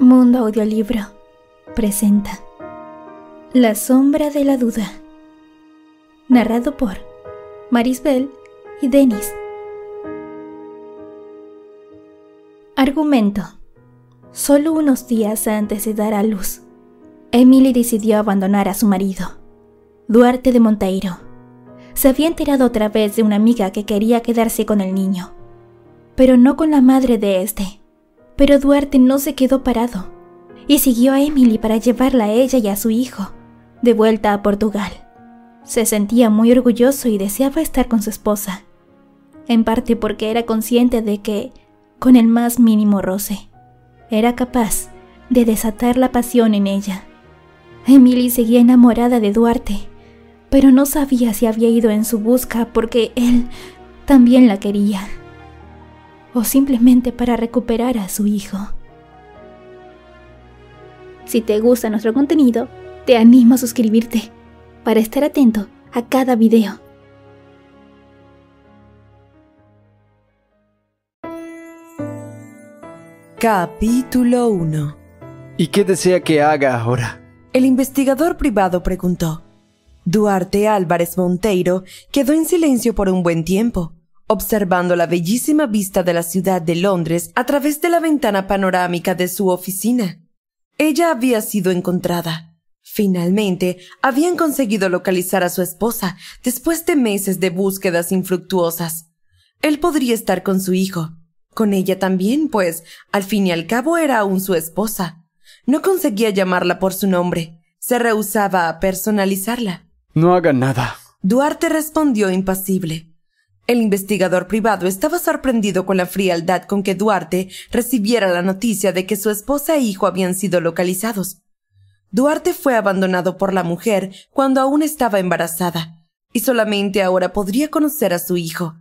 Mundo Audiolibro presenta La sombra de la duda. Narrado por Marisbel y Denis. Argumento. Solo unos días antes de dar a luz, Emily decidió abandonar a su marido, Duarte de Monteiro. Se había enterado otra vez de una amiga que quería quedarse con el niño, pero no con la madre de este pero Duarte no se quedó parado y siguió a Emily para llevarla a ella y a su hijo de vuelta a Portugal. Se sentía muy orgulloso y deseaba estar con su esposa, en parte porque era consciente de que, con el más mínimo roce, era capaz de desatar la pasión en ella. Emily seguía enamorada de Duarte, pero no sabía si había ido en su busca porque él también la quería o simplemente para recuperar a su hijo. Si te gusta nuestro contenido, te animo a suscribirte para estar atento a cada video. Capítulo 1 ¿Y qué desea que haga ahora? El investigador privado preguntó. Duarte Álvarez Monteiro quedó en silencio por un buen tiempo observando la bellísima vista de la ciudad de Londres a través de la ventana panorámica de su oficina. Ella había sido encontrada. Finalmente, habían conseguido localizar a su esposa después de meses de búsquedas infructuosas. Él podría estar con su hijo. Con ella también, pues, al fin y al cabo era aún su esposa. No conseguía llamarla por su nombre. Se rehusaba a personalizarla. No haga nada. Duarte respondió impasible. El investigador privado estaba sorprendido con la frialdad con que Duarte recibiera la noticia de que su esposa e hijo habían sido localizados. Duarte fue abandonado por la mujer cuando aún estaba embarazada, y solamente ahora podría conocer a su hijo.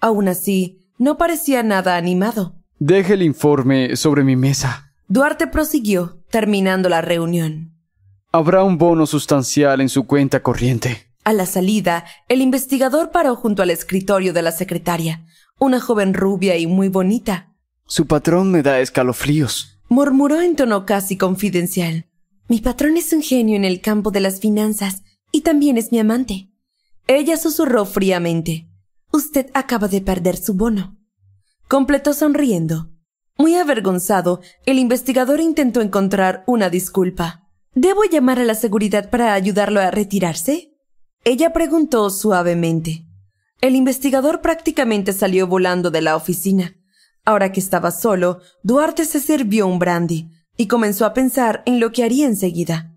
Aún así, no parecía nada animado. Deje el informe sobre mi mesa. Duarte prosiguió, terminando la reunión. Habrá un bono sustancial en su cuenta corriente. A la salida, el investigador paró junto al escritorio de la secretaria, una joven rubia y muy bonita. Su patrón me da escalofríos, murmuró en tono casi confidencial. Mi patrón es un genio en el campo de las finanzas y también es mi amante. Ella susurró fríamente. Usted acaba de perder su bono. Completó sonriendo. Muy avergonzado, el investigador intentó encontrar una disculpa. ¿Debo llamar a la seguridad para ayudarlo a retirarse? Ella preguntó suavemente. El investigador prácticamente salió volando de la oficina. Ahora que estaba solo, Duarte se sirvió un brandy y comenzó a pensar en lo que haría enseguida.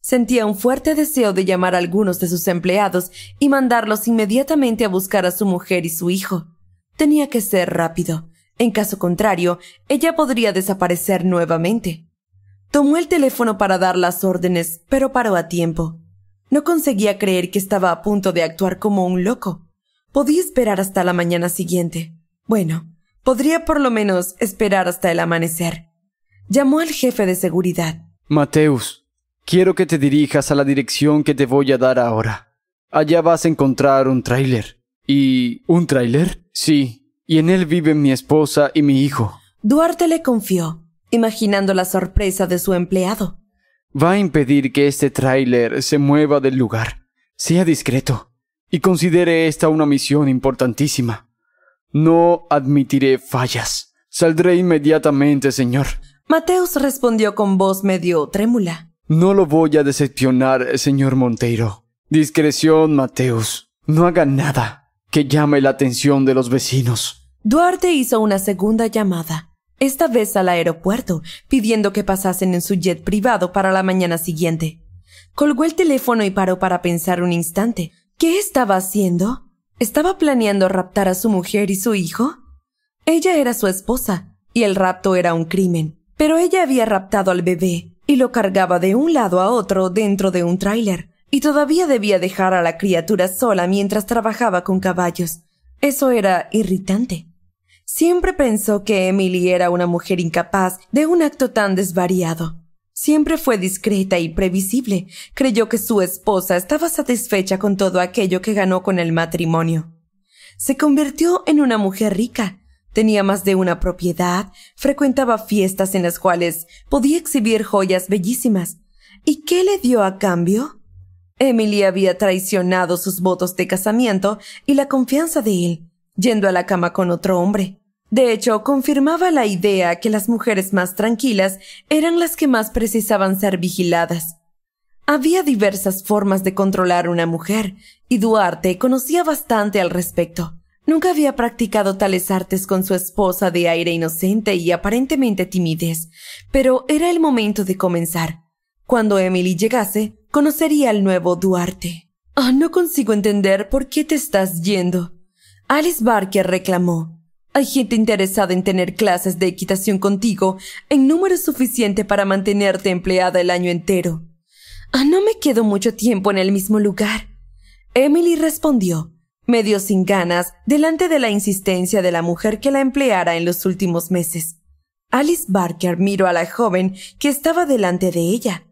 Sentía un fuerte deseo de llamar a algunos de sus empleados y mandarlos inmediatamente a buscar a su mujer y su hijo. Tenía que ser rápido. En caso contrario, ella podría desaparecer nuevamente. Tomó el teléfono para dar las órdenes, pero paró a tiempo. No conseguía creer que estaba a punto de actuar como un loco. Podía esperar hasta la mañana siguiente. Bueno, podría por lo menos esperar hasta el amanecer. Llamó al jefe de seguridad. Mateus, quiero que te dirijas a la dirección que te voy a dar ahora. Allá vas a encontrar un tráiler. ¿Y un tráiler? Sí. Y en él viven mi esposa y mi hijo. Duarte le confió, imaginando la sorpresa de su empleado va a impedir que este tráiler se mueva del lugar. Sea discreto y considere esta una misión importantísima. No admitiré fallas. Saldré inmediatamente, señor. Mateus respondió con voz medio trémula. No lo voy a decepcionar, señor Monteiro. Discreción, Mateus. No haga nada que llame la atención de los vecinos. Duarte hizo una segunda llamada, esta vez al aeropuerto, pidiendo que pasasen en su jet privado para la mañana siguiente. Colgó el teléfono y paró para pensar un instante. ¿Qué estaba haciendo? ¿Estaba planeando raptar a su mujer y su hijo? Ella era su esposa, y el rapto era un crimen. Pero ella había raptado al bebé y lo cargaba de un lado a otro dentro de un tráiler, y todavía debía dejar a la criatura sola mientras trabajaba con caballos. Eso era irritante. Siempre pensó que Emily era una mujer incapaz de un acto tan desvariado. Siempre fue discreta y previsible. Creyó que su esposa estaba satisfecha con todo aquello que ganó con el matrimonio. Se convirtió en una mujer rica. Tenía más de una propiedad, frecuentaba fiestas en las cuales podía exhibir joyas bellísimas. ¿Y qué le dio a cambio? Emily había traicionado sus votos de casamiento y la confianza de él yendo a la cama con otro hombre. De hecho, confirmaba la idea que las mujeres más tranquilas eran las que más precisaban ser vigiladas. Había diversas formas de controlar una mujer, y Duarte conocía bastante al respecto. Nunca había practicado tales artes con su esposa de aire inocente y aparentemente timidez, pero era el momento de comenzar. Cuando Emily llegase, conocería al nuevo Duarte. Ah, no consigo entender por qué te estás yendo, Alice Barker reclamó. Hay gente interesada en tener clases de equitación contigo en número suficiente para mantenerte empleada el año entero. Ah, no me quedo mucho tiempo en el mismo lugar. Emily respondió, medio sin ganas, delante de la insistencia de la mujer que la empleara en los últimos meses. Alice Barker miró a la joven que estaba delante de ella.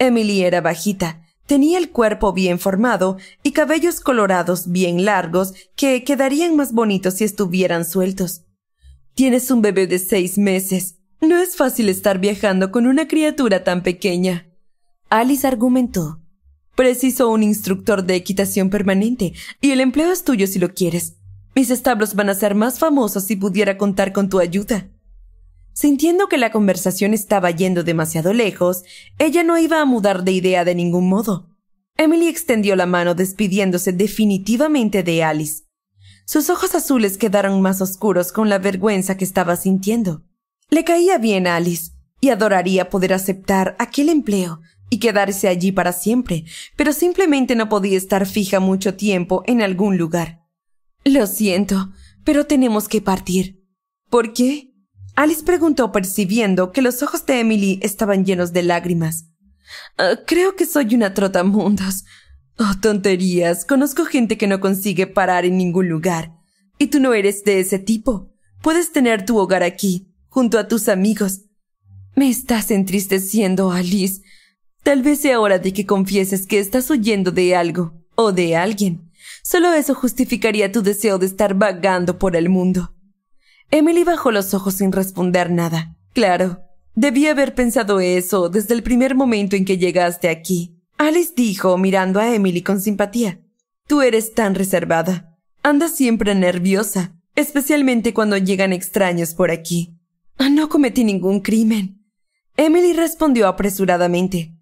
Emily era bajita, Tenía el cuerpo bien formado y cabellos colorados bien largos que quedarían más bonitos si estuvieran sueltos. Tienes un bebé de seis meses. No es fácil estar viajando con una criatura tan pequeña. Alice argumentó. Preciso un instructor de equitación permanente, y el empleo es tuyo si lo quieres. Mis establos van a ser más famosos si pudiera contar con tu ayuda. Sintiendo que la conversación estaba yendo demasiado lejos, ella no iba a mudar de idea de ningún modo. Emily extendió la mano despidiéndose definitivamente de Alice. Sus ojos azules quedaron más oscuros con la vergüenza que estaba sintiendo. Le caía bien a Alice y adoraría poder aceptar aquel empleo y quedarse allí para siempre, pero simplemente no podía estar fija mucho tiempo en algún lugar. Lo siento, pero tenemos que partir. ¿Por qué? Alice preguntó percibiendo que los ojos de Emily estaban llenos de lágrimas. Ah, creo que soy una trotamundos. Oh, tonterías. Conozco gente que no consigue parar en ningún lugar. Y tú no eres de ese tipo. Puedes tener tu hogar aquí, junto a tus amigos. Me estás entristeciendo, Alice. Tal vez sea hora de que confieses que estás huyendo de algo o de alguien. Solo eso justificaría tu deseo de estar vagando por el mundo. Emily bajó los ojos sin responder nada. Claro, debí haber pensado eso desde el primer momento en que llegaste aquí. Alice dijo, mirando a Emily con simpatía. Tú eres tan reservada. Andas siempre nerviosa, especialmente cuando llegan extraños por aquí. Ah, no cometí ningún crimen. Emily respondió apresuradamente.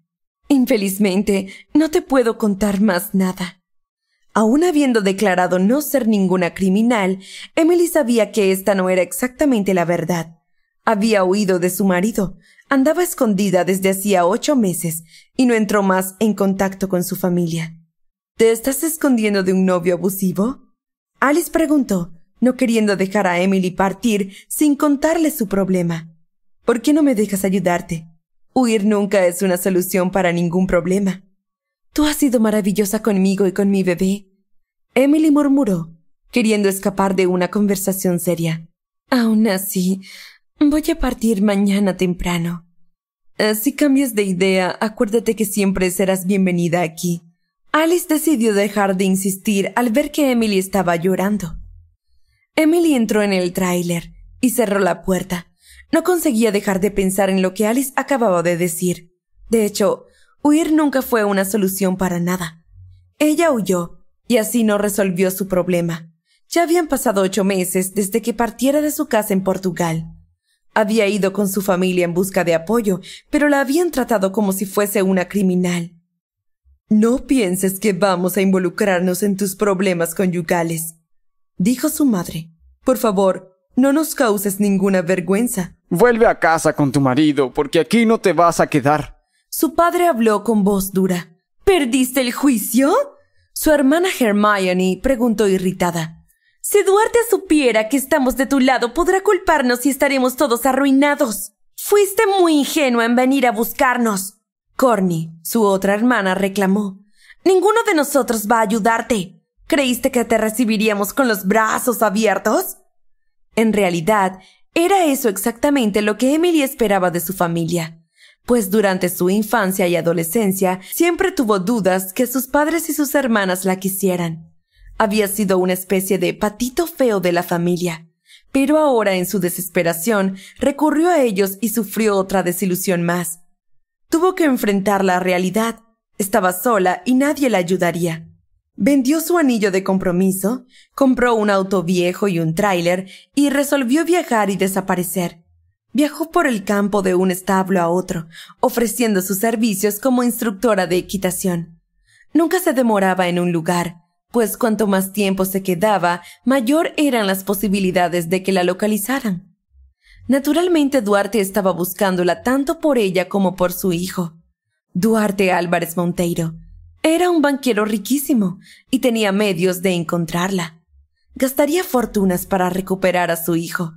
Infelizmente, no te puedo contar más nada. Aún habiendo declarado no ser ninguna criminal, Emily sabía que esta no era exactamente la verdad. Había huido de su marido, andaba escondida desde hacía ocho meses y no entró más en contacto con su familia. ¿Te estás escondiendo de un novio abusivo? Alice preguntó, no queriendo dejar a Emily partir sin contarle su problema. ¿Por qué no me dejas ayudarte? Huir nunca es una solución para ningún problema. Tú has sido maravillosa conmigo y con mi bebé. Emily murmuró, queriendo escapar de una conversación seria. Aún así, voy a partir mañana temprano. Si cambias de idea, acuérdate que siempre serás bienvenida aquí. Alice decidió dejar de insistir al ver que Emily estaba llorando. Emily entró en el tráiler y cerró la puerta. No conseguía dejar de pensar en lo que Alice acababa de decir. De hecho, Huir nunca fue una solución para nada. Ella huyó, y así no resolvió su problema. Ya habían pasado ocho meses desde que partiera de su casa en Portugal. Había ido con su familia en busca de apoyo, pero la habían tratado como si fuese una criminal. No pienses que vamos a involucrarnos en tus problemas conyugales, dijo su madre. Por favor, no nos causes ninguna vergüenza. Vuelve a casa con tu marido, porque aquí no te vas a quedar. Su padre habló con voz dura. ¿Perdiste el juicio? Su hermana Hermione preguntó irritada. Si Duarte supiera que estamos de tu lado, podrá culparnos y estaremos todos arruinados. Fuiste muy ingenua en venir a buscarnos. Corny, su otra hermana, reclamó. Ninguno de nosotros va a ayudarte. ¿Creíste que te recibiríamos con los brazos abiertos? En realidad, era eso exactamente lo que Emily esperaba de su familia pues durante su infancia y adolescencia siempre tuvo dudas que sus padres y sus hermanas la quisieran. Había sido una especie de patito feo de la familia, pero ahora en su desesperación recurrió a ellos y sufrió otra desilusión más. Tuvo que enfrentar la realidad, estaba sola y nadie la ayudaría. Vendió su anillo de compromiso, compró un auto viejo y un tráiler y resolvió viajar y desaparecer. Viajó por el campo de un establo a otro, ofreciendo sus servicios como instructora de equitación. Nunca se demoraba en un lugar, pues cuanto más tiempo se quedaba, mayor eran las posibilidades de que la localizaran. Naturalmente Duarte estaba buscándola tanto por ella como por su hijo. Duarte Álvarez Monteiro era un banquero riquísimo y tenía medios de encontrarla. Gastaría fortunas para recuperar a su hijo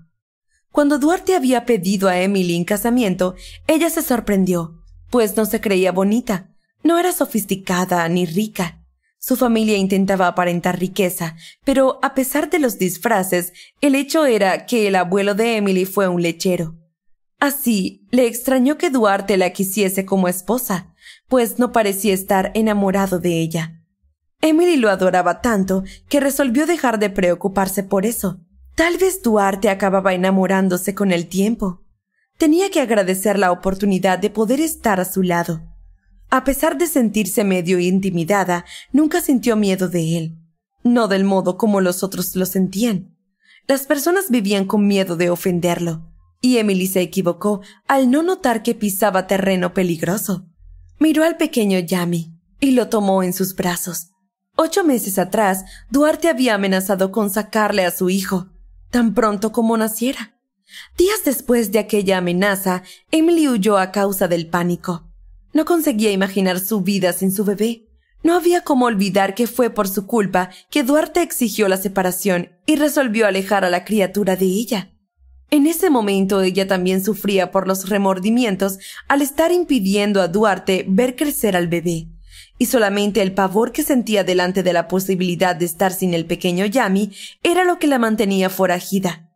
cuando Duarte había pedido a Emily en casamiento, ella se sorprendió, pues no se creía bonita, no era sofisticada ni rica. Su familia intentaba aparentar riqueza, pero a pesar de los disfraces, el hecho era que el abuelo de Emily fue un lechero. Así, le extrañó que Duarte la quisiese como esposa, pues no parecía estar enamorado de ella. Emily lo adoraba tanto que resolvió dejar de preocuparse por eso. Tal vez Duarte acababa enamorándose con el tiempo. Tenía que agradecer la oportunidad de poder estar a su lado. A pesar de sentirse medio intimidada, nunca sintió miedo de él, no del modo como los otros lo sentían. Las personas vivían con miedo de ofenderlo, y Emily se equivocó al no notar que pisaba terreno peligroso. Miró al pequeño Yami y lo tomó en sus brazos. Ocho meses atrás, Duarte había amenazado con sacarle a su hijo, tan pronto como naciera. Días después de aquella amenaza, Emily huyó a causa del pánico. No conseguía imaginar su vida sin su bebé. No había como olvidar que fue por su culpa que Duarte exigió la separación y resolvió alejar a la criatura de ella. En ese momento ella también sufría por los remordimientos al estar impidiendo a Duarte ver crecer al bebé y solamente el pavor que sentía delante de la posibilidad de estar sin el pequeño Yami era lo que la mantenía forajida.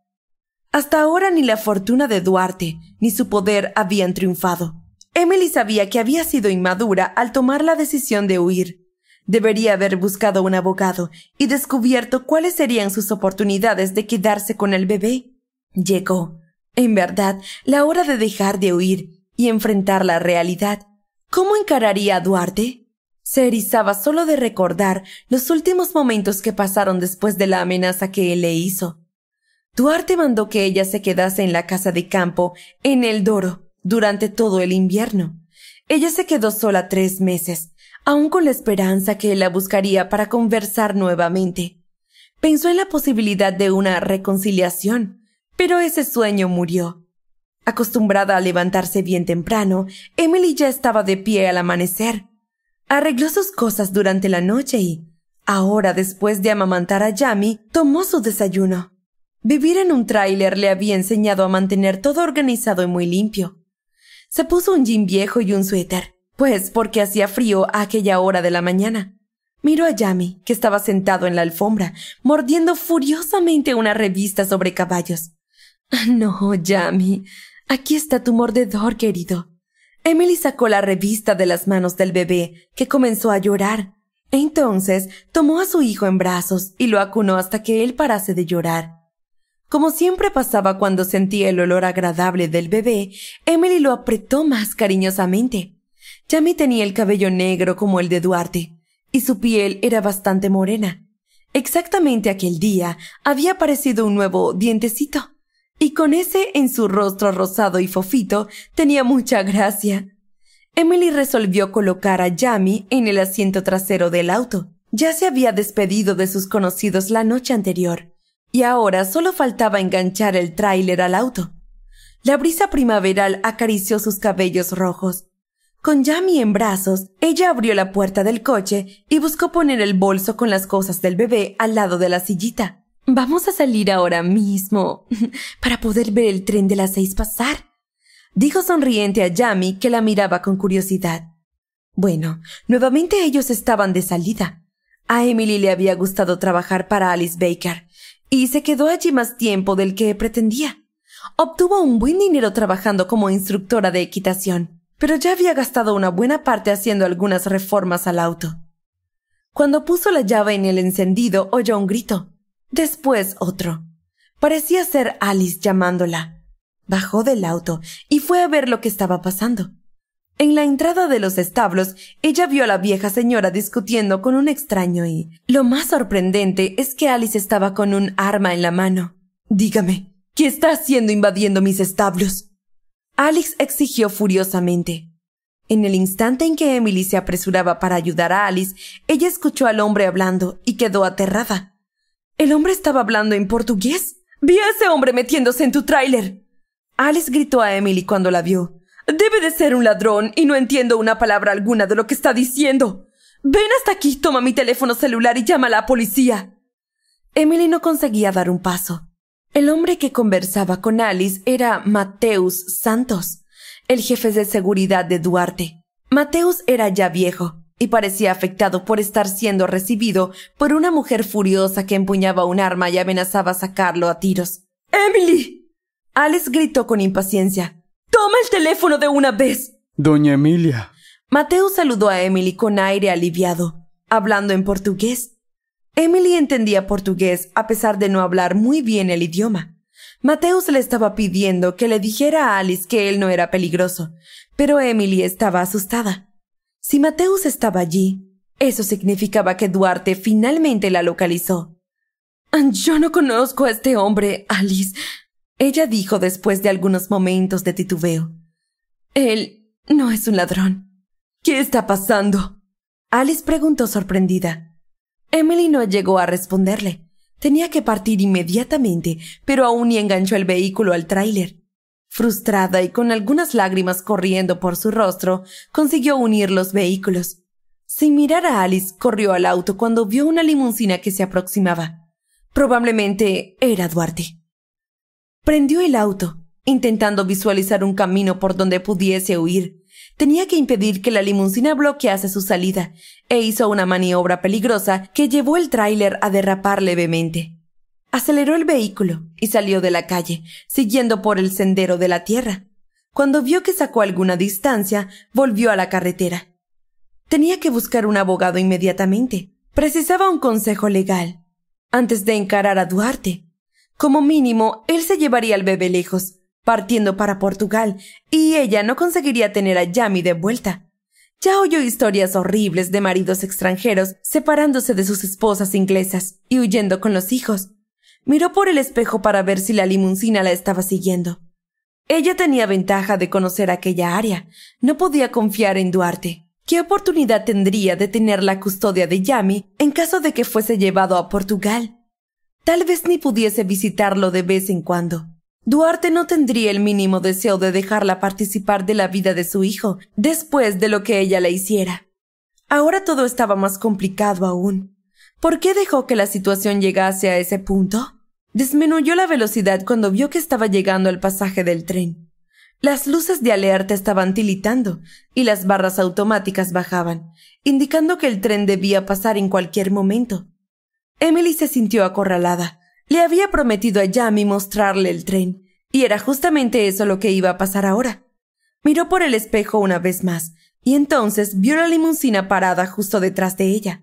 Hasta ahora ni la fortuna de Duarte ni su poder habían triunfado. Emily sabía que había sido inmadura al tomar la decisión de huir. Debería haber buscado un abogado y descubierto cuáles serían sus oportunidades de quedarse con el bebé. Llegó, en verdad, la hora de dejar de huir y enfrentar la realidad. ¿Cómo encararía a Duarte? Se erizaba solo de recordar los últimos momentos que pasaron después de la amenaza que él le hizo. Duarte mandó que ella se quedase en la casa de campo, en el Doro, durante todo el invierno. Ella se quedó sola tres meses, aún con la esperanza que él la buscaría para conversar nuevamente. Pensó en la posibilidad de una reconciliación, pero ese sueño murió. Acostumbrada a levantarse bien temprano, Emily ya estaba de pie al amanecer, Arregló sus cosas durante la noche y, ahora después de amamantar a Yami, tomó su desayuno. Vivir en un tráiler le había enseñado a mantener todo organizado y muy limpio. Se puso un jean viejo y un suéter, pues porque hacía frío a aquella hora de la mañana. Miró a Yami, que estaba sentado en la alfombra, mordiendo furiosamente una revista sobre caballos. No, Yami, aquí está tu mordedor, querido. Emily sacó la revista de las manos del bebé, que comenzó a llorar. Entonces tomó a su hijo en brazos y lo acunó hasta que él parase de llorar. Como siempre pasaba cuando sentía el olor agradable del bebé, Emily lo apretó más cariñosamente. Jamie tenía el cabello negro como el de Duarte, y su piel era bastante morena. Exactamente aquel día había aparecido un nuevo dientecito y con ese en su rostro rosado y fofito tenía mucha gracia. Emily resolvió colocar a Jamie en el asiento trasero del auto. Ya se había despedido de sus conocidos la noche anterior, y ahora solo faltaba enganchar el tráiler al auto. La brisa primaveral acarició sus cabellos rojos. Con Jamie en brazos, ella abrió la puerta del coche y buscó poner el bolso con las cosas del bebé al lado de la sillita. Vamos a salir ahora mismo para poder ver el tren de las seis pasar, dijo sonriente a Jamie que la miraba con curiosidad. Bueno, nuevamente ellos estaban de salida. A Emily le había gustado trabajar para Alice Baker y se quedó allí más tiempo del que pretendía. Obtuvo un buen dinero trabajando como instructora de equitación, pero ya había gastado una buena parte haciendo algunas reformas al auto. Cuando puso la llave en el encendido oyó un grito. Después otro. Parecía ser Alice llamándola. Bajó del auto y fue a ver lo que estaba pasando. En la entrada de los establos, ella vio a la vieja señora discutiendo con un extraño y lo más sorprendente es que Alice estaba con un arma en la mano. Dígame, ¿qué está haciendo invadiendo mis establos? Alice exigió furiosamente. En el instante en que Emily se apresuraba para ayudar a Alice, ella escuchó al hombre hablando y quedó aterrada. ¿El hombre estaba hablando en portugués? Vi a ese hombre metiéndose en tu tráiler. Alice gritó a Emily cuando la vio. Debe de ser un ladrón y no entiendo una palabra alguna de lo que está diciendo. Ven hasta aquí, toma mi teléfono celular y llama a la policía. Emily no conseguía dar un paso. El hombre que conversaba con Alice era Mateus Santos, el jefe de seguridad de Duarte. Mateus era ya viejo, y parecía afectado por estar siendo recibido por una mujer furiosa que empuñaba un arma y amenazaba sacarlo a tiros. ¡Emily! Alice gritó con impaciencia. ¡Toma el teléfono de una vez! Doña Emilia. Mateo saludó a Emily con aire aliviado, hablando en portugués. Emily entendía portugués a pesar de no hablar muy bien el idioma. Mateus le estaba pidiendo que le dijera a Alice que él no era peligroso, pero Emily estaba asustada. Si Mateus estaba allí, eso significaba que Duarte finalmente la localizó. Yo no conozco a este hombre, Alice, ella dijo después de algunos momentos de titubeo. Él no es un ladrón. ¿Qué está pasando? Alice preguntó sorprendida. Emily no llegó a responderle. Tenía que partir inmediatamente, pero aún y enganchó el vehículo al tráiler. Frustrada y con algunas lágrimas corriendo por su rostro, consiguió unir los vehículos. Sin mirar a Alice, corrió al auto cuando vio una limusina que se aproximaba. Probablemente era Duarte. Prendió el auto, intentando visualizar un camino por donde pudiese huir. Tenía que impedir que la limusina bloquease su salida, e hizo una maniobra peligrosa que llevó el tráiler a derrapar levemente. Aceleró el vehículo y salió de la calle, siguiendo por el sendero de la tierra. Cuando vio que sacó alguna distancia, volvió a la carretera. Tenía que buscar un abogado inmediatamente. Precisaba un consejo legal. Antes de encarar a Duarte, como mínimo, él se llevaría al bebé lejos, partiendo para Portugal, y ella no conseguiría tener a Yami de vuelta. Ya oyó historias horribles de maridos extranjeros separándose de sus esposas inglesas y huyendo con los hijos. Miró por el espejo para ver si la limusina la estaba siguiendo. Ella tenía ventaja de conocer aquella área. No podía confiar en Duarte. ¿Qué oportunidad tendría de tener la custodia de Yami en caso de que fuese llevado a Portugal? Tal vez ni pudiese visitarlo de vez en cuando. Duarte no tendría el mínimo deseo de dejarla participar de la vida de su hijo después de lo que ella le hiciera. Ahora todo estaba más complicado aún. ¿Por qué dejó que la situación llegase a ese punto? Disminuyó la velocidad cuando vio que estaba llegando al pasaje del tren. Las luces de alerta estaban tilitando y las barras automáticas bajaban, indicando que el tren debía pasar en cualquier momento. Emily se sintió acorralada. Le había prometido a Yami mostrarle el tren, y era justamente eso lo que iba a pasar ahora. Miró por el espejo una vez más, y entonces vio la limusina parada justo detrás de ella.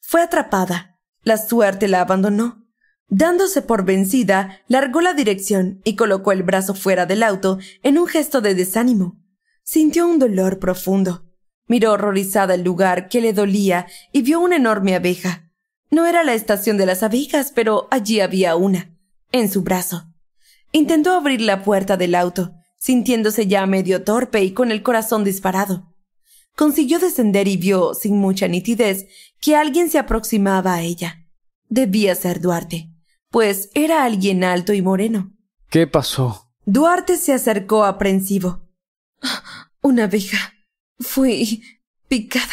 Fue atrapada. La suerte la abandonó. Dándose por vencida, largó la dirección y colocó el brazo fuera del auto en un gesto de desánimo. Sintió un dolor profundo. Miró horrorizada el lugar que le dolía y vio una enorme abeja. No era la estación de las abejas, pero allí había una, en su brazo. Intentó abrir la puerta del auto, sintiéndose ya medio torpe y con el corazón disparado. Consiguió descender y vio, sin mucha nitidez, que alguien se aproximaba a ella. Debía ser Duarte pues era alguien alto y moreno. ¿Qué pasó? Duarte se acercó aprensivo. Una abeja. Fui picada.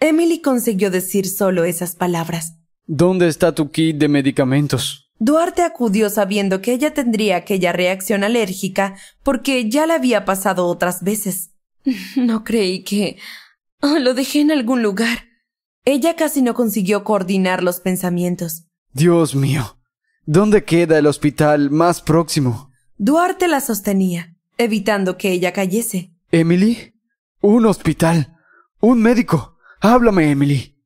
Emily consiguió decir solo esas palabras. ¿Dónde está tu kit de medicamentos? Duarte acudió sabiendo que ella tendría aquella reacción alérgica porque ya la había pasado otras veces. No creí que. lo dejé en algún lugar. Ella casi no consiguió coordinar los pensamientos. Dios mío. ¿Dónde queda el hospital más próximo? Duarte la sostenía, evitando que ella cayese. Emily, un hospital, un médico. Háblame, Emily.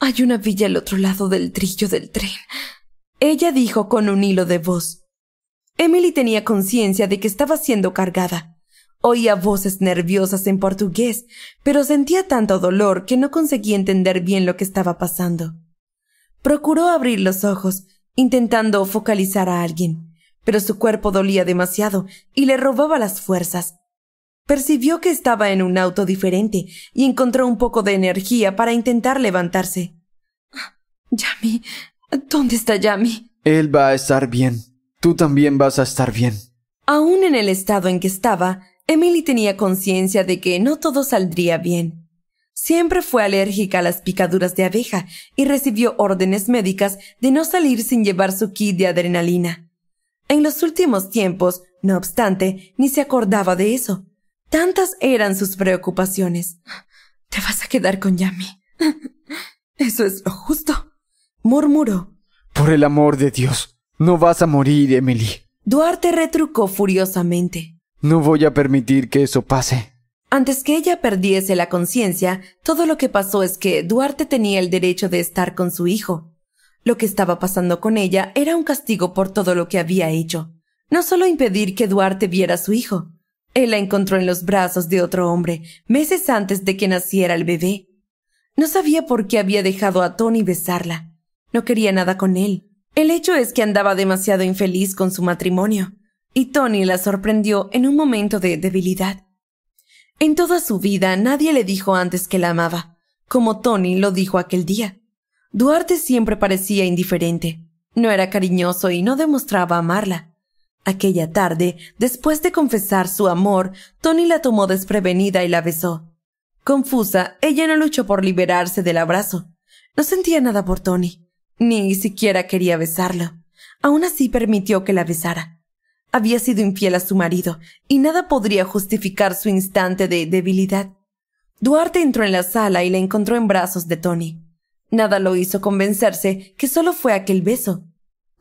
Hay una villa al otro lado del trillo del tren. Ella dijo con un hilo de voz. Emily tenía conciencia de que estaba siendo cargada. Oía voces nerviosas en portugués, pero sentía tanto dolor que no conseguía entender bien lo que estaba pasando. Procuró abrir los ojos, intentando focalizar a alguien, pero su cuerpo dolía demasiado y le robaba las fuerzas. Percibió que estaba en un auto diferente y encontró un poco de energía para intentar levantarse. Yami, ¿dónde está Yami? Él va a estar bien. Tú también vas a estar bien. Aún en el estado en que estaba, Emily tenía conciencia de que no todo saldría bien. Siempre fue alérgica a las picaduras de abeja y recibió órdenes médicas de no salir sin llevar su kit de adrenalina. En los últimos tiempos, no obstante, ni se acordaba de eso. Tantas eran sus preocupaciones. Te vas a quedar con Yami. Eso es lo justo, murmuró. Por el amor de Dios, no vas a morir, Emily. Duarte retrucó furiosamente. No voy a permitir que eso pase. Antes que ella perdiese la conciencia, todo lo que pasó es que Duarte tenía el derecho de estar con su hijo. Lo que estaba pasando con ella era un castigo por todo lo que había hecho. No solo impedir que Duarte viera a su hijo. Él la encontró en los brazos de otro hombre, meses antes de que naciera el bebé. No sabía por qué había dejado a Tony besarla. No quería nada con él. El hecho es que andaba demasiado infeliz con su matrimonio. Y Tony la sorprendió en un momento de debilidad. En toda su vida nadie le dijo antes que la amaba, como Tony lo dijo aquel día. Duarte siempre parecía indiferente. No era cariñoso y no demostraba amarla. Aquella tarde, después de confesar su amor, Tony la tomó desprevenida y la besó. Confusa, ella no luchó por liberarse del abrazo. No sentía nada por Tony, ni siquiera quería besarlo. Aún así permitió que la besara. Había sido infiel a su marido y nada podría justificar su instante de debilidad. Duarte entró en la sala y la encontró en brazos de Tony. Nada lo hizo convencerse que solo fue aquel beso.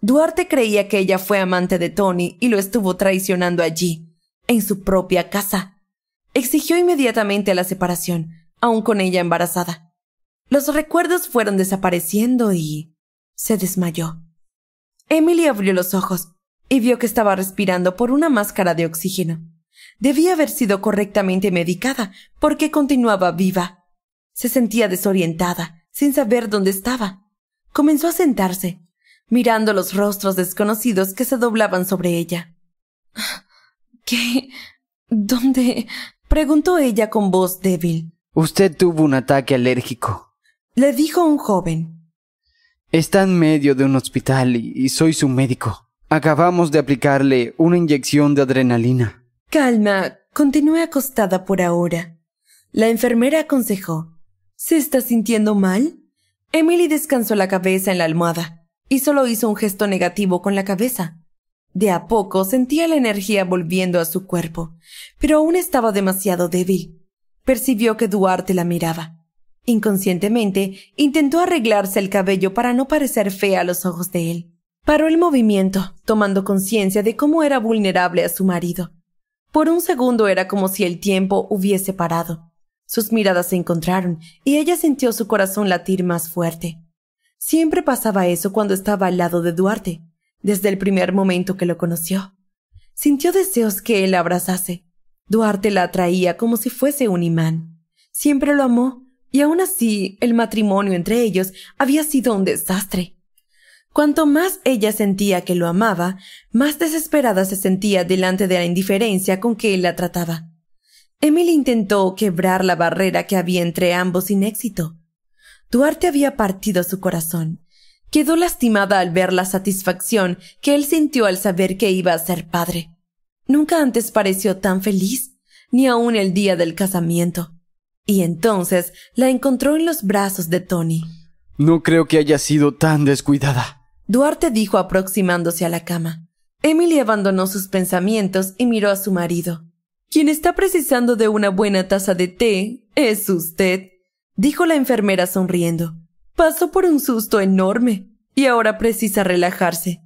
Duarte creía que ella fue amante de Tony y lo estuvo traicionando allí, en su propia casa. Exigió inmediatamente la separación, aun con ella embarazada. Los recuerdos fueron desapareciendo y se desmayó. Emily abrió los ojos y vio que estaba respirando por una máscara de oxígeno. Debía haber sido correctamente medicada porque continuaba viva. Se sentía desorientada, sin saber dónde estaba. Comenzó a sentarse, mirando los rostros desconocidos que se doblaban sobre ella. ¿Qué? ¿Dónde? preguntó ella con voz débil. Usted tuvo un ataque alérgico. Le dijo un joven. Está en medio de un hospital y, y soy su médico. Acabamos de aplicarle una inyección de adrenalina. Calma, continúe acostada por ahora. La enfermera aconsejó. ¿Se está sintiendo mal? Emily descansó la cabeza en la almohada y solo hizo un gesto negativo con la cabeza. De a poco sentía la energía volviendo a su cuerpo, pero aún estaba demasiado débil. Percibió que Duarte la miraba. Inconscientemente intentó arreglarse el cabello para no parecer fea a los ojos de él. Paró el movimiento, tomando conciencia de cómo era vulnerable a su marido. Por un segundo era como si el tiempo hubiese parado. Sus miradas se encontraron y ella sintió su corazón latir más fuerte. Siempre pasaba eso cuando estaba al lado de Duarte, desde el primer momento que lo conoció. Sintió deseos que él la abrazase. Duarte la atraía como si fuese un imán. Siempre lo amó, y aún así el matrimonio entre ellos había sido un desastre. Cuanto más ella sentía que lo amaba, más desesperada se sentía delante de la indiferencia con que él la trataba. Emily intentó quebrar la barrera que había entre ambos sin éxito. Duarte había partido su corazón. Quedó lastimada al ver la satisfacción que él sintió al saber que iba a ser padre. Nunca antes pareció tan feliz, ni aun el día del casamiento. Y entonces la encontró en los brazos de Tony. No creo que haya sido tan descuidada. Duarte dijo aproximándose a la cama. Emily abandonó sus pensamientos y miró a su marido. Quien está precisando de una buena taza de té es usted, dijo la enfermera sonriendo. Pasó por un susto enorme y ahora precisa relajarse.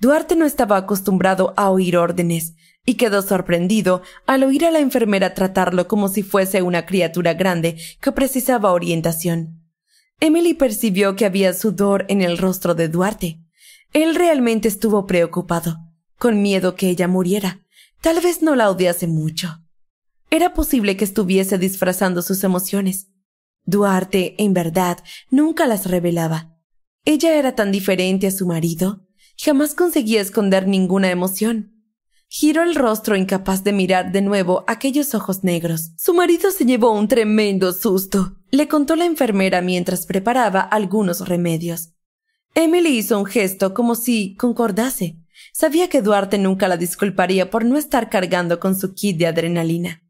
Duarte no estaba acostumbrado a oír órdenes y quedó sorprendido al oír a la enfermera tratarlo como si fuese una criatura grande que precisaba orientación. Emily percibió que había sudor en el rostro de Duarte. Él realmente estuvo preocupado, con miedo que ella muriera. Tal vez no la odiase mucho. Era posible que estuviese disfrazando sus emociones. Duarte, en verdad, nunca las revelaba. Ella era tan diferente a su marido. Jamás conseguía esconder ninguna emoción. Giró el rostro incapaz de mirar de nuevo aquellos ojos negros. Su marido se llevó un tremendo susto le contó la enfermera mientras preparaba algunos remedios. Emily hizo un gesto como si concordase. Sabía que Duarte nunca la disculparía por no estar cargando con su kit de adrenalina.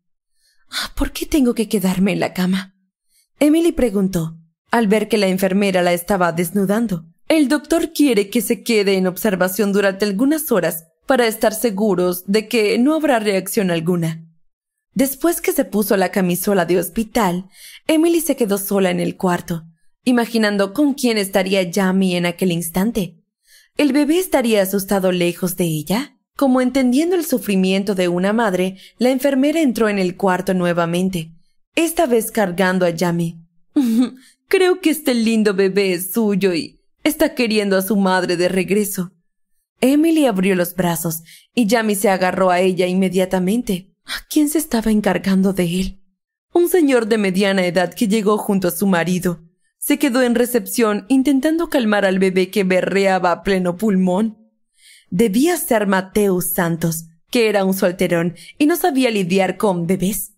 Ah, ¿Por qué tengo que quedarme en la cama? Emily preguntó, al ver que la enfermera la estaba desnudando. El doctor quiere que se quede en observación durante algunas horas para estar seguros de que no habrá reacción alguna. Después que se puso la camisola de hospital, Emily se quedó sola en el cuarto, imaginando con quién estaría Yami en aquel instante. ¿El bebé estaría asustado lejos de ella? Como entendiendo el sufrimiento de una madre, la enfermera entró en el cuarto nuevamente, esta vez cargando a Yami. Creo que este lindo bebé es suyo y está queriendo a su madre de regreso. Emily abrió los brazos y Yami se agarró a ella inmediatamente. ¿A quién se estaba encargando de él? Un señor de mediana edad que llegó junto a su marido. Se quedó en recepción intentando calmar al bebé que berreaba a pleno pulmón. Debía ser Mateus Santos, que era un solterón y no sabía lidiar con bebés.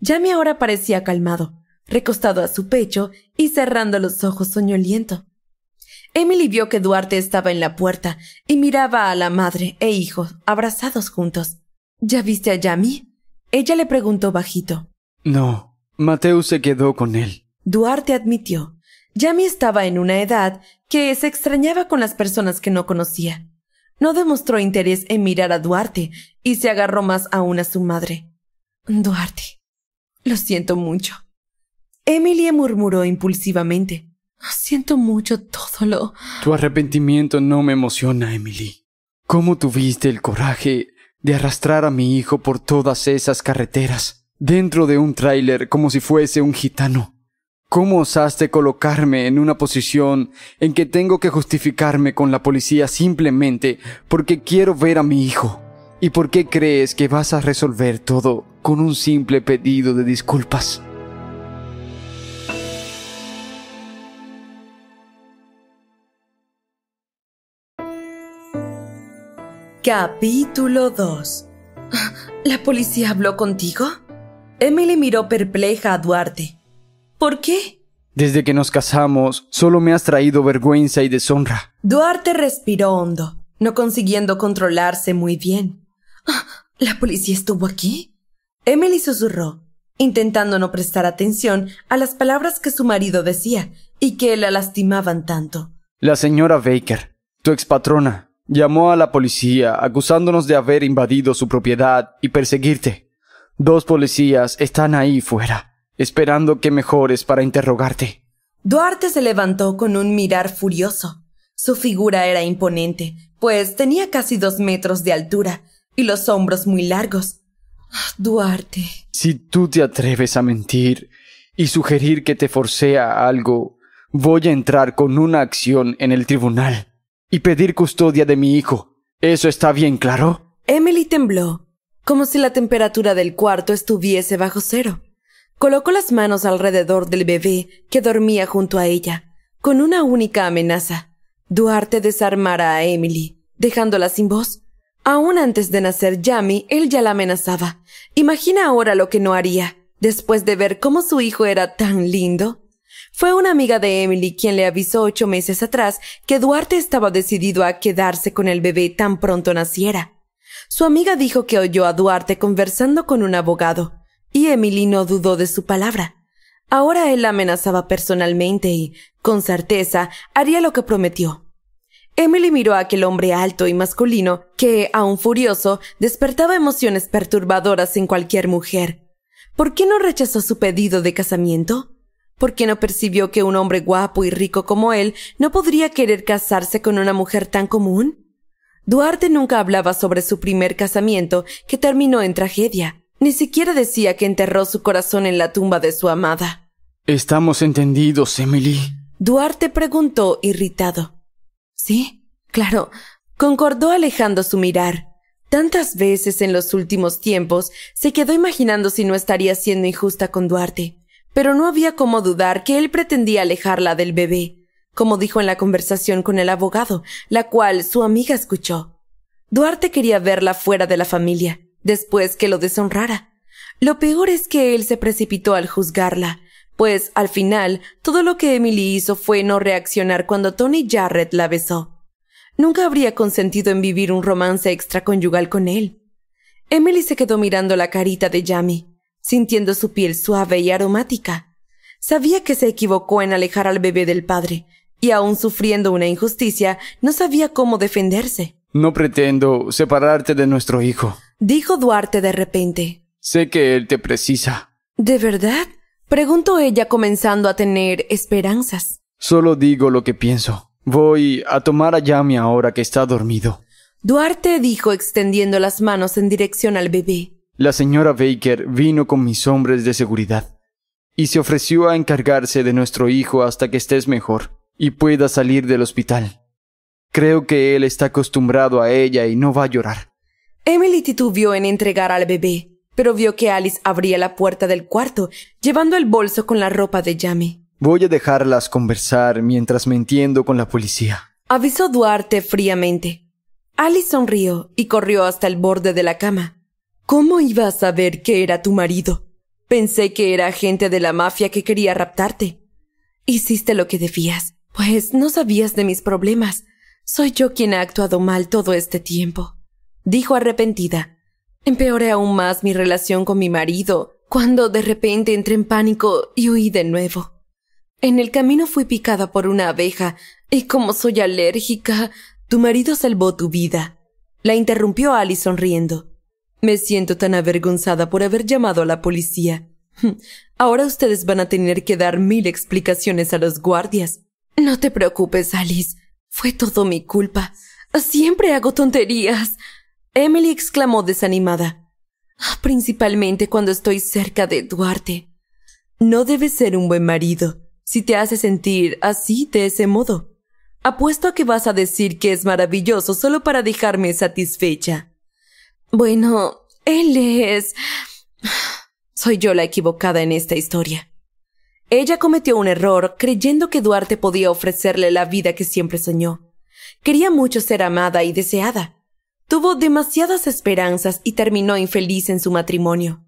Yami ahora parecía calmado, recostado a su pecho y cerrando los ojos soñoliento. Emily vio que Duarte estaba en la puerta y miraba a la madre e hijo abrazados juntos. ¿Ya viste a Yami? Ella le preguntó bajito. No, Mateo se quedó con él. Duarte admitió. Yami estaba en una edad que se extrañaba con las personas que no conocía. No demostró interés en mirar a Duarte y se agarró más aún a su madre. Duarte, lo siento mucho. Emily murmuró impulsivamente. Siento mucho todo lo... Tu arrepentimiento no me emociona, Emily. ¿Cómo tuviste el coraje de arrastrar a mi hijo por todas esas carreteras, dentro de un tráiler como si fuese un gitano. ¿Cómo osaste colocarme en una posición en que tengo que justificarme con la policía simplemente porque quiero ver a mi hijo? ¿Y por qué crees que vas a resolver todo con un simple pedido de disculpas? Capítulo 2 ¿La policía habló contigo? Emily miró perpleja a Duarte. ¿Por qué? Desde que nos casamos, solo me has traído vergüenza y deshonra. Duarte respiró hondo, no consiguiendo controlarse muy bien. ¿La policía estuvo aquí? Emily susurró, intentando no prestar atención a las palabras que su marido decía y que la lastimaban tanto. La señora Baker, tu expatrona, Llamó a la policía, acusándonos de haber invadido su propiedad y perseguirte. Dos policías están ahí fuera, esperando que mejores para interrogarte. Duarte se levantó con un mirar furioso. Su figura era imponente, pues tenía casi dos metros de altura y los hombros muy largos. Ah, Duarte. Si tú te atreves a mentir y sugerir que te forcea algo, voy a entrar con una acción en el tribunal y pedir custodia de mi hijo. ¿Eso está bien claro? Emily tembló, como si la temperatura del cuarto estuviese bajo cero. Colocó las manos alrededor del bebé que dormía junto a ella, con una única amenaza. Duarte desarmara a Emily, dejándola sin voz. Aún antes de nacer Yami, él ya la amenazaba. Imagina ahora lo que no haría, después de ver cómo su hijo era tan lindo. Fue una amiga de Emily quien le avisó ocho meses atrás que Duarte estaba decidido a quedarse con el bebé tan pronto naciera. Su amiga dijo que oyó a Duarte conversando con un abogado, y Emily no dudó de su palabra. Ahora él la amenazaba personalmente y, con certeza, haría lo que prometió. Emily miró a aquel hombre alto y masculino que, aun furioso, despertaba emociones perturbadoras en cualquier mujer. ¿Por qué no rechazó su pedido de casamiento? ¿Por qué no percibió que un hombre guapo y rico como él no podría querer casarse con una mujer tan común? Duarte nunca hablaba sobre su primer casamiento, que terminó en tragedia. Ni siquiera decía que enterró su corazón en la tumba de su amada. Estamos entendidos, Emily. Duarte preguntó, irritado. Sí, claro, concordó alejando su mirar. Tantas veces en los últimos tiempos se quedó imaginando si no estaría siendo injusta con Duarte pero no había cómo dudar que él pretendía alejarla del bebé, como dijo en la conversación con el abogado, la cual su amiga escuchó. Duarte quería verla fuera de la familia, después que lo deshonrara. Lo peor es que él se precipitó al juzgarla, pues al final todo lo que Emily hizo fue no reaccionar cuando Tony Jarrett la besó. Nunca habría consentido en vivir un romance extraconyugal con él. Emily se quedó mirando la carita de Jamie sintiendo su piel suave y aromática. Sabía que se equivocó en alejar al bebé del padre, y aún sufriendo una injusticia, no sabía cómo defenderse. No pretendo separarte de nuestro hijo, dijo Duarte de repente. Sé que él te precisa. ¿De verdad? preguntó ella comenzando a tener esperanzas. Solo digo lo que pienso. Voy a tomar a Yami ahora que está dormido. Duarte dijo extendiendo las manos en dirección al bebé. La señora Baker vino con mis hombres de seguridad y se ofreció a encargarse de nuestro hijo hasta que estés mejor y pueda salir del hospital. Creo que él está acostumbrado a ella y no va a llorar. Emily titubió en entregar al bebé, pero vio que Alice abría la puerta del cuarto, llevando el bolso con la ropa de Jamie. Voy a dejarlas conversar mientras me entiendo con la policía. Avisó Duarte fríamente. Alice sonrió y corrió hasta el borde de la cama. ¿Cómo iba a saber que era tu marido? Pensé que era gente de la mafia que quería raptarte. Hiciste lo que debías, pues no sabías de mis problemas. Soy yo quien ha actuado mal todo este tiempo, dijo arrepentida. Empeoré aún más mi relación con mi marido cuando de repente entré en pánico y huí de nuevo. En el camino fui picada por una abeja y como soy alérgica, tu marido salvó tu vida. La interrumpió Ali sonriendo. Me siento tan avergonzada por haber llamado a la policía. Hm, ahora ustedes van a tener que dar mil explicaciones a los guardias. No te preocupes, Alice. Fue todo mi culpa. Siempre hago tonterías. Emily exclamó desanimada. Ah, principalmente cuando estoy cerca de Duarte. No debes ser un buen marido si te hace sentir así de ese modo. Apuesto a que vas a decir que es maravilloso solo para dejarme satisfecha. Bueno, él es... Soy yo la equivocada en esta historia. Ella cometió un error creyendo que Duarte podía ofrecerle la vida que siempre soñó. Quería mucho ser amada y deseada. Tuvo demasiadas esperanzas y terminó infeliz en su matrimonio.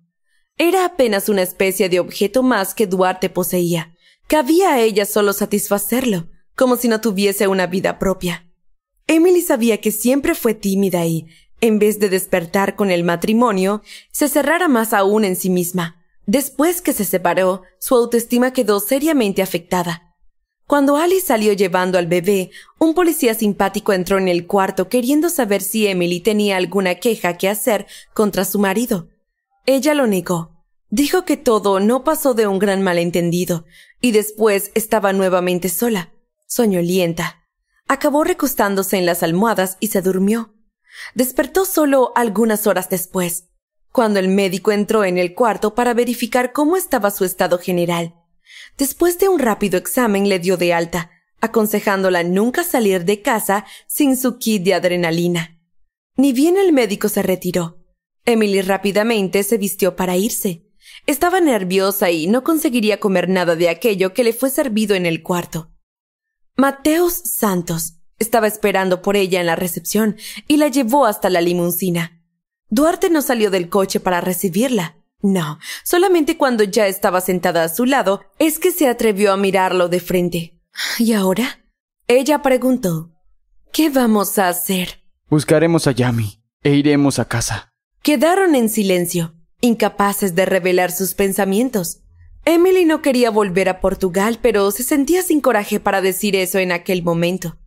Era apenas una especie de objeto más que Duarte poseía. Cabía a ella solo satisfacerlo, como si no tuviese una vida propia. Emily sabía que siempre fue tímida y, en vez de despertar con el matrimonio, se cerrara más aún en sí misma. Después que se separó, su autoestima quedó seriamente afectada. Cuando Ali salió llevando al bebé, un policía simpático entró en el cuarto queriendo saber si Emily tenía alguna queja que hacer contra su marido. Ella lo negó. Dijo que todo no pasó de un gran malentendido, y después estaba nuevamente sola, soñolienta. Acabó recostándose en las almohadas y se durmió. Despertó solo algunas horas después, cuando el médico entró en el cuarto para verificar cómo estaba su estado general. Después de un rápido examen le dio de alta, aconsejándola nunca salir de casa sin su kit de adrenalina. Ni bien el médico se retiró. Emily rápidamente se vistió para irse. Estaba nerviosa y no conseguiría comer nada de aquello que le fue servido en el cuarto. Mateos Santos estaba esperando por ella en la recepción y la llevó hasta la limusina. Duarte no salió del coche para recibirla. No, solamente cuando ya estaba sentada a su lado es que se atrevió a mirarlo de frente. ¿Y ahora? Ella preguntó. ¿Qué vamos a hacer? Buscaremos a Yami e iremos a casa. Quedaron en silencio, incapaces de revelar sus pensamientos. Emily no quería volver a Portugal, pero se sentía sin coraje para decir eso en aquel momento.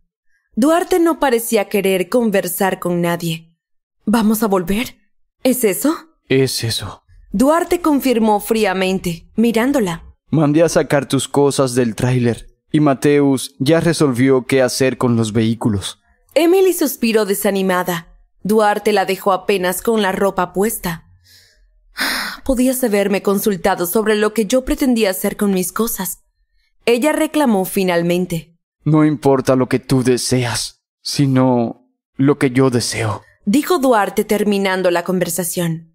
Duarte no parecía querer conversar con nadie. ¿Vamos a volver? ¿Es eso? Es eso. Duarte confirmó fríamente, mirándola. Mandé a sacar tus cosas del tráiler y Mateus ya resolvió qué hacer con los vehículos. Emily suspiró desanimada. Duarte la dejó apenas con la ropa puesta. Podías haberme consultado sobre lo que yo pretendía hacer con mis cosas. Ella reclamó finalmente. No importa lo que tú deseas, sino lo que yo deseo. Dijo Duarte terminando la conversación.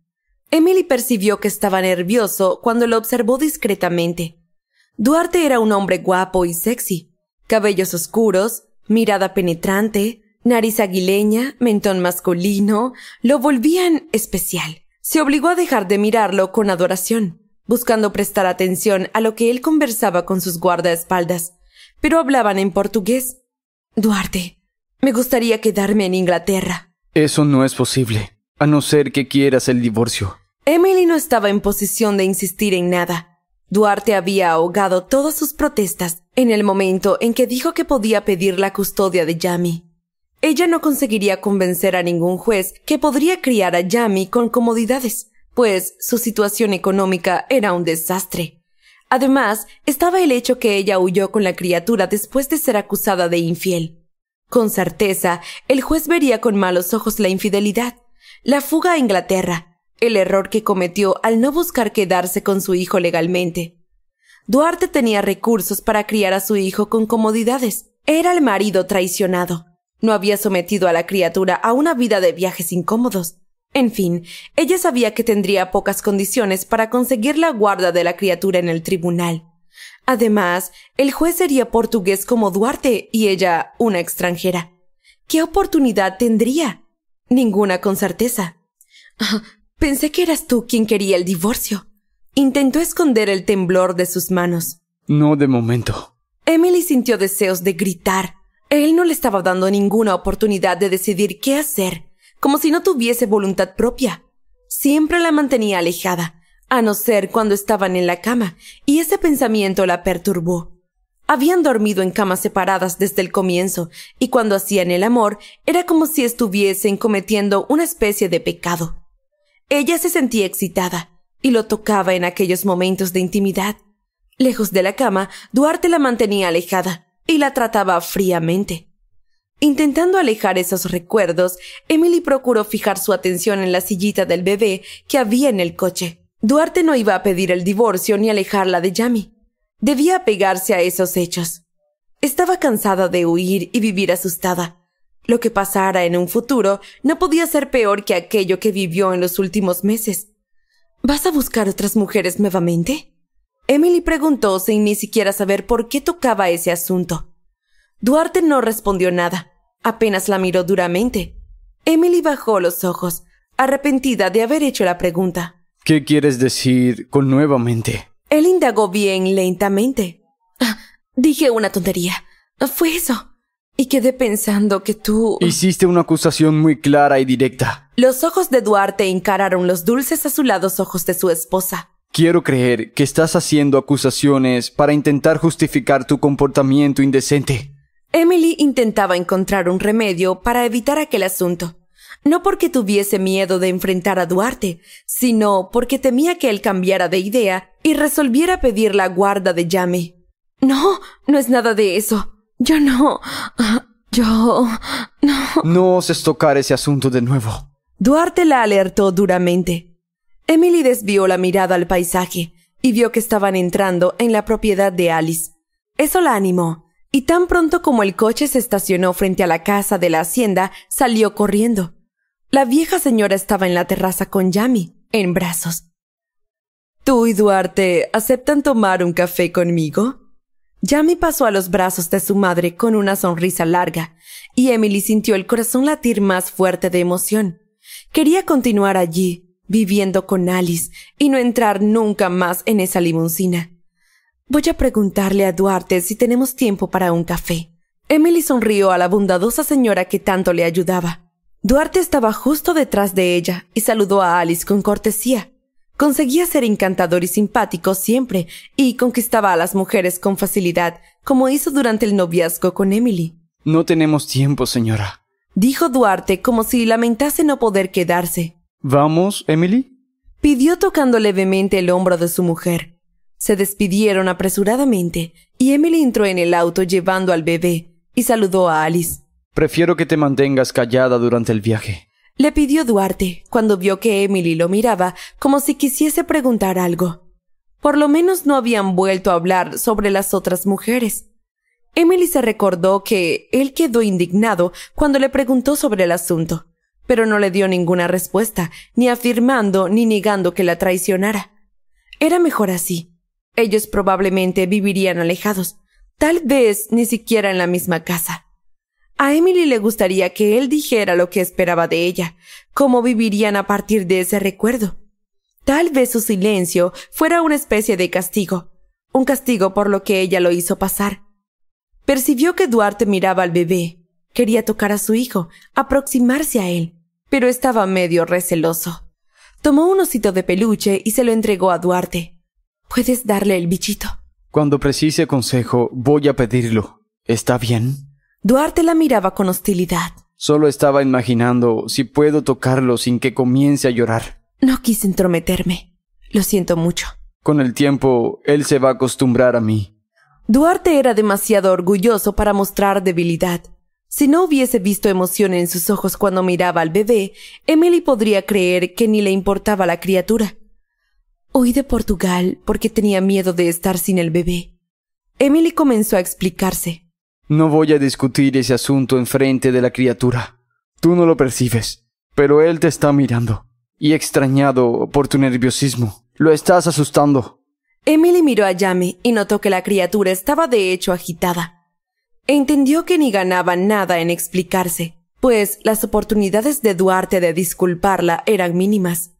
Emily percibió que estaba nervioso cuando lo observó discretamente. Duarte era un hombre guapo y sexy, cabellos oscuros, mirada penetrante, nariz aguileña, mentón masculino, lo volvían especial. Se obligó a dejar de mirarlo con adoración, buscando prestar atención a lo que él conversaba con sus guardaespaldas, pero hablaban en portugués. Duarte, me gustaría quedarme en Inglaterra. Eso no es posible, a no ser que quieras el divorcio. Emily no estaba en posición de insistir en nada. Duarte había ahogado todas sus protestas en el momento en que dijo que podía pedir la custodia de Yami. Ella no conseguiría convencer a ningún juez que podría criar a Yami con comodidades, pues su situación económica era un desastre. Además, estaba el hecho que ella huyó con la criatura después de ser acusada de infiel. Con certeza, el juez vería con malos ojos la infidelidad, la fuga a Inglaterra, el error que cometió al no buscar quedarse con su hijo legalmente. Duarte tenía recursos para criar a su hijo con comodidades. Era el marido traicionado. No había sometido a la criatura a una vida de viajes incómodos. En fin, ella sabía que tendría pocas condiciones para conseguir la guarda de la criatura en el tribunal. Además, el juez sería portugués como Duarte y ella una extranjera. ¿Qué oportunidad tendría? Ninguna con certeza. Ah, pensé que eras tú quien quería el divorcio. Intentó esconder el temblor de sus manos. No de momento. Emily sintió deseos de gritar. Él no le estaba dando ninguna oportunidad de decidir qué hacer como si no tuviese voluntad propia. Siempre la mantenía alejada, a no ser cuando estaban en la cama, y ese pensamiento la perturbó. Habían dormido en camas separadas desde el comienzo, y cuando hacían el amor era como si estuviesen cometiendo una especie de pecado. Ella se sentía excitada, y lo tocaba en aquellos momentos de intimidad. Lejos de la cama, Duarte la mantenía alejada, y la trataba fríamente. Intentando alejar esos recuerdos, Emily procuró fijar su atención en la sillita del bebé que había en el coche. Duarte no iba a pedir el divorcio ni alejarla de Yami. Debía apegarse a esos hechos. Estaba cansada de huir y vivir asustada. Lo que pasara en un futuro no podía ser peor que aquello que vivió en los últimos meses. ¿Vas a buscar otras mujeres nuevamente? Emily preguntó sin ni siquiera saber por qué tocaba ese asunto. Duarte no respondió nada, apenas la miró duramente. Emily bajó los ojos, arrepentida de haber hecho la pregunta. ¿Qué quieres decir con nuevamente? Él indagó bien lentamente. Ah, dije una tontería. Fue eso. Y quedé pensando que tú... Hiciste una acusación muy clara y directa. Los ojos de Duarte encararon los dulces azulados ojos de su esposa. Quiero creer que estás haciendo acusaciones para intentar justificar tu comportamiento indecente. Emily intentaba encontrar un remedio para evitar aquel asunto, no porque tuviese miedo de enfrentar a Duarte, sino porque temía que él cambiara de idea y resolviera pedir la guarda de Yami. No, no es nada de eso. Yo no. Yo. No. No oses tocar ese asunto de nuevo. Duarte la alertó duramente. Emily desvió la mirada al paisaje y vio que estaban entrando en la propiedad de Alice. Eso la animó y tan pronto como el coche se estacionó frente a la casa de la hacienda, salió corriendo. La vieja señora estaba en la terraza con Yami, en brazos. ¿Tú y Duarte aceptan tomar un café conmigo? Yami pasó a los brazos de su madre con una sonrisa larga, y Emily sintió el corazón latir más fuerte de emoción. Quería continuar allí, viviendo con Alice, y no entrar nunca más en esa limusina. Voy a preguntarle a Duarte si tenemos tiempo para un café. Emily sonrió a la bondadosa señora que tanto le ayudaba. Duarte estaba justo detrás de ella y saludó a Alice con cortesía. Conseguía ser encantador y simpático siempre y conquistaba a las mujeres con facilidad, como hizo durante el noviazgo con Emily. No tenemos tiempo, señora, dijo Duarte como si lamentase no poder quedarse. ¿Vamos, Emily? pidió tocando levemente el hombro de su mujer. Se despidieron apresuradamente y Emily entró en el auto llevando al bebé y saludó a Alice. Prefiero que te mantengas callada durante el viaje. Le pidió Duarte cuando vio que Emily lo miraba como si quisiese preguntar algo. Por lo menos no habían vuelto a hablar sobre las otras mujeres. Emily se recordó que él quedó indignado cuando le preguntó sobre el asunto, pero no le dio ninguna respuesta, ni afirmando ni negando que la traicionara. Era mejor así, ellos probablemente vivirían alejados, tal vez ni siquiera en la misma casa. A Emily le gustaría que él dijera lo que esperaba de ella, cómo vivirían a partir de ese recuerdo. Tal vez su silencio fuera una especie de castigo, un castigo por lo que ella lo hizo pasar. Percibió que Duarte miraba al bebé, quería tocar a su hijo, aproximarse a él, pero estaba medio receloso. Tomó un osito de peluche y se lo entregó a Duarte. Puedes darle el bichito. Cuando precise consejo, voy a pedirlo. ¿Está bien? Duarte la miraba con hostilidad. Solo estaba imaginando si puedo tocarlo sin que comience a llorar. No quise entrometerme. Lo siento mucho. Con el tiempo, él se va a acostumbrar a mí. Duarte era demasiado orgulloso para mostrar debilidad. Si no hubiese visto emoción en sus ojos cuando miraba al bebé, Emily podría creer que ni le importaba la criatura. Hoy de Portugal porque tenía miedo de estar sin el bebé. Emily comenzó a explicarse. No voy a discutir ese asunto en frente de la criatura. Tú no lo percibes, pero él te está mirando. Y extrañado por tu nerviosismo. Lo estás asustando. Emily miró a Yame y notó que la criatura estaba de hecho agitada. Entendió que ni ganaba nada en explicarse, pues las oportunidades de Duarte de disculparla eran mínimas.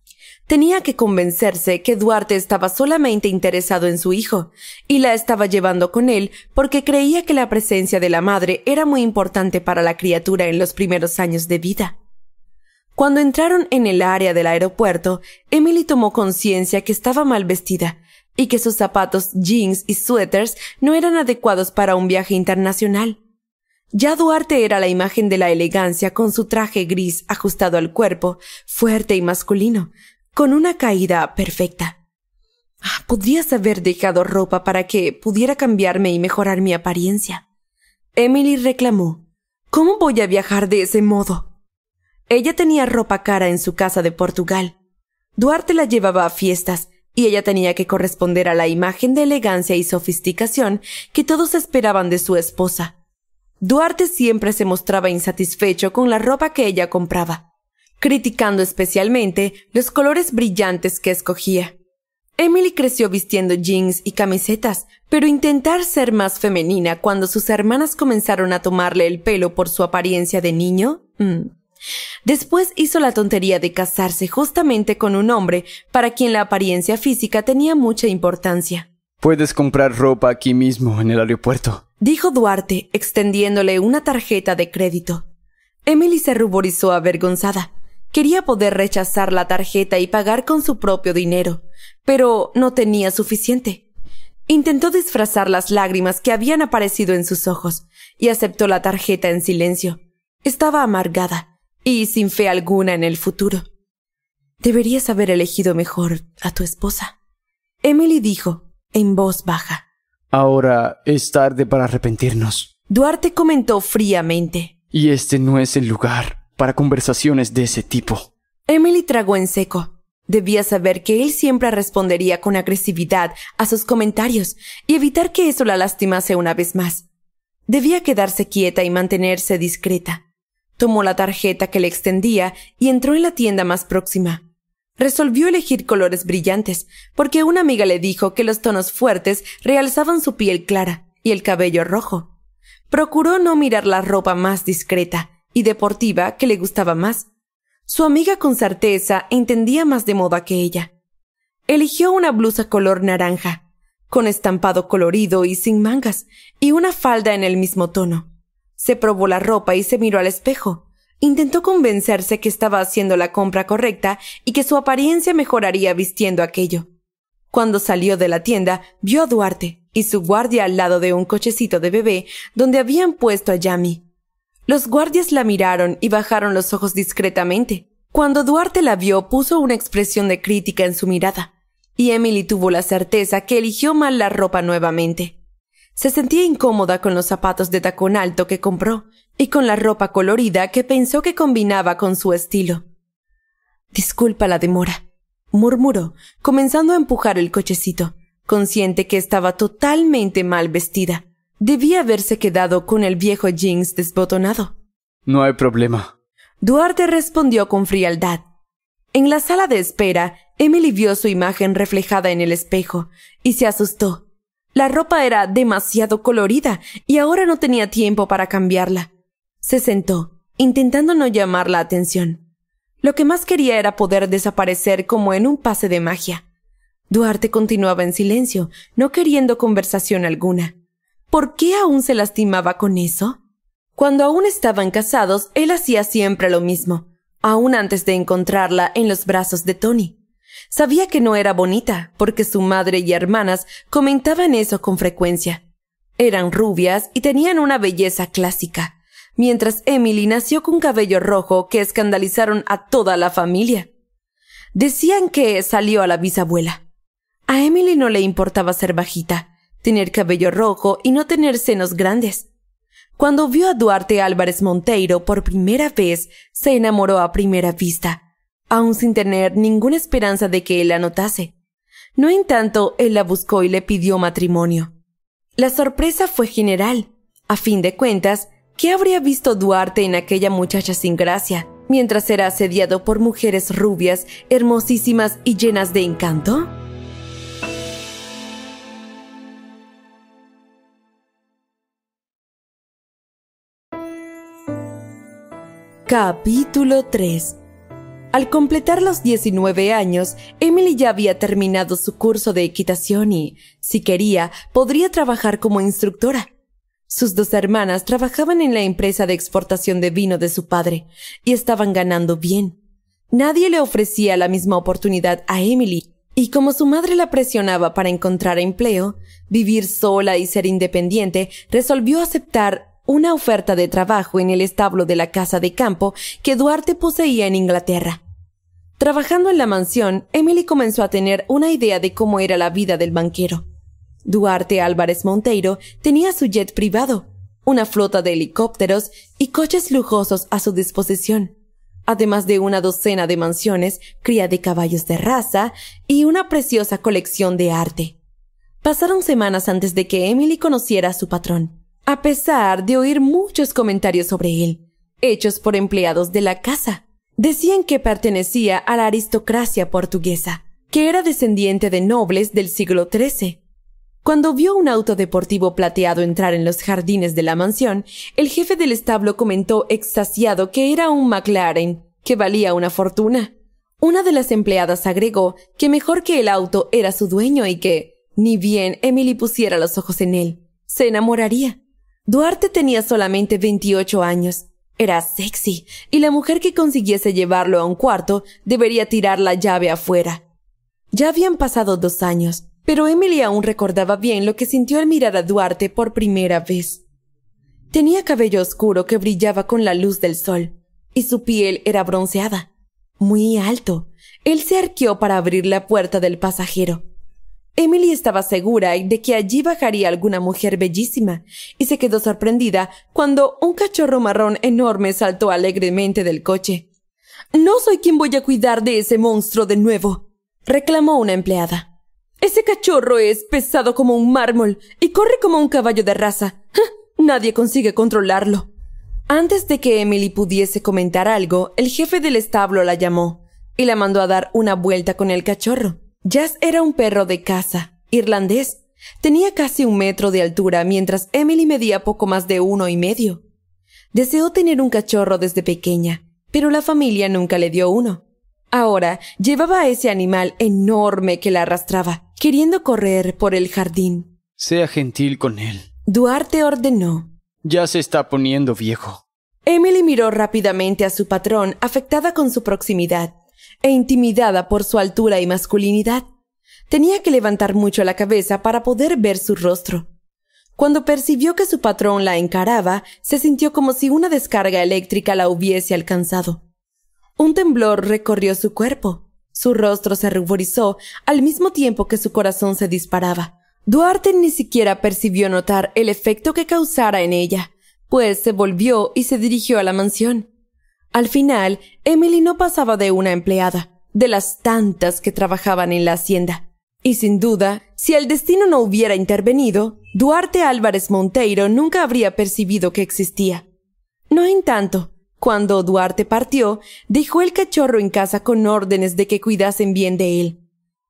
Tenía que convencerse que Duarte estaba solamente interesado en su hijo, y la estaba llevando con él porque creía que la presencia de la madre era muy importante para la criatura en los primeros años de vida. Cuando entraron en el área del aeropuerto, Emily tomó conciencia que estaba mal vestida y que sus zapatos, jeans y suéteres no eran adecuados para un viaje internacional. Ya Duarte era la imagen de la elegancia con su traje gris ajustado al cuerpo, fuerte y masculino, con una caída perfecta. Ah, podrías haber dejado ropa para que pudiera cambiarme y mejorar mi apariencia. Emily reclamó. ¿Cómo voy a viajar de ese modo? Ella tenía ropa cara en su casa de Portugal. Duarte la llevaba a fiestas y ella tenía que corresponder a la imagen de elegancia y sofisticación que todos esperaban de su esposa. Duarte siempre se mostraba insatisfecho con la ropa que ella compraba criticando especialmente los colores brillantes que escogía. Emily creció vistiendo jeans y camisetas, pero intentar ser más femenina cuando sus hermanas comenzaron a tomarle el pelo por su apariencia de niño. Mm. Después hizo la tontería de casarse justamente con un hombre para quien la apariencia física tenía mucha importancia. Puedes comprar ropa aquí mismo, en el aeropuerto, dijo Duarte, extendiéndole una tarjeta de crédito. Emily se ruborizó avergonzada. Quería poder rechazar la tarjeta y pagar con su propio dinero, pero no tenía suficiente. Intentó disfrazar las lágrimas que habían aparecido en sus ojos y aceptó la tarjeta en silencio. Estaba amargada y sin fe alguna en el futuro. Deberías haber elegido mejor a tu esposa. Emily dijo, en voz baja. Ahora es tarde para arrepentirnos. Duarte comentó fríamente. Y este no es el lugar para conversaciones de ese tipo. Emily tragó en seco. Debía saber que él siempre respondería con agresividad a sus comentarios y evitar que eso la lastimase una vez más. Debía quedarse quieta y mantenerse discreta. Tomó la tarjeta que le extendía y entró en la tienda más próxima. Resolvió elegir colores brillantes, porque una amiga le dijo que los tonos fuertes realzaban su piel clara y el cabello rojo. Procuró no mirar la ropa más discreta, y deportiva que le gustaba más. Su amiga con certeza entendía más de moda que ella. Eligió una blusa color naranja, con estampado colorido y sin mangas, y una falda en el mismo tono. Se probó la ropa y se miró al espejo. Intentó convencerse que estaba haciendo la compra correcta y que su apariencia mejoraría vistiendo aquello. Cuando salió de la tienda, vio a Duarte y su guardia al lado de un cochecito de bebé donde habían puesto a Yami. Los guardias la miraron y bajaron los ojos discretamente. Cuando Duarte la vio, puso una expresión de crítica en su mirada, y Emily tuvo la certeza que eligió mal la ropa nuevamente. Se sentía incómoda con los zapatos de tacón alto que compró y con la ropa colorida que pensó que combinaba con su estilo. Disculpa la demora, murmuró, comenzando a empujar el cochecito, consciente que estaba totalmente mal vestida. Debía haberse quedado con el viejo jeans desbotonado. No hay problema. Duarte respondió con frialdad. En la sala de espera, Emily vio su imagen reflejada en el espejo y se asustó. La ropa era demasiado colorida y ahora no tenía tiempo para cambiarla. Se sentó, intentando no llamar la atención. Lo que más quería era poder desaparecer como en un pase de magia. Duarte continuaba en silencio, no queriendo conversación alguna. ¿Por qué aún se lastimaba con eso? Cuando aún estaban casados, él hacía siempre lo mismo, aún antes de encontrarla en los brazos de Tony. Sabía que no era bonita, porque su madre y hermanas comentaban eso con frecuencia. Eran rubias y tenían una belleza clásica, mientras Emily nació con cabello rojo que escandalizaron a toda la familia. Decían que salió a la bisabuela. A Emily no le importaba ser bajita, tener cabello rojo y no tener senos grandes. Cuando vio a Duarte Álvarez Monteiro por primera vez, se enamoró a primera vista, aun sin tener ninguna esperanza de que él la notase. No en tanto, él la buscó y le pidió matrimonio. La sorpresa fue general. A fin de cuentas, ¿qué habría visto Duarte en aquella muchacha sin gracia, mientras era asediado por mujeres rubias, hermosísimas y llenas de encanto? Capítulo 3 Al completar los 19 años, Emily ya había terminado su curso de equitación y, si quería, podría trabajar como instructora. Sus dos hermanas trabajaban en la empresa de exportación de vino de su padre y estaban ganando bien. Nadie le ofrecía la misma oportunidad a Emily, y como su madre la presionaba para encontrar empleo, vivir sola y ser independiente, resolvió aceptar una oferta de trabajo en el establo de la casa de campo que Duarte poseía en Inglaterra. Trabajando en la mansión, Emily comenzó a tener una idea de cómo era la vida del banquero. Duarte Álvarez Monteiro tenía su jet privado, una flota de helicópteros y coches lujosos a su disposición, además de una docena de mansiones, cría de caballos de raza y una preciosa colección de arte. Pasaron semanas antes de que Emily conociera a su patrón a pesar de oír muchos comentarios sobre él, hechos por empleados de la casa. Decían que pertenecía a la aristocracia portuguesa, que era descendiente de nobles del siglo XIII. Cuando vio un auto deportivo plateado entrar en los jardines de la mansión, el jefe del establo comentó extasiado que era un McLaren, que valía una fortuna. Una de las empleadas agregó que mejor que el auto era su dueño y que, ni bien Emily pusiera los ojos en él, se enamoraría. Duarte tenía solamente 28 años. Era sexy, y la mujer que consiguiese llevarlo a un cuarto debería tirar la llave afuera. Ya habían pasado dos años, pero Emily aún recordaba bien lo que sintió al mirar a Duarte por primera vez. Tenía cabello oscuro que brillaba con la luz del sol, y su piel era bronceada. Muy alto. Él se arqueó para abrir la puerta del pasajero. Emily estaba segura de que allí bajaría alguna mujer bellísima, y se quedó sorprendida cuando un cachorro marrón enorme saltó alegremente del coche. No soy quien voy a cuidar de ese monstruo de nuevo, reclamó una empleada. Ese cachorro es pesado como un mármol y corre como un caballo de raza. Nadie consigue controlarlo. Antes de que Emily pudiese comentar algo, el jefe del establo la llamó y la mandó a dar una vuelta con el cachorro. Jazz era un perro de caza, irlandés. Tenía casi un metro de altura, mientras Emily medía poco más de uno y medio. Deseó tener un cachorro desde pequeña, pero la familia nunca le dio uno. Ahora llevaba a ese animal enorme que la arrastraba, queriendo correr por el jardín. Sea gentil con él. Duarte ordenó. Ya se está poniendo viejo. Emily miró rápidamente a su patrón, afectada con su proximidad e intimidada por su altura y masculinidad. Tenía que levantar mucho la cabeza para poder ver su rostro. Cuando percibió que su patrón la encaraba, se sintió como si una descarga eléctrica la hubiese alcanzado. Un temblor recorrió su cuerpo. Su rostro se ruborizó al mismo tiempo que su corazón se disparaba. Duarte ni siquiera percibió notar el efecto que causara en ella, pues se volvió y se dirigió a la mansión. Al final, Emily no pasaba de una empleada, de las tantas que trabajaban en la hacienda. Y sin duda, si el destino no hubiera intervenido, Duarte Álvarez Monteiro nunca habría percibido que existía. No en tanto, cuando Duarte partió, dejó el cachorro en casa con órdenes de que cuidasen bien de él.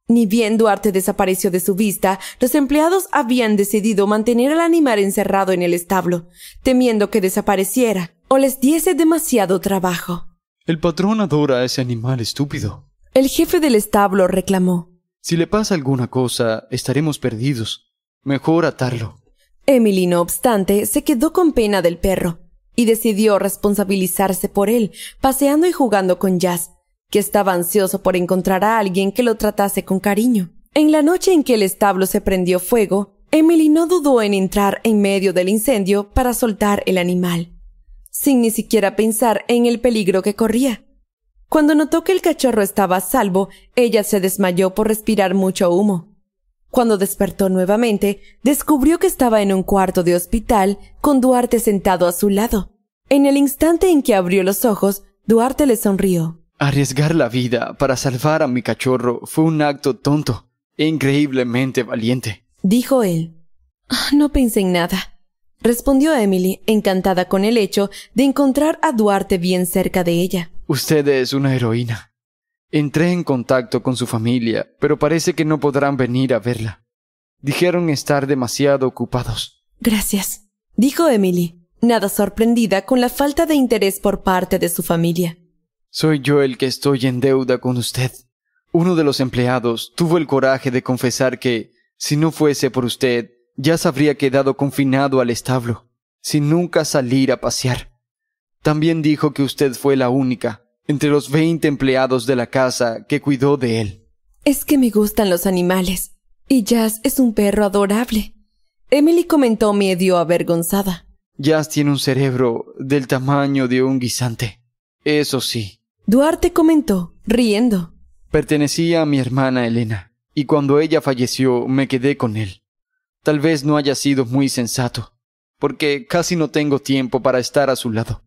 Ni bien Duarte desapareció de su vista, los empleados habían decidido mantener al animal encerrado en el establo, temiendo que desapareciera o les diese demasiado trabajo. El patrón adora a ese animal estúpido. El jefe del establo reclamó. Si le pasa alguna cosa, estaremos perdidos. Mejor atarlo. Emily, no obstante, se quedó con pena del perro y decidió responsabilizarse por él, paseando y jugando con Jazz, que estaba ansioso por encontrar a alguien que lo tratase con cariño. En la noche en que el establo se prendió fuego, Emily no dudó en entrar en medio del incendio para soltar el animal, sin ni siquiera pensar en el peligro que corría. Cuando notó que el cachorro estaba a salvo, ella se desmayó por respirar mucho humo. Cuando despertó nuevamente, descubrió que estaba en un cuarto de hospital con Duarte sentado a su lado. En el instante en que abrió los ojos, Duarte le sonrió. Arriesgar la vida para salvar a mi cachorro fue un acto tonto e increíblemente valiente. Dijo él. Ah, no pensé en nada. Respondió Emily, encantada con el hecho de encontrar a Duarte bien cerca de ella. Usted es una heroína. Entré en contacto con su familia, pero parece que no podrán venir a verla. Dijeron estar demasiado ocupados. Gracias, dijo Emily, nada sorprendida con la falta de interés por parte de su familia. Soy yo el que estoy en deuda con usted. Uno de los empleados tuvo el coraje de confesar que, si no fuese por usted, ya habría quedado confinado al establo, sin nunca salir a pasear. También dijo que usted fue la única, entre los veinte empleados de la casa, que cuidó de él. Es que me gustan los animales, y Jazz es un perro adorable. Emily comentó medio avergonzada. Jazz tiene un cerebro del tamaño de un guisante. Eso sí, Duarte comentó, riendo. Pertenecía a mi hermana Elena, y cuando ella falleció me quedé con él. Tal vez no haya sido muy sensato, porque casi no tengo tiempo para estar a su lado.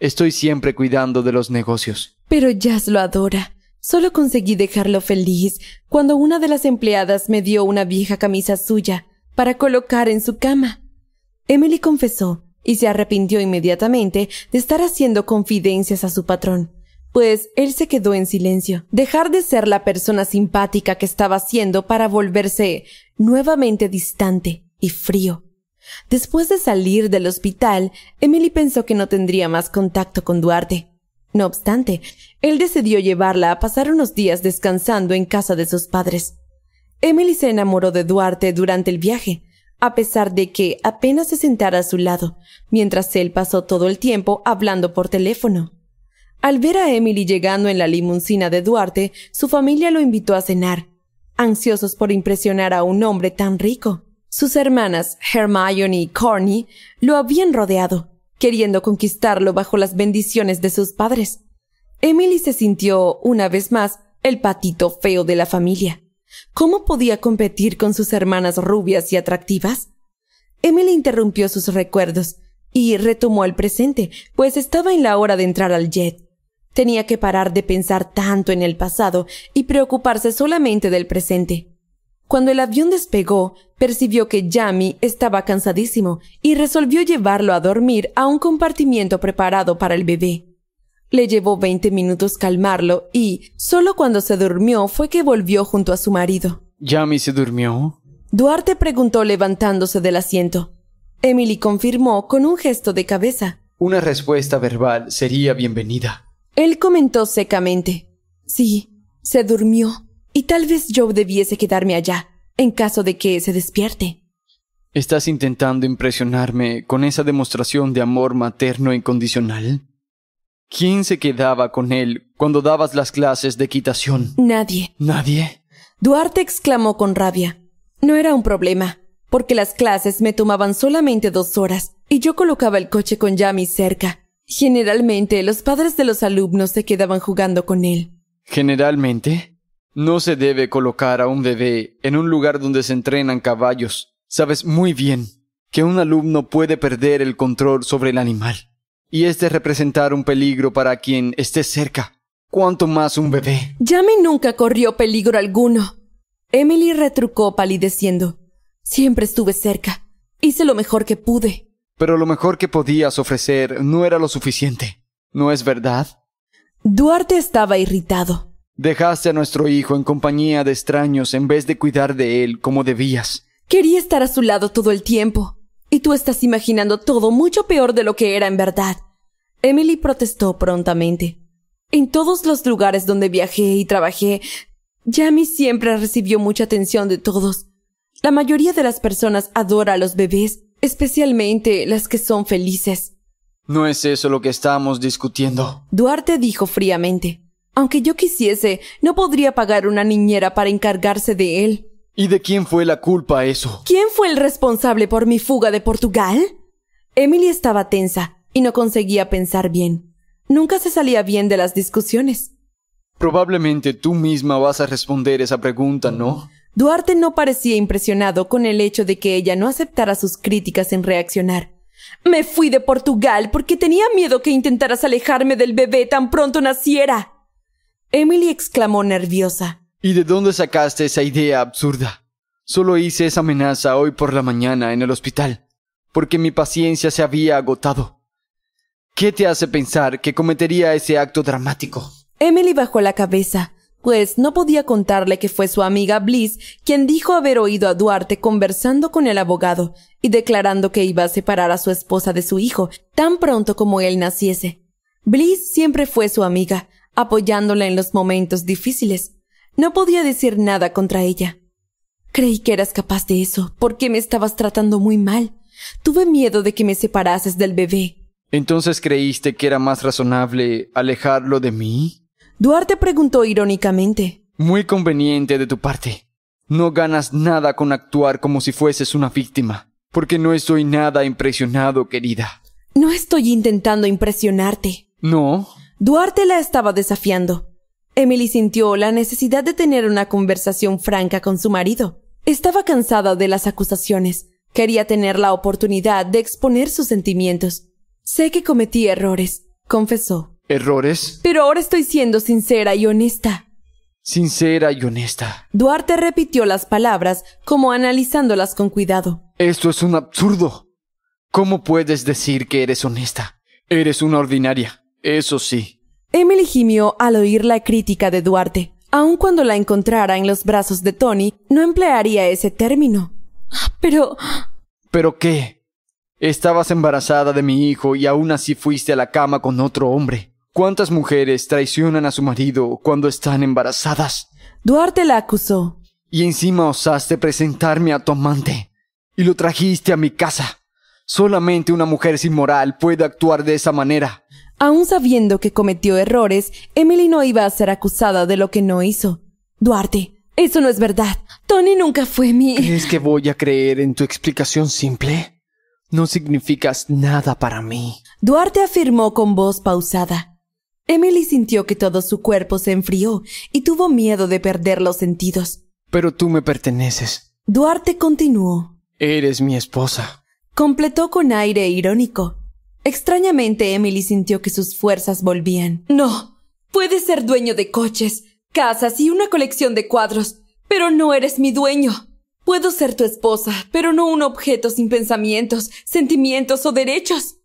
Estoy siempre cuidando de los negocios. Pero Jazz lo adora. Solo conseguí dejarlo feliz cuando una de las empleadas me dio una vieja camisa suya para colocar en su cama. Emily confesó y se arrepintió inmediatamente de estar haciendo confidencias a su patrón pues él se quedó en silencio. Dejar de ser la persona simpática que estaba siendo para volverse nuevamente distante y frío. Después de salir del hospital, Emily pensó que no tendría más contacto con Duarte. No obstante, él decidió llevarla a pasar unos días descansando en casa de sus padres. Emily se enamoró de Duarte durante el viaje, a pesar de que apenas se sentara a su lado, mientras él pasó todo el tiempo hablando por teléfono. Al ver a Emily llegando en la limusina de Duarte, su familia lo invitó a cenar, ansiosos por impresionar a un hombre tan rico. Sus hermanas, Hermione y Corny, lo habían rodeado, queriendo conquistarlo bajo las bendiciones de sus padres. Emily se sintió, una vez más, el patito feo de la familia. ¿Cómo podía competir con sus hermanas rubias y atractivas? Emily interrumpió sus recuerdos y retomó el presente, pues estaba en la hora de entrar al jet. Tenía que parar de pensar tanto en el pasado y preocuparse solamente del presente. Cuando el avión despegó, percibió que Yami estaba cansadísimo y resolvió llevarlo a dormir a un compartimiento preparado para el bebé. Le llevó 20 minutos calmarlo y, solo cuando se durmió, fue que volvió junto a su marido. ¿Yami se durmió? Duarte preguntó levantándose del asiento. Emily confirmó con un gesto de cabeza. Una respuesta verbal sería bienvenida. Él comentó secamente. Sí, se durmió, y tal vez yo debiese quedarme allá, en caso de que se despierte. ¿Estás intentando impresionarme con esa demostración de amor materno incondicional? ¿Quién se quedaba con él cuando dabas las clases de equitación? Nadie. ¿Nadie? Duarte exclamó con rabia. No era un problema, porque las clases me tomaban solamente dos horas y yo colocaba el coche con Yami cerca, Generalmente los padres de los alumnos se quedaban jugando con él. Generalmente, no se debe colocar a un bebé en un lugar donde se entrenan caballos. Sabes muy bien que un alumno puede perder el control sobre el animal, y este representar un peligro para quien esté cerca, cuanto más un bebé. Yami nunca corrió peligro alguno. Emily retrucó palideciendo. Siempre estuve cerca. Hice lo mejor que pude pero lo mejor que podías ofrecer no era lo suficiente. ¿No es verdad? Duarte estaba irritado. Dejaste a nuestro hijo en compañía de extraños en vez de cuidar de él como debías. Quería estar a su lado todo el tiempo. Y tú estás imaginando todo mucho peor de lo que era en verdad. Emily protestó prontamente. En todos los lugares donde viajé y trabajé, Jamie siempre recibió mucha atención de todos. La mayoría de las personas adora a los bebés especialmente las que son felices. No es eso lo que estamos discutiendo. Duarte dijo fríamente. Aunque yo quisiese, no podría pagar una niñera para encargarse de él. ¿Y de quién fue la culpa eso? ¿Quién fue el responsable por mi fuga de Portugal? Emily estaba tensa y no conseguía pensar bien. Nunca se salía bien de las discusiones. Probablemente tú misma vas a responder esa pregunta, ¿no? Duarte no parecía impresionado con el hecho de que ella no aceptara sus críticas en reaccionar. Me fui de Portugal porque tenía miedo que intentaras alejarme del bebé tan pronto naciera. Emily exclamó nerviosa. ¿Y de dónde sacaste esa idea absurda? Solo hice esa amenaza hoy por la mañana en el hospital, porque mi paciencia se había agotado. ¿Qué te hace pensar que cometería ese acto dramático? Emily bajó la cabeza pues no podía contarle que fue su amiga Bliss quien dijo haber oído a Duarte conversando con el abogado y declarando que iba a separar a su esposa de su hijo tan pronto como él naciese. Bliss siempre fue su amiga, apoyándola en los momentos difíciles. No podía decir nada contra ella. Creí que eras capaz de eso, porque me estabas tratando muy mal. Tuve miedo de que me separases del bebé. Entonces creíste que era más razonable alejarlo de mí? Duarte preguntó irónicamente. Muy conveniente de tu parte. No ganas nada con actuar como si fueses una víctima, porque no estoy nada impresionado, querida. No estoy intentando impresionarte. No. Duarte la estaba desafiando. Emily sintió la necesidad de tener una conversación franca con su marido. Estaba cansada de las acusaciones. Quería tener la oportunidad de exponer sus sentimientos. Sé que cometí errores, confesó errores. Pero ahora estoy siendo sincera y honesta. Sincera y honesta. Duarte repitió las palabras como analizándolas con cuidado. Esto es un absurdo. ¿Cómo puedes decir que eres honesta? Eres una ordinaria, eso sí. Emily gimió al oír la crítica de Duarte. Aun cuando la encontrara en los brazos de Tony, no emplearía ese término. Pero... ¿Pero qué? Estabas embarazada de mi hijo y aún así fuiste a la cama con otro hombre. ¿Cuántas mujeres traicionan a su marido cuando están embarazadas? Duarte la acusó. Y encima osaste presentarme a tu amante. Y lo trajiste a mi casa. Solamente una mujer sin moral puede actuar de esa manera. Aún sabiendo que cometió errores, Emily no iba a ser acusada de lo que no hizo. Duarte, eso no es verdad. Tony nunca fue mi... ¿Crees que voy a creer en tu explicación simple? No significas nada para mí. Duarte afirmó con voz pausada. Emily sintió que todo su cuerpo se enfrió y tuvo miedo de perder los sentidos. Pero tú me perteneces. Duarte continuó. Eres mi esposa. Completó con aire irónico. Extrañamente Emily sintió que sus fuerzas volvían. No, puedes ser dueño de coches, casas y una colección de cuadros, pero no eres mi dueño. Puedo ser tu esposa, pero no un objeto sin pensamientos, sentimientos o derechos.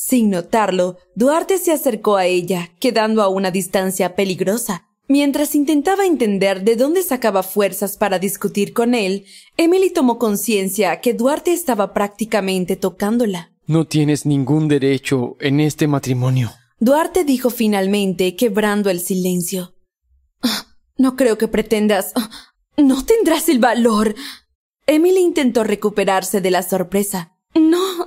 Sin notarlo, Duarte se acercó a ella, quedando a una distancia peligrosa. Mientras intentaba entender de dónde sacaba fuerzas para discutir con él, Emily tomó conciencia que Duarte estaba prácticamente tocándola. No tienes ningún derecho en este matrimonio. Duarte dijo finalmente, quebrando el silencio. Ah, no creo que pretendas. Ah, no tendrás el valor. Emily intentó recuperarse de la sorpresa. No,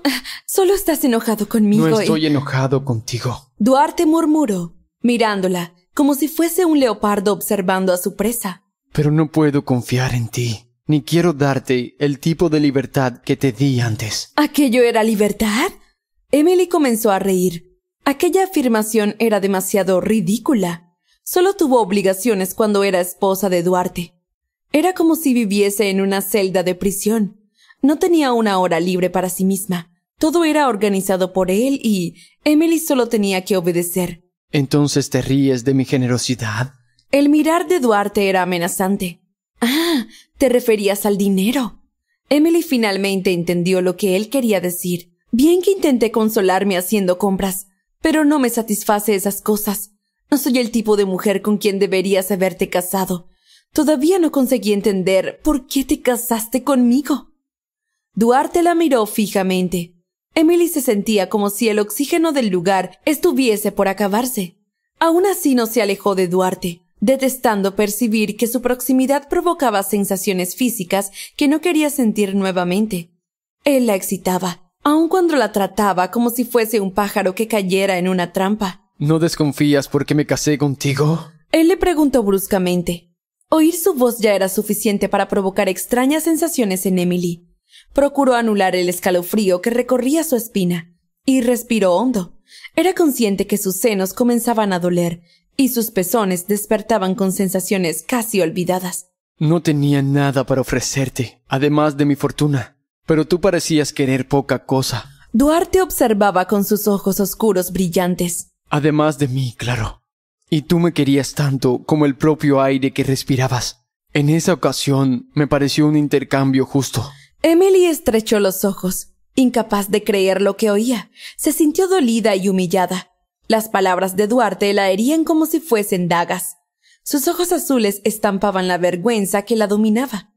Solo estás enojado conmigo. No ¿eh? estoy enojado contigo. Duarte murmuró, mirándola, como si fuese un leopardo observando a su presa. Pero no puedo confiar en ti, ni quiero darte el tipo de libertad que te di antes. ¿Aquello era libertad? Emily comenzó a reír. Aquella afirmación era demasiado ridícula. Solo tuvo obligaciones cuando era esposa de Duarte. Era como si viviese en una celda de prisión. No tenía una hora libre para sí misma. Todo era organizado por él y Emily solo tenía que obedecer. ¿Entonces te ríes de mi generosidad? El mirar de Duarte era amenazante. Ah, te referías al dinero. Emily finalmente entendió lo que él quería decir. Bien que intenté consolarme haciendo compras, pero no me satisface esas cosas. No soy el tipo de mujer con quien deberías haberte casado. Todavía no conseguí entender por qué te casaste conmigo. Duarte la miró fijamente. Emily se sentía como si el oxígeno del lugar estuviese por acabarse. Aún así no se alejó de Duarte, detestando percibir que su proximidad provocaba sensaciones físicas que no quería sentir nuevamente. Él la excitaba, aun cuando la trataba como si fuese un pájaro que cayera en una trampa. ¿No desconfías porque me casé contigo? Él le preguntó bruscamente. Oír su voz ya era suficiente para provocar extrañas sensaciones en Emily. Procuró anular el escalofrío que recorría su espina y respiró hondo. Era consciente que sus senos comenzaban a doler y sus pezones despertaban con sensaciones casi olvidadas. No tenía nada para ofrecerte, además de mi fortuna, pero tú parecías querer poca cosa. Duarte observaba con sus ojos oscuros brillantes. Además de mí, claro. Y tú me querías tanto como el propio aire que respirabas. En esa ocasión me pareció un intercambio justo. Emily estrechó los ojos, incapaz de creer lo que oía. Se sintió dolida y humillada. Las palabras de Duarte la herían como si fuesen dagas. Sus ojos azules estampaban la vergüenza que la dominaba.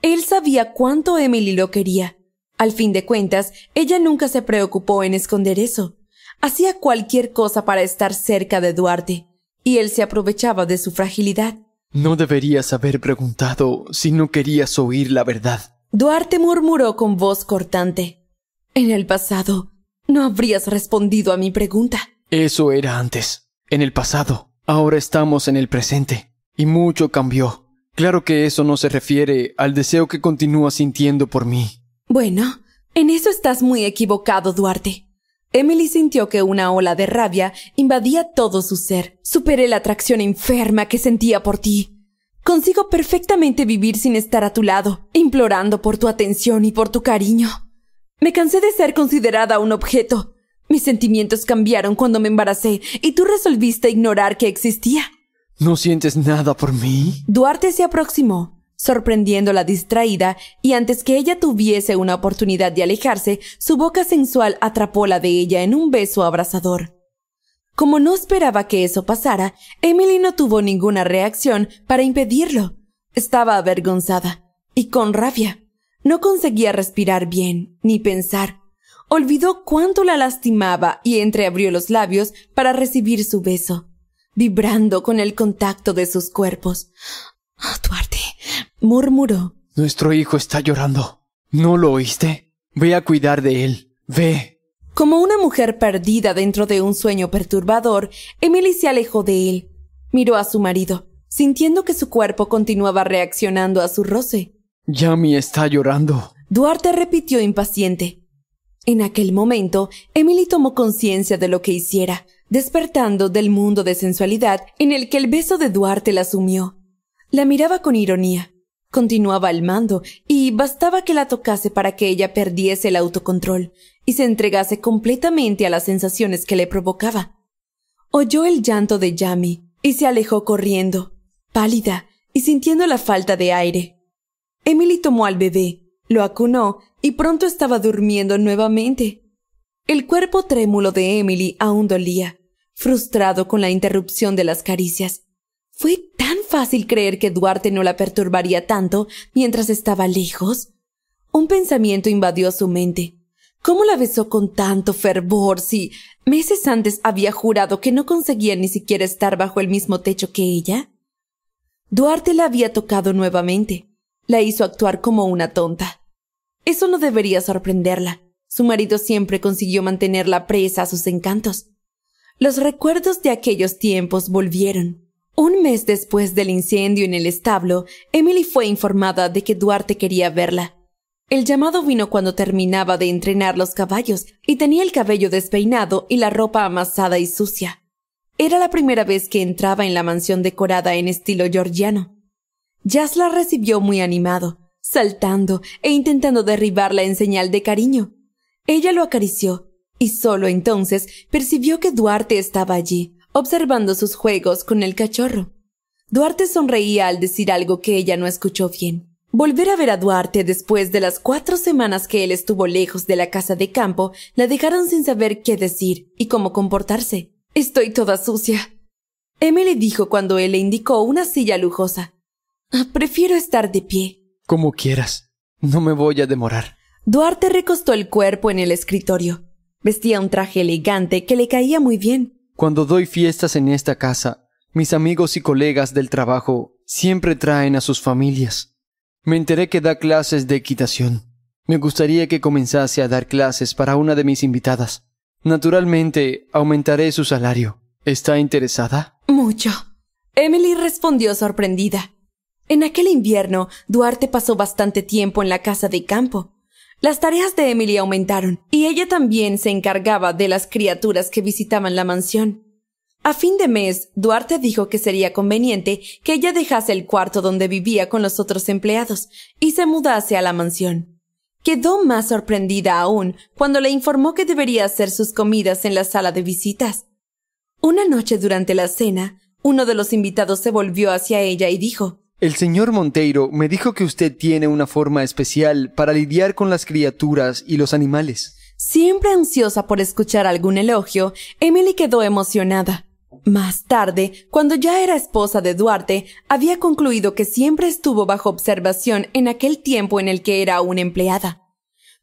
Él sabía cuánto Emily lo quería. Al fin de cuentas, ella nunca se preocupó en esconder eso. Hacía cualquier cosa para estar cerca de Duarte, y él se aprovechaba de su fragilidad. No deberías haber preguntado si no querías oír la verdad. Duarte murmuró con voz cortante. En el pasado, no habrías respondido a mi pregunta. Eso era antes, en el pasado. Ahora estamos en el presente. Y mucho cambió. Claro que eso no se refiere al deseo que continúas sintiendo por mí. Bueno, en eso estás muy equivocado, Duarte. Emily sintió que una ola de rabia invadía todo su ser. Superé la atracción enferma que sentía por ti. Consigo perfectamente vivir sin estar a tu lado, implorando por tu atención y por tu cariño. Me cansé de ser considerada un objeto. Mis sentimientos cambiaron cuando me embaracé y tú resolviste ignorar que existía. ¿No sientes nada por mí? Duarte se aproximó, sorprendiéndola distraída, y antes que ella tuviese una oportunidad de alejarse, su boca sensual atrapó la de ella en un beso abrazador. Como no esperaba que eso pasara, Emily no tuvo ninguna reacción para impedirlo. Estaba avergonzada y con rabia. No conseguía respirar bien ni pensar. Olvidó cuánto la lastimaba y entreabrió los labios para recibir su beso, vibrando con el contacto de sus cuerpos. Oh, Duarte, murmuró. Nuestro hijo está llorando. ¿No lo oíste? Ve a cuidar de él. Ve. Como una mujer perdida dentro de un sueño perturbador, Emily se alejó de él. Miró a su marido, sintiendo que su cuerpo continuaba reaccionando a su roce. Yami está llorando. Duarte repitió impaciente. En aquel momento, Emily tomó conciencia de lo que hiciera, despertando del mundo de sensualidad en el que el beso de Duarte la sumió. La miraba con ironía. Continuaba al mando y bastaba que la tocase para que ella perdiese el autocontrol y se entregase completamente a las sensaciones que le provocaba. Oyó el llanto de Yami y se alejó corriendo, pálida y sintiendo la falta de aire. Emily tomó al bebé, lo acunó y pronto estaba durmiendo nuevamente. El cuerpo trémulo de Emily aún dolía, frustrado con la interrupción de las caricias. Fue tan fácil creer que Duarte no la perturbaría tanto mientras estaba lejos. Un pensamiento invadió su mente. ¿Cómo la besó con tanto fervor si meses antes había jurado que no conseguía ni siquiera estar bajo el mismo techo que ella? Duarte la había tocado nuevamente. La hizo actuar como una tonta. Eso no debería sorprenderla. Su marido siempre consiguió mantenerla presa a sus encantos. Los recuerdos de aquellos tiempos volvieron. Un mes después del incendio en el establo, Emily fue informada de que Duarte quería verla. El llamado vino cuando terminaba de entrenar los caballos y tenía el cabello despeinado y la ropa amasada y sucia. Era la primera vez que entraba en la mansión decorada en estilo georgiano. Jazz la recibió muy animado, saltando e intentando derribarla en señal de cariño. Ella lo acarició, y solo entonces percibió que Duarte estaba allí, observando sus juegos con el cachorro. Duarte sonreía al decir algo que ella no escuchó bien. Volver a ver a Duarte después de las cuatro semanas que él estuvo lejos de la casa de campo la dejaron sin saber qué decir y cómo comportarse. Estoy toda sucia. le dijo cuando él le indicó una silla lujosa. Ah, prefiero estar de pie. Como quieras. No me voy a demorar. Duarte recostó el cuerpo en el escritorio. Vestía un traje elegante que le caía muy bien. Cuando doy fiestas en esta casa, mis amigos y colegas del trabajo siempre traen a sus familias. Me enteré que da clases de equitación. Me gustaría que comenzase a dar clases para una de mis invitadas. Naturalmente, aumentaré su salario. ¿Está interesada? Mucho. Emily respondió sorprendida. En aquel invierno, Duarte pasó bastante tiempo en la casa de campo. Las tareas de Emily aumentaron, y ella también se encargaba de las criaturas que visitaban la mansión. A fin de mes, Duarte dijo que sería conveniente que ella dejase el cuarto donde vivía con los otros empleados y se mudase a la mansión. Quedó más sorprendida aún cuando le informó que debería hacer sus comidas en la sala de visitas. Una noche durante la cena, uno de los invitados se volvió hacia ella y dijo El señor Monteiro me dijo que usted tiene una forma especial para lidiar con las criaturas y los animales. Siempre ansiosa por escuchar algún elogio, Emily quedó emocionada. Más tarde, cuando ya era esposa de Duarte, había concluido que siempre estuvo bajo observación en aquel tiempo en el que era una empleada.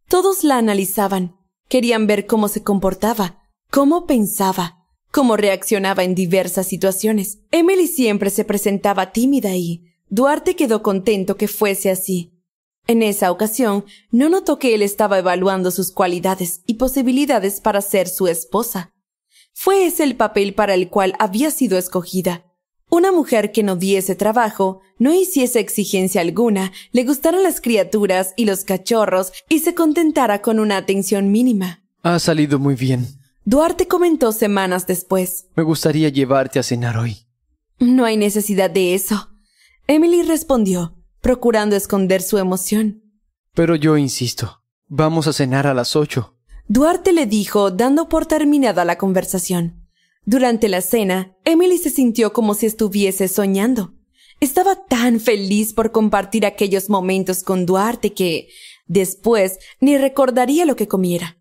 Todos la analizaban, querían ver cómo se comportaba, cómo pensaba, cómo reaccionaba en diversas situaciones. Emily siempre se presentaba tímida y Duarte quedó contento que fuese así. En esa ocasión, no notó que él estaba evaluando sus cualidades y posibilidades para ser su esposa. Fue ese el papel para el cual había sido escogida. Una mujer que no diese trabajo, no hiciese exigencia alguna, le gustaran las criaturas y los cachorros y se contentara con una atención mínima. Ha salido muy bien. Duarte comentó semanas después. Me gustaría llevarte a cenar hoy. No hay necesidad de eso. Emily respondió, procurando esconder su emoción. Pero yo insisto. Vamos a cenar a las ocho. Duarte le dijo, dando por terminada la conversación. Durante la cena, Emily se sintió como si estuviese soñando. Estaba tan feliz por compartir aquellos momentos con Duarte que, después, ni recordaría lo que comiera.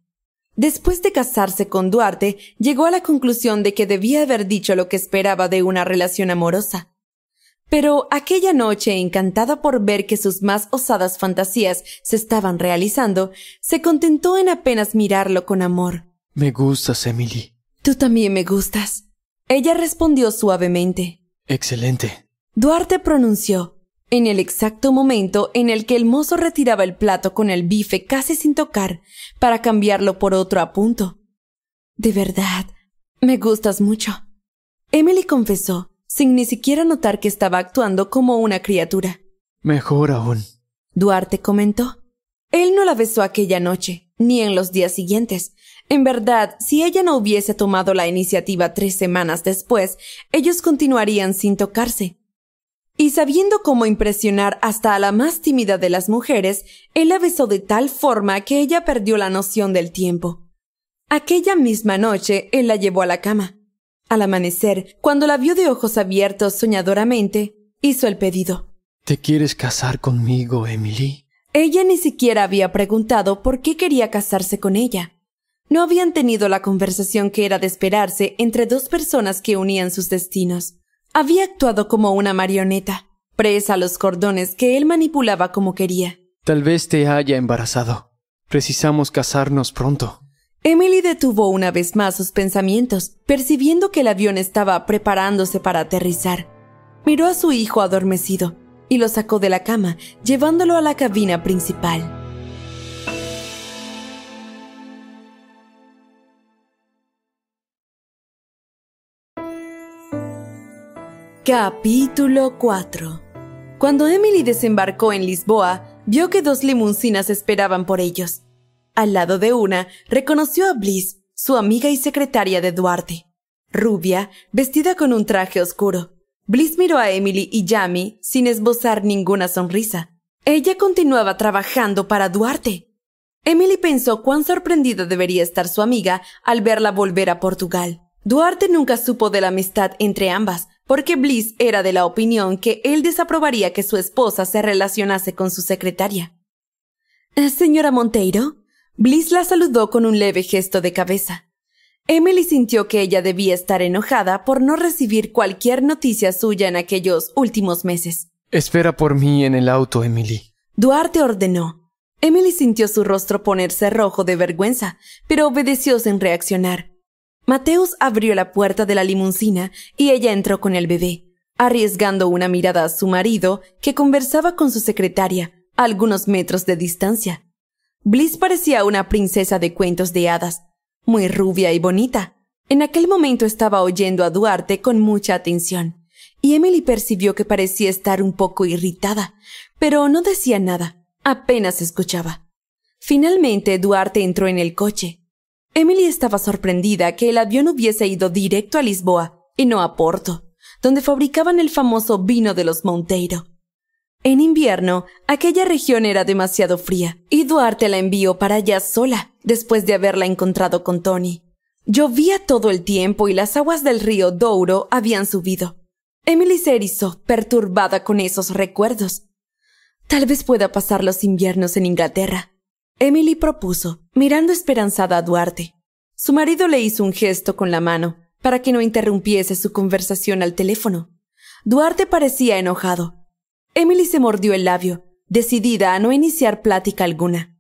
Después de casarse con Duarte, llegó a la conclusión de que debía haber dicho lo que esperaba de una relación amorosa. Pero aquella noche, encantada por ver que sus más osadas fantasías se estaban realizando, se contentó en apenas mirarlo con amor. Me gustas, Emily. Tú también me gustas. Ella respondió suavemente. Excelente. Duarte pronunció, en el exacto momento en el que el mozo retiraba el plato con el bife casi sin tocar, para cambiarlo por otro a punto. De verdad, me gustas mucho. Emily confesó, sin ni siquiera notar que estaba actuando como una criatura. Mejor aún. Duarte comentó. Él no la besó aquella noche, ni en los días siguientes. En verdad, si ella no hubiese tomado la iniciativa tres semanas después, ellos continuarían sin tocarse. Y sabiendo cómo impresionar hasta a la más tímida de las mujeres, él la besó de tal forma que ella perdió la noción del tiempo. Aquella misma noche, él la llevó a la cama. Al amanecer, cuando la vio de ojos abiertos soñadoramente, hizo el pedido. ¿Te quieres casar conmigo, Emily? Ella ni siquiera había preguntado por qué quería casarse con ella. No habían tenido la conversación que era de esperarse entre dos personas que unían sus destinos. Había actuado como una marioneta, presa a los cordones que él manipulaba como quería. Tal vez te haya embarazado. Precisamos casarnos pronto. Emily detuvo una vez más sus pensamientos, percibiendo que el avión estaba preparándose para aterrizar. Miró a su hijo adormecido y lo sacó de la cama, llevándolo a la cabina principal. Capítulo 4 Cuando Emily desembarcó en Lisboa, vio que dos limusinas esperaban por ellos. Al lado de una, reconoció a Bliss, su amiga y secretaria de Duarte. Rubia, vestida con un traje oscuro. Bliss miró a Emily y Jamie sin esbozar ninguna sonrisa. Ella continuaba trabajando para Duarte. Emily pensó cuán sorprendida debería estar su amiga al verla volver a Portugal. Duarte nunca supo de la amistad entre ambas, porque Bliss era de la opinión que él desaprobaría que su esposa se relacionase con su secretaria. Eh, señora Monteiro, Bliss la saludó con un leve gesto de cabeza. Emily sintió que ella debía estar enojada por no recibir cualquier noticia suya en aquellos últimos meses. Espera por mí en el auto, Emily. Duarte ordenó. Emily sintió su rostro ponerse rojo de vergüenza, pero obedeció sin reaccionar. Mateus abrió la puerta de la limusina y ella entró con el bebé, arriesgando una mirada a su marido, que conversaba con su secretaria, a algunos metros de distancia. Bliss parecía una princesa de cuentos de hadas, muy rubia y bonita. En aquel momento estaba oyendo a Duarte con mucha atención, y Emily percibió que parecía estar un poco irritada, pero no decía nada, apenas escuchaba. Finalmente Duarte entró en el coche. Emily estaba sorprendida que el avión hubiese ido directo a Lisboa y no a Porto, donde fabricaban el famoso vino de los Monteiro. En invierno, aquella región era demasiado fría, y Duarte la envió para allá sola, después de haberla encontrado con Tony. Llovía todo el tiempo y las aguas del río Douro habían subido. Emily se erizó, perturbada con esos recuerdos. Tal vez pueda pasar los inviernos en Inglaterra. Emily propuso, mirando esperanzada a Duarte. Su marido le hizo un gesto con la mano, para que no interrumpiese su conversación al teléfono. Duarte parecía enojado, Emily se mordió el labio, decidida a no iniciar plática alguna.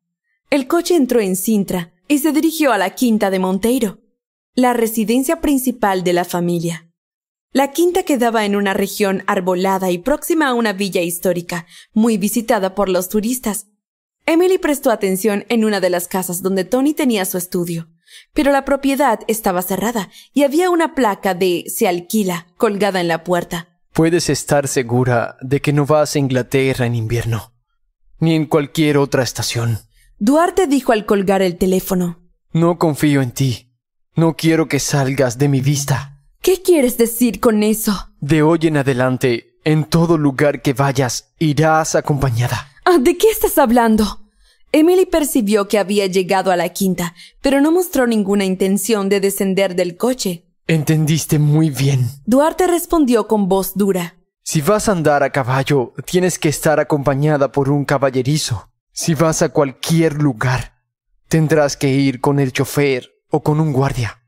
El coche entró en Sintra y se dirigió a la quinta de Monteiro, la residencia principal de la familia. La quinta quedaba en una región arbolada y próxima a una villa histórica, muy visitada por los turistas. Emily prestó atención en una de las casas donde Tony tenía su estudio, pero la propiedad estaba cerrada y había una placa de se alquila colgada en la puerta. Puedes estar segura de que no vas a Inglaterra en invierno, ni en cualquier otra estación. Duarte dijo al colgar el teléfono. No confío en ti. No quiero que salgas de mi vista. ¿Qué quieres decir con eso? De hoy en adelante, en todo lugar que vayas, irás acompañada. Ah, ¿De qué estás hablando? Emily percibió que había llegado a la quinta, pero no mostró ninguna intención de descender del coche. Entendiste muy bien. Duarte respondió con voz dura. Si vas a andar a caballo, tienes que estar acompañada por un caballerizo. Si vas a cualquier lugar, tendrás que ir con el chofer o con un guardia.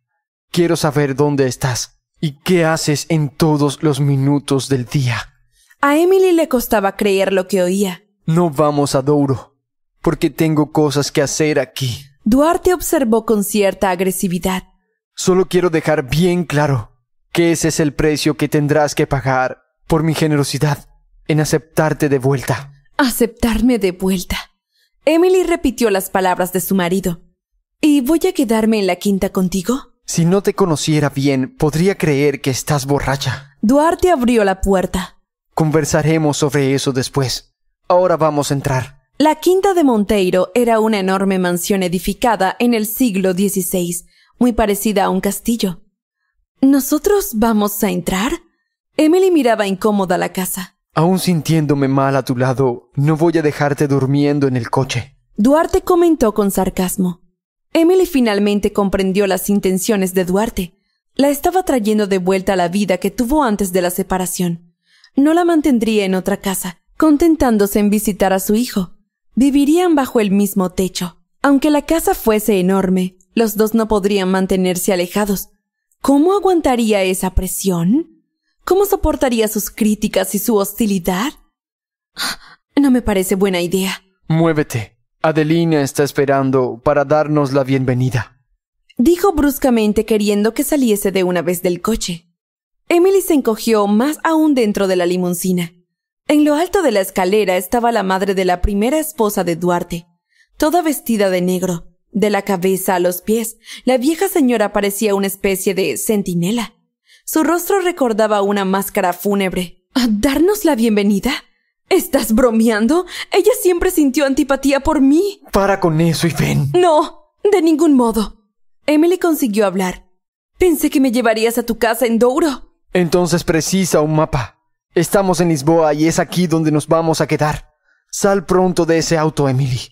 Quiero saber dónde estás y qué haces en todos los minutos del día. A Emily le costaba creer lo que oía. No vamos a Douro, porque tengo cosas que hacer aquí. Duarte observó con cierta agresividad. Solo quiero dejar bien claro que ese es el precio que tendrás que pagar por mi generosidad en aceptarte de vuelta. Aceptarme de vuelta. Emily repitió las palabras de su marido. ¿Y voy a quedarme en la quinta contigo? Si no te conociera bien, podría creer que estás borracha. Duarte abrió la puerta. Conversaremos sobre eso después. Ahora vamos a entrar. La quinta de Monteiro era una enorme mansión edificada en el siglo XVI muy parecida a un castillo. ¿Nosotros vamos a entrar? Emily miraba incómoda la casa. Aún sintiéndome mal a tu lado, no voy a dejarte durmiendo en el coche. Duarte comentó con sarcasmo. Emily finalmente comprendió las intenciones de Duarte. La estaba trayendo de vuelta a la vida que tuvo antes de la separación. No la mantendría en otra casa, contentándose en visitar a su hijo. Vivirían bajo el mismo techo. Aunque la casa fuese enorme, los dos no podrían mantenerse alejados. ¿Cómo aguantaría esa presión? ¿Cómo soportaría sus críticas y su hostilidad? No me parece buena idea. Muévete. Adelina está esperando para darnos la bienvenida. Dijo bruscamente queriendo que saliese de una vez del coche. Emily se encogió más aún dentro de la limusina. En lo alto de la escalera estaba la madre de la primera esposa de Duarte, toda vestida de negro, de la cabeza a los pies, la vieja señora parecía una especie de centinela. Su rostro recordaba una máscara fúnebre. ¿A darnos la bienvenida? ¿Estás bromeando? Ella siempre sintió antipatía por mí. Para con eso, y ven. No, de ningún modo. Emily consiguió hablar. Pensé que me llevarías a tu casa en Douro. Entonces precisa un mapa. Estamos en Lisboa y es aquí donde nos vamos a quedar. Sal pronto de ese auto, Emily.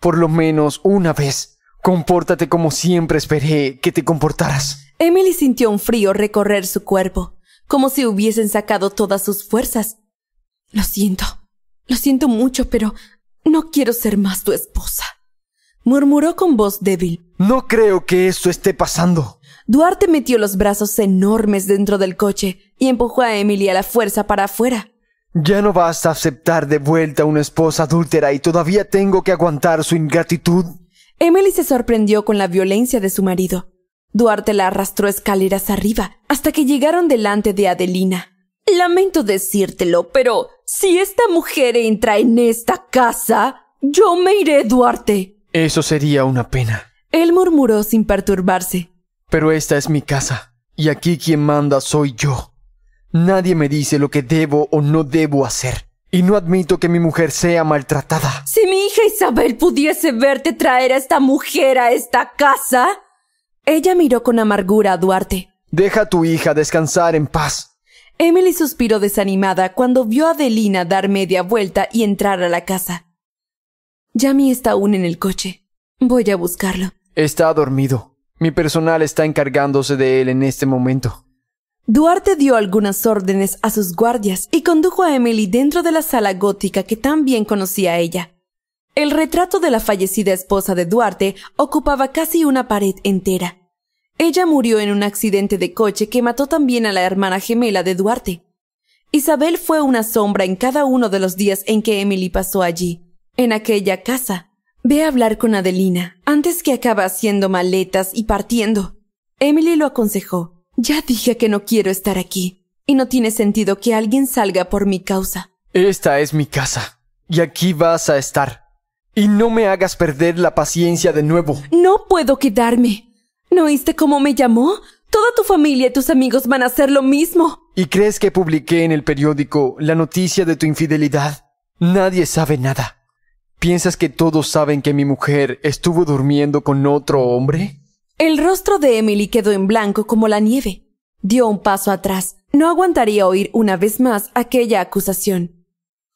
Por lo menos una vez. Compórtate como siempre esperé que te comportaras. Emily sintió un frío recorrer su cuerpo, como si hubiesen sacado todas sus fuerzas. Lo siento, lo siento mucho, pero no quiero ser más tu esposa. Murmuró con voz débil. No creo que esto esté pasando. Duarte metió los brazos enormes dentro del coche y empujó a Emily a la fuerza para afuera. Ya no vas a aceptar de vuelta una esposa adúltera y todavía tengo que aguantar su ingratitud. Emily se sorprendió con la violencia de su marido. Duarte la arrastró escaleras arriba hasta que llegaron delante de Adelina. Lamento decírtelo, pero si esta mujer entra en esta casa, yo me iré, Duarte. Eso sería una pena. Él murmuró sin perturbarse. Pero esta es mi casa, y aquí quien manda soy yo. Nadie me dice lo que debo o no debo hacer. Y no admito que mi mujer sea maltratada. Si mi hija Isabel pudiese verte traer a esta mujer a esta casa. Ella miró con amargura a Duarte. Deja a tu hija descansar en paz. Emily suspiró desanimada cuando vio a Adelina dar media vuelta y entrar a la casa. Yami está aún en el coche. Voy a buscarlo. Está dormido. Mi personal está encargándose de él en este momento. Duarte dio algunas órdenes a sus guardias y condujo a Emily dentro de la sala gótica que tan bien conocía ella. El retrato de la fallecida esposa de Duarte ocupaba casi una pared entera. Ella murió en un accidente de coche que mató también a la hermana gemela de Duarte. Isabel fue una sombra en cada uno de los días en que Emily pasó allí, en aquella casa. Ve a hablar con Adelina antes que acaba haciendo maletas y partiendo. Emily lo aconsejó, ya dije que no quiero estar aquí, y no tiene sentido que alguien salga por mi causa. Esta es mi casa, y aquí vas a estar. Y no me hagas perder la paciencia de nuevo. No puedo quedarme. ¿No oíste cómo me llamó? Toda tu familia y tus amigos van a hacer lo mismo. ¿Y crees que publiqué en el periódico la noticia de tu infidelidad? Nadie sabe nada. ¿Piensas que todos saben que mi mujer estuvo durmiendo con otro hombre? El rostro de Emily quedó en blanco como la nieve. Dio un paso atrás. No aguantaría oír una vez más aquella acusación.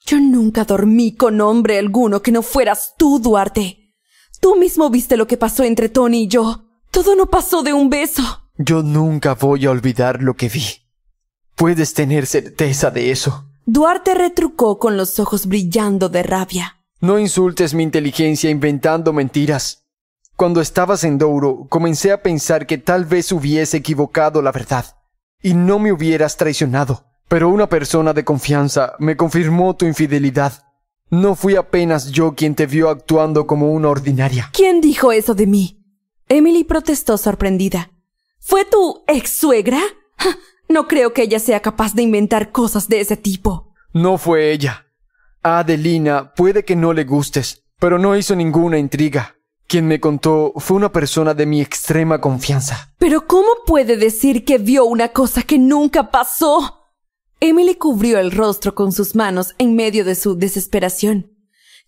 Yo nunca dormí con hombre alguno que no fueras tú, Duarte. Tú mismo viste lo que pasó entre Tony y yo. Todo no pasó de un beso. Yo nunca voy a olvidar lo que vi. Puedes tener certeza de eso. Duarte retrucó con los ojos brillando de rabia. No insultes mi inteligencia inventando mentiras. Cuando estabas en Douro, comencé a pensar que tal vez hubiese equivocado la verdad y no me hubieras traicionado. Pero una persona de confianza me confirmó tu infidelidad. No fui apenas yo quien te vio actuando como una ordinaria. ¿Quién dijo eso de mí? Emily protestó sorprendida. ¿Fue tu ex suegra? No creo que ella sea capaz de inventar cosas de ese tipo. No fue ella. Adelina puede que no le gustes, pero no hizo ninguna intriga. Quien me contó fue una persona de mi extrema confianza. Pero ¿cómo puede decir que vio una cosa que nunca pasó? Emily cubrió el rostro con sus manos en medio de su desesperación.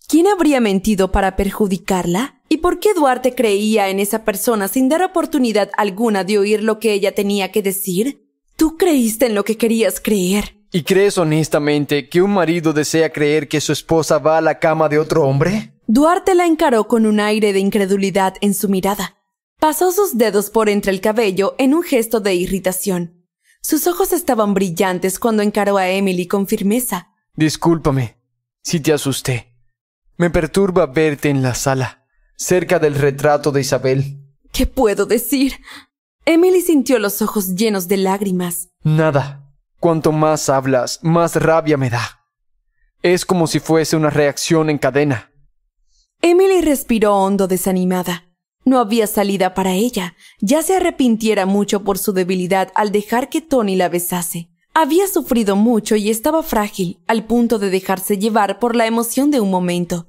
¿Quién habría mentido para perjudicarla? ¿Y por qué Duarte creía en esa persona sin dar oportunidad alguna de oír lo que ella tenía que decir? Tú creíste en lo que querías creer. ¿Y crees honestamente que un marido desea creer que su esposa va a la cama de otro hombre? Duarte la encaró con un aire de incredulidad en su mirada. Pasó sus dedos por entre el cabello en un gesto de irritación. Sus ojos estaban brillantes cuando encaró a Emily con firmeza. Discúlpame si te asusté. Me perturba verte en la sala, cerca del retrato de Isabel. ¿Qué puedo decir? Emily sintió los ojos llenos de lágrimas. Nada. Cuanto más hablas, más rabia me da. Es como si fuese una reacción en cadena. Emily respiró hondo desanimada. No había salida para ella. Ya se arrepintiera mucho por su debilidad al dejar que Tony la besase. Había sufrido mucho y estaba frágil, al punto de dejarse llevar por la emoción de un momento.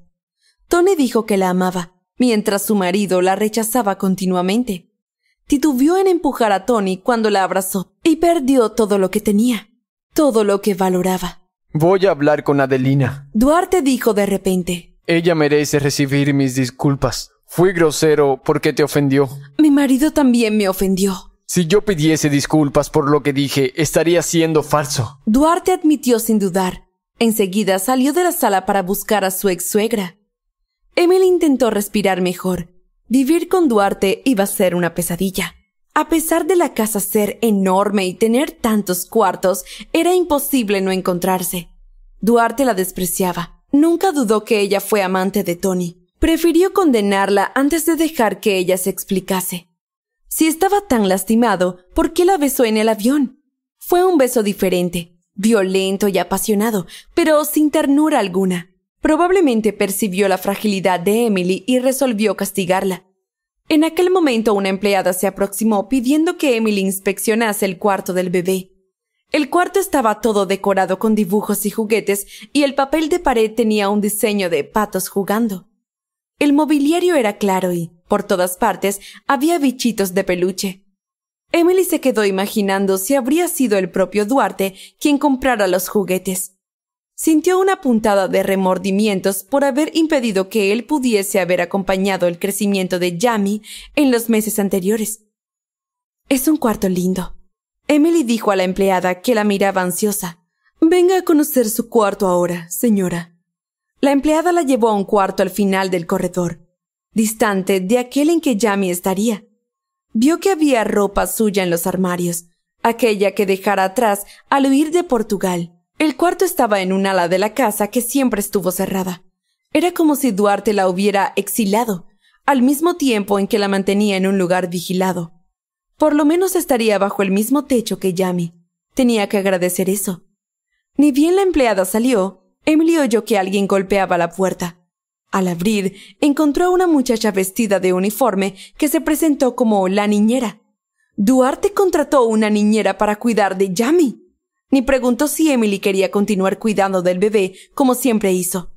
Tony dijo que la amaba, mientras su marido la rechazaba continuamente. Titubió en empujar a Tony cuando la abrazó y perdió todo lo que tenía, todo lo que valoraba. Voy a hablar con Adelina. Duarte dijo de repente. Ella merece recibir mis disculpas. Fui grosero porque te ofendió. Mi marido también me ofendió. Si yo pidiese disculpas por lo que dije, estaría siendo falso. Duarte admitió sin dudar. Enseguida salió de la sala para buscar a su ex suegra. Emily intentó respirar mejor. Vivir con Duarte iba a ser una pesadilla. A pesar de la casa ser enorme y tener tantos cuartos, era imposible no encontrarse. Duarte la despreciaba nunca dudó que ella fue amante de Tony. Prefirió condenarla antes de dejar que ella se explicase. Si estaba tan lastimado, ¿por qué la besó en el avión? Fue un beso diferente, violento y apasionado, pero sin ternura alguna. Probablemente percibió la fragilidad de Emily y resolvió castigarla. En aquel momento una empleada se aproximó pidiendo que Emily inspeccionase el cuarto del bebé. El cuarto estaba todo decorado con dibujos y juguetes y el papel de pared tenía un diseño de patos jugando. El mobiliario era claro y, por todas partes, había bichitos de peluche. Emily se quedó imaginando si habría sido el propio Duarte quien comprara los juguetes. Sintió una puntada de remordimientos por haber impedido que él pudiese haber acompañado el crecimiento de Yami en los meses anteriores. Es un cuarto lindo, Emily dijo a la empleada que la miraba ansiosa. Venga a conocer su cuarto ahora, señora. La empleada la llevó a un cuarto al final del corredor, distante de aquel en que Jamie estaría. Vio que había ropa suya en los armarios, aquella que dejara atrás al huir de Portugal. El cuarto estaba en un ala de la casa que siempre estuvo cerrada. Era como si Duarte la hubiera exilado, al mismo tiempo en que la mantenía en un lugar vigilado. Por lo menos estaría bajo el mismo techo que Yami. Tenía que agradecer eso. Ni bien la empleada salió, Emily oyó que alguien golpeaba la puerta. Al abrir, encontró a una muchacha vestida de uniforme que se presentó como la niñera. Duarte contrató una niñera para cuidar de Yami. Ni preguntó si Emily quería continuar cuidando del bebé como siempre hizo.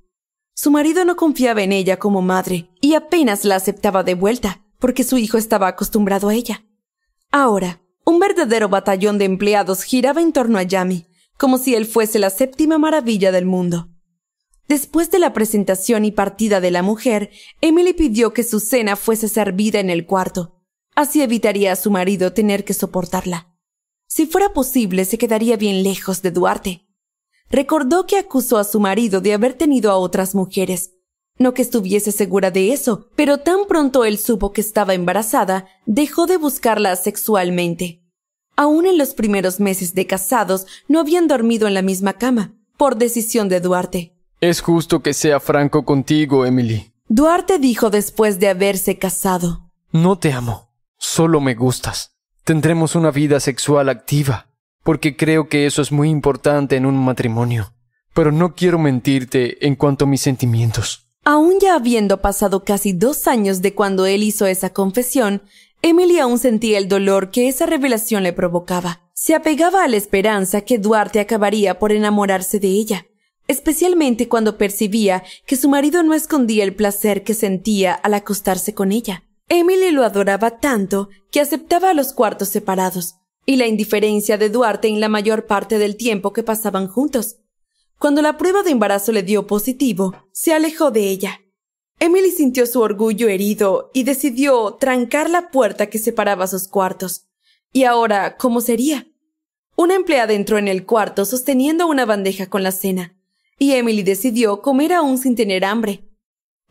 Su marido no confiaba en ella como madre y apenas la aceptaba de vuelta porque su hijo estaba acostumbrado a ella. Ahora, un verdadero batallón de empleados giraba en torno a Yami, como si él fuese la séptima maravilla del mundo. Después de la presentación y partida de la mujer, Emily pidió que su cena fuese servida en el cuarto. Así evitaría a su marido tener que soportarla. Si fuera posible, se quedaría bien lejos de Duarte. Recordó que acusó a su marido de haber tenido a otras mujeres, no que estuviese segura de eso, pero tan pronto él supo que estaba embarazada, dejó de buscarla sexualmente. Aún en los primeros meses de casados no habían dormido en la misma cama, por decisión de Duarte. Es justo que sea franco contigo, Emily. Duarte dijo después de haberse casado. No te amo, solo me gustas. Tendremos una vida sexual activa, porque creo que eso es muy importante en un matrimonio. Pero no quiero mentirte en cuanto a mis sentimientos. Aún ya habiendo pasado casi dos años de cuando él hizo esa confesión, Emily aún sentía el dolor que esa revelación le provocaba. Se apegaba a la esperanza que Duarte acabaría por enamorarse de ella, especialmente cuando percibía que su marido no escondía el placer que sentía al acostarse con ella. Emily lo adoraba tanto que aceptaba los cuartos separados, y la indiferencia de Duarte en la mayor parte del tiempo que pasaban juntos. Cuando la prueba de embarazo le dio positivo, se alejó de ella. Emily sintió su orgullo herido y decidió trancar la puerta que separaba sus cuartos. ¿Y ahora cómo sería? Una empleada entró en el cuarto sosteniendo una bandeja con la cena, y Emily decidió comer aún sin tener hambre.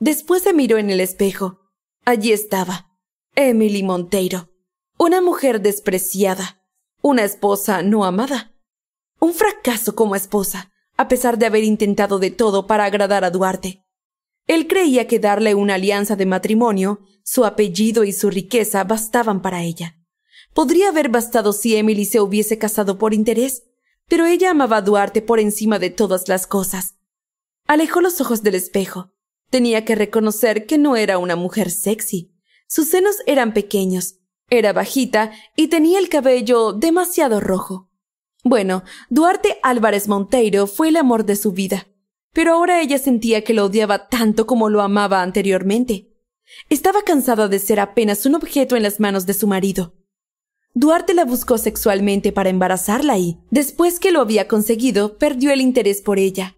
Después se miró en el espejo. Allí estaba. Emily Monteiro. Una mujer despreciada. Una esposa no amada. Un fracaso como esposa a pesar de haber intentado de todo para agradar a Duarte. Él creía que darle una alianza de matrimonio, su apellido y su riqueza bastaban para ella. Podría haber bastado si Emily se hubiese casado por interés, pero ella amaba a Duarte por encima de todas las cosas. Alejó los ojos del espejo. Tenía que reconocer que no era una mujer sexy. Sus senos eran pequeños, era bajita y tenía el cabello demasiado rojo. Bueno, Duarte Álvarez Monteiro fue el amor de su vida, pero ahora ella sentía que lo odiaba tanto como lo amaba anteriormente. Estaba cansada de ser apenas un objeto en las manos de su marido. Duarte la buscó sexualmente para embarazarla y, después que lo había conseguido, perdió el interés por ella.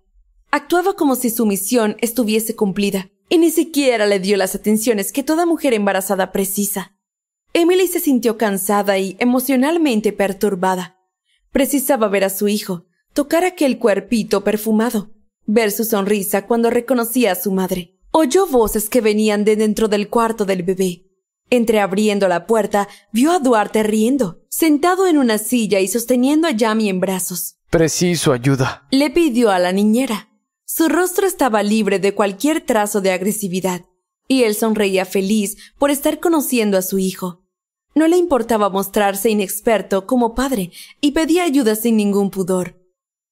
Actuaba como si su misión estuviese cumplida, y ni siquiera le dio las atenciones que toda mujer embarazada precisa. Emily se sintió cansada y emocionalmente perturbada. Precisaba ver a su hijo, tocar aquel cuerpito perfumado, ver su sonrisa cuando reconocía a su madre. Oyó voces que venían de dentro del cuarto del bebé. Entreabriendo la puerta, vio a Duarte riendo, sentado en una silla y sosteniendo a Yami en brazos. Preciso ayuda. Le pidió a la niñera. Su rostro estaba libre de cualquier trazo de agresividad, y él sonreía feliz por estar conociendo a su hijo. No le importaba mostrarse inexperto como padre y pedía ayuda sin ningún pudor.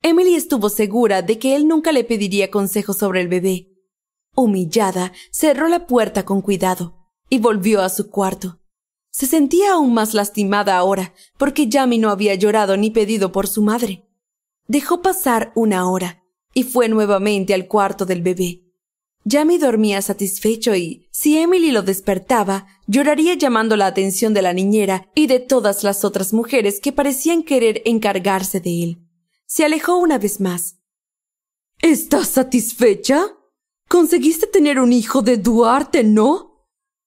Emily estuvo segura de que él nunca le pediría consejo sobre el bebé. Humillada, cerró la puerta con cuidado y volvió a su cuarto. Se sentía aún más lastimada ahora porque Yami no había llorado ni pedido por su madre. Dejó pasar una hora y fue nuevamente al cuarto del bebé. Jamie dormía satisfecho y, si Emily lo despertaba, lloraría llamando la atención de la niñera y de todas las otras mujeres que parecían querer encargarse de él. Se alejó una vez más. ¿Estás satisfecha? Conseguiste tener un hijo de Duarte, ¿no?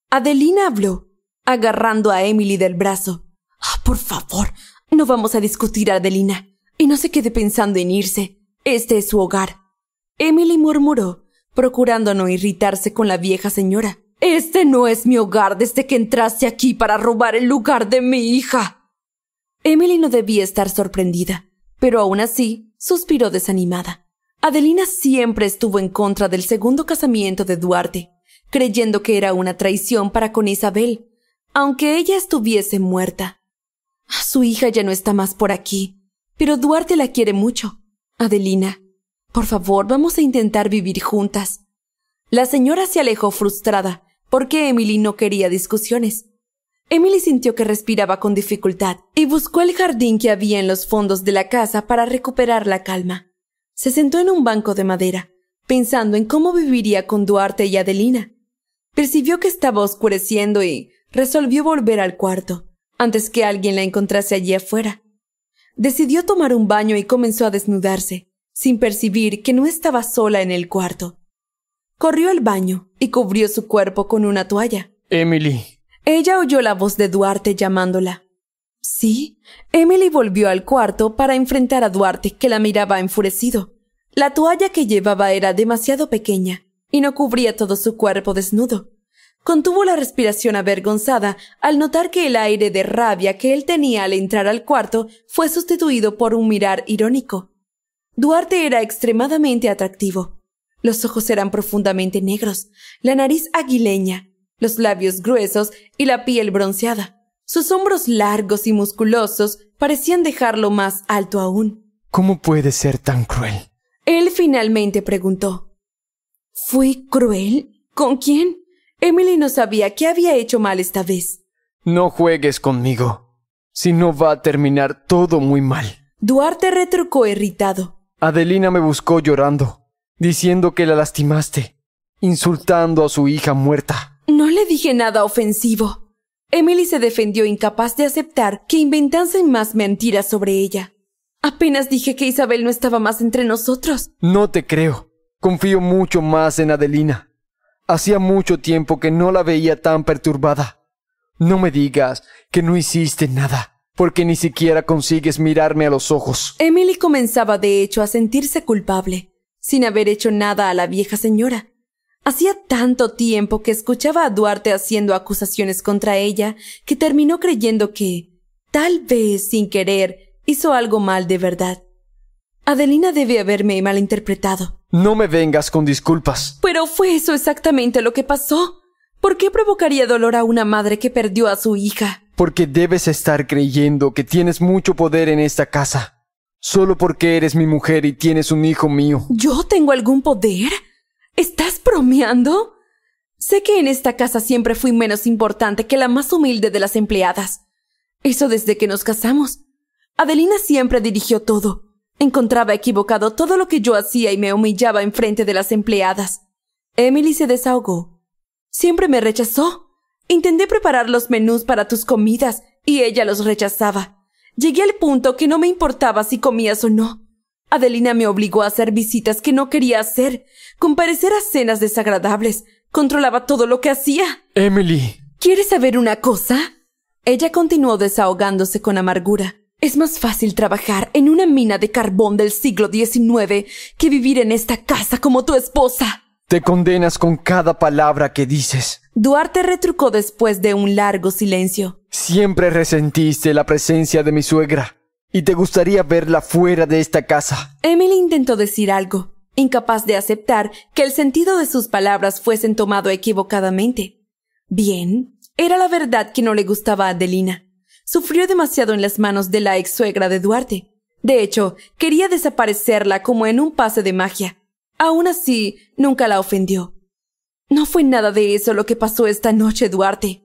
Adelina habló, agarrando a Emily del brazo. Ah, por favor, no vamos a discutir, Adelina, y no se quede pensando en irse. Este es su hogar. Emily murmuró, procurando no irritarse con la vieja señora. Este no es mi hogar desde que entraste aquí para robar el lugar de mi hija. Emily no debía estar sorprendida, pero aún así suspiró desanimada. Adelina siempre estuvo en contra del segundo casamiento de Duarte, creyendo que era una traición para con Isabel, aunque ella estuviese muerta. Su hija ya no está más por aquí, pero Duarte la quiere mucho. Adelina por favor, vamos a intentar vivir juntas. La señora se alejó frustrada, porque Emily no quería discusiones. Emily sintió que respiraba con dificultad y buscó el jardín que había en los fondos de la casa para recuperar la calma. Se sentó en un banco de madera, pensando en cómo viviría con Duarte y Adelina. Percibió que estaba oscureciendo y resolvió volver al cuarto, antes que alguien la encontrase allí afuera. Decidió tomar un baño y comenzó a desnudarse sin percibir que no estaba sola en el cuarto. Corrió al baño y cubrió su cuerpo con una toalla. Emily. Ella oyó la voz de Duarte llamándola. Sí, Emily volvió al cuarto para enfrentar a Duarte, que la miraba enfurecido. La toalla que llevaba era demasiado pequeña y no cubría todo su cuerpo desnudo. Contuvo la respiración avergonzada al notar que el aire de rabia que él tenía al entrar al cuarto fue sustituido por un mirar irónico. Duarte era extremadamente atractivo. Los ojos eran profundamente negros, la nariz aguileña, los labios gruesos y la piel bronceada. Sus hombros largos y musculosos parecían dejarlo más alto aún. ¿Cómo puede ser tan cruel? Él finalmente preguntó. ¿Fui cruel? ¿Con quién? Emily no sabía qué había hecho mal esta vez. No juegues conmigo, si no va a terminar todo muy mal. Duarte retrucó irritado. Adelina me buscó llorando, diciendo que la lastimaste, insultando a su hija muerta. No le dije nada ofensivo. Emily se defendió incapaz de aceptar que inventasen más mentiras sobre ella. Apenas dije que Isabel no estaba más entre nosotros. No te creo. Confío mucho más en Adelina. Hacía mucho tiempo que no la veía tan perturbada. No me digas que no hiciste nada porque ni siquiera consigues mirarme a los ojos. Emily comenzaba, de hecho, a sentirse culpable, sin haber hecho nada a la vieja señora. Hacía tanto tiempo que escuchaba a Duarte haciendo acusaciones contra ella que terminó creyendo que, tal vez sin querer, hizo algo mal de verdad. Adelina debe haberme malinterpretado. No me vengas con disculpas. Pero fue eso exactamente lo que pasó. ¿Por qué provocaría dolor a una madre que perdió a su hija? porque debes estar creyendo que tienes mucho poder en esta casa. Solo porque eres mi mujer y tienes un hijo mío. ¿Yo tengo algún poder? ¿Estás bromeando? Sé que en esta casa siempre fui menos importante que la más humilde de las empleadas. Eso desde que nos casamos. Adelina siempre dirigió todo. Encontraba equivocado todo lo que yo hacía y me humillaba en frente de las empleadas. Emily se desahogó. Siempre me rechazó. Intenté preparar los menús para tus comidas y ella los rechazaba. Llegué al punto que no me importaba si comías o no. Adelina me obligó a hacer visitas que no quería hacer, comparecer a cenas desagradables, controlaba todo lo que hacía. Emily. ¿Quieres saber una cosa? Ella continuó desahogándose con amargura. Es más fácil trabajar en una mina de carbón del siglo XIX que vivir en esta casa como tu esposa. Te condenas con cada palabra que dices. Duarte retrucó después de un largo silencio. Siempre resentiste la presencia de mi suegra y te gustaría verla fuera de esta casa. Emily intentó decir algo, incapaz de aceptar que el sentido de sus palabras fuesen tomado equivocadamente. Bien, era la verdad que no le gustaba a Adelina. Sufrió demasiado en las manos de la ex suegra de Duarte. De hecho, quería desaparecerla como en un pase de magia. Aún así, nunca la ofendió. No fue nada de eso lo que pasó esta noche, Duarte.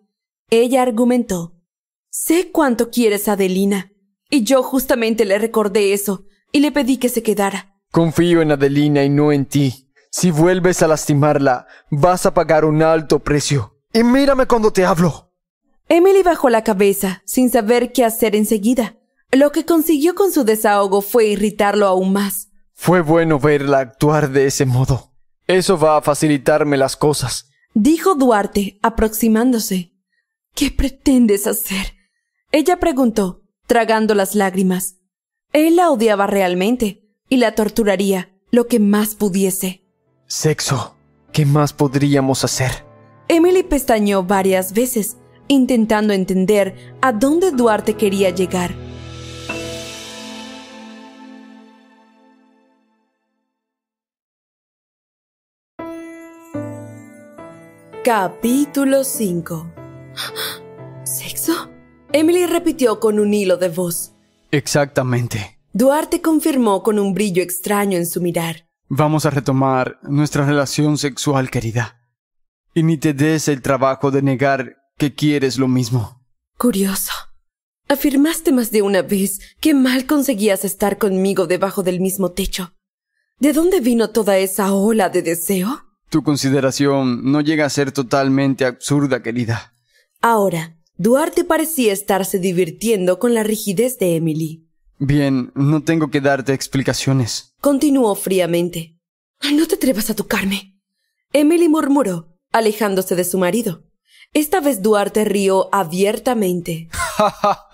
Ella argumentó. Sé cuánto quieres a Adelina. Y yo justamente le recordé eso y le pedí que se quedara. Confío en Adelina y no en ti. Si vuelves a lastimarla, vas a pagar un alto precio. Y mírame cuando te hablo. Emily bajó la cabeza, sin saber qué hacer enseguida. Lo que consiguió con su desahogo fue irritarlo aún más. Fue bueno verla actuar de ese modo. Eso va a facilitarme las cosas, dijo Duarte, aproximándose. ¿Qué pretendes hacer? Ella preguntó, tragando las lágrimas. Él la odiaba realmente y la torturaría lo que más pudiese. Sexo. ¿Qué más podríamos hacer? Emily pestañó varias veces, intentando entender a dónde Duarte quería llegar. Capítulo 5 ¿Sexo? Emily repitió con un hilo de voz. Exactamente. Duarte confirmó con un brillo extraño en su mirar. Vamos a retomar nuestra relación sexual, querida. Y ni te des el trabajo de negar que quieres lo mismo. Curioso. Afirmaste más de una vez que mal conseguías estar conmigo debajo del mismo techo. ¿De dónde vino toda esa ola de deseo? Tu consideración no llega a ser totalmente absurda, querida. Ahora, Duarte parecía estarse divirtiendo con la rigidez de Emily. Bien, no tengo que darte explicaciones. Continuó fríamente. No te atrevas a tocarme. Emily murmuró, alejándose de su marido. Esta vez Duarte rió abiertamente.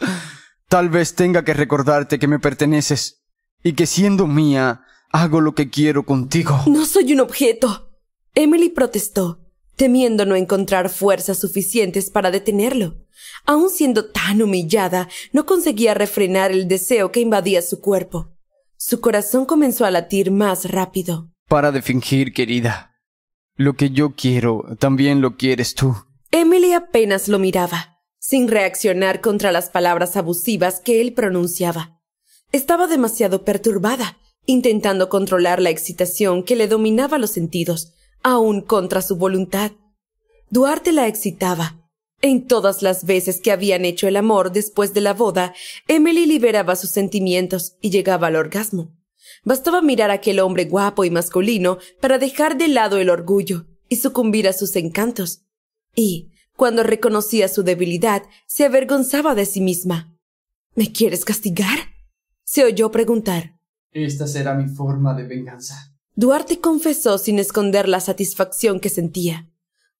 Tal vez tenga que recordarte que me perteneces y que siendo mía, hago lo que quiero contigo. No soy un objeto. Emily protestó, temiendo no encontrar fuerzas suficientes para detenerlo. Aun siendo tan humillada, no conseguía refrenar el deseo que invadía su cuerpo. Su corazón comenzó a latir más rápido. Para de fingir, querida. Lo que yo quiero, también lo quieres tú. Emily apenas lo miraba, sin reaccionar contra las palabras abusivas que él pronunciaba. Estaba demasiado perturbada, intentando controlar la excitación que le dominaba los sentidos, aún contra su voluntad. Duarte la excitaba. En todas las veces que habían hecho el amor después de la boda, Emily liberaba sus sentimientos y llegaba al orgasmo. Bastaba mirar a aquel hombre guapo y masculino para dejar de lado el orgullo y sucumbir a sus encantos. Y, cuando reconocía su debilidad, se avergonzaba de sí misma. ¿Me quieres castigar? se oyó preguntar. Esta será mi forma de venganza. Duarte confesó sin esconder la satisfacción que sentía.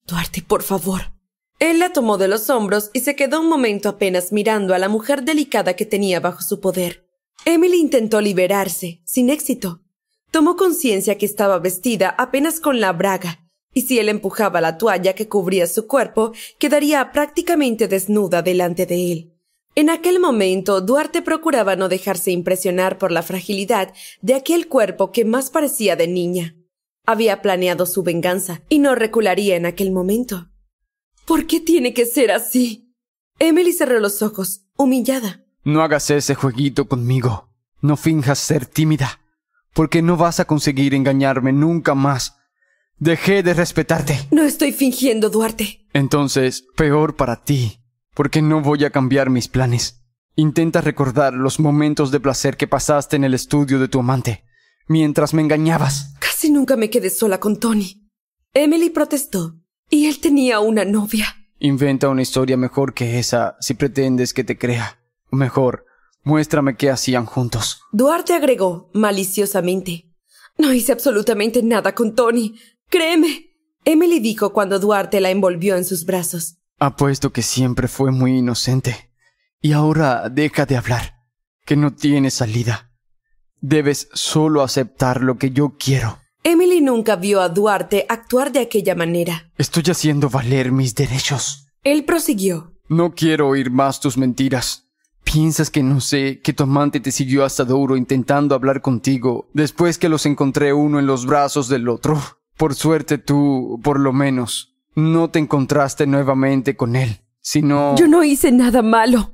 Duarte, por favor. Él la tomó de los hombros y se quedó un momento apenas mirando a la mujer delicada que tenía bajo su poder. Emily intentó liberarse, sin éxito. Tomó conciencia que estaba vestida apenas con la braga, y si él empujaba la toalla que cubría su cuerpo, quedaría prácticamente desnuda delante de él. En aquel momento, Duarte procuraba no dejarse impresionar por la fragilidad de aquel cuerpo que más parecía de niña. Había planeado su venganza y no recularía en aquel momento. ¿Por qué tiene que ser así? Emily cerró los ojos, humillada. No hagas ese jueguito conmigo. No finjas ser tímida, porque no vas a conseguir engañarme nunca más. Dejé de respetarte. No estoy fingiendo, Duarte. Entonces, peor para ti porque no voy a cambiar mis planes. Intenta recordar los momentos de placer que pasaste en el estudio de tu amante, mientras me engañabas. Casi nunca me quedé sola con Tony. Emily protestó, y él tenía una novia. Inventa una historia mejor que esa si pretendes que te crea. O mejor, muéstrame qué hacían juntos. Duarte agregó, maliciosamente. No hice absolutamente nada con Tony. Créeme. Emily dijo cuando Duarte la envolvió en sus brazos. Apuesto que siempre fue muy inocente. Y ahora deja de hablar, que no tiene salida. Debes solo aceptar lo que yo quiero. Emily nunca vio a Duarte actuar de aquella manera. Estoy haciendo valer mis derechos. Él prosiguió. No quiero oír más tus mentiras. ¿Piensas que no sé que tu amante te siguió hasta Douro intentando hablar contigo después que los encontré uno en los brazos del otro? Por suerte tú, por lo menos, no te encontraste nuevamente con él, sino... Yo no hice nada malo.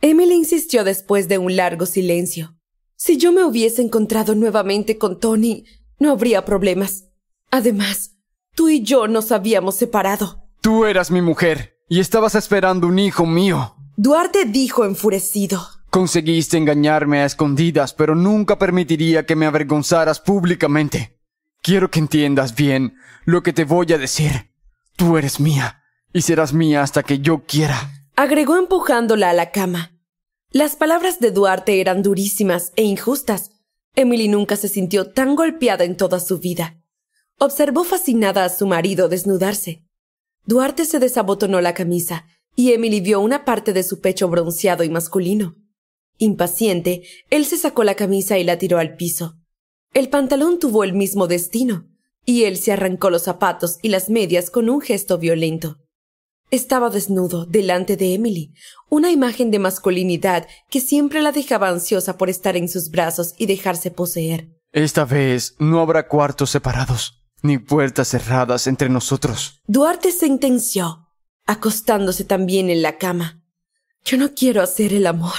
Emily insistió después de un largo silencio. Si yo me hubiese encontrado nuevamente con Tony, no habría problemas. Además, tú y yo nos habíamos separado. Tú eras mi mujer y estabas esperando un hijo mío. Duarte dijo enfurecido. Conseguiste engañarme a escondidas, pero nunca permitiría que me avergonzaras públicamente. Quiero que entiendas bien lo que te voy a decir. Tú eres mía, y serás mía hasta que yo quiera. Agregó empujándola a la cama. Las palabras de Duarte eran durísimas e injustas. Emily nunca se sintió tan golpeada en toda su vida. Observó fascinada a su marido desnudarse. Duarte se desabotonó la camisa y Emily vio una parte de su pecho bronceado y masculino. Impaciente, él se sacó la camisa y la tiró al piso. El pantalón tuvo el mismo destino y él se arrancó los zapatos y las medias con un gesto violento. Estaba desnudo delante de Emily, una imagen de masculinidad que siempre la dejaba ansiosa por estar en sus brazos y dejarse poseer. Esta vez no habrá cuartos separados, ni puertas cerradas entre nosotros. Duarte sentenció, acostándose también en la cama. Yo no quiero hacer el amor.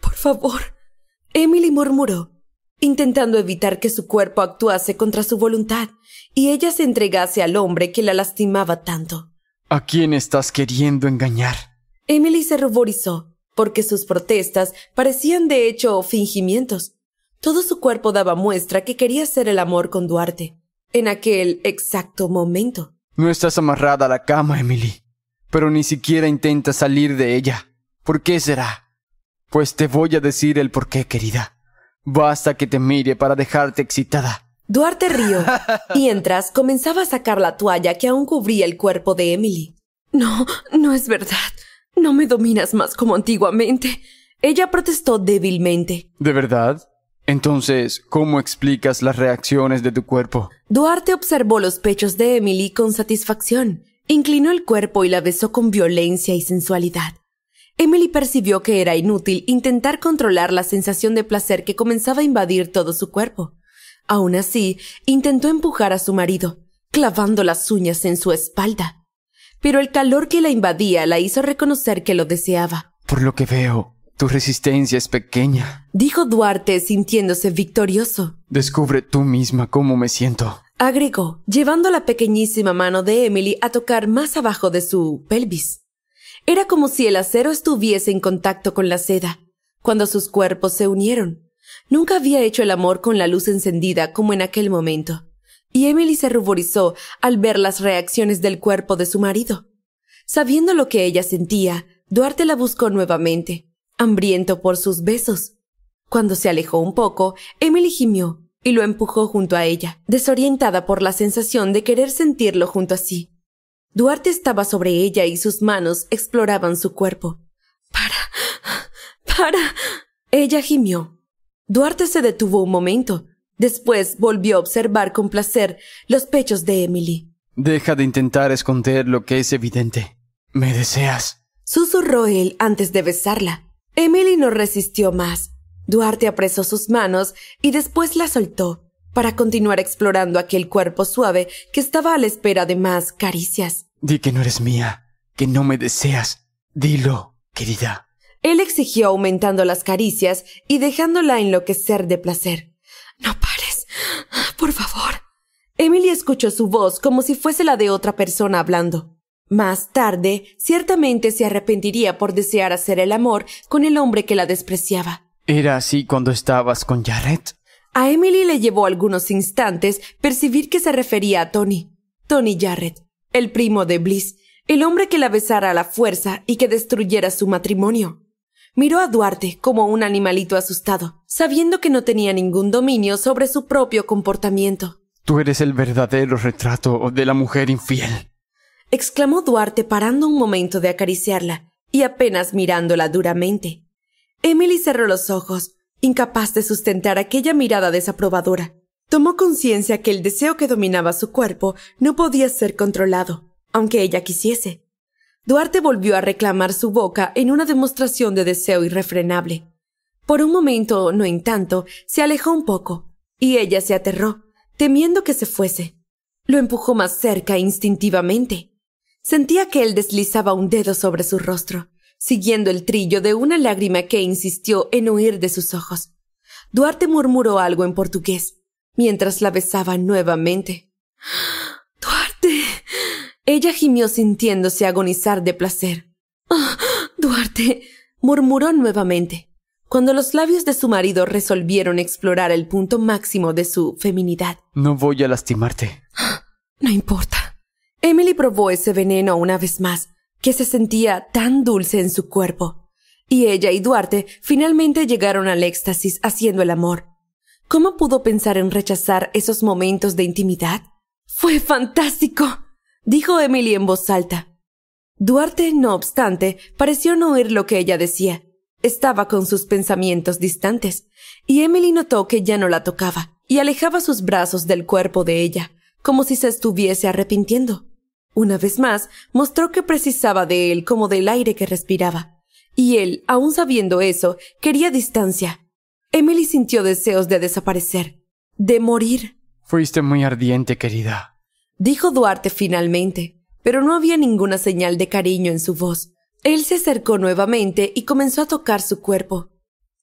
Por favor. Emily murmuró, intentando evitar que su cuerpo actuase contra su voluntad y ella se entregase al hombre que la lastimaba tanto. ¿A quién estás queriendo engañar? Emily se ruborizó, porque sus protestas parecían de hecho fingimientos. Todo su cuerpo daba muestra que quería hacer el amor con Duarte, en aquel exacto momento. No estás amarrada a la cama, Emily, pero ni siquiera intentas salir de ella. ¿Por qué será? Pues te voy a decir el por qué, querida. Basta que te mire para dejarte excitada. Duarte rió, mientras comenzaba a sacar la toalla que aún cubría el cuerpo de Emily. No, no es verdad. No me dominas más como antiguamente. Ella protestó débilmente. ¿De verdad? Entonces, ¿cómo explicas las reacciones de tu cuerpo? Duarte observó los pechos de Emily con satisfacción, inclinó el cuerpo y la besó con violencia y sensualidad. Emily percibió que era inútil intentar controlar la sensación de placer que comenzaba a invadir todo su cuerpo. Aún así, intentó empujar a su marido, clavando las uñas en su espalda. Pero el calor que la invadía la hizo reconocer que lo deseaba. Por lo que veo, tu resistencia es pequeña, dijo Duarte sintiéndose victorioso. Descubre tú misma cómo me siento, agregó, llevando la pequeñísima mano de Emily a tocar más abajo de su pelvis. Era como si el acero estuviese en contacto con la seda, cuando sus cuerpos se unieron. Nunca había hecho el amor con la luz encendida como en aquel momento, y Emily se ruborizó al ver las reacciones del cuerpo de su marido. Sabiendo lo que ella sentía, Duarte la buscó nuevamente, hambriento por sus besos. Cuando se alejó un poco, Emily gimió y lo empujó junto a ella, desorientada por la sensación de querer sentirlo junto a sí. Duarte estaba sobre ella y sus manos exploraban su cuerpo. Para. para. Ella gimió. Duarte se detuvo un momento. Después volvió a observar con placer los pechos de Emily. Deja de intentar esconder lo que es evidente. Me deseas. Susurró él antes de besarla. Emily no resistió más. Duarte apresó sus manos y después la soltó, para continuar explorando aquel cuerpo suave que estaba a la espera de más caricias. Di que no eres mía, que no me deseas. Dilo, querida. Él exigió aumentando las caricias y dejándola enloquecer de placer. No pares, por favor. Emily escuchó su voz como si fuese la de otra persona hablando. Más tarde, ciertamente se arrepentiría por desear hacer el amor con el hombre que la despreciaba. ¿Era así cuando estabas con Jarrett? A Emily le llevó algunos instantes percibir que se refería a Tony, Tony Jarrett, el primo de Bliss, el hombre que la besara a la fuerza y que destruyera su matrimonio. Miró a Duarte como un animalito asustado, sabiendo que no tenía ningún dominio sobre su propio comportamiento. Tú eres el verdadero retrato de la mujer infiel, exclamó Duarte parando un momento de acariciarla y apenas mirándola duramente. Emily cerró los ojos, Incapaz de sustentar aquella mirada desaprobadora, tomó conciencia que el deseo que dominaba su cuerpo no podía ser controlado, aunque ella quisiese. Duarte volvió a reclamar su boca en una demostración de deseo irrefrenable. Por un momento, no en tanto, se alejó un poco, y ella se aterró, temiendo que se fuese. Lo empujó más cerca instintivamente. Sentía que él deslizaba un dedo sobre su rostro siguiendo el trillo de una lágrima que insistió en huir de sus ojos. Duarte murmuró algo en portugués, mientras la besaba nuevamente. Duarte. Ella gimió sintiéndose agonizar de placer. Duarte. murmuró nuevamente, cuando los labios de su marido resolvieron explorar el punto máximo de su feminidad. No voy a lastimarte. No importa. Emily probó ese veneno una vez más, que se sentía tan dulce en su cuerpo. Y ella y Duarte finalmente llegaron al éxtasis haciendo el amor. ¿Cómo pudo pensar en rechazar esos momentos de intimidad? Fue fantástico, dijo Emily en voz alta. Duarte, no obstante, pareció no oír lo que ella decía. Estaba con sus pensamientos distantes, y Emily notó que ya no la tocaba, y alejaba sus brazos del cuerpo de ella, como si se estuviese arrepintiendo. Una vez más, mostró que precisaba de él como del aire que respiraba. Y él, aun sabiendo eso, quería distancia. Emily sintió deseos de desaparecer, de morir. Fuiste muy ardiente, querida. Dijo Duarte finalmente, pero no había ninguna señal de cariño en su voz. Él se acercó nuevamente y comenzó a tocar su cuerpo.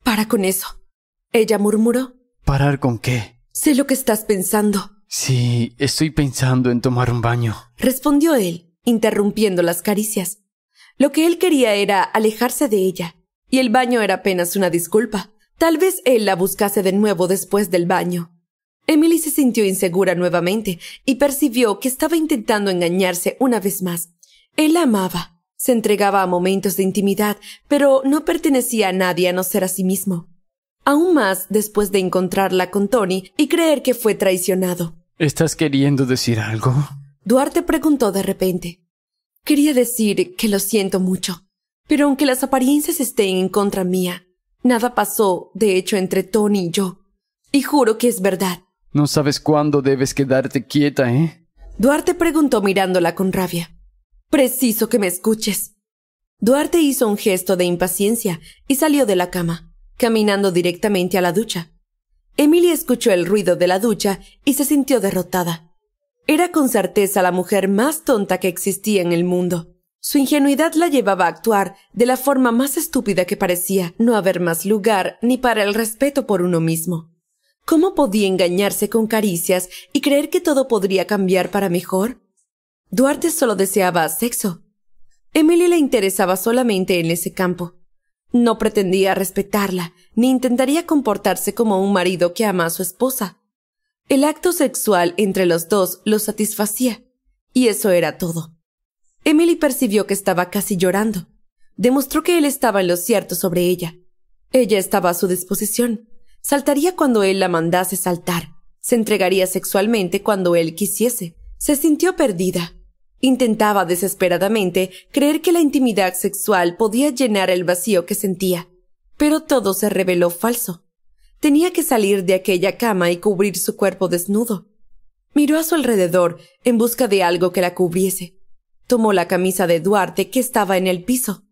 Para con eso. Ella murmuró. ¿Parar con qué? Sé lo que estás pensando. Sí, estoy pensando en tomar un baño, respondió él, interrumpiendo las caricias. Lo que él quería era alejarse de ella, y el baño era apenas una disculpa. Tal vez él la buscase de nuevo después del baño. Emily se sintió insegura nuevamente y percibió que estaba intentando engañarse una vez más. Él la amaba, se entregaba a momentos de intimidad, pero no pertenecía a nadie a no ser a sí mismo. Aún más después de encontrarla con Tony y creer que fue traicionado. ¿Estás queriendo decir algo? Duarte preguntó de repente. Quería decir que lo siento mucho, pero aunque las apariencias estén en contra mía, nada pasó, de hecho, entre Tony y yo. Y juro que es verdad. No sabes cuándo debes quedarte quieta, ¿eh? Duarte preguntó mirándola con rabia. Preciso que me escuches. Duarte hizo un gesto de impaciencia y salió de la cama, caminando directamente a la ducha. Emily escuchó el ruido de la ducha y se sintió derrotada. Era con certeza la mujer más tonta que existía en el mundo. Su ingenuidad la llevaba a actuar de la forma más estúpida que parecía no haber más lugar ni para el respeto por uno mismo. ¿Cómo podía engañarse con caricias y creer que todo podría cambiar para mejor? Duarte solo deseaba sexo. Emily le interesaba solamente en ese campo. No pretendía respetarla, ni intentaría comportarse como un marido que ama a su esposa. El acto sexual entre los dos lo satisfacía, y eso era todo. Emily percibió que estaba casi llorando. Demostró que él estaba en lo cierto sobre ella. Ella estaba a su disposición. Saltaría cuando él la mandase saltar. Se entregaría sexualmente cuando él quisiese. Se sintió perdida. Intentaba desesperadamente creer que la intimidad sexual podía llenar el vacío que sentía, pero todo se reveló falso. Tenía que salir de aquella cama y cubrir su cuerpo desnudo. Miró a su alrededor en busca de algo que la cubriese. Tomó la camisa de Duarte que estaba en el piso.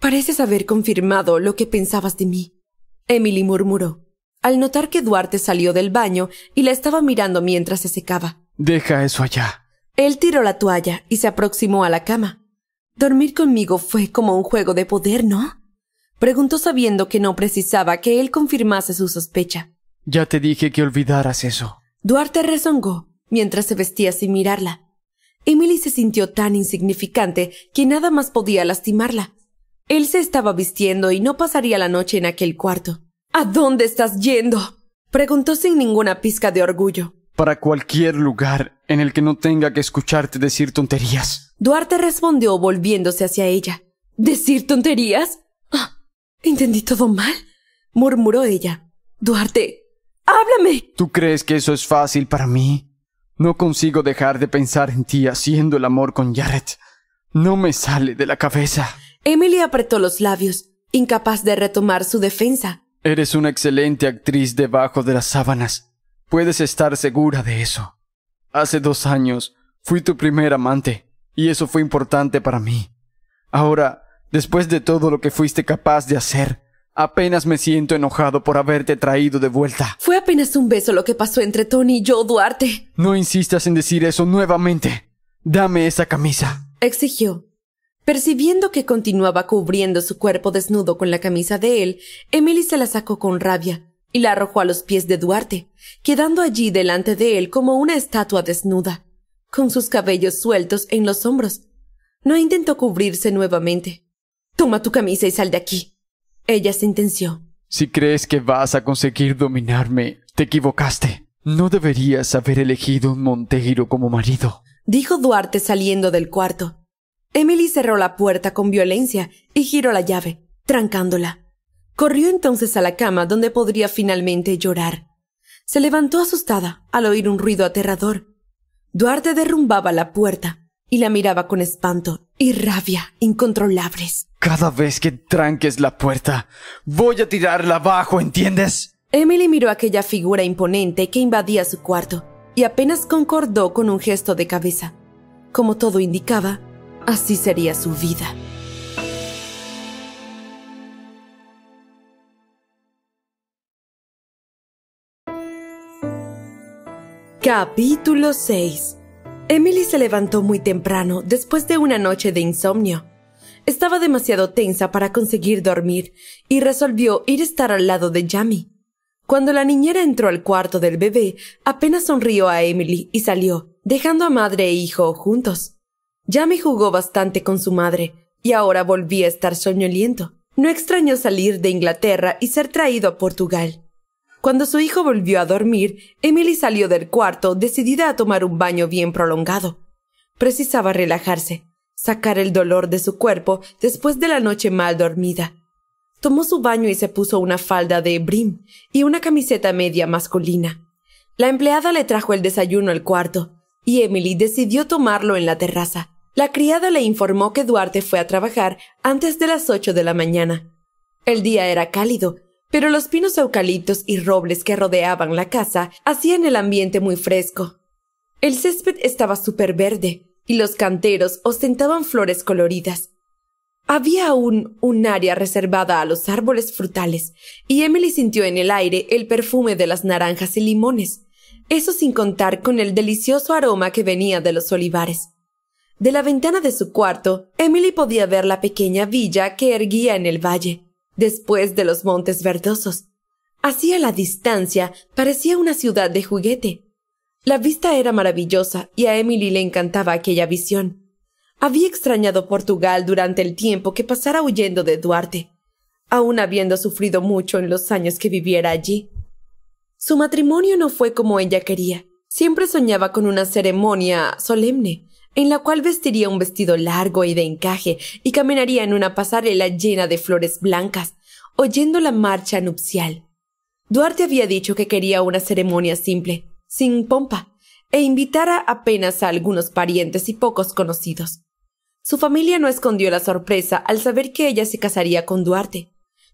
Pareces haber confirmado lo que pensabas de mí, Emily murmuró, al notar que Duarte salió del baño y la estaba mirando mientras se secaba. Deja eso allá, él tiró la toalla y se aproximó a la cama. Dormir conmigo fue como un juego de poder, ¿no? Preguntó sabiendo que no precisaba que él confirmase su sospecha. Ya te dije que olvidaras eso. Duarte rezongó mientras se vestía sin mirarla. Emily se sintió tan insignificante que nada más podía lastimarla. Él se estaba vistiendo y no pasaría la noche en aquel cuarto. ¿A dónde estás yendo? preguntó sin ninguna pizca de orgullo para cualquier lugar en el que no tenga que escucharte decir tonterías. Duarte respondió volviéndose hacia ella. ¿Decir tonterías? Ah, ¿Entendí todo mal? murmuró ella. Duarte, háblame. ¿Tú crees que eso es fácil para mí? No consigo dejar de pensar en ti haciendo el amor con Jared. No me sale de la cabeza. Emily apretó los labios, incapaz de retomar su defensa. Eres una excelente actriz debajo de las sábanas Puedes estar segura de eso. Hace dos años fui tu primer amante, y eso fue importante para mí. Ahora, después de todo lo que fuiste capaz de hacer, apenas me siento enojado por haberte traído de vuelta. Fue apenas un beso lo que pasó entre Tony y yo, Duarte. No insistas en decir eso nuevamente. Dame esa camisa. Exigió. Percibiendo que continuaba cubriendo su cuerpo desnudo con la camisa de él, Emily se la sacó con rabia, y la arrojó a los pies de Duarte, quedando allí delante de él como una estatua desnuda, con sus cabellos sueltos en los hombros. No intentó cubrirse nuevamente. Toma tu camisa y sal de aquí. Ella sentenció. Si crees que vas a conseguir dominarme, te equivocaste. No deberías haber elegido un Monteiro como marido. Dijo Duarte saliendo del cuarto. Emily cerró la puerta con violencia y giró la llave, trancándola. Corrió entonces a la cama donde podría finalmente llorar. Se levantó asustada al oír un ruido aterrador. Duarte derrumbaba la puerta y la miraba con espanto y rabia incontrolables. Cada vez que tranques la puerta, voy a tirarla abajo, ¿entiendes? Emily miró aquella figura imponente que invadía su cuarto y apenas concordó con un gesto de cabeza. Como todo indicaba, así sería su vida. Capítulo 6 Emily se levantó muy temprano después de una noche de insomnio. Estaba demasiado tensa para conseguir dormir y resolvió ir a estar al lado de Jamie. Cuando la niñera entró al cuarto del bebé, apenas sonrió a Emily y salió, dejando a madre e hijo juntos. Jamie jugó bastante con su madre y ahora volvía a estar soñoliento. No extrañó salir de Inglaterra y ser traído a Portugal. Cuando su hijo volvió a dormir, Emily salió del cuarto decidida a tomar un baño bien prolongado. Precisaba relajarse, sacar el dolor de su cuerpo después de la noche mal dormida. Tomó su baño y se puso una falda de brim y una camiseta media masculina. La empleada le trajo el desayuno al cuarto, y Emily decidió tomarlo en la terraza. La criada le informó que Duarte fue a trabajar antes de las ocho de la mañana. El día era cálido pero los pinos eucaliptos y robles que rodeaban la casa hacían el ambiente muy fresco. El césped estaba súper verde y los canteros ostentaban flores coloridas. Había aún un área reservada a los árboles frutales, y Emily sintió en el aire el perfume de las naranjas y limones, eso sin contar con el delicioso aroma que venía de los olivares. De la ventana de su cuarto, Emily podía ver la pequeña villa que erguía en el valle después de los montes verdosos. Así a la distancia parecía una ciudad de juguete. La vista era maravillosa y a Emily le encantaba aquella visión. Había extrañado Portugal durante el tiempo que pasara huyendo de Duarte, aun habiendo sufrido mucho en los años que viviera allí. Su matrimonio no fue como ella quería. Siempre soñaba con una ceremonia solemne, en la cual vestiría un vestido largo y de encaje y caminaría en una pasarela llena de flores blancas, oyendo la marcha nupcial. Duarte había dicho que quería una ceremonia simple, sin pompa, e invitara apenas a algunos parientes y pocos conocidos. Su familia no escondió la sorpresa al saber que ella se casaría con Duarte.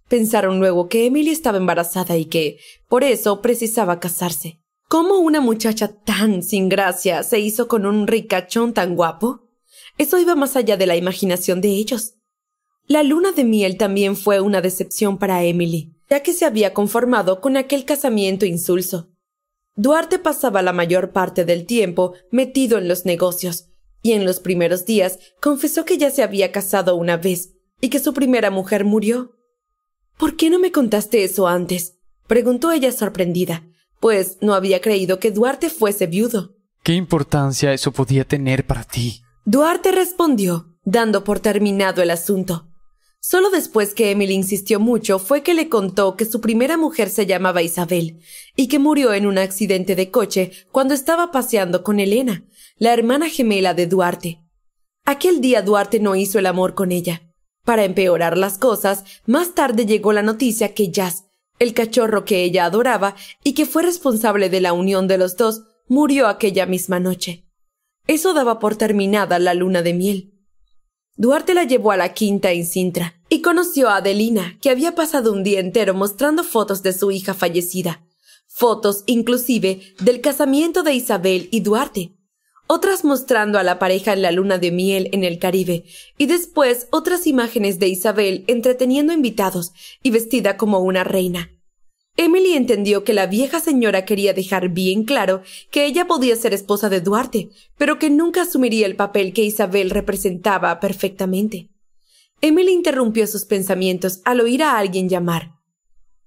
Pensaron luego que Emily estaba embarazada y que, por eso, precisaba casarse. ¿Cómo una muchacha tan sin gracia se hizo con un ricachón tan guapo? Eso iba más allá de la imaginación de ellos. La luna de miel también fue una decepción para Emily, ya que se había conformado con aquel casamiento insulso. Duarte pasaba la mayor parte del tiempo metido en los negocios, y en los primeros días confesó que ya se había casado una vez y que su primera mujer murió. ¿Por qué no me contaste eso antes? preguntó ella sorprendida, pues no había creído que Duarte fuese viudo. ¿Qué importancia eso podía tener para ti? Duarte respondió, dando por terminado el asunto. Solo después que Emily insistió mucho fue que le contó que su primera mujer se llamaba Isabel y que murió en un accidente de coche cuando estaba paseando con Elena, la hermana gemela de Duarte. Aquel día Duarte no hizo el amor con ella. Para empeorar las cosas, más tarde llegó la noticia que Jazz el cachorro que ella adoraba y que fue responsable de la unión de los dos murió aquella misma noche. Eso daba por terminada la luna de miel. Duarte la llevó a la quinta en Sintra y conoció a Adelina, que había pasado un día entero mostrando fotos de su hija fallecida, fotos inclusive del casamiento de Isabel y Duarte, otras mostrando a la pareja en la luna de miel en el Caribe, y después otras imágenes de Isabel entreteniendo invitados y vestida como una reina. Emily entendió que la vieja señora quería dejar bien claro que ella podía ser esposa de Duarte, pero que nunca asumiría el papel que Isabel representaba perfectamente. Emily interrumpió sus pensamientos al oír a alguien llamar.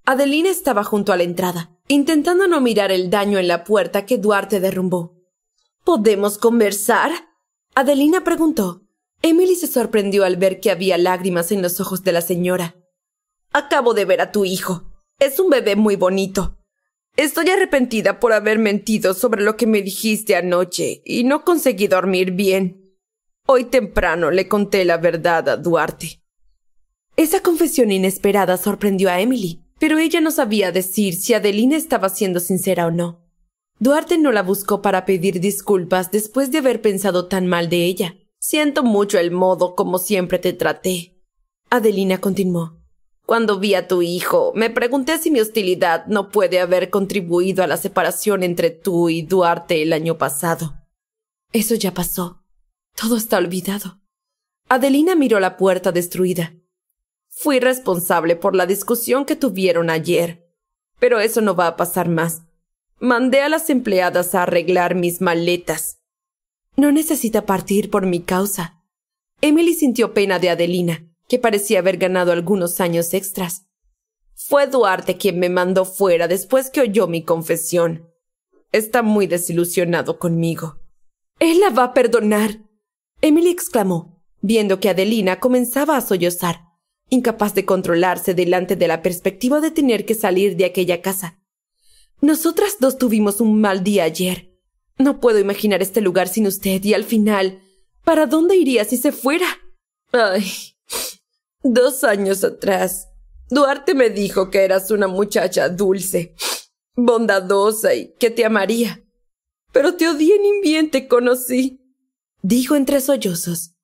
Adelina estaba junto a la entrada, intentando no mirar el daño en la puerta que Duarte derrumbó. ¿Podemos conversar? Adelina preguntó. Emily se sorprendió al ver que había lágrimas en los ojos de la señora. Acabo de ver a tu hijo. Es un bebé muy bonito. Estoy arrepentida por haber mentido sobre lo que me dijiste anoche y no conseguí dormir bien. Hoy temprano le conté la verdad a Duarte. Esa confesión inesperada sorprendió a Emily, pero ella no sabía decir si Adelina estaba siendo sincera o no. Duarte no la buscó para pedir disculpas después de haber pensado tan mal de ella. Siento mucho el modo como siempre te traté. Adelina continuó. Cuando vi a tu hijo, me pregunté si mi hostilidad no puede haber contribuido a la separación entre tú y Duarte el año pasado. Eso ya pasó. Todo está olvidado. Adelina miró la puerta destruida. Fui responsable por la discusión que tuvieron ayer. Pero eso no va a pasar más. Mandé a las empleadas a arreglar mis maletas. No necesita partir por mi causa. Emily sintió pena de Adelina, que parecía haber ganado algunos años extras. Fue Duarte quien me mandó fuera después que oyó mi confesión. Está muy desilusionado conmigo. Él la va a perdonar. Emily exclamó, viendo que Adelina comenzaba a sollozar, incapaz de controlarse delante de la perspectiva de tener que salir de aquella casa nosotras dos tuvimos un mal día ayer. No puedo imaginar este lugar sin usted y al final, ¿para dónde iría si se fuera? Ay, dos años atrás, Duarte me dijo que eras una muchacha dulce, bondadosa y que te amaría. Pero te odié ni bien te conocí, dijo entre sollozos.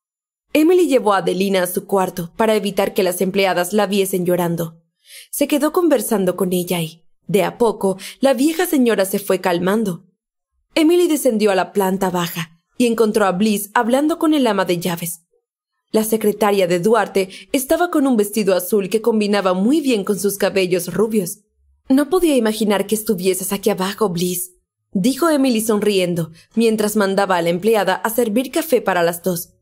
Emily llevó a Adelina a su cuarto para evitar que las empleadas la viesen llorando. Se quedó conversando con ella y, de a poco, la vieja señora se fue calmando. Emily descendió a la planta baja y encontró a Bliss hablando con el ama de llaves. La secretaria de Duarte estaba con un vestido azul que combinaba muy bien con sus cabellos rubios. No podía imaginar que estuvieses aquí abajo, Bliss, dijo Emily sonriendo, mientras mandaba a la empleada a servir café para las dos.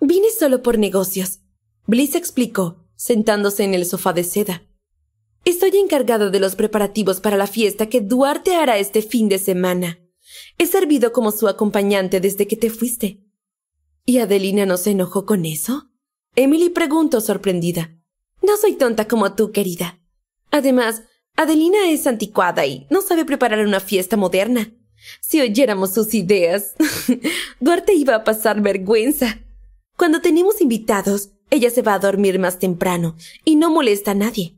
Vine solo por negocios, Bliss explicó, sentándose en el sofá de seda. Estoy encargado de los preparativos para la fiesta que Duarte hará este fin de semana. He servido como su acompañante desde que te fuiste. ¿Y Adelina no se enojó con eso? Emily preguntó sorprendida. No soy tonta como tú, querida. Además, Adelina es anticuada y no sabe preparar una fiesta moderna. Si oyéramos sus ideas, Duarte iba a pasar vergüenza. Cuando tenemos invitados, ella se va a dormir más temprano y no molesta a nadie.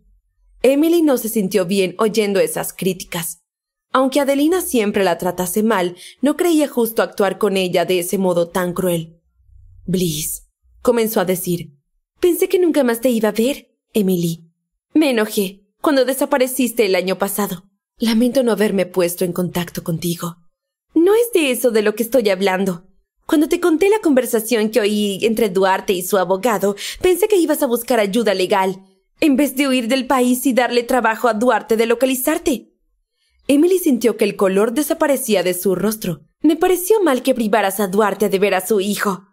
Emily no se sintió bien oyendo esas críticas. Aunque Adelina siempre la tratase mal, no creía justo actuar con ella de ese modo tan cruel. Bliss, comenzó a decir, pensé que nunca más te iba a ver, Emily. Me enojé cuando desapareciste el año pasado. Lamento no haberme puesto en contacto contigo. No es de eso de lo que estoy hablando. Cuando te conté la conversación que oí entre Duarte y su abogado, pensé que ibas a buscar ayuda legal en vez de huir del país y darle trabajo a Duarte de localizarte. Emily sintió que el color desaparecía de su rostro. Me pareció mal que privaras a Duarte de ver a su hijo.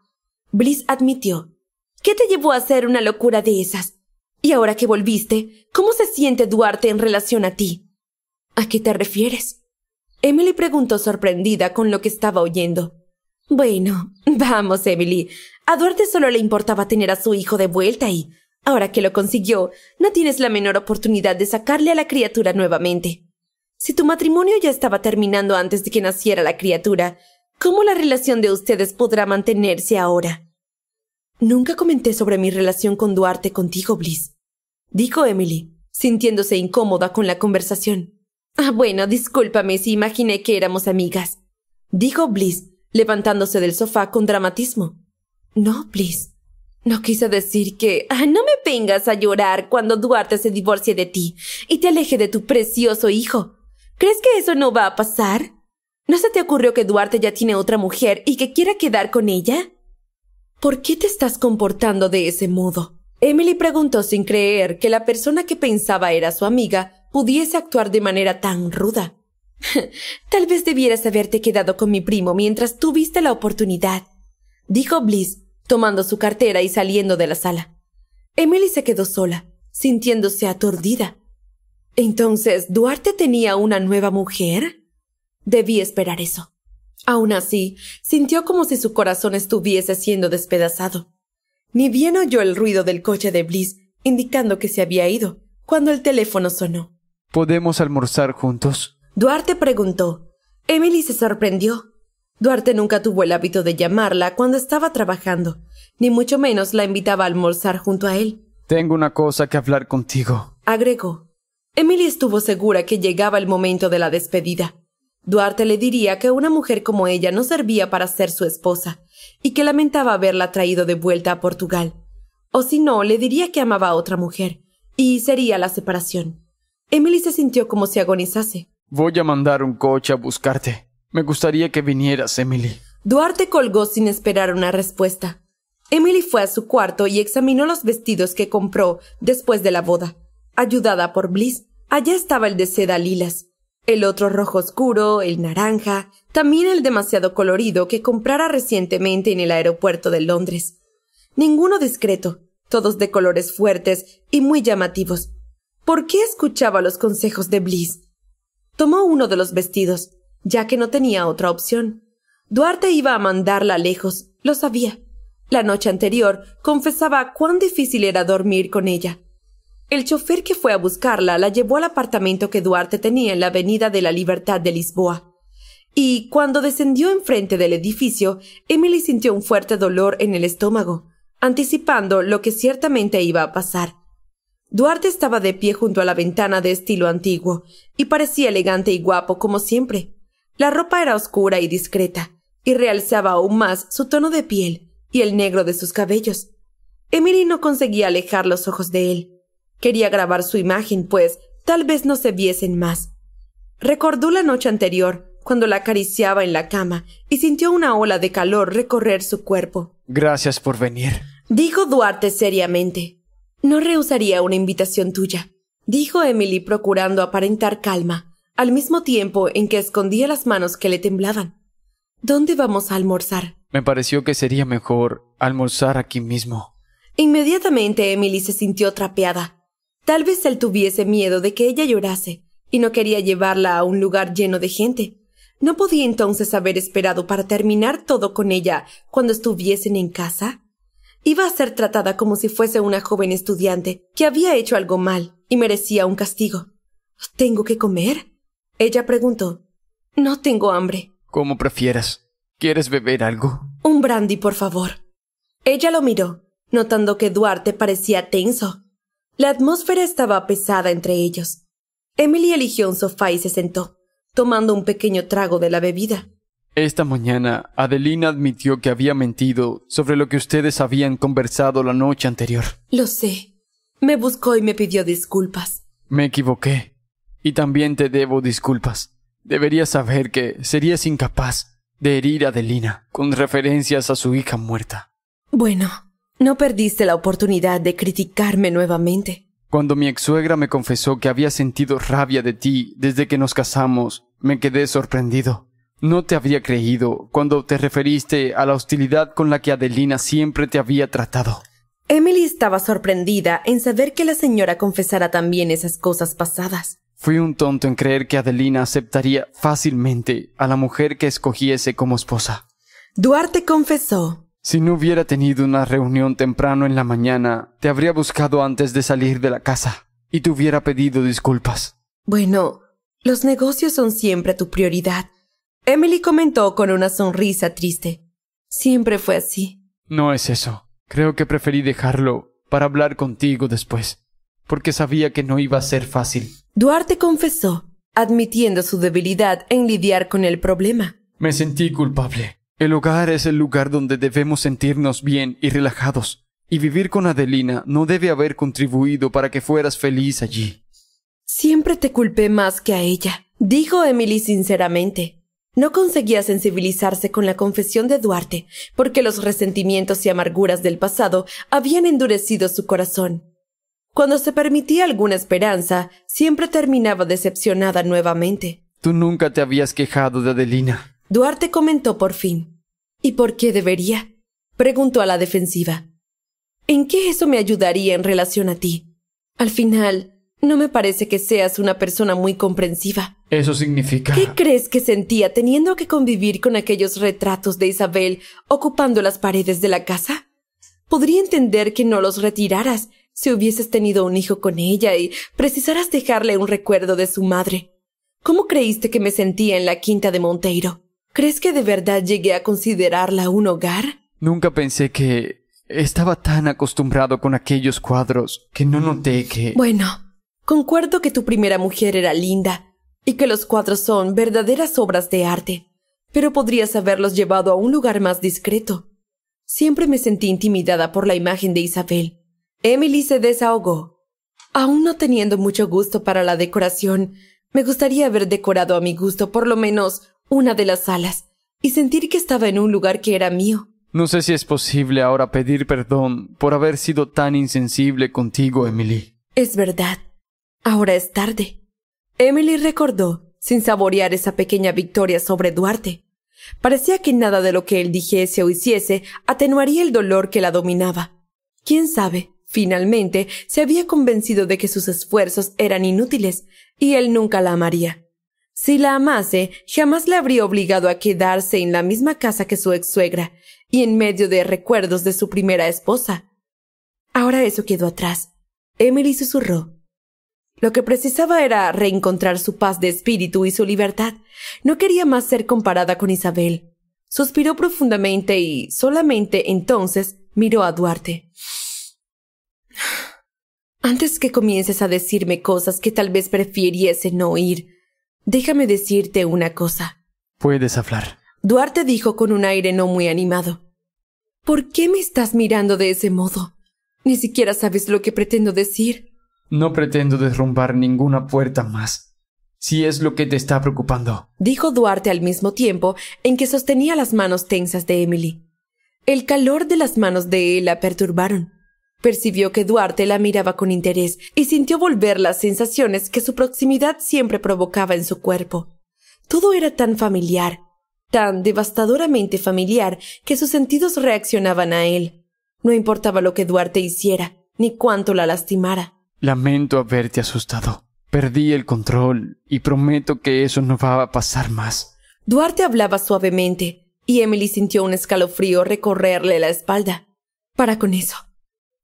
Bliss admitió. ¿Qué te llevó a hacer una locura de esas? Y ahora que volviste, ¿cómo se siente Duarte en relación a ti? ¿A qué te refieres? Emily preguntó sorprendida con lo que estaba oyendo. Bueno, vamos, Emily. A Duarte solo le importaba tener a su hijo de vuelta y Ahora que lo consiguió, no tienes la menor oportunidad de sacarle a la criatura nuevamente. Si tu matrimonio ya estaba terminando antes de que naciera la criatura, ¿cómo la relación de ustedes podrá mantenerse ahora? Nunca comenté sobre mi relación con Duarte contigo, Bliss, dijo Emily, sintiéndose incómoda con la conversación. Ah, bueno, discúlpame si imaginé que éramos amigas, dijo Bliss, levantándose del sofá con dramatismo. No, Bliss, no quise decir que ah, no me vengas a llorar cuando Duarte se divorcie de ti y te aleje de tu precioso hijo. ¿Crees que eso no va a pasar? ¿No se te ocurrió que Duarte ya tiene otra mujer y que quiera quedar con ella? ¿Por qué te estás comportando de ese modo? Emily preguntó sin creer que la persona que pensaba era su amiga pudiese actuar de manera tan ruda. Tal vez debieras haberte quedado con mi primo mientras tuviste la oportunidad, dijo Bliss tomando su cartera y saliendo de la sala. Emily se quedó sola, sintiéndose aturdida. Entonces, ¿Duarte tenía una nueva mujer? Debí esperar eso. Aún así, sintió como si su corazón estuviese siendo despedazado. Ni bien oyó el ruido del coche de Bliss, indicando que se había ido, cuando el teléfono sonó. ¿Podemos almorzar juntos? Duarte preguntó. Emily se sorprendió. Duarte nunca tuvo el hábito de llamarla cuando estaba trabajando, ni mucho menos la invitaba a almorzar junto a él. Tengo una cosa que hablar contigo, agregó. Emily estuvo segura que llegaba el momento de la despedida. Duarte le diría que una mujer como ella no servía para ser su esposa, y que lamentaba haberla traído de vuelta a Portugal. O si no, le diría que amaba a otra mujer, y sería la separación. Emily se sintió como si agonizase. Voy a mandar un coche a buscarte, me gustaría que vinieras, Emily. Duarte colgó sin esperar una respuesta. Emily fue a su cuarto y examinó los vestidos que compró después de la boda. Ayudada por Bliss, allá estaba el de seda lilas, el otro rojo oscuro, el naranja, también el demasiado colorido que comprara recientemente en el aeropuerto de Londres. Ninguno discreto, todos de colores fuertes y muy llamativos. ¿Por qué escuchaba los consejos de Bliss? Tomó uno de los vestidos, ya que no tenía otra opción. Duarte iba a mandarla lejos, lo sabía. La noche anterior confesaba cuán difícil era dormir con ella. El chofer que fue a buscarla la llevó al apartamento que Duarte tenía en la Avenida de la Libertad de Lisboa. Y cuando descendió enfrente del edificio, Emily sintió un fuerte dolor en el estómago, anticipando lo que ciertamente iba a pasar. Duarte estaba de pie junto a la ventana de estilo antiguo, y parecía elegante y guapo como siempre. La ropa era oscura y discreta, y realzaba aún más su tono de piel y el negro de sus cabellos. Emily no conseguía alejar los ojos de él. Quería grabar su imagen, pues tal vez no se viesen más. Recordó la noche anterior, cuando la acariciaba en la cama, y sintió una ola de calor recorrer su cuerpo. Gracias por venir. Dijo Duarte seriamente. No rehusaría una invitación tuya, dijo Emily procurando aparentar calma al mismo tiempo en que escondía las manos que le temblaban. ¿Dónde vamos a almorzar? Me pareció que sería mejor almorzar aquí mismo. Inmediatamente Emily se sintió trapeada. Tal vez él tuviese miedo de que ella llorase, y no quería llevarla a un lugar lleno de gente. ¿No podía entonces haber esperado para terminar todo con ella cuando estuviesen en casa? Iba a ser tratada como si fuese una joven estudiante que había hecho algo mal y merecía un castigo. Tengo que comer, ella preguntó. No tengo hambre. ¿Cómo prefieras. ¿Quieres beber algo? Un brandy, por favor. Ella lo miró, notando que Duarte parecía tenso. La atmósfera estaba pesada entre ellos. Emily eligió un sofá y se sentó, tomando un pequeño trago de la bebida. Esta mañana, Adelina admitió que había mentido sobre lo que ustedes habían conversado la noche anterior. Lo sé. Me buscó y me pidió disculpas. Me equivoqué. Y también te debo disculpas. Deberías saber que serías incapaz de herir a Adelina con referencias a su hija muerta. Bueno, no perdiste la oportunidad de criticarme nuevamente. Cuando mi ex-suegra me confesó que había sentido rabia de ti desde que nos casamos, me quedé sorprendido. No te habría creído cuando te referiste a la hostilidad con la que Adelina siempre te había tratado. Emily estaba sorprendida en saber que la señora confesara también esas cosas pasadas. Fui un tonto en creer que Adelina aceptaría fácilmente a la mujer que escogiese como esposa. Duarte confesó. Si no hubiera tenido una reunión temprano en la mañana, te habría buscado antes de salir de la casa y te hubiera pedido disculpas. Bueno, los negocios son siempre tu prioridad. Emily comentó con una sonrisa triste. Siempre fue así. No es eso. Creo que preferí dejarlo para hablar contigo después, porque sabía que no iba a ser fácil. Duarte confesó, admitiendo su debilidad en lidiar con el problema. Me sentí culpable. El hogar es el lugar donde debemos sentirnos bien y relajados, y vivir con Adelina no debe haber contribuido para que fueras feliz allí. Siempre te culpé más que a ella, dijo Emily sinceramente. No conseguía sensibilizarse con la confesión de Duarte, porque los resentimientos y amarguras del pasado habían endurecido su corazón. Cuando se permitía alguna esperanza, siempre terminaba decepcionada nuevamente. Tú nunca te habías quejado de Adelina. Duarte comentó por fin. ¿Y por qué debería? Preguntó a la defensiva. ¿En qué eso me ayudaría en relación a ti? Al final, no me parece que seas una persona muy comprensiva. Eso significa... ¿Qué crees que sentía teniendo que convivir con aquellos retratos de Isabel ocupando las paredes de la casa? Podría entender que no los retiraras, si hubieses tenido un hijo con ella y precisaras dejarle un recuerdo de su madre. ¿Cómo creíste que me sentía en la quinta de Monteiro? ¿Crees que de verdad llegué a considerarla un hogar? Nunca pensé que estaba tan acostumbrado con aquellos cuadros que no noté que... Bueno, concuerdo que tu primera mujer era linda y que los cuadros son verdaderas obras de arte, pero podrías haberlos llevado a un lugar más discreto. Siempre me sentí intimidada por la imagen de Isabel Emily se desahogó. Aún no teniendo mucho gusto para la decoración, me gustaría haber decorado a mi gusto por lo menos una de las salas y sentir que estaba en un lugar que era mío. No sé si es posible ahora pedir perdón por haber sido tan insensible contigo, Emily. Es verdad. Ahora es tarde. Emily recordó, sin saborear esa pequeña victoria sobre Duarte. Parecía que nada de lo que él dijese o hiciese atenuaría el dolor que la dominaba. ¿Quién sabe? Finalmente, se había convencido de que sus esfuerzos eran inútiles, y él nunca la amaría. Si la amase, jamás la habría obligado a quedarse en la misma casa que su ex suegra, y en medio de recuerdos de su primera esposa. Ahora eso quedó atrás. Emily susurró. Lo que precisaba era reencontrar su paz de espíritu y su libertad. No quería más ser comparada con Isabel. Suspiró profundamente y solamente entonces miró a Duarte. Antes que comiences a decirme cosas que tal vez prefiriese no oír, déjame decirte una cosa. Puedes hablar. Duarte dijo con un aire no muy animado. ¿Por qué me estás mirando de ese modo? Ni siquiera sabes lo que pretendo decir. No pretendo derrumbar ninguna puerta más, si es lo que te está preocupando, dijo Duarte al mismo tiempo en que sostenía las manos tensas de Emily. El calor de las manos de él la perturbaron. Percibió que Duarte la miraba con interés y sintió volver las sensaciones que su proximidad siempre provocaba en su cuerpo. Todo era tan familiar, tan devastadoramente familiar, que sus sentidos reaccionaban a él. No importaba lo que Duarte hiciera, ni cuánto la lastimara. Lamento haberte asustado. Perdí el control y prometo que eso no va a pasar más. Duarte hablaba suavemente y Emily sintió un escalofrío recorrerle la espalda. Para con eso.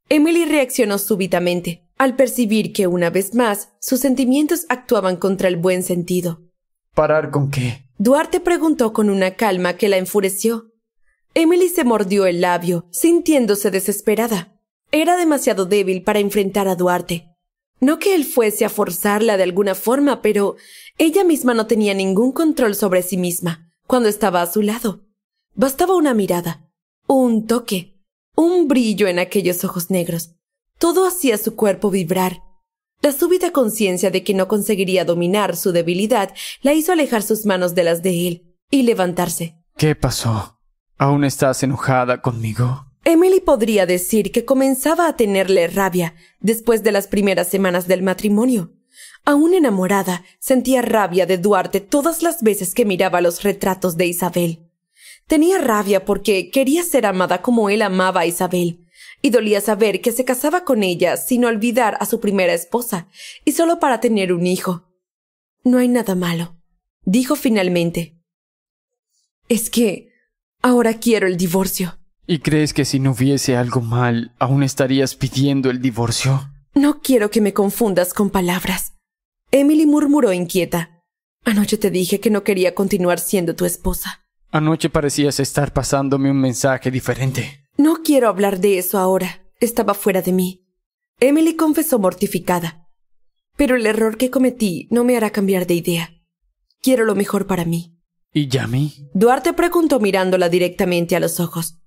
Emily reaccionó súbitamente al percibir que una vez más sus sentimientos actuaban contra el buen sentido. ¿Parar con qué? Duarte preguntó con una calma que la enfureció. Emily se mordió el labio, sintiéndose desesperada. Era demasiado débil para enfrentar a Duarte. No que él fuese a forzarla de alguna forma, pero ella misma no tenía ningún control sobre sí misma cuando estaba a su lado. Bastaba una mirada, un toque, un brillo en aquellos ojos negros. Todo hacía su cuerpo vibrar. La súbita conciencia de que no conseguiría dominar su debilidad la hizo alejar sus manos de las de él y levantarse. ¿Qué pasó? ¿Aún estás enojada conmigo? Emily podría decir que comenzaba a tenerle rabia después de las primeras semanas del matrimonio. Aún enamorada, sentía rabia de Duarte todas las veces que miraba los retratos de Isabel. Tenía rabia porque quería ser amada como él amaba a Isabel, y dolía saber que se casaba con ella sin olvidar a su primera esposa, y solo para tener un hijo. No hay nada malo, dijo finalmente. Es que ahora quiero el divorcio. ¿Y crees que si no hubiese algo mal, aún estarías pidiendo el divorcio? No quiero que me confundas con palabras. Emily murmuró inquieta. Anoche te dije que no quería continuar siendo tu esposa. Anoche parecías estar pasándome un mensaje diferente. No quiero hablar de eso ahora. Estaba fuera de mí. Emily confesó mortificada. Pero el error que cometí no me hará cambiar de idea. Quiero lo mejor para mí. ¿Y Yami? Duarte preguntó mirándola directamente a los ojos.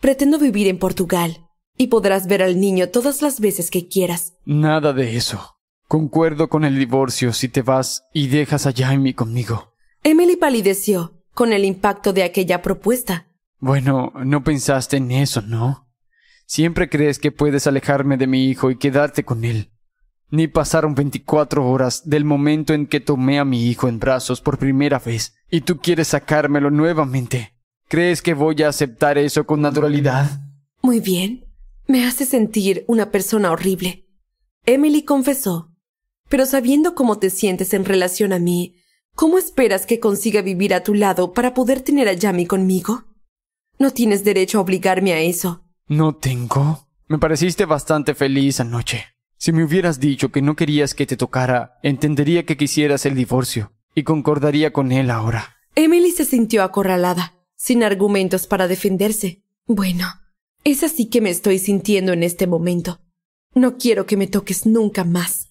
Pretendo vivir en Portugal y podrás ver al niño todas las veces que quieras. Nada de eso. Concuerdo con el divorcio si te vas y dejas a Jamie conmigo. Emily palideció, con el impacto de aquella propuesta. Bueno, no pensaste en eso, ¿no? Siempre crees que puedes alejarme de mi hijo y quedarte con él. Ni pasaron 24 horas del momento en que tomé a mi hijo en brazos por primera vez, y tú quieres sacármelo nuevamente. ¿Crees que voy a aceptar eso con naturalidad? Muy bien. Me hace sentir una persona horrible. Emily confesó. Pero sabiendo cómo te sientes en relación a mí, ¿Cómo esperas que consiga vivir a tu lado para poder tener a Yami conmigo? No tienes derecho a obligarme a eso. No tengo. Me pareciste bastante feliz anoche. Si me hubieras dicho que no querías que te tocara, entendería que quisieras el divorcio y concordaría con él ahora. Emily se sintió acorralada, sin argumentos para defenderse. Bueno, es así que me estoy sintiendo en este momento. No quiero que me toques nunca más.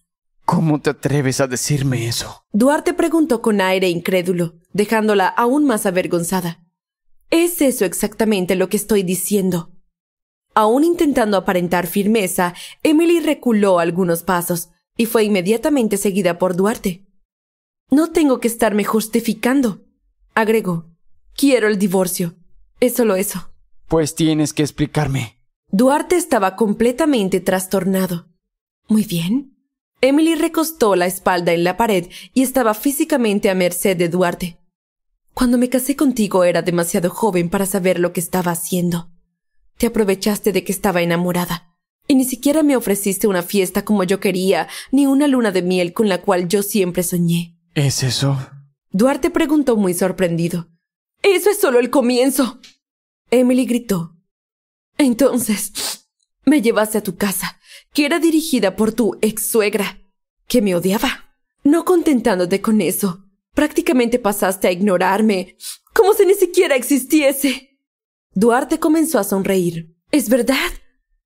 ¿Cómo te atreves a decirme eso? Duarte preguntó con aire incrédulo, dejándola aún más avergonzada. Es eso exactamente lo que estoy diciendo. Aún intentando aparentar firmeza, Emily reculó algunos pasos y fue inmediatamente seguida por Duarte. No tengo que estarme justificando, agregó. Quiero el divorcio. Es solo eso. Pues tienes que explicarme. Duarte estaba completamente trastornado. Muy bien. Emily recostó la espalda en la pared y estaba físicamente a merced de Duarte. Cuando me casé contigo era demasiado joven para saber lo que estaba haciendo. Te aprovechaste de que estaba enamorada, y ni siquiera me ofreciste una fiesta como yo quería, ni una luna de miel con la cual yo siempre soñé. ¿Es eso? Duarte preguntó muy sorprendido. Eso es solo el comienzo. Emily gritó. Entonces, me llevaste a tu casa que era dirigida por tu ex suegra, que me odiaba. No contentándote con eso, prácticamente pasaste a ignorarme, como si ni siquiera existiese. Duarte comenzó a sonreír. ¿Es verdad?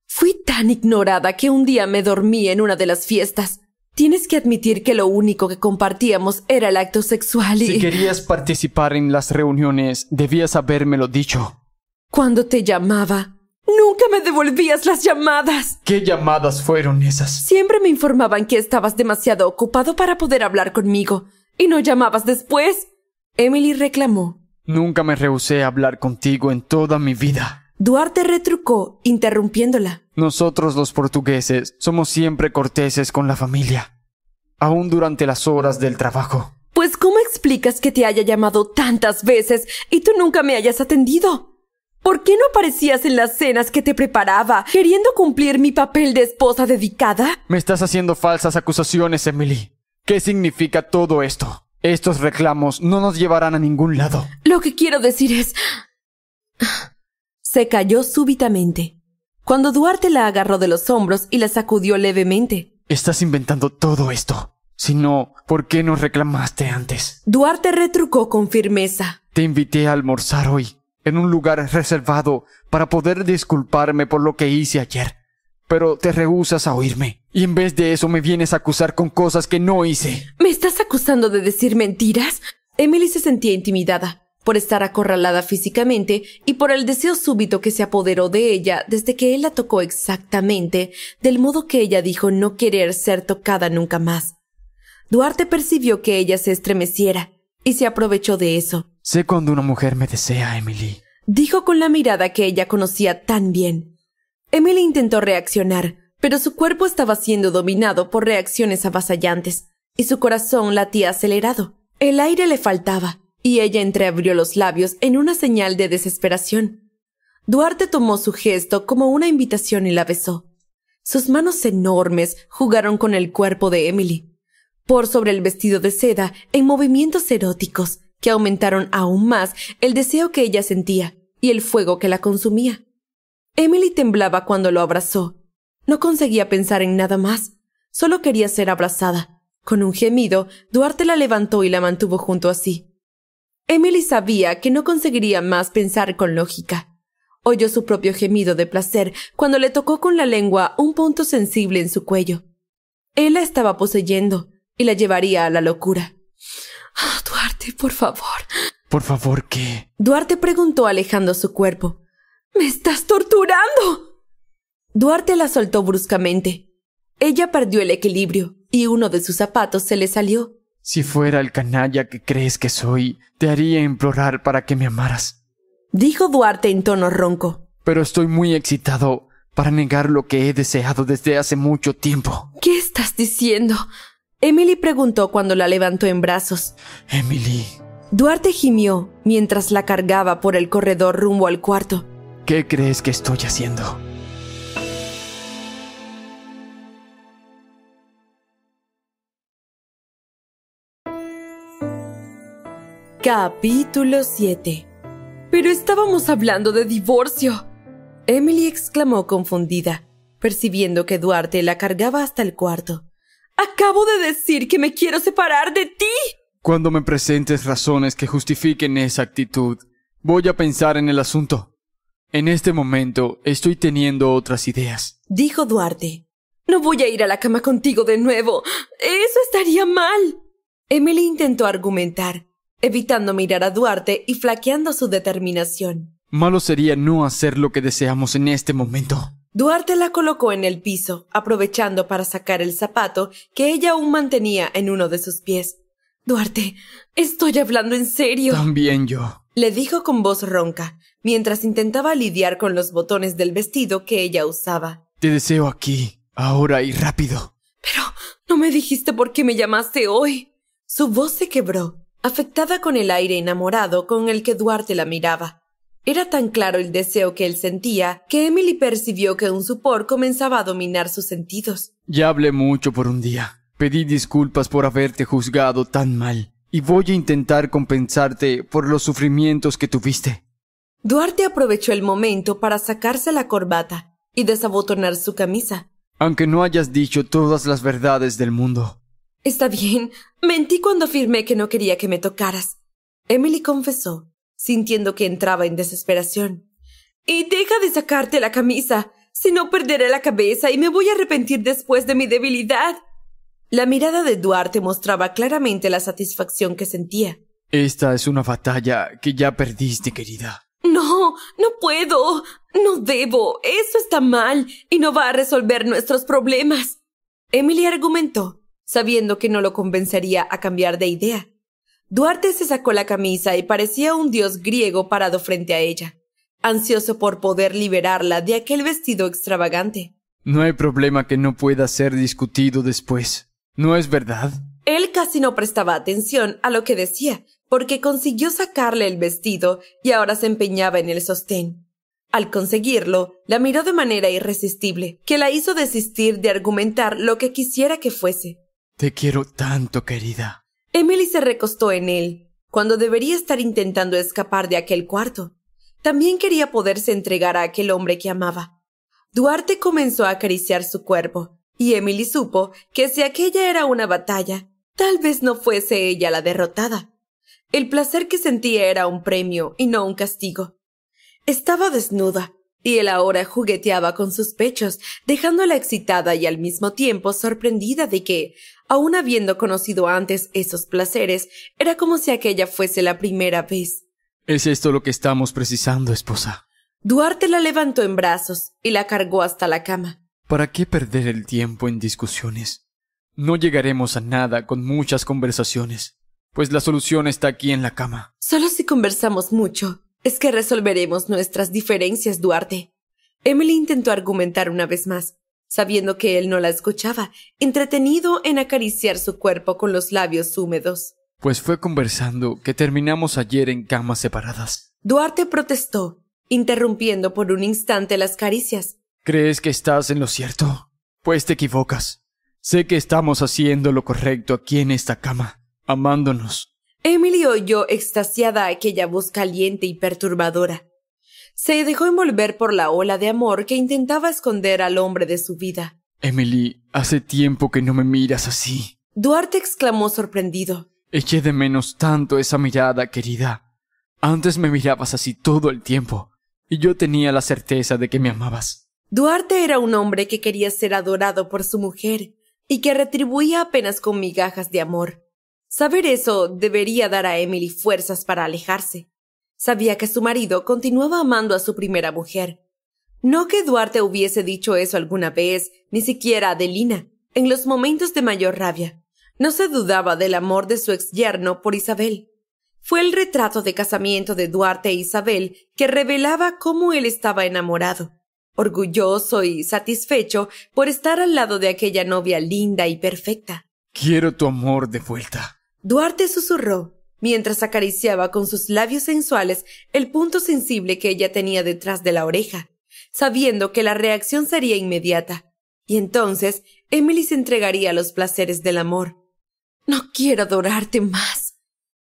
Fui tan ignorada que un día me dormí en una de las fiestas. Tienes que admitir que lo único que compartíamos era el acto sexual y... Si querías participar en las reuniones, debías habérmelo dicho. Cuando te llamaba, Nunca me devolvías las llamadas. ¿Qué llamadas fueron esas? Siempre me informaban que estabas demasiado ocupado para poder hablar conmigo. ¿Y no llamabas después? Emily reclamó. Nunca me rehusé a hablar contigo en toda mi vida. Duarte retrucó, interrumpiéndola. Nosotros los portugueses somos siempre corteses con la familia, aun durante las horas del trabajo. Pues ¿cómo explicas que te haya llamado tantas veces y tú nunca me hayas atendido? ¿Por qué no aparecías en las cenas que te preparaba, queriendo cumplir mi papel de esposa dedicada? Me estás haciendo falsas acusaciones, Emily. ¿Qué significa todo esto? Estos reclamos no nos llevarán a ningún lado. Lo que quiero decir es... Se cayó súbitamente, cuando Duarte la agarró de los hombros y la sacudió levemente. Estás inventando todo esto. Si no, ¿por qué no reclamaste antes? Duarte retrucó con firmeza. Te invité a almorzar hoy en un lugar reservado para poder disculparme por lo que hice ayer. Pero te rehusas a oírme. Y en vez de eso me vienes a acusar con cosas que no hice. ¿Me estás acusando de decir mentiras? Emily se sentía intimidada por estar acorralada físicamente y por el deseo súbito que se apoderó de ella desde que él la tocó exactamente, del modo que ella dijo no querer ser tocada nunca más. Duarte percibió que ella se estremeciera y se aprovechó de eso Sé cuando una mujer me desea, Emily. Dijo con la mirada que ella conocía tan bien. Emily intentó reaccionar, pero su cuerpo estaba siendo dominado por reacciones avasallantes, y su corazón latía acelerado. El aire le faltaba, y ella entreabrió los labios en una señal de desesperación. Duarte tomó su gesto como una invitación y la besó. Sus manos enormes jugaron con el cuerpo de Emily, por sobre el vestido de seda en movimientos eróticos, que aumentaron aún más el deseo que ella sentía y el fuego que la consumía. Emily temblaba cuando lo abrazó. No conseguía pensar en nada más, solo quería ser abrazada. Con un gemido, Duarte la levantó y la mantuvo junto a sí. Emily sabía que no conseguiría más pensar con lógica. Oyó su propio gemido de placer cuando le tocó con la lengua un punto sensible en su cuello. Él la estaba poseyendo y la llevaría a la locura. Ah, Duarte, por favor. ¿Por favor qué? Duarte preguntó alejando su cuerpo. ¡Me estás torturando! Duarte la soltó bruscamente. Ella perdió el equilibrio y uno de sus zapatos se le salió. Si fuera el canalla que crees que soy, te haría implorar para que me amaras. Dijo Duarte en tono ronco. Pero estoy muy excitado para negar lo que he deseado desde hace mucho tiempo. ¿Qué estás diciendo? Emily preguntó cuando la levantó en brazos. Emily. Duarte gimió mientras la cargaba por el corredor rumbo al cuarto. ¿Qué crees que estoy haciendo? Capítulo 7. Pero estábamos hablando de divorcio. Emily exclamó confundida, percibiendo que Duarte la cargaba hasta el cuarto. Acabo de decir que me quiero separar de ti. Cuando me presentes razones que justifiquen esa actitud, voy a pensar en el asunto. En este momento estoy teniendo otras ideas. Dijo Duarte. No voy a ir a la cama contigo de nuevo. Eso estaría mal. Emily intentó argumentar, evitando mirar a Duarte y flaqueando su determinación. Malo sería no hacer lo que deseamos en este momento. Duarte la colocó en el piso, aprovechando para sacar el zapato que ella aún mantenía en uno de sus pies. Duarte, estoy hablando en serio. También yo. Le dijo con voz ronca, mientras intentaba lidiar con los botones del vestido que ella usaba. Te deseo aquí, ahora y rápido. Pero no me dijiste por qué me llamaste hoy. Su voz se quebró, afectada con el aire enamorado con el que Duarte la miraba. Era tan claro el deseo que él sentía que Emily percibió que un supor comenzaba a dominar sus sentidos. Ya hablé mucho por un día. Pedí disculpas por haberte juzgado tan mal y voy a intentar compensarte por los sufrimientos que tuviste. Duarte aprovechó el momento para sacarse la corbata y desabotonar su camisa. Aunque no hayas dicho todas las verdades del mundo. Está bien, mentí cuando afirmé que no quería que me tocaras. Emily confesó sintiendo que entraba en desesperación. Y deja de sacarte la camisa, si no perderé la cabeza y me voy a arrepentir después de mi debilidad. La mirada de Duarte mostraba claramente la satisfacción que sentía. Esta es una batalla que ya perdiste, querida. No, no puedo, no debo, eso está mal y no va a resolver nuestros problemas. Emily argumentó, sabiendo que no lo convencería a cambiar de idea. Duarte se sacó la camisa y parecía un dios griego parado frente a ella, ansioso por poder liberarla de aquel vestido extravagante. No hay problema que no pueda ser discutido después. ¿No es verdad? Él casi no prestaba atención a lo que decía, porque consiguió sacarle el vestido y ahora se empeñaba en el sostén. Al conseguirlo, la miró de manera irresistible, que la hizo desistir de argumentar lo que quisiera que fuese. Te quiero tanto, querida. Emily se recostó en él, cuando debería estar intentando escapar de aquel cuarto. También quería poderse entregar a aquel hombre que amaba. Duarte comenzó a acariciar su cuerpo, y Emily supo que si aquella era una batalla, tal vez no fuese ella la derrotada. El placer que sentía era un premio y no un castigo. Estaba desnuda, y él ahora jugueteaba con sus pechos, dejándola excitada y al mismo tiempo sorprendida de que, Aún habiendo conocido antes esos placeres, era como si aquella fuese la primera vez. Es esto lo que estamos precisando, esposa. Duarte la levantó en brazos y la cargó hasta la cama. ¿Para qué perder el tiempo en discusiones? No llegaremos a nada con muchas conversaciones, pues la solución está aquí en la cama. Solo si conversamos mucho es que resolveremos nuestras diferencias, Duarte. Emily intentó argumentar una vez más, sabiendo que él no la escuchaba, entretenido en acariciar su cuerpo con los labios húmedos. Pues fue conversando que terminamos ayer en camas separadas. Duarte protestó, interrumpiendo por un instante las caricias. ¿Crees que estás en lo cierto? Pues te equivocas. Sé que estamos haciendo lo correcto aquí en esta cama, amándonos. Emily oyó extasiada aquella voz caliente y perturbadora. Se dejó envolver por la ola de amor que intentaba esconder al hombre de su vida. Emily, hace tiempo que no me miras así. Duarte exclamó sorprendido. Eché de menos tanto esa mirada, querida. Antes me mirabas así todo el tiempo, y yo tenía la certeza de que me amabas. Duarte era un hombre que quería ser adorado por su mujer, y que retribuía apenas con migajas de amor. Saber eso debería dar a Emily fuerzas para alejarse. Sabía que su marido continuaba amando a su primera mujer. No que Duarte hubiese dicho eso alguna vez, ni siquiera a Adelina, en los momentos de mayor rabia. No se dudaba del amor de su ex yerno por Isabel. Fue el retrato de casamiento de Duarte e Isabel que revelaba cómo él estaba enamorado, orgulloso y satisfecho por estar al lado de aquella novia linda y perfecta. Quiero tu amor de vuelta. Duarte susurró, mientras acariciaba con sus labios sensuales el punto sensible que ella tenía detrás de la oreja, sabiendo que la reacción sería inmediata. Y entonces Emily se entregaría a los placeres del amor. No quiero adorarte más.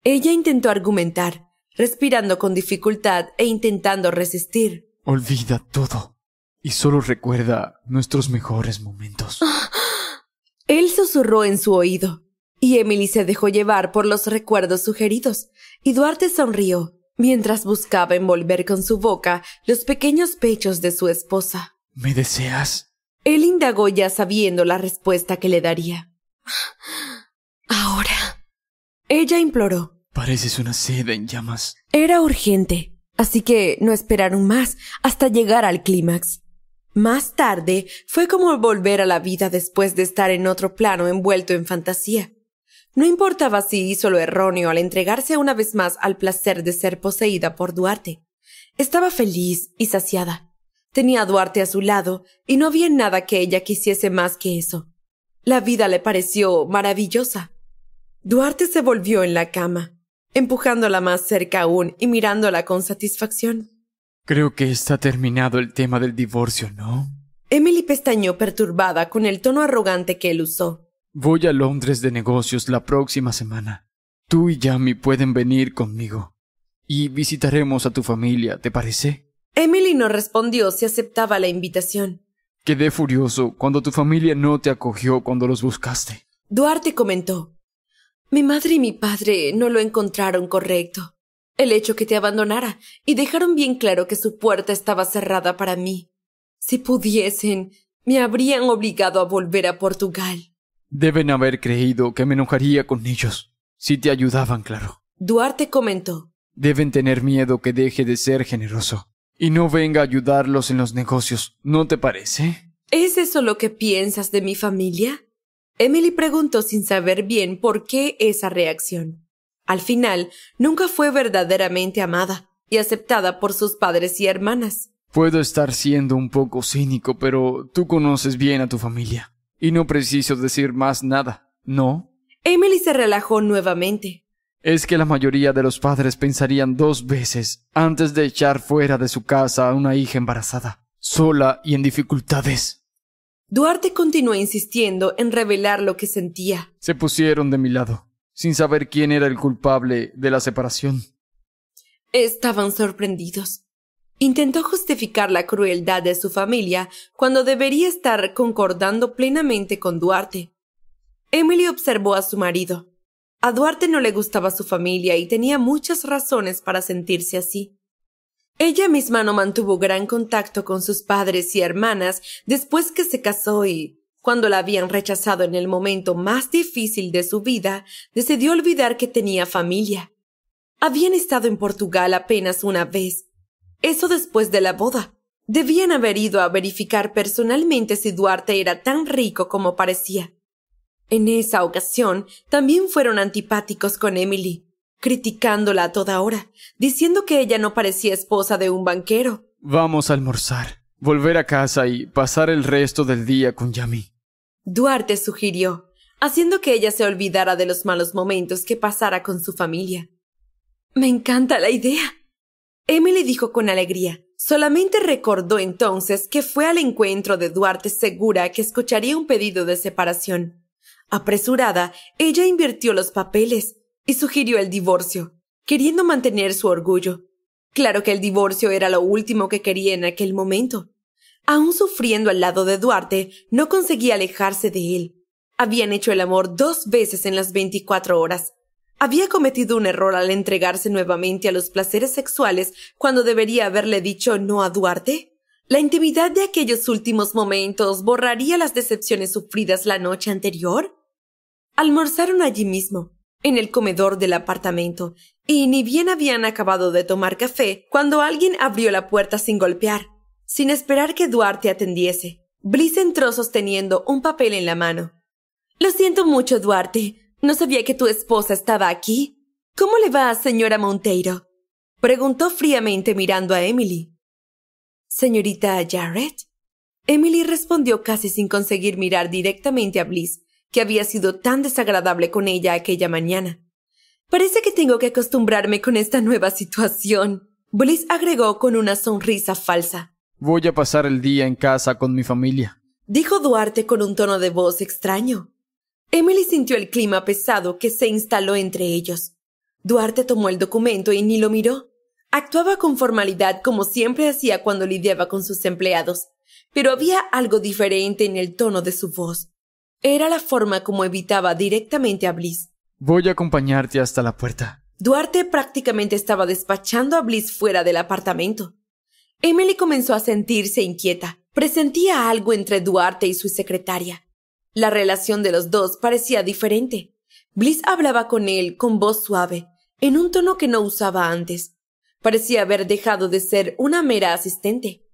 Ella intentó argumentar, respirando con dificultad e intentando resistir. Olvida todo y solo recuerda nuestros mejores momentos. Él susurró en su oído, y Emily se dejó llevar por los recuerdos sugeridos, y Duarte sonrió, mientras buscaba envolver con su boca los pequeños pechos de su esposa. ¿Me deseas? Él indagó ya sabiendo la respuesta que le daría. Ahora. Ella imploró. Pareces una seda en llamas. Era urgente, así que no esperaron más hasta llegar al clímax. Más tarde fue como volver a la vida después de estar en otro plano envuelto en fantasía. No importaba si hizo lo erróneo al entregarse una vez más al placer de ser poseída por Duarte. Estaba feliz y saciada. Tenía a Duarte a su lado y no había nada que ella quisiese más que eso. La vida le pareció maravillosa. Duarte se volvió en la cama, empujándola más cerca aún y mirándola con satisfacción. Creo que está terminado el tema del divorcio, ¿no? Emily pestañó perturbada con el tono arrogante que él usó. Voy a Londres de negocios la próxima semana. Tú y Jamie pueden venir conmigo. Y visitaremos a tu familia, ¿te parece? Emily no respondió si aceptaba la invitación. Quedé furioso cuando tu familia no te acogió cuando los buscaste. Duarte comentó. Mi madre y mi padre no lo encontraron correcto. El hecho que te abandonara y dejaron bien claro que su puerta estaba cerrada para mí. Si pudiesen, me habrían obligado a volver a Portugal. Deben haber creído que me enojaría con ellos, si te ayudaban, claro. Duarte comentó. Deben tener miedo que deje de ser generoso y no venga a ayudarlos en los negocios, ¿no te parece? ¿Es eso lo que piensas de mi familia? Emily preguntó sin saber bien por qué esa reacción. Al final, nunca fue verdaderamente amada y aceptada por sus padres y hermanas. Puedo estar siendo un poco cínico, pero tú conoces bien a tu familia y no preciso decir más nada, ¿no? Emily se relajó nuevamente. Es que la mayoría de los padres pensarían dos veces antes de echar fuera de su casa a una hija embarazada, sola y en dificultades. Duarte continuó insistiendo en revelar lo que sentía. Se pusieron de mi lado, sin saber quién era el culpable de la separación. Estaban sorprendidos. Intentó justificar la crueldad de su familia cuando debería estar concordando plenamente con Duarte. Emily observó a su marido. A Duarte no le gustaba su familia y tenía muchas razones para sentirse así. Ella misma no mantuvo gran contacto con sus padres y hermanas después que se casó y, cuando la habían rechazado en el momento más difícil de su vida, decidió olvidar que tenía familia. Habían estado en Portugal apenas una vez, eso después de la boda. Debían haber ido a verificar personalmente si Duarte era tan rico como parecía. En esa ocasión también fueron antipáticos con Emily, criticándola a toda hora, diciendo que ella no parecía esposa de un banquero. Vamos a almorzar, volver a casa y pasar el resto del día con Yami. Duarte sugirió, haciendo que ella se olvidara de los malos momentos que pasara con su familia. Me encanta la idea, Emily dijo con alegría. Solamente recordó entonces que fue al encuentro de Duarte segura que escucharía un pedido de separación. Apresurada, ella invirtió los papeles y sugirió el divorcio, queriendo mantener su orgullo. Claro que el divorcio era lo último que quería en aquel momento. Aún sufriendo al lado de Duarte, no conseguía alejarse de él. Habían hecho el amor dos veces en las veinticuatro horas, había cometido un error al entregarse nuevamente a los placeres sexuales cuando debería haberle dicho no a Duarte. La intimidad de aquellos últimos momentos borraría las decepciones sufridas la noche anterior. Almorzaron allí mismo, en el comedor del apartamento, y ni bien habían acabado de tomar café cuando alguien abrió la puerta sin golpear, sin esperar que Duarte atendiese. Bliss entró sosteniendo un papel en la mano. Lo siento mucho, Duarte. ¿No sabía que tu esposa estaba aquí? ¿Cómo le va, señora Monteiro? Preguntó fríamente mirando a Emily. Señorita Jarrett. Emily respondió casi sin conseguir mirar directamente a Bliss, que había sido tan desagradable con ella aquella mañana. Parece que tengo que acostumbrarme con esta nueva situación. Bliss agregó con una sonrisa falsa. Voy a pasar el día en casa con mi familia. Dijo Duarte con un tono de voz extraño. Emily sintió el clima pesado que se instaló entre ellos. Duarte tomó el documento y ni lo miró. Actuaba con formalidad como siempre hacía cuando lidiaba con sus empleados, pero había algo diferente en el tono de su voz. Era la forma como evitaba directamente a Bliss. Voy a acompañarte hasta la puerta. Duarte prácticamente estaba despachando a Bliss fuera del apartamento. Emily comenzó a sentirse inquieta. Presentía algo entre Duarte y su secretaria. La relación de los dos parecía diferente. Bliss hablaba con él con voz suave, en un tono que no usaba antes. Parecía haber dejado de ser una mera asistente.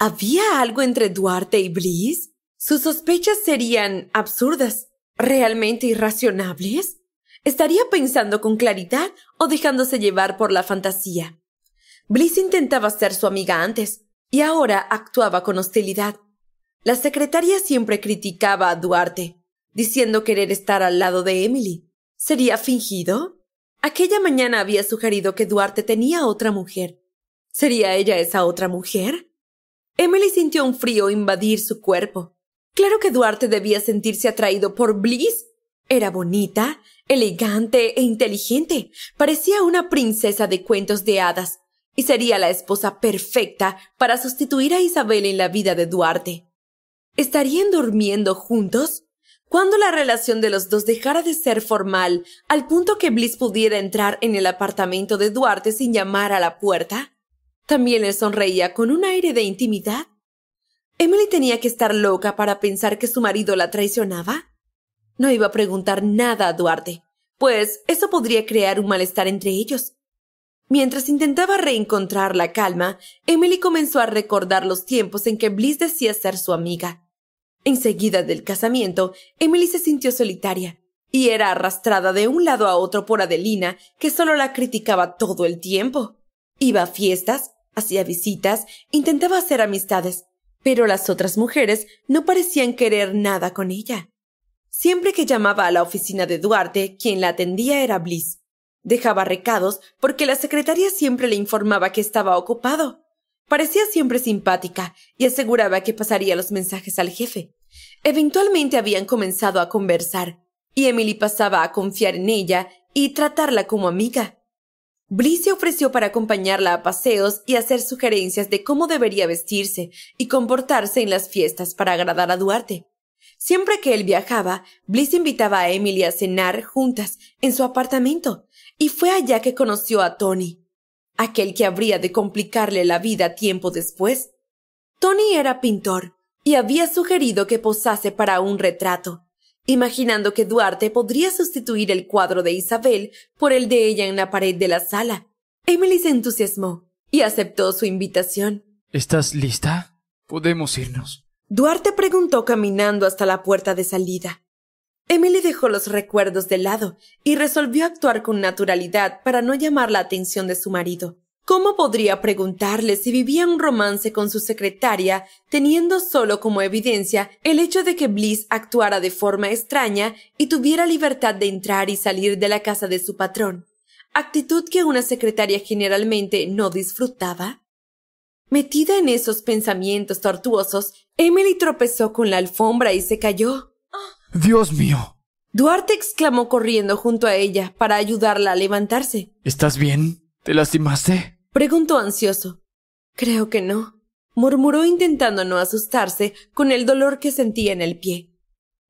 ¿Había algo entre Duarte y Bliss? Sus sospechas serían absurdas, realmente irracionables. ¿Estaría pensando con claridad o dejándose llevar por la fantasía? Bliss intentaba ser su amiga antes, y ahora actuaba con hostilidad. La secretaria siempre criticaba a Duarte, diciendo querer estar al lado de Emily. ¿Sería fingido? Aquella mañana había sugerido que Duarte tenía otra mujer. ¿Sería ella esa otra mujer? Emily sintió un frío invadir su cuerpo. Claro que Duarte debía sentirse atraído por Bliss. Era bonita, elegante e inteligente. Parecía una princesa de cuentos de hadas y sería la esposa perfecta para sustituir a Isabel en la vida de Duarte. ¿Estarían durmiendo juntos? Cuando la relación de los dos dejara de ser formal, al punto que Bliss pudiera entrar en el apartamento de Duarte sin llamar a la puerta, también le sonreía con un aire de intimidad. Emily tenía que estar loca para pensar que su marido la traicionaba. No iba a preguntar nada a Duarte, pues eso podría crear un malestar entre ellos. Mientras intentaba reencontrar la calma, Emily comenzó a recordar los tiempos en que Bliss decía ser su amiga Enseguida del casamiento, Emily se sintió solitaria y era arrastrada de un lado a otro por Adelina, que solo la criticaba todo el tiempo. Iba a fiestas, hacía visitas, intentaba hacer amistades, pero las otras mujeres no parecían querer nada con ella. Siempre que llamaba a la oficina de Duarte, quien la atendía era Bliss. Dejaba recados porque la secretaria siempre le informaba que estaba ocupado. Parecía siempre simpática y aseguraba que pasaría los mensajes al jefe. Eventualmente habían comenzado a conversar, y Emily pasaba a confiar en ella y tratarla como amiga. Bliss se ofreció para acompañarla a paseos y hacer sugerencias de cómo debería vestirse y comportarse en las fiestas para agradar a Duarte. Siempre que él viajaba, Bliss invitaba a Emily a cenar juntas en su apartamento, y fue allá que conoció a Tony, aquel que habría de complicarle la vida tiempo después. Tony era pintor y había sugerido que posase para un retrato, imaginando que Duarte podría sustituir el cuadro de Isabel por el de ella en la pared de la sala. Emily se entusiasmó y aceptó su invitación. ¿Estás lista? Podemos irnos. Duarte preguntó caminando hasta la puerta de salida. Emily dejó los recuerdos de lado y resolvió actuar con naturalidad para no llamar la atención de su marido. ¿Cómo podría preguntarle si vivía un romance con su secretaria, teniendo solo como evidencia el hecho de que Bliss actuara de forma extraña y tuviera libertad de entrar y salir de la casa de su patrón? Actitud que una secretaria generalmente no disfrutaba. Metida en esos pensamientos tortuosos, Emily tropezó con la alfombra y se cayó. Dios mío. Duarte exclamó corriendo junto a ella para ayudarla a levantarse. ¿Estás bien? ¿Te lastimaste? Preguntó ansioso. Creo que no, murmuró intentando no asustarse con el dolor que sentía en el pie.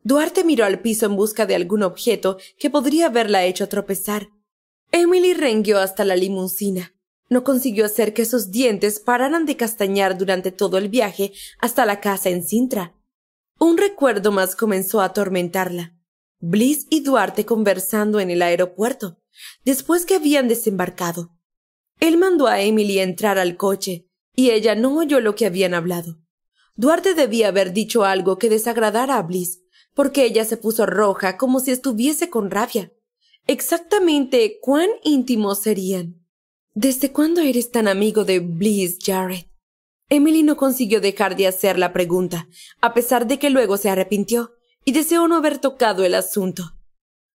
Duarte miró al piso en busca de algún objeto que podría haberla hecho tropezar. Emily rengueó hasta la limusina. No consiguió hacer que sus dientes pararan de castañar durante todo el viaje hasta la casa en Sintra. Un recuerdo más comenzó a atormentarla. Bliss y Duarte conversando en el aeropuerto, después que habían desembarcado. Él mandó a Emily entrar al coche, y ella no oyó lo que habían hablado. Duarte debía haber dicho algo que desagradara a Bliss, porque ella se puso roja como si estuviese con rabia. Exactamente cuán íntimos serían. ¿Desde cuándo eres tan amigo de Bliss, Jarrett? Emily no consiguió dejar de hacer la pregunta, a pesar de que luego se arrepintió y deseó no haber tocado el asunto.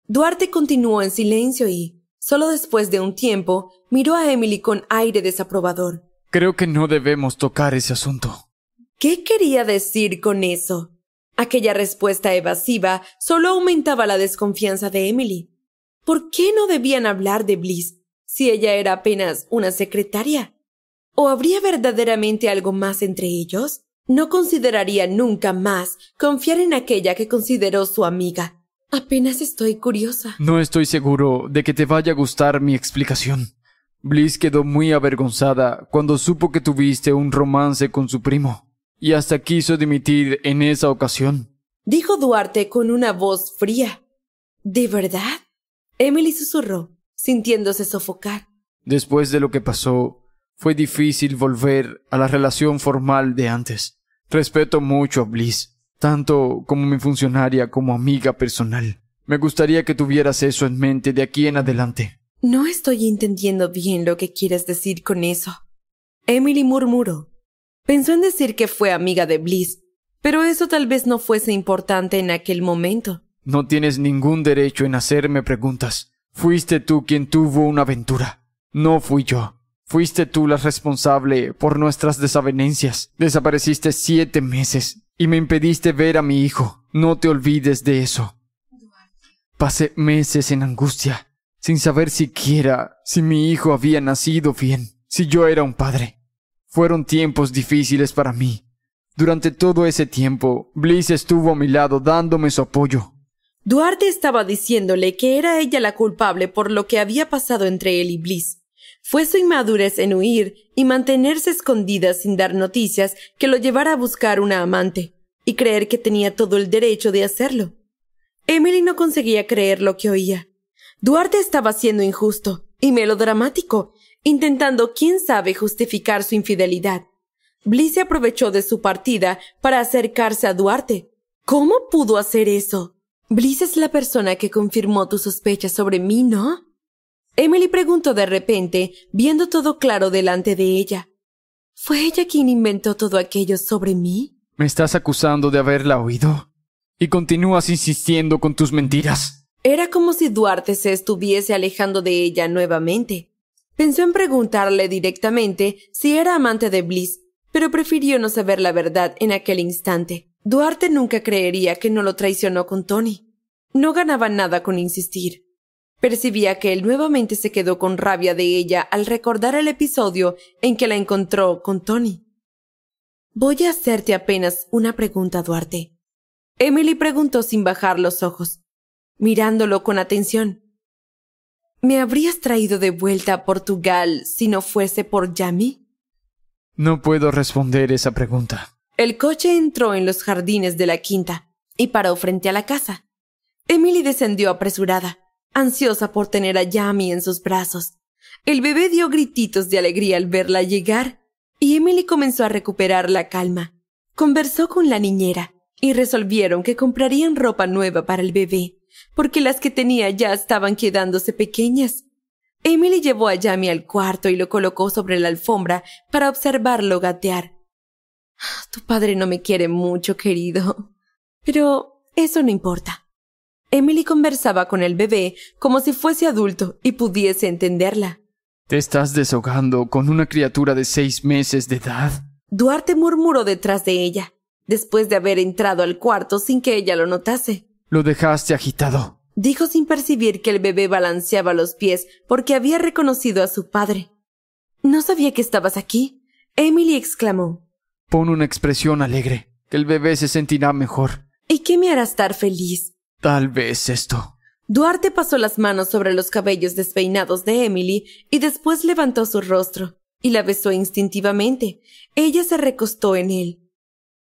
Duarte continuó en silencio y, solo después de un tiempo, miró a Emily con aire desaprobador. Creo que no debemos tocar ese asunto. ¿Qué quería decir con eso? Aquella respuesta evasiva solo aumentaba la desconfianza de Emily. ¿Por qué no debían hablar de Bliss si ella era apenas una secretaria? ¿O habría verdaderamente algo más entre ellos? No consideraría nunca más confiar en aquella que consideró su amiga. Apenas estoy curiosa. No estoy seguro de que te vaya a gustar mi explicación. Bliss quedó muy avergonzada cuando supo que tuviste un romance con su primo, y hasta quiso dimitir en esa ocasión. Dijo Duarte con una voz fría. ¿De verdad? Emily susurró, sintiéndose sofocar. Después de lo que pasó, fue difícil volver a la relación formal de antes. Respeto mucho a Bliss, tanto como mi funcionaria como amiga personal. Me gustaría que tuvieras eso en mente de aquí en adelante. No estoy entendiendo bien lo que quieres decir con eso. Emily murmuró. Pensó en decir que fue amiga de Bliss, pero eso tal vez no fuese importante en aquel momento. No tienes ningún derecho en hacerme preguntas. Fuiste tú quien tuvo una aventura. No fui yo. Fuiste tú la responsable por nuestras desavenencias. Desapareciste siete meses y me impediste ver a mi hijo. No te olvides de eso. Pasé meses en angustia, sin saber siquiera si mi hijo había nacido bien, si yo era un padre. Fueron tiempos difíciles para mí. Durante todo ese tiempo, Bliss estuvo a mi lado dándome su apoyo. Duarte estaba diciéndole que era ella la culpable por lo que había pasado entre él y Bliss fue su inmadurez en huir y mantenerse escondida sin dar noticias que lo llevara a buscar una amante, y creer que tenía todo el derecho de hacerlo. Emily no conseguía creer lo que oía. Duarte estaba siendo injusto y melodramático, intentando quién sabe justificar su infidelidad. Bliss se aprovechó de su partida para acercarse a Duarte. ¿Cómo pudo hacer eso? Bliss es la persona que confirmó tu sospecha sobre mí, ¿no? Emily preguntó de repente, viendo todo claro delante de ella. ¿Fue ella quien inventó todo aquello sobre mí? ¿Me estás acusando de haberla oído? Y continúas insistiendo con tus mentiras. Era como si Duarte se estuviese alejando de ella nuevamente. Pensó en preguntarle directamente si era amante de Bliss, pero prefirió no saber la verdad en aquel instante. Duarte nunca creería que no lo traicionó con Tony. No ganaba nada con insistir. Percibía que él nuevamente se quedó con rabia de ella al recordar el episodio en que la encontró con Tony. Voy a hacerte apenas una pregunta, Duarte. Emily preguntó sin bajar los ojos, mirándolo con atención. ¿Me habrías traído de vuelta a Portugal si no fuese por Yami? No puedo responder esa pregunta. El coche entró en los jardines de la quinta y paró frente a la casa. Emily descendió apresurada ansiosa por tener a Yami en sus brazos. El bebé dio grititos de alegría al verla llegar, y Emily comenzó a recuperar la calma. Conversó con la niñera, y resolvieron que comprarían ropa nueva para el bebé, porque las que tenía ya estaban quedándose pequeñas. Emily llevó a Yami al cuarto y lo colocó sobre la alfombra para observarlo gatear. Ah, tu padre no me quiere mucho, querido. Pero eso no importa. Emily conversaba con el bebé como si fuese adulto y pudiese entenderla. Te estás desahogando con una criatura de seis meses de edad. Duarte murmuró detrás de ella, después de haber entrado al cuarto sin que ella lo notase. Lo dejaste agitado. Dijo sin percibir que el bebé balanceaba los pies porque había reconocido a su padre. No sabía que estabas aquí. Emily exclamó. Pon una expresión alegre, que el bebé se sentirá mejor. ¿Y qué me hará estar feliz? Tal vez esto. Duarte pasó las manos sobre los cabellos despeinados de Emily y después levantó su rostro y la besó instintivamente. Ella se recostó en él.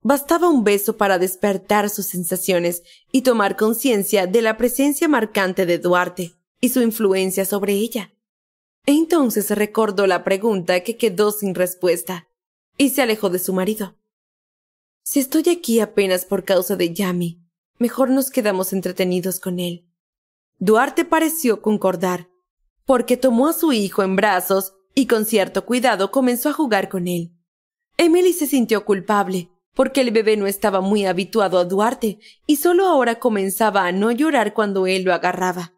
Bastaba un beso para despertar sus sensaciones y tomar conciencia de la presencia marcante de Duarte y su influencia sobre ella. Entonces recordó la pregunta que quedó sin respuesta y se alejó de su marido. Si estoy aquí apenas por causa de Yami, Mejor nos quedamos entretenidos con él. Duarte pareció concordar, porque tomó a su hijo en brazos y con cierto cuidado comenzó a jugar con él. Emily se sintió culpable, porque el bebé no estaba muy habituado a Duarte y solo ahora comenzaba a no llorar cuando él lo agarraba.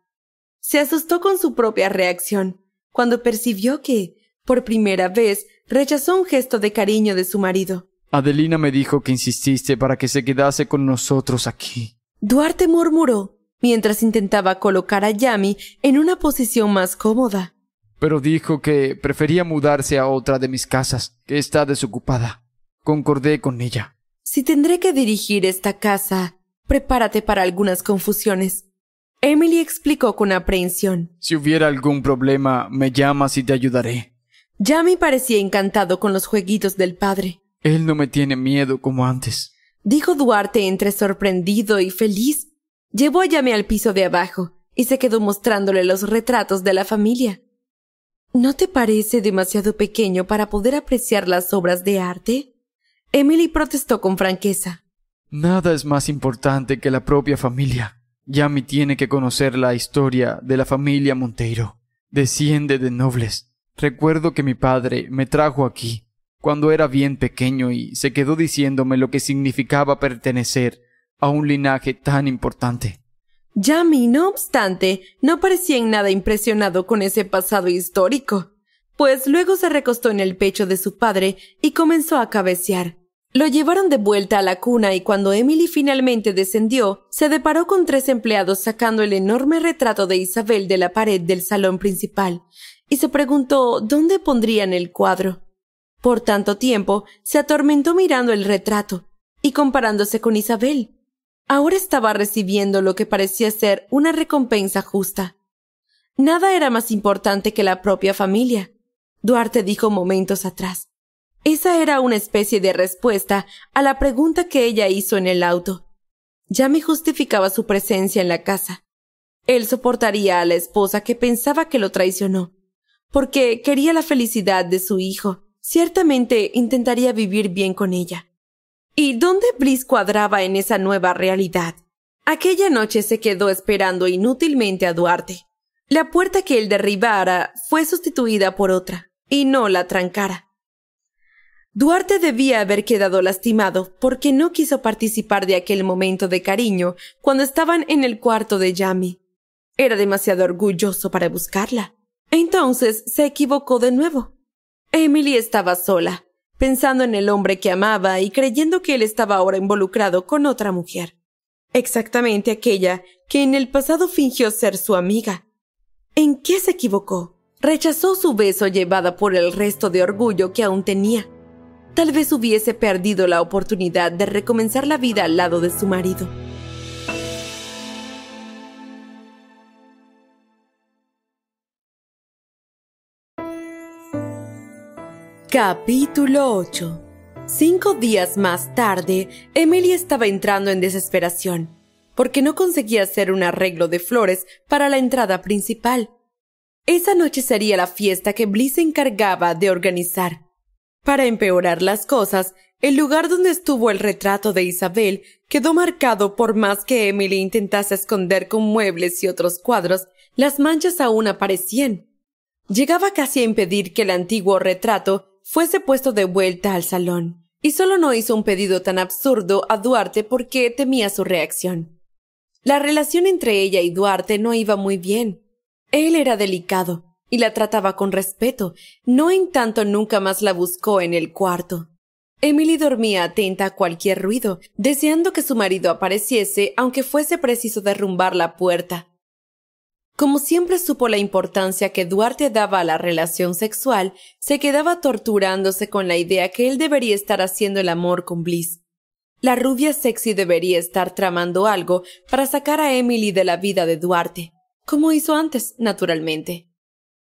Se asustó con su propia reacción, cuando percibió que, por primera vez, rechazó un gesto de cariño de su marido. Adelina me dijo que insististe para que se quedase con nosotros aquí. Duarte murmuró mientras intentaba colocar a Yami en una posición más cómoda. Pero dijo que prefería mudarse a otra de mis casas, que está desocupada. Concordé con ella. Si tendré que dirigir esta casa, prepárate para algunas confusiones. Emily explicó con aprehensión. Si hubiera algún problema, me llamas y te ayudaré. Yami parecía encantado con los jueguitos del padre. Él no me tiene miedo como antes. Dijo Duarte entre sorprendido y feliz. Llevó a Yami al piso de abajo y se quedó mostrándole los retratos de la familia. ¿No te parece demasiado pequeño para poder apreciar las obras de arte? Emily protestó con franqueza. Nada es más importante que la propia familia. Yami tiene que conocer la historia de la familia Monteiro. Desciende de nobles. Recuerdo que mi padre me trajo aquí cuando era bien pequeño y se quedó diciéndome lo que significaba pertenecer a un linaje tan importante. Yami, no obstante, no parecía en nada impresionado con ese pasado histórico, pues luego se recostó en el pecho de su padre y comenzó a cabecear. Lo llevaron de vuelta a la cuna y cuando Emily finalmente descendió, se deparó con tres empleados sacando el enorme retrato de Isabel de la pared del salón principal, y se preguntó dónde pondrían el cuadro. Por tanto tiempo se atormentó mirando el retrato y comparándose con Isabel. Ahora estaba recibiendo lo que parecía ser una recompensa justa. Nada era más importante que la propia familia, Duarte dijo momentos atrás. Esa era una especie de respuesta a la pregunta que ella hizo en el auto. Ya me justificaba su presencia en la casa. Él soportaría a la esposa que pensaba que lo traicionó, porque quería la felicidad de su hijo Ciertamente intentaría vivir bien con ella. ¿Y dónde Bliss cuadraba en esa nueva realidad? Aquella noche se quedó esperando inútilmente a Duarte. La puerta que él derribara fue sustituida por otra, y no la trancara. Duarte debía haber quedado lastimado porque no quiso participar de aquel momento de cariño cuando estaban en el cuarto de Yami. Era demasiado orgulloso para buscarla. Entonces se equivocó de nuevo. Emily estaba sola, pensando en el hombre que amaba y creyendo que él estaba ahora involucrado con otra mujer. Exactamente aquella que en el pasado fingió ser su amiga. ¿En qué se equivocó? Rechazó su beso llevada por el resto de orgullo que aún tenía. Tal vez hubiese perdido la oportunidad de recomenzar la vida al lado de su marido. Capítulo 8 Cinco días más tarde, Emily estaba entrando en desesperación, porque no conseguía hacer un arreglo de flores para la entrada principal. Esa noche sería la fiesta que Bliss se encargaba de organizar. Para empeorar las cosas, el lugar donde estuvo el retrato de Isabel quedó marcado por más que Emily intentase esconder con muebles y otros cuadros, las manchas aún aparecían. Llegaba casi a impedir que el antiguo retrato fuese puesto de vuelta al salón, y solo no hizo un pedido tan absurdo a Duarte porque temía su reacción. La relación entre ella y Duarte no iba muy bien. Él era delicado, y la trataba con respeto, no en tanto nunca más la buscó en el cuarto. Emily dormía atenta a cualquier ruido, deseando que su marido apareciese aunque fuese preciso derrumbar la puerta, como siempre supo la importancia que Duarte daba a la relación sexual, se quedaba torturándose con la idea que él debería estar haciendo el amor con Bliss. La rubia sexy debería estar tramando algo para sacar a Emily de la vida de Duarte, como hizo antes, naturalmente.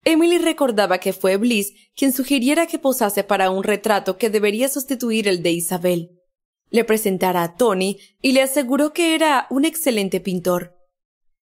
Emily recordaba que fue Bliss quien sugiriera que posase para un retrato que debería sustituir el de Isabel. Le presentara a Tony y le aseguró que era un excelente pintor.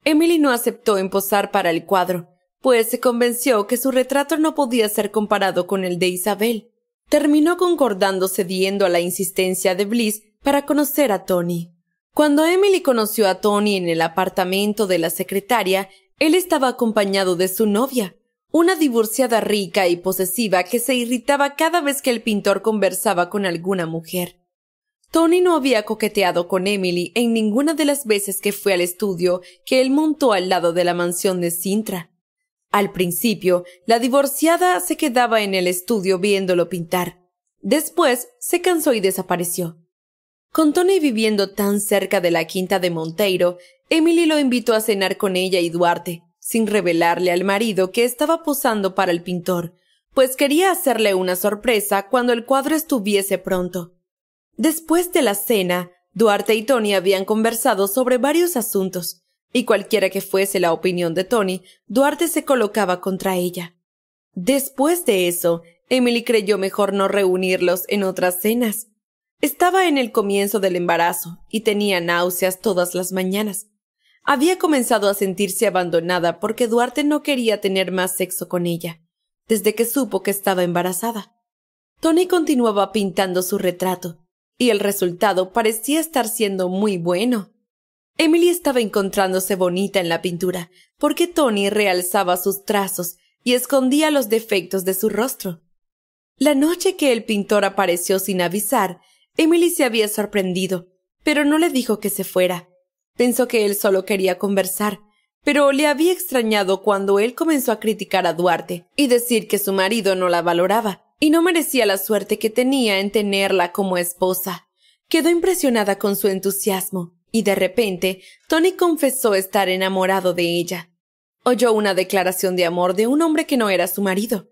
Emily no aceptó en posar para el cuadro, pues se convenció que su retrato no podía ser comparado con el de Isabel. Terminó concordando cediendo a la insistencia de Bliss para conocer a Tony. Cuando Emily conoció a Tony en el apartamento de la secretaria, él estaba acompañado de su novia, una divorciada rica y posesiva que se irritaba cada vez que el pintor conversaba con alguna mujer. Tony no había coqueteado con Emily en ninguna de las veces que fue al estudio que él montó al lado de la mansión de Sintra. Al principio, la divorciada se quedaba en el estudio viéndolo pintar. Después se cansó y desapareció. Con Tony viviendo tan cerca de la quinta de Monteiro, Emily lo invitó a cenar con ella y Duarte, sin revelarle al marido que estaba posando para el pintor, pues quería hacerle una sorpresa cuando el cuadro estuviese pronto. Después de la cena, Duarte y Tony habían conversado sobre varios asuntos, y cualquiera que fuese la opinión de Tony, Duarte se colocaba contra ella. Después de eso, Emily creyó mejor no reunirlos en otras cenas. Estaba en el comienzo del embarazo y tenía náuseas todas las mañanas. Había comenzado a sentirse abandonada porque Duarte no quería tener más sexo con ella, desde que supo que estaba embarazada. Tony continuaba pintando su retrato, y el resultado parecía estar siendo muy bueno. Emily estaba encontrándose bonita en la pintura, porque Tony realzaba sus trazos y escondía los defectos de su rostro. La noche que el pintor apareció sin avisar, Emily se había sorprendido, pero no le dijo que se fuera. Pensó que él solo quería conversar, pero le había extrañado cuando él comenzó a criticar a Duarte y decir que su marido no la valoraba y no merecía la suerte que tenía en tenerla como esposa. Quedó impresionada con su entusiasmo, y de repente Tony confesó estar enamorado de ella. Oyó una declaración de amor de un hombre que no era su marido.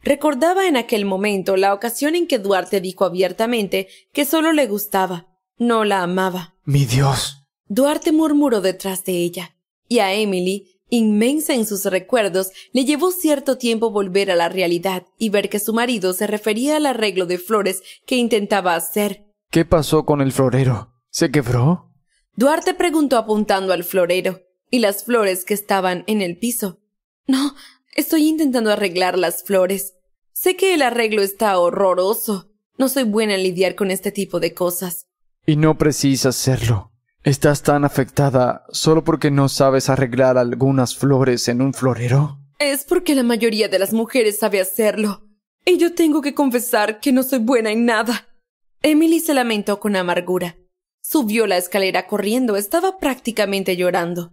Recordaba en aquel momento la ocasión en que Duarte dijo abiertamente que solo le gustaba, no la amaba. Mi Dios. Duarte murmuró detrás de ella, y a Emily inmensa en sus recuerdos, le llevó cierto tiempo volver a la realidad y ver que su marido se refería al arreglo de flores que intentaba hacer. ¿Qué pasó con el florero? ¿Se quebró? Duarte preguntó apuntando al florero y las flores que estaban en el piso. No, estoy intentando arreglar las flores. Sé que el arreglo está horroroso. No soy buena en lidiar con este tipo de cosas. Y no precisa hacerlo. ¿Estás tan afectada solo porque no sabes arreglar algunas flores en un florero? Es porque la mayoría de las mujeres sabe hacerlo. Y yo tengo que confesar que no soy buena en nada. Emily se lamentó con amargura. Subió la escalera corriendo, estaba prácticamente llorando.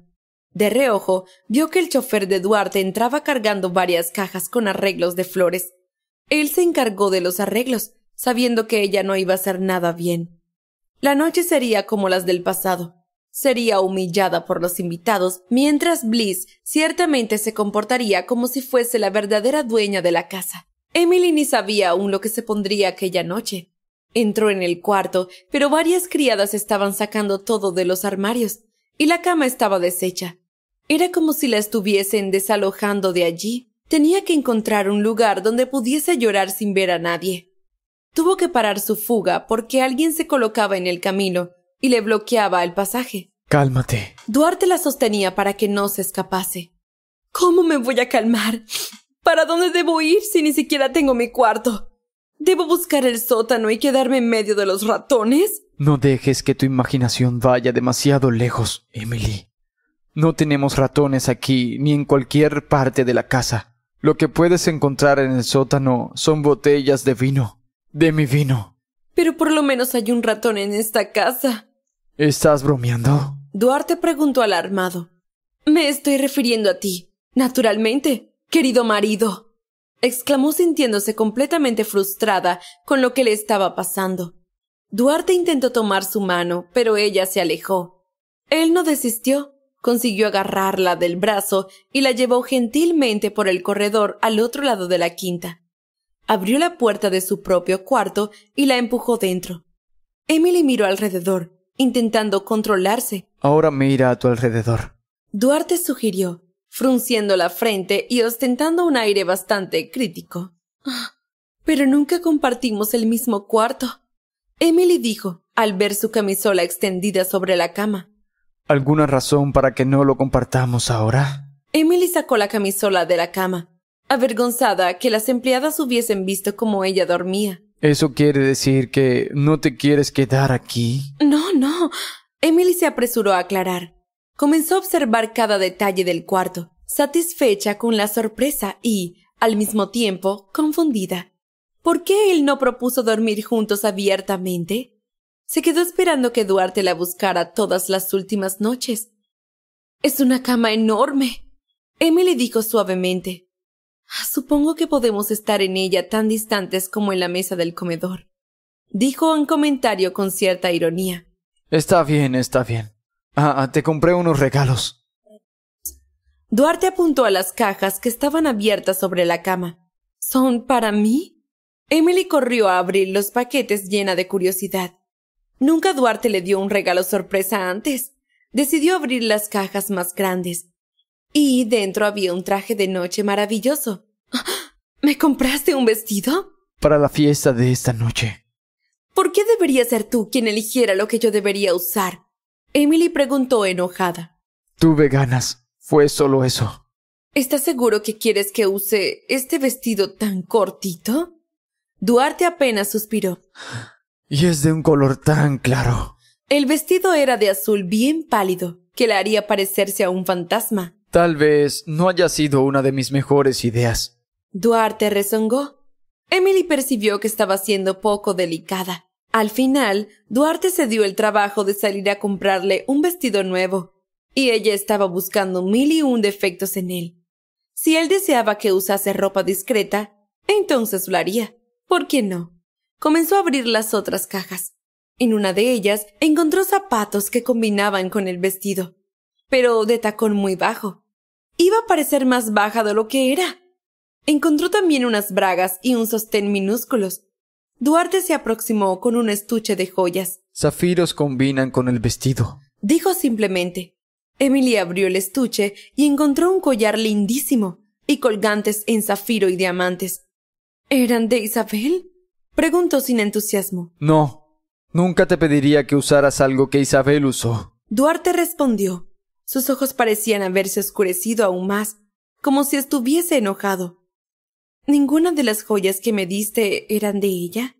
De reojo, vio que el chofer de Duarte entraba cargando varias cajas con arreglos de flores. Él se encargó de los arreglos, sabiendo que ella no iba a hacer nada bien. La noche sería como las del pasado. Sería humillada por los invitados, mientras Bliss ciertamente se comportaría como si fuese la verdadera dueña de la casa. Emily ni sabía aún lo que se pondría aquella noche. Entró en el cuarto, pero varias criadas estaban sacando todo de los armarios, y la cama estaba deshecha. Era como si la estuviesen desalojando de allí. Tenía que encontrar un lugar donde pudiese llorar sin ver a nadie. Tuvo que parar su fuga porque alguien se colocaba en el camino y le bloqueaba el pasaje. Cálmate. Duarte la sostenía para que no se escapase. ¿Cómo me voy a calmar? ¿Para dónde debo ir si ni siquiera tengo mi cuarto? ¿Debo buscar el sótano y quedarme en medio de los ratones? No dejes que tu imaginación vaya demasiado lejos, Emily. No tenemos ratones aquí ni en cualquier parte de la casa. Lo que puedes encontrar en el sótano son botellas de vino de mi vino. Pero por lo menos hay un ratón en esta casa. ¿Estás bromeando? Duarte preguntó alarmado. Me estoy refiriendo a ti. Naturalmente, querido marido. exclamó sintiéndose completamente frustrada con lo que le estaba pasando. Duarte intentó tomar su mano, pero ella se alejó. Él no desistió, consiguió agarrarla del brazo y la llevó gentilmente por el corredor al otro lado de la quinta abrió la puerta de su propio cuarto y la empujó dentro. Emily miró alrededor, intentando controlarse. Ahora mira a tu alrededor. Duarte sugirió, frunciendo la frente y ostentando un aire bastante crítico. Ah. pero nunca compartimos el mismo cuarto. Emily dijo, al ver su camisola extendida sobre la cama. ¿Alguna razón para que no lo compartamos ahora? Emily sacó la camisola de la cama avergonzada que las empleadas hubiesen visto cómo ella dormía. ¿Eso quiere decir que no te quieres quedar aquí? No, no. Emily se apresuró a aclarar. Comenzó a observar cada detalle del cuarto, satisfecha con la sorpresa y, al mismo tiempo, confundida. ¿Por qué él no propuso dormir juntos abiertamente? Se quedó esperando que Duarte la buscara todas las últimas noches. Es una cama enorme. Emily dijo suavemente. Ah, supongo que podemos estar en ella tan distantes como en la mesa del comedor, dijo en comentario con cierta ironía. Está bien, está bien. Ah, ah, te compré unos regalos. Duarte apuntó a las cajas que estaban abiertas sobre la cama. ¿Son para mí? Emily corrió a abrir los paquetes llena de curiosidad. Nunca Duarte le dio un regalo sorpresa antes. Decidió abrir las cajas más grandes. Y dentro había un traje de noche maravilloso. ¿Me compraste un vestido? Para la fiesta de esta noche. ¿Por qué debería ser tú quien eligiera lo que yo debería usar? Emily preguntó enojada. Tuve ganas. Fue solo eso. ¿Estás seguro que quieres que use este vestido tan cortito? Duarte apenas suspiró. Y es de un color tan claro. El vestido era de azul bien pálido, que le haría parecerse a un fantasma. Tal vez no haya sido una de mis mejores ideas. Duarte rezongó. Emily percibió que estaba siendo poco delicada. Al final, Duarte se dio el trabajo de salir a comprarle un vestido nuevo, y ella estaba buscando mil y un defectos en él. Si él deseaba que usase ropa discreta, entonces lo haría. ¿Por qué no? Comenzó a abrir las otras cajas. En una de ellas encontró zapatos que combinaban con el vestido pero de tacón muy bajo. Iba a parecer más baja de lo que era. Encontró también unas bragas y un sostén minúsculos. Duarte se aproximó con un estuche de joyas. Zafiros combinan con el vestido. Dijo simplemente. Emily abrió el estuche y encontró un collar lindísimo y colgantes en zafiro y diamantes. ¿Eran de Isabel? Preguntó sin entusiasmo. No. Nunca te pediría que usaras algo que Isabel usó. Duarte respondió. Sus ojos parecían haberse oscurecido aún más, como si estuviese enojado. Ninguna de las joyas que me diste eran de ella.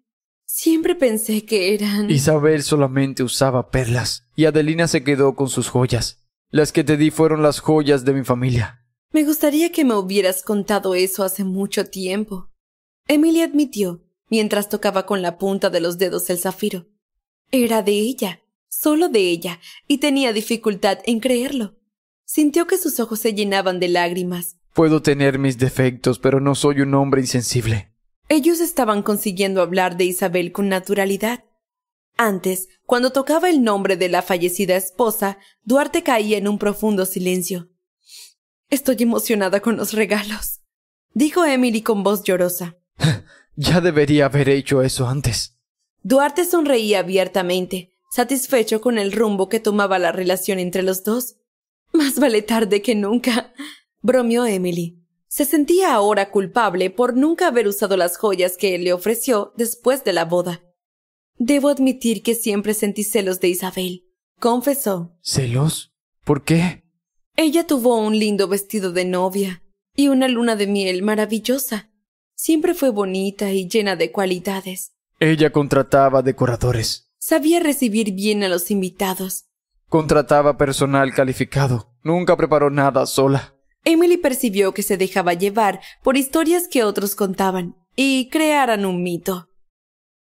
Siempre pensé que eran. Isabel solamente usaba perlas, y Adelina se quedó con sus joyas. Las que te di fueron las joyas de mi familia. Me gustaría que me hubieras contado eso hace mucho tiempo. Emily admitió, mientras tocaba con la punta de los dedos el zafiro. Era de ella solo de ella, y tenía dificultad en creerlo. Sintió que sus ojos se llenaban de lágrimas. Puedo tener mis defectos, pero no soy un hombre insensible. Ellos estaban consiguiendo hablar de Isabel con naturalidad. Antes, cuando tocaba el nombre de la fallecida esposa, Duarte caía en un profundo silencio. Estoy emocionada con los regalos, dijo Emily con voz llorosa. Ya debería haber hecho eso antes. Duarte sonreía abiertamente, satisfecho con el rumbo que tomaba la relación entre los dos. Más vale tarde que nunca, bromeó Emily. Se sentía ahora culpable por nunca haber usado las joyas que él le ofreció después de la boda. Debo admitir que siempre sentí celos de Isabel, confesó. ¿Celos? ¿Por qué? Ella tuvo un lindo vestido de novia y una luna de miel maravillosa. Siempre fue bonita y llena de cualidades. Ella contrataba decoradores. Sabía recibir bien a los invitados. Contrataba personal calificado. Nunca preparó nada sola. Emily percibió que se dejaba llevar por historias que otros contaban y crearan un mito.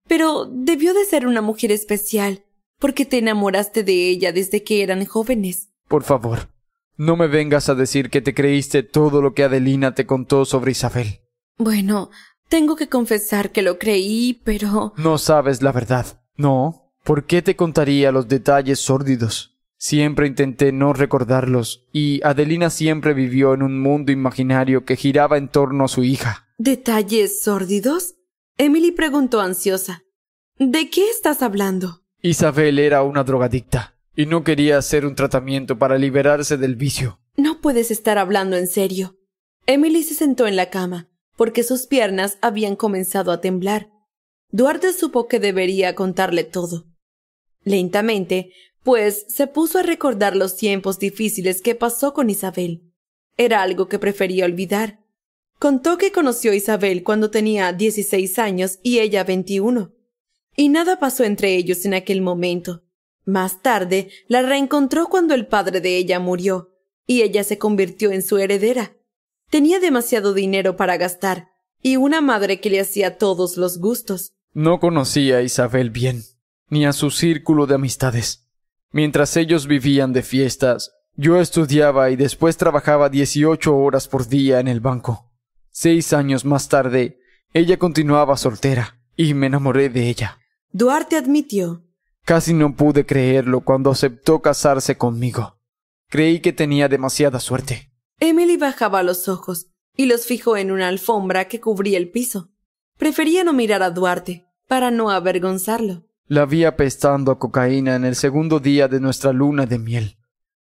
Pero debió de ser una mujer especial, porque te enamoraste de ella desde que eran jóvenes. Por favor, no me vengas a decir que te creíste todo lo que Adelina te contó sobre Isabel. Bueno, tengo que confesar que lo creí, pero... No sabes la verdad, ¿no? ¿Por qué te contaría los detalles sórdidos? Siempre intenté no recordarlos, y Adelina siempre vivió en un mundo imaginario que giraba en torno a su hija. ¿Detalles sórdidos? Emily preguntó ansiosa. ¿De qué estás hablando? Isabel era una drogadicta, y no quería hacer un tratamiento para liberarse del vicio. No puedes estar hablando en serio. Emily se sentó en la cama, porque sus piernas habían comenzado a temblar. Duarte supo que debería contarle todo, Lentamente, pues, se puso a recordar los tiempos difíciles que pasó con Isabel. Era algo que prefería olvidar. Contó que conoció a Isabel cuando tenía 16 años y ella 21. Y nada pasó entre ellos en aquel momento. Más tarde, la reencontró cuando el padre de ella murió, y ella se convirtió en su heredera. Tenía demasiado dinero para gastar, y una madre que le hacía todos los gustos. No conocía a Isabel bien ni a su círculo de amistades. Mientras ellos vivían de fiestas, yo estudiaba y después trabajaba 18 horas por día en el banco. Seis años más tarde, ella continuaba soltera y me enamoré de ella. Duarte admitió. Casi no pude creerlo cuando aceptó casarse conmigo. Creí que tenía demasiada suerte. Emily bajaba los ojos y los fijó en una alfombra que cubría el piso. Prefería no mirar a Duarte para no avergonzarlo. La vi apestando a cocaína en el segundo día de nuestra luna de miel.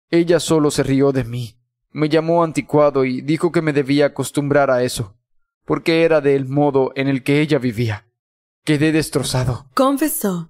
Ella solo se rió de mí. Me llamó anticuado y dijo que me debía acostumbrar a eso, porque era del modo en el que ella vivía. Quedé destrozado. Confesó.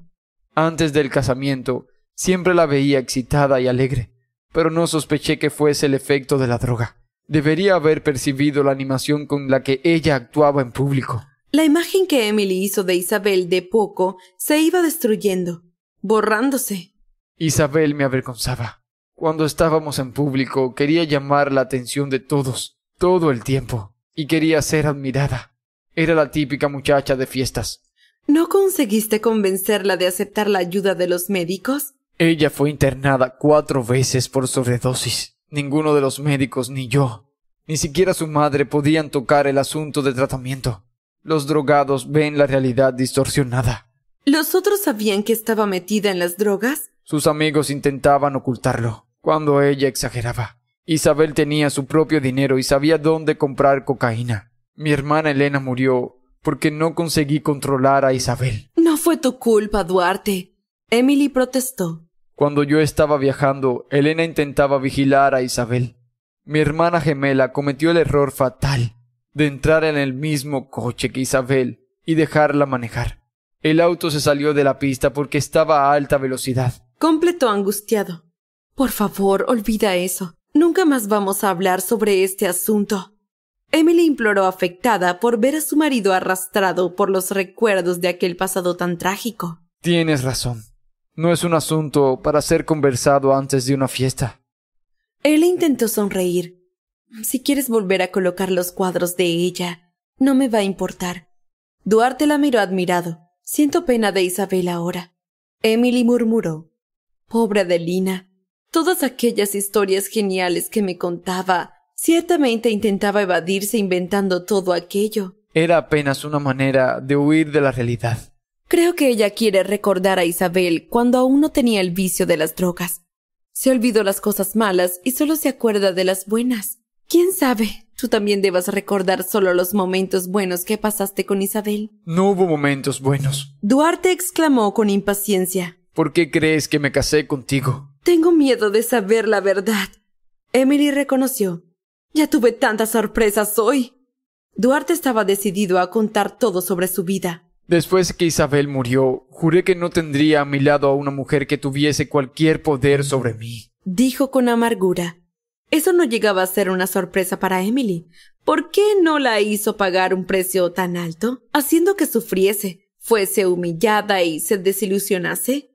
Antes del casamiento, siempre la veía excitada y alegre, pero no sospeché que fuese el efecto de la droga. Debería haber percibido la animación con la que ella actuaba en público. La imagen que Emily hizo de Isabel de poco se iba destruyendo, borrándose. Isabel me avergonzaba. Cuando estábamos en público quería llamar la atención de todos, todo el tiempo, y quería ser admirada. Era la típica muchacha de fiestas. ¿No conseguiste convencerla de aceptar la ayuda de los médicos? Ella fue internada cuatro veces por sobredosis. Ninguno de los médicos ni yo, ni siquiera su madre podían tocar el asunto de tratamiento. Los drogados ven la realidad distorsionada. ¿Los otros sabían que estaba metida en las drogas? Sus amigos intentaban ocultarlo, cuando ella exageraba. Isabel tenía su propio dinero y sabía dónde comprar cocaína. Mi hermana Elena murió porque no conseguí controlar a Isabel. No fue tu culpa, Duarte. Emily protestó. Cuando yo estaba viajando, Elena intentaba vigilar a Isabel. Mi hermana gemela cometió el error fatal de entrar en el mismo coche que Isabel y dejarla manejar. El auto se salió de la pista porque estaba a alta velocidad. Completó angustiado. Por favor, olvida eso. Nunca más vamos a hablar sobre este asunto. Emily imploró afectada por ver a su marido arrastrado por los recuerdos de aquel pasado tan trágico. Tienes razón. No es un asunto para ser conversado antes de una fiesta. Él intentó sonreír, si quieres volver a colocar los cuadros de ella, no me va a importar. Duarte la miró admirado. Siento pena de Isabel ahora. Emily murmuró. Pobre Adelina. Todas aquellas historias geniales que me contaba. Ciertamente intentaba evadirse inventando todo aquello. Era apenas una manera de huir de la realidad. Creo que ella quiere recordar a Isabel cuando aún no tenía el vicio de las drogas. Se olvidó las cosas malas y solo se acuerda de las buenas. Quién sabe, tú también debas recordar solo los momentos buenos que pasaste con Isabel. No hubo momentos buenos. Duarte exclamó con impaciencia. ¿Por qué crees que me casé contigo? Tengo miedo de saber la verdad. Emily reconoció. Ya tuve tantas sorpresas hoy. Duarte estaba decidido a contar todo sobre su vida. Después que Isabel murió, juré que no tendría a mi lado a una mujer que tuviese cualquier poder sobre mí. Dijo con amargura. Eso no llegaba a ser una sorpresa para Emily. ¿Por qué no la hizo pagar un precio tan alto, haciendo que sufriese, fuese humillada y se desilusionase?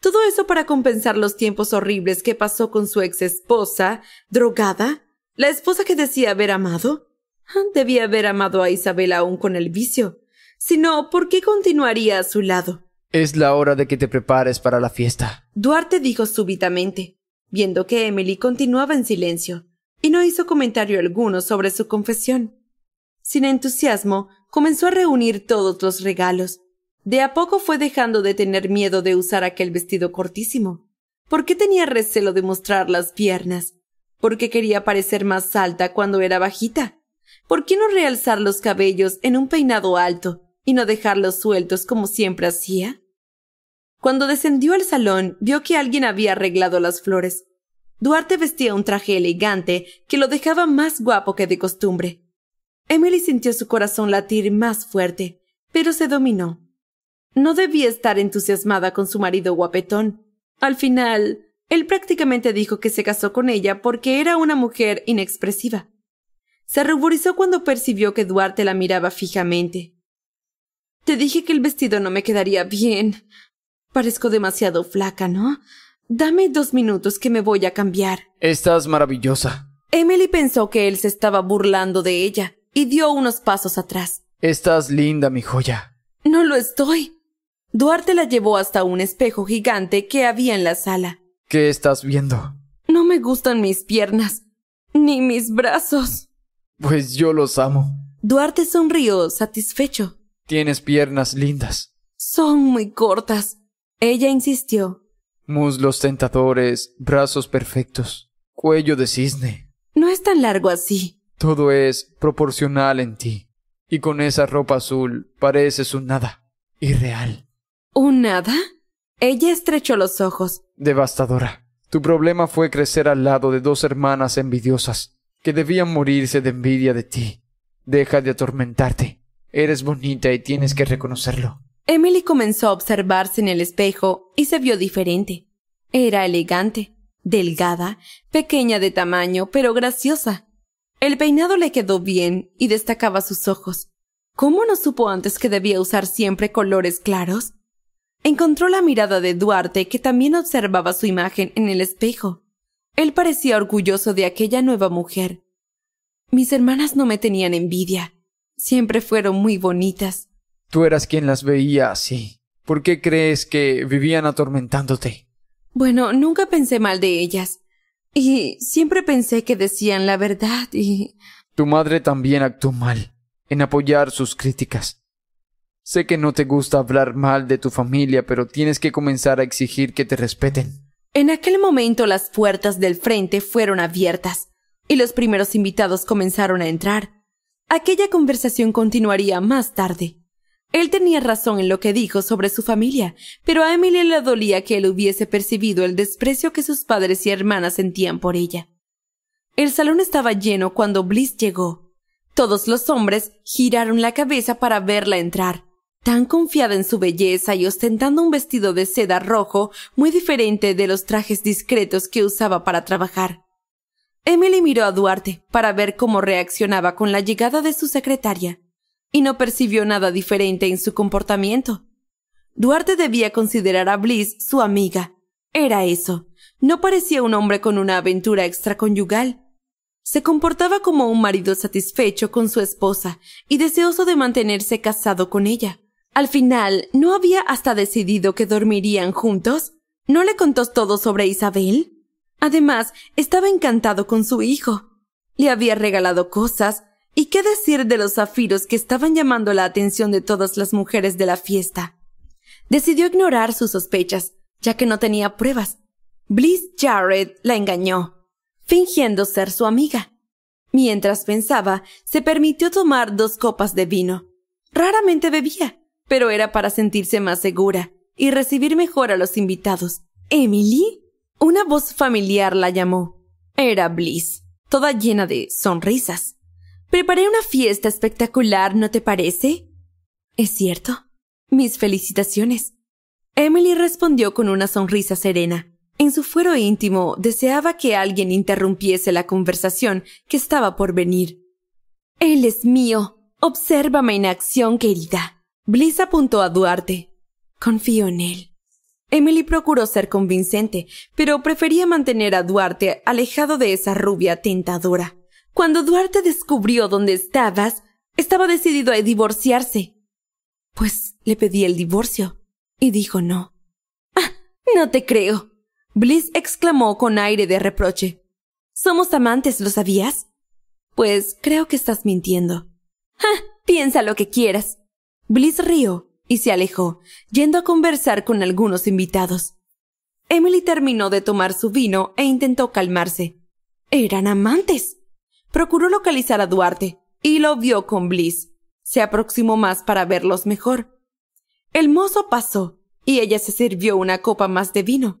Todo eso para compensar los tiempos horribles que pasó con su ex esposa, drogada, la esposa que decía haber amado. Ah, debía haber amado a Isabel aún con el vicio. Si no, ¿por qué continuaría a su lado? Es la hora de que te prepares para la fiesta. Duarte dijo súbitamente viendo que Emily continuaba en silencio, y no hizo comentario alguno sobre su confesión. Sin entusiasmo, comenzó a reunir todos los regalos. De a poco fue dejando de tener miedo de usar aquel vestido cortísimo. ¿Por qué tenía recelo de mostrar las piernas? ¿Por qué quería parecer más alta cuando era bajita? ¿Por qué no realzar los cabellos en un peinado alto y no dejarlos sueltos como siempre hacía? Cuando descendió al salón, vio que alguien había arreglado las flores. Duarte vestía un traje elegante que lo dejaba más guapo que de costumbre. Emily sintió su corazón latir más fuerte, pero se dominó. No debía estar entusiasmada con su marido guapetón. Al final, él prácticamente dijo que se casó con ella porque era una mujer inexpresiva. Se ruborizó cuando percibió que Duarte la miraba fijamente. Te dije que el vestido no me quedaría bien, Parezco demasiado flaca, ¿no? Dame dos minutos que me voy a cambiar. Estás maravillosa. Emily pensó que él se estaba burlando de ella y dio unos pasos atrás. Estás linda, mi joya. No lo estoy. Duarte la llevó hasta un espejo gigante que había en la sala. ¿Qué estás viendo? No me gustan mis piernas, ni mis brazos. Pues yo los amo. Duarte sonrió satisfecho. Tienes piernas lindas. Son muy cortas. Ella insistió. Muslos tentadores, brazos perfectos, cuello de cisne. No es tan largo así. Todo es proporcional en ti. Y con esa ropa azul pareces un nada. Irreal. ¿Un nada? Ella estrechó los ojos. Devastadora. Tu problema fue crecer al lado de dos hermanas envidiosas, que debían morirse de envidia de ti. Deja de atormentarte. Eres bonita y tienes que reconocerlo. Emily comenzó a observarse en el espejo y se vio diferente. Era elegante, delgada, pequeña de tamaño, pero graciosa. El peinado le quedó bien y destacaba sus ojos. ¿Cómo no supo antes que debía usar siempre colores claros? Encontró la mirada de Duarte, que también observaba su imagen en el espejo. Él parecía orgulloso de aquella nueva mujer. Mis hermanas no me tenían envidia. Siempre fueron muy bonitas. Tú eras quien las veía así. ¿Por qué crees que vivían atormentándote? Bueno, nunca pensé mal de ellas. Y siempre pensé que decían la verdad y... Tu madre también actuó mal en apoyar sus críticas. Sé que no te gusta hablar mal de tu familia, pero tienes que comenzar a exigir que te respeten. En aquel momento las puertas del frente fueron abiertas y los primeros invitados comenzaron a entrar. Aquella conversación continuaría más tarde. Él tenía razón en lo que dijo sobre su familia, pero a Emily le dolía que él hubiese percibido el desprecio que sus padres y hermanas sentían por ella. El salón estaba lleno cuando Bliss llegó. Todos los hombres giraron la cabeza para verla entrar, tan confiada en su belleza y ostentando un vestido de seda rojo muy diferente de los trajes discretos que usaba para trabajar. Emily miró a Duarte para ver cómo reaccionaba con la llegada de su secretaria y no percibió nada diferente en su comportamiento. Duarte debía considerar a Bliss su amiga. Era eso. No parecía un hombre con una aventura extraconyugal. Se comportaba como un marido satisfecho con su esposa y deseoso de mantenerse casado con ella. Al final, ¿no había hasta decidido que dormirían juntos? ¿No le contó todo sobre Isabel? Además, estaba encantado con su hijo. Le había regalado cosas, ¿Y qué decir de los zafiros que estaban llamando la atención de todas las mujeres de la fiesta? Decidió ignorar sus sospechas, ya que no tenía pruebas. Bliss Jared la engañó, fingiendo ser su amiga. Mientras pensaba, se permitió tomar dos copas de vino. Raramente bebía, pero era para sentirse más segura y recibir mejor a los invitados. ¿Emily? Una voz familiar la llamó. Era Bliss, toda llena de sonrisas. Preparé una fiesta espectacular, ¿no te parece? Es cierto. Mis felicitaciones. Emily respondió con una sonrisa serena. En su fuero íntimo deseaba que alguien interrumpiese la conversación que estaba por venir. Él es mío. Obsérvame en acción, querida. Bliss apuntó a Duarte. Confío en él. Emily procuró ser convincente, pero prefería mantener a Duarte alejado de esa rubia tentadora. Cuando Duarte descubrió dónde estabas, estaba decidido a divorciarse. Pues le pedí el divorcio y dijo no. Ah, no te creo. Bliss exclamó con aire de reproche. Somos amantes, ¿lo sabías? Pues creo que estás mintiendo. ¡Ah, Piensa lo que quieras. Bliss rió y se alejó, yendo a conversar con algunos invitados. Emily terminó de tomar su vino e intentó calmarse. Eran amantes. Procuró localizar a Duarte y lo vio con Bliss. Se aproximó más para verlos mejor. El mozo pasó y ella se sirvió una copa más de vino.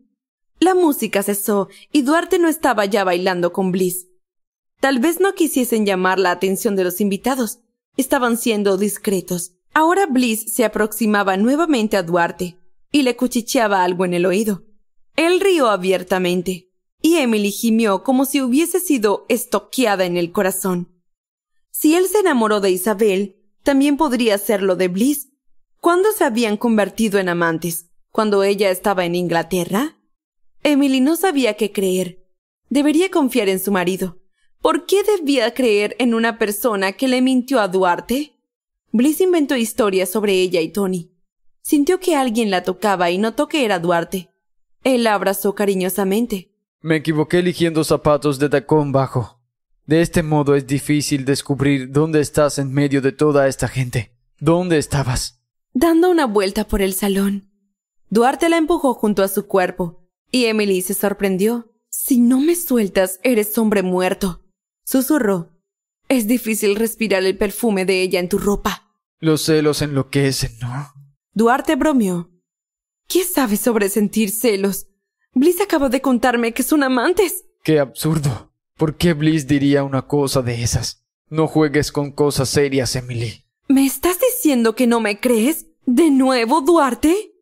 La música cesó y Duarte no estaba ya bailando con Bliss. Tal vez no quisiesen llamar la atención de los invitados. Estaban siendo discretos. Ahora Bliss se aproximaba nuevamente a Duarte y le cuchicheaba algo en el oído. Él rió abiertamente y Emily gimió como si hubiese sido estoqueada en el corazón. Si él se enamoró de Isabel, también podría serlo de Bliss. ¿Cuándo se habían convertido en amantes? ¿Cuando ella estaba en Inglaterra? Emily no sabía qué creer. Debería confiar en su marido. ¿Por qué debía creer en una persona que le mintió a Duarte? Bliss inventó historias sobre ella y Tony. Sintió que alguien la tocaba y notó que era Duarte. Él la abrazó cariñosamente. Me equivoqué eligiendo zapatos de tacón bajo. De este modo es difícil descubrir dónde estás en medio de toda esta gente. ¿Dónde estabas? Dando una vuelta por el salón. Duarte la empujó junto a su cuerpo, y Emily se sorprendió. Si no me sueltas, eres hombre muerto. Susurró. Es difícil respirar el perfume de ella en tu ropa. Los celos enloquecen, ¿no? Duarte bromeó. ¿Qué sabe sobre sentir celos? Bliss acaba de contarme que son amantes. ¡Qué absurdo! ¿Por qué Bliss diría una cosa de esas? No juegues con cosas serias, Emily. ¿Me estás diciendo que no me crees? ¿De nuevo, Duarte?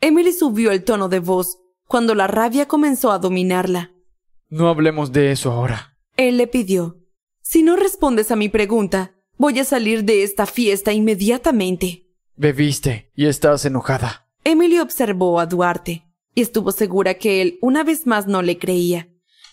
Emily subió el tono de voz cuando la rabia comenzó a dominarla. No hablemos de eso ahora. Él le pidió. Si no respondes a mi pregunta, voy a salir de esta fiesta inmediatamente. Bebiste y estás enojada. Emily observó a Duarte, y estuvo segura que él una vez más no le creía.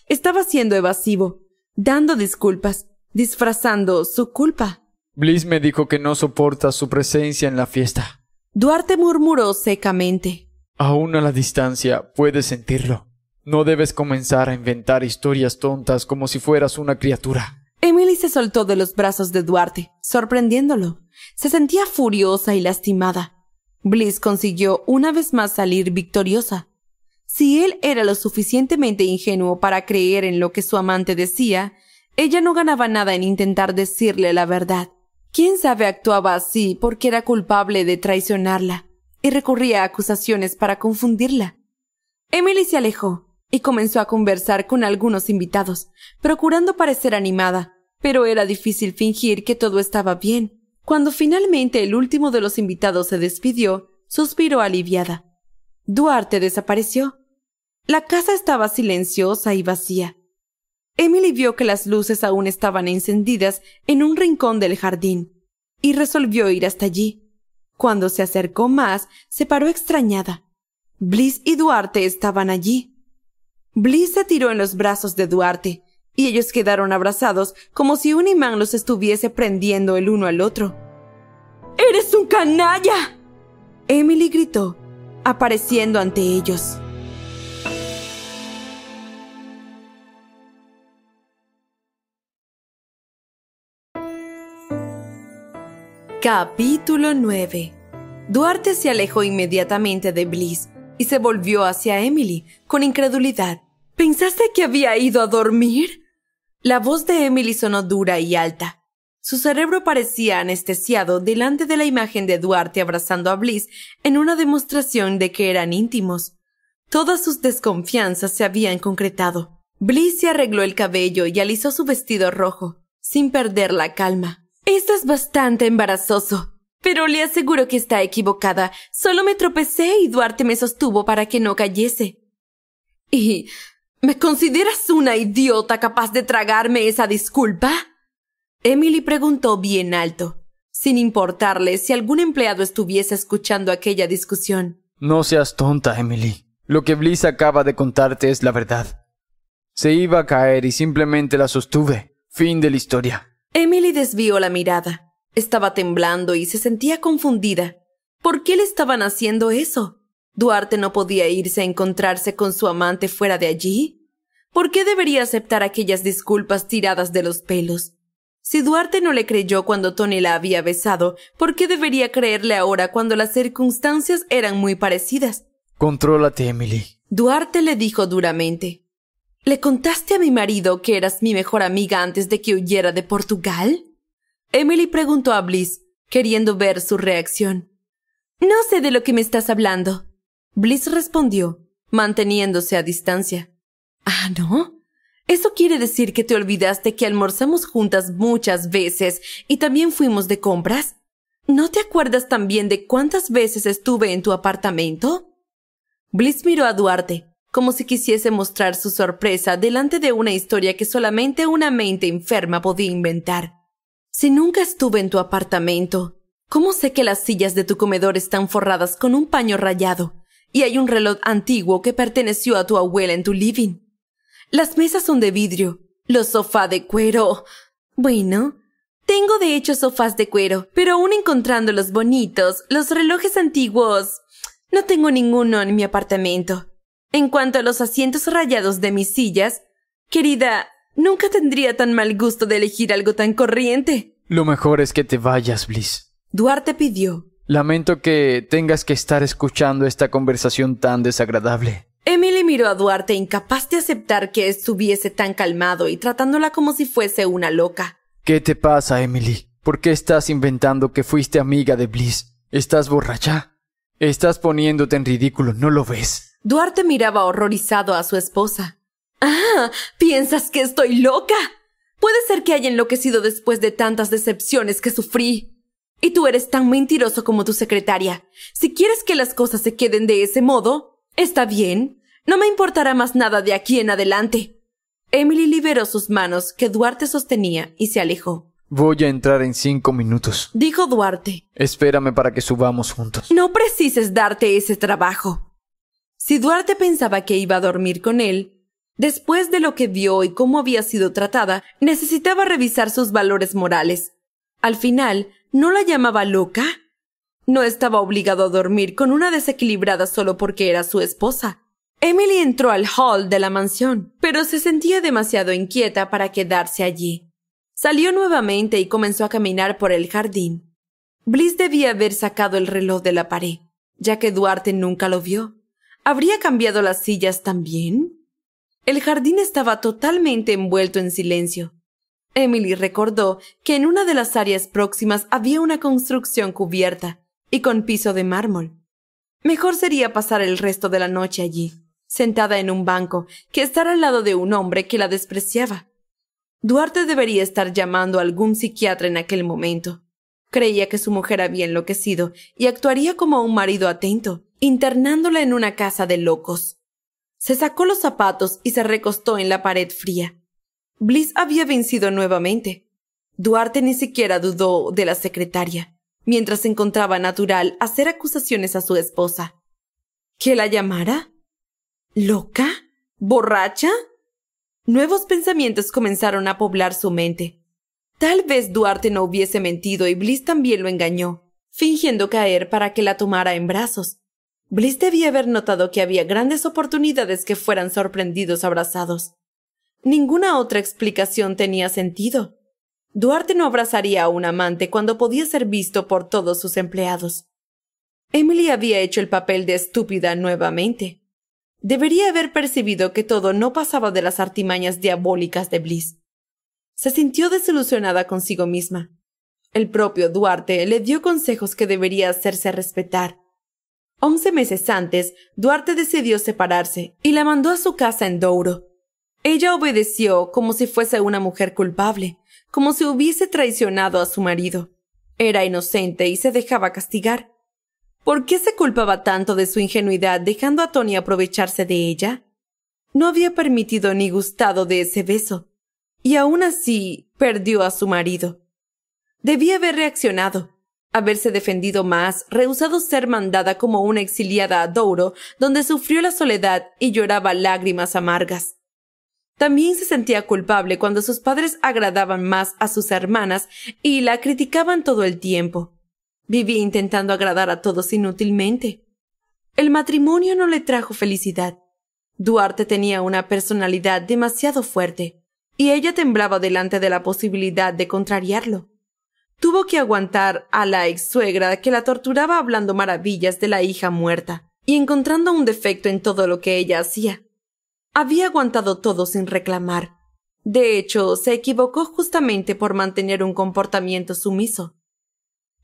Estaba siendo evasivo, dando disculpas, disfrazando su culpa. Bliss me dijo que no soporta su presencia en la fiesta. Duarte murmuró secamente. Aún a la distancia puedes sentirlo. No debes comenzar a inventar historias tontas como si fueras una criatura. Emily se soltó de los brazos de Duarte, sorprendiéndolo. Se sentía furiosa y lastimada. Bliss consiguió una vez más salir victoriosa. Si él era lo suficientemente ingenuo para creer en lo que su amante decía, ella no ganaba nada en intentar decirle la verdad. Quién sabe actuaba así porque era culpable de traicionarla y recurría a acusaciones para confundirla. Emily se alejó y comenzó a conversar con algunos invitados, procurando parecer animada, pero era difícil fingir que todo estaba bien. Cuando finalmente el último de los invitados se despidió, suspiró aliviada. Duarte desapareció. La casa estaba silenciosa y vacía. Emily vio que las luces aún estaban encendidas en un rincón del jardín, y resolvió ir hasta allí. Cuando se acercó más, se paró extrañada. Bliss y Duarte estaban allí. Bliss se tiró en los brazos de Duarte, y ellos quedaron abrazados como si un imán los estuviese prendiendo el uno al otro. ¡Eres un canalla! Emily gritó, apareciendo ante ellos. Capítulo 9 Duarte se alejó inmediatamente de Bliss y se volvió hacia Emily con incredulidad. ¿Pensaste que había ido a dormir? La voz de Emily sonó dura y alta. Su cerebro parecía anestesiado delante de la imagen de Duarte abrazando a Bliss en una demostración de que eran íntimos. Todas sus desconfianzas se habían concretado. Bliss se arregló el cabello y alisó su vestido rojo, sin perder la calma. Esto es bastante embarazoso. Pero le aseguro que está equivocada. Solo me tropecé y Duarte me sostuvo para que no cayese. ¿Y me consideras una idiota capaz de tragarme esa disculpa? Emily preguntó bien alto, sin importarle si algún empleado estuviese escuchando aquella discusión. No seas tonta, Emily. Lo que Bliss acaba de contarte es la verdad. Se iba a caer y simplemente la sostuve. Fin de la historia. Emily desvió la mirada. Estaba temblando y se sentía confundida. ¿Por qué le estaban haciendo eso? ¿Duarte no podía irse a encontrarse con su amante fuera de allí? ¿Por qué debería aceptar aquellas disculpas tiradas de los pelos? Si Duarte no le creyó cuando Tony la había besado, ¿por qué debería creerle ahora cuando las circunstancias eran muy parecidas? Contrólate, Emily. Duarte le dijo duramente. ¿Le contaste a mi marido que eras mi mejor amiga antes de que huyera de Portugal? Emily preguntó a Bliss, queriendo ver su reacción. No sé de lo que me estás hablando. Bliss respondió, manteniéndose a distancia. Ah, ¿no? Eso quiere decir que te olvidaste que almorzamos juntas muchas veces y también fuimos de compras. ¿No te acuerdas también de cuántas veces estuve en tu apartamento? Bliss miró a Duarte, como si quisiese mostrar su sorpresa delante de una historia que solamente una mente enferma podía inventar. Si nunca estuve en tu apartamento, ¿cómo sé que las sillas de tu comedor están forradas con un paño rayado y hay un reloj antiguo que perteneció a tu abuela en tu living? Las mesas son de vidrio, los sofás de cuero. Bueno, tengo de hecho sofás de cuero, pero aún encontrándolos bonitos, los relojes antiguos. No tengo ninguno en mi apartamento. En cuanto a los asientos rayados de mis sillas, querida, nunca tendría tan mal gusto de elegir algo tan corriente. Lo mejor es que te vayas, Bliss. Duarte pidió. Lamento que tengas que estar escuchando esta conversación tan desagradable. Emily miró a Duarte incapaz de aceptar que estuviese tan calmado y tratándola como si fuese una loca. ¿Qué te pasa, Emily? ¿Por qué estás inventando que fuiste amiga de Bliss? ¿Estás borracha? Estás poniéndote en ridículo, ¿no lo ves? Duarte miraba horrorizado a su esposa. Ah, ¿piensas que estoy loca? Puede ser que haya enloquecido después de tantas decepciones que sufrí. Y tú eres tan mentiroso como tu secretaria. Si quieres que las cosas se queden de ese modo, está bien. No me importará más nada de aquí en adelante. Emily liberó sus manos que Duarte sostenía y se alejó. Voy a entrar en cinco minutos, dijo Duarte. Espérame para que subamos juntos. No precises darte ese trabajo. Si Duarte pensaba que iba a dormir con él, después de lo que vio y cómo había sido tratada, necesitaba revisar sus valores morales. Al final, ¿no la llamaba loca? No estaba obligado a dormir con una desequilibrada solo porque era su esposa. Emily entró al hall de la mansión, pero se sentía demasiado inquieta para quedarse allí. Salió nuevamente y comenzó a caminar por el jardín. Bliss debía haber sacado el reloj de la pared, ya que Duarte nunca lo vio. ¿Habría cambiado las sillas también? El jardín estaba totalmente envuelto en silencio. Emily recordó que en una de las áreas próximas había una construcción cubierta y con piso de mármol. Mejor sería pasar el resto de la noche allí, sentada en un banco, que estar al lado de un hombre que la despreciaba. Duarte debería estar llamando a algún psiquiatra en aquel momento. Creía que su mujer había enloquecido y actuaría como un marido atento, internándola en una casa de locos. Se sacó los zapatos y se recostó en la pared fría. Bliss había vencido nuevamente. Duarte ni siquiera dudó de la secretaria, mientras encontraba natural hacer acusaciones a su esposa. ¿Que la llamara? ¿Loca? ¿Borracha? Nuevos pensamientos comenzaron a poblar su mente. Tal vez Duarte no hubiese mentido y Bliss también lo engañó, fingiendo caer para que la tomara en brazos, Bliss debía haber notado que había grandes oportunidades que fueran sorprendidos abrazados. Ninguna otra explicación tenía sentido. Duarte no abrazaría a un amante cuando podía ser visto por todos sus empleados. Emily había hecho el papel de estúpida nuevamente. Debería haber percibido que todo no pasaba de las artimañas diabólicas de Bliss. Se sintió desilusionada consigo misma. El propio Duarte le dio consejos que debería hacerse respetar Once meses antes, Duarte decidió separarse y la mandó a su casa en Douro. Ella obedeció como si fuese una mujer culpable, como si hubiese traicionado a su marido. Era inocente y se dejaba castigar. ¿Por qué se culpaba tanto de su ingenuidad dejando a Tony aprovecharse de ella? No había permitido ni gustado de ese beso, y aún así perdió a su marido. Debía haber reaccionado, haberse defendido más, rehusado ser mandada como una exiliada a Douro, donde sufrió la soledad y lloraba lágrimas amargas. También se sentía culpable cuando sus padres agradaban más a sus hermanas y la criticaban todo el tiempo. Vivía intentando agradar a todos inútilmente. El matrimonio no le trajo felicidad. Duarte tenía una personalidad demasiado fuerte, y ella temblaba delante de la posibilidad de contrariarlo. Tuvo que aguantar a la ex suegra que la torturaba hablando maravillas de la hija muerta y encontrando un defecto en todo lo que ella hacía. Había aguantado todo sin reclamar. De hecho, se equivocó justamente por mantener un comportamiento sumiso.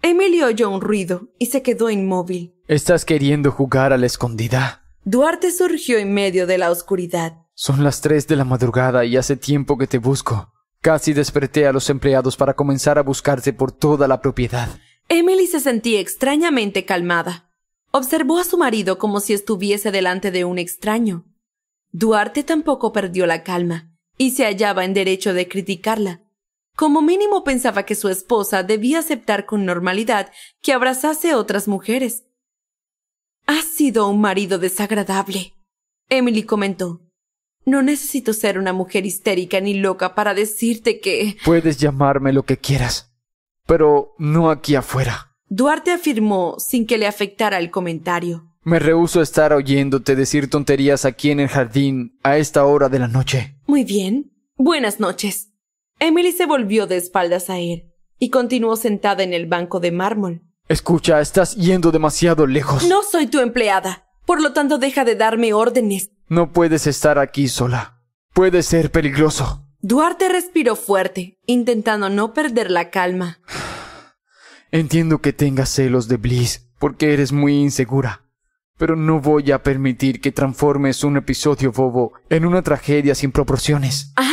Emily oyó un ruido y se quedó inmóvil. Estás queriendo jugar a la escondida. Duarte surgió en medio de la oscuridad. Son las tres de la madrugada y hace tiempo que te busco. Casi desperté a los empleados para comenzar a buscarse por toda la propiedad. Emily se sentía extrañamente calmada. Observó a su marido como si estuviese delante de un extraño. Duarte tampoco perdió la calma y se hallaba en derecho de criticarla. Como mínimo pensaba que su esposa debía aceptar con normalidad que abrazase otras mujeres. Ha sido un marido desagradable, Emily comentó. No necesito ser una mujer histérica ni loca para decirte que... Puedes llamarme lo que quieras, pero no aquí afuera. Duarte afirmó sin que le afectara el comentario. Me rehúso a estar oyéndote decir tonterías aquí en el jardín a esta hora de la noche. Muy bien. Buenas noches. Emily se volvió de espaldas a él y continuó sentada en el banco de mármol. Escucha, estás yendo demasiado lejos. No soy tu empleada. Por lo tanto, deja de darme órdenes. No puedes estar aquí sola. Puede ser peligroso. Duarte respiró fuerte, intentando no perder la calma. Entiendo que tengas celos de Bliss, porque eres muy insegura. Pero no voy a permitir que transformes un episodio bobo en una tragedia sin proporciones. Ah,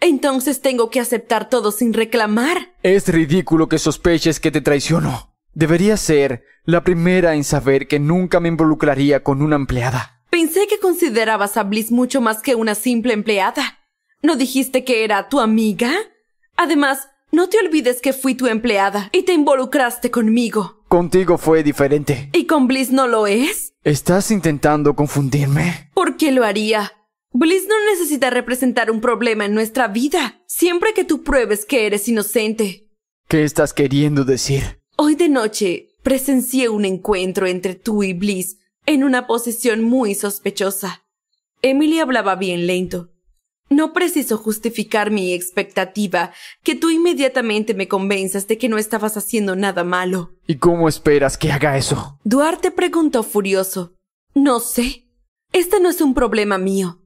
entonces tengo que aceptar todo sin reclamar. Es ridículo que sospeches que te traiciono. Debería ser la primera en saber que nunca me involucraría con una empleada. Pensé que considerabas a Bliss mucho más que una simple empleada. ¿No dijiste que era tu amiga? Además, no te olvides que fui tu empleada y te involucraste conmigo. Contigo fue diferente. ¿Y con Bliss no lo es? ¿Estás intentando confundirme? ¿Por qué lo haría? Bliss no necesita representar un problema en nuestra vida, siempre que tú pruebes que eres inocente. ¿Qué estás queriendo decir? Hoy de noche presencié un encuentro entre tú y Bliss en una posición muy sospechosa. Emily hablaba bien lento. No preciso justificar mi expectativa que tú inmediatamente me convenzas de que no estabas haciendo nada malo. ¿Y cómo esperas que haga eso? Duarte preguntó furioso. No sé. Este no es un problema mío.